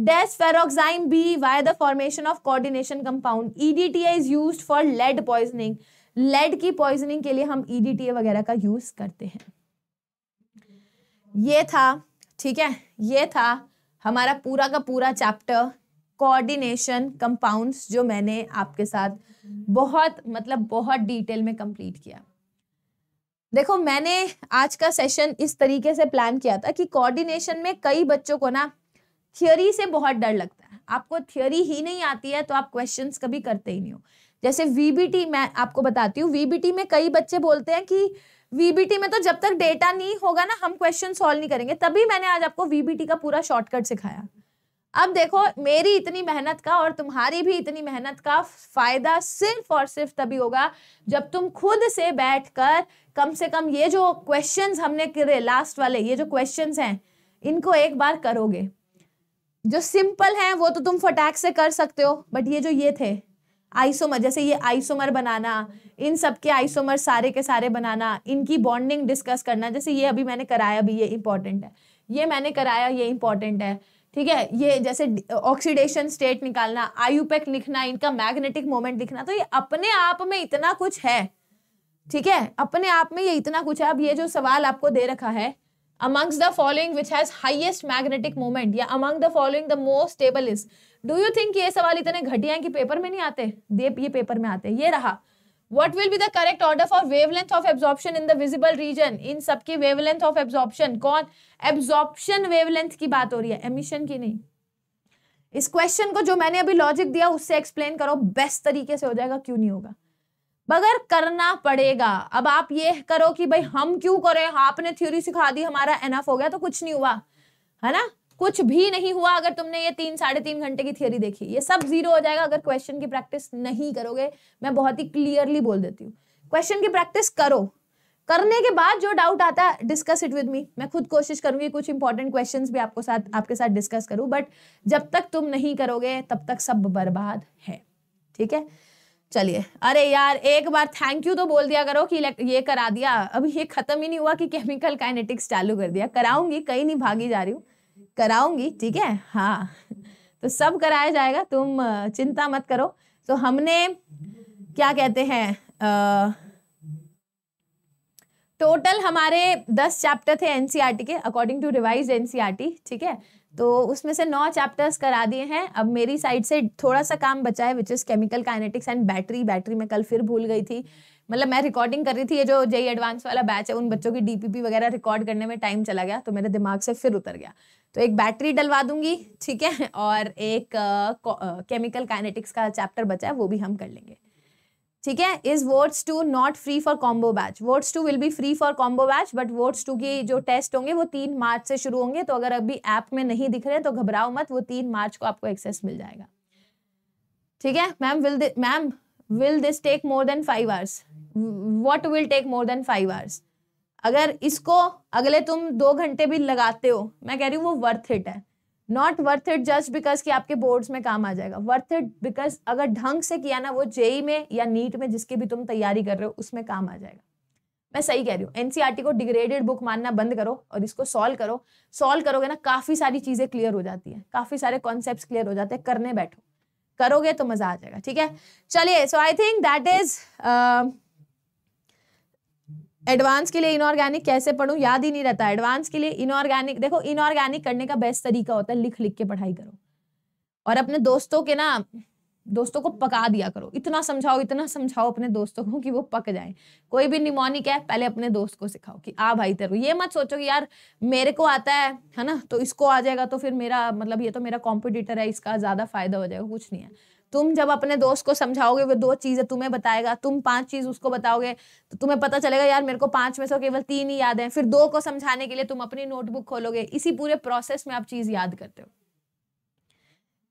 desferrioxamine B Y the formation of coordination compound EDTA is used for lead poisoning lead की पॉइजनिंग के लिए हम ईडीटीए e वगैरह का यूज करते हैं ये था ठीक है ये था हमारा पूरा का पूरा चैप्टर कोऑर्डिनेशन कंपाउंड्स जो मैंने आपके साथ बहुत मतलब बहुत डिटेल में कंप्लीट किया देखो मैंने आज का सेशन इस तरीके से प्लान किया था कि कोऑर्डिनेशन में कई बच्चों को ना थियोरी से बहुत डर लगता है आपको थियोरी ही नहीं आती है तो आप क्वेश्चंस कभी करते ही नहीं हो जैसे वीबीटी मैं आपको बताती हूँ वीबीटी में कई बच्चे बोलते हैं कि वीबीटी में तो जब तक डेटा नहीं होगा ना हम क्वेश्चन सॉल्व नहीं करेंगे तभी मैंने आज आपको वीबीटी का पूरा शॉर्टकट सिखाया अब देखो मेरी इतनी मेहनत का और तुम्हारी भी इतनी मेहनत का फायदा सिर्फ और सिर्फ तभी होगा जब तुम खुद से बैठकर कम से कम ये जो क्वेश्चंस हमने करे लास्ट वाले ये जो क्वेश्चंस हैं इनको एक बार करोगे जो सिंपल हैं वो तो तुम फटाक से कर सकते हो बट ये जो ये थे आइसोमर जैसे ये आइसोमर बनाना इन सब के आइसोमर सारे के सारे बनाना इनकी बॉन्डिंग डिस्कस करना जैसे ये अभी मैंने कराया भी ये इंपॉर्टेंट है ये मैंने कराया ये इंपॉर्टेंट है ठीक है ये जैसे ऑक्सीडेशन स्टेट निकालना आयुपेक लिखना इनका मैग्नेटिक मोमेंट लिखना तो ये अपने आप में इतना कुछ है ठीक है अपने आप में ये इतना कुछ है अब ये जो सवाल आपको दे रखा है amongst the following which has highest magnetic moment या among the following the most stable is do you think ये सवाल इतने घटिया हैं कि पेपर में नहीं आते दे ये पेपर में आते ये रहा what will be the correct order for wavelength of absorption in the visible region इन सबकी wavelength of absorption कौन absorption wavelength की बात हो रही है emission की नहीं इस क्वेश्चन को जो मैंने अभी लॉजिक दिया उससे एक्सप्लेन करो बेस्ट तरीके से हो जाएगा क्यों नहीं होगा मगर करना पड़ेगा अब आप ये करो कि भाई हम क्यों करें आपने थ्योरी सिखा दी हमारा एनफ हो गया तो कुछ नहीं हुआ है ना कुछ भी नहीं हुआ अगर तुमने ये तीन साढ़े तीन घंटे की थ्योरी देखी ये सब जीरो हो जाएगा अगर क्वेश्चन की प्रैक्टिस नहीं करोगे मैं बहुत ही क्लियरली बोल देती हूँ क्वेश्चन की प्रैक्टिस करो करने के बाद जो डाउट आता है डिस्कस इट विद मी मैं खुद कोशिश करूंगी कुछ इंपॉर्टेंट क्वेश्चन भी आपको साथ आपके साथ डिस्कस करूं बट जब तक तुम नहीं करोगे तब तक सब बर्बाद है ठीक है चलिए अरे यार एक बार थैंक यू तो बोल दिया करो कि ये करा दिया अभी ये खत्म ही नहीं हुआ कि केमिकल काइनेटिक्स चालू कर दिया कराऊंगी कहीं नहीं भागी जा रही हूँ कराऊंगी ठीक है हाँ तो सब कराया जाएगा तुम चिंता मत करो तो हमने क्या कहते हैं टोटल हमारे दस चैप्टर थे एनसीईआरटी e के अकॉर्डिंग टू रिवाइज एनसीईआरटी ठीक है तो उसमें से नौ चैप्टर्स करा दिए हैं अब मेरी साइड से थोड़ा सा काम बचा है which is chemical kinetics and battery battery में कल फिर भूल गई थी मतलब मैं रिकॉर्डिंग कर रही थी ये जो जेई एडवांस e वाला बैच है उन बच्चों की डीपीपी वगैरह रिकॉर्ड करने में टाइम चला गया तो मेरे दिमाग से फिर उतर गया तो एक बैटरी डलवा दूंगी ठीक है और एक केमिकल uh, काइनेटिक्स uh, का चैप्टर बचा है वो भी हम कर लेंगे ठीक है is votes two not free for combo batch votes two will be free for combo batch but votes two की जो टेस्ट होंगे वो तीन मार्च से शुरू होंगे तो अगर अभी ऐप में नहीं दिख रहे तो घबराओ मत वो तीन मार्च को आपको एक्सेस मिल जाएगा ठीक है ma'am will ma'am will this take more than five hours what will take more than five hours अगर इसको अगले तुम दो घंटे भी लगाते हो मैं कह रही हूँ वो वर्थ इट है not worth it just because कि आपके बोर्ड्स में काम आ जाएगा वर्थ इट बिकॉज अगर ढंग से किया ना वो जेई में या नीट में जिसकी भी तुम तैयारी कर रहे हो उसमें काम आ जाएगा मैं सही कह रही हूँ एनसीईआरटी e को डिग्रेडेड बुक मानना बंद करो और इसको सॉल्व करो सॉल्व करोगे ना काफ़ी सारी चीज़ें क्लियर हो जाती हैं काफ़ी सारे कॉन्सेप्ट क्लियर हो जाते हैं करने बैठो करोगे तो मज़ा आ जाएगा ठीक है चलिए so I think that is advance के लिए इनऑर्गेनिक कैसे पढ़ू याद ही नहीं रहता एडवांस के लिए इनऑर्गेनिक देखो इनऑर्गेनिक करने का बेस्ट तरीका होता है लिख लिख के पढ़ाई करो और अपने दोस्तों के ना दोस्तों को पका दिया करो इतना समझाओ इतना समझाओ अपने दोस्तों को कि वो पक जाए कोई भी निमोनिक है पहले अपने दोस्त को सिखाओ कि आ भाई तेरू ये मत सोचो कि यार मेरे को आता है है ना तो इसको आ जाएगा तो फिर मेरा मतलब ये तो मेरा कॉम्पिटिटर है इसका ज़्यादा फायदा हो जाएगा कुछ नहीं है तुम जब अपने दोस्त को समझाओगे वो दो चीज़ें तुम्हें बताएगा तुम पांच चीज़ उसको बताओगे तो तुम्हें पता चलेगा यार मेरे को पांच में से केवल तीन ही याद है फिर दो को समझाने के लिए तुम अपनी नोटबुक खोलोगे इसी पूरे प्रोसेस में आप चीज़ याद करते हो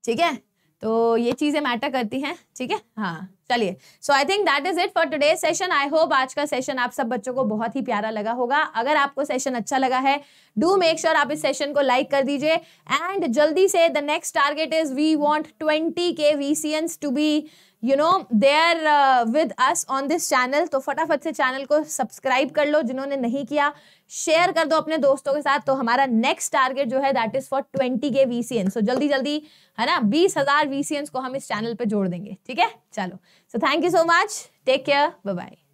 ठीक है तो ये चीज़ें मैटर करती हैं ठीक है हाँ चलिए so I think that is it for today session I hope आज का सेशन आप सब बच्चों को बहुत ही प्यारा लगा होगा अगर आपको सेशन अच्छा लगा है डू मेक श्योर आप इस सेशन को लाइक कर दीजिए एंड जल्दी से the next target is we want twenty K VCians to be you know there with us on this channel तो फटाफट से चैनल को सब्सक्राइब कर लो जिन्होंने नहीं किया शेयर कर दो अपने दोस्तों के साथ तो हमारा नेक्स्ट टारगेट जो है that is for twenty K VCN so जल्दी जल्दी है ना बीस हजार वीसीएन को हम इस चैनल पे जोड़ देंगे ठीक है चलो so thank you so much take care bye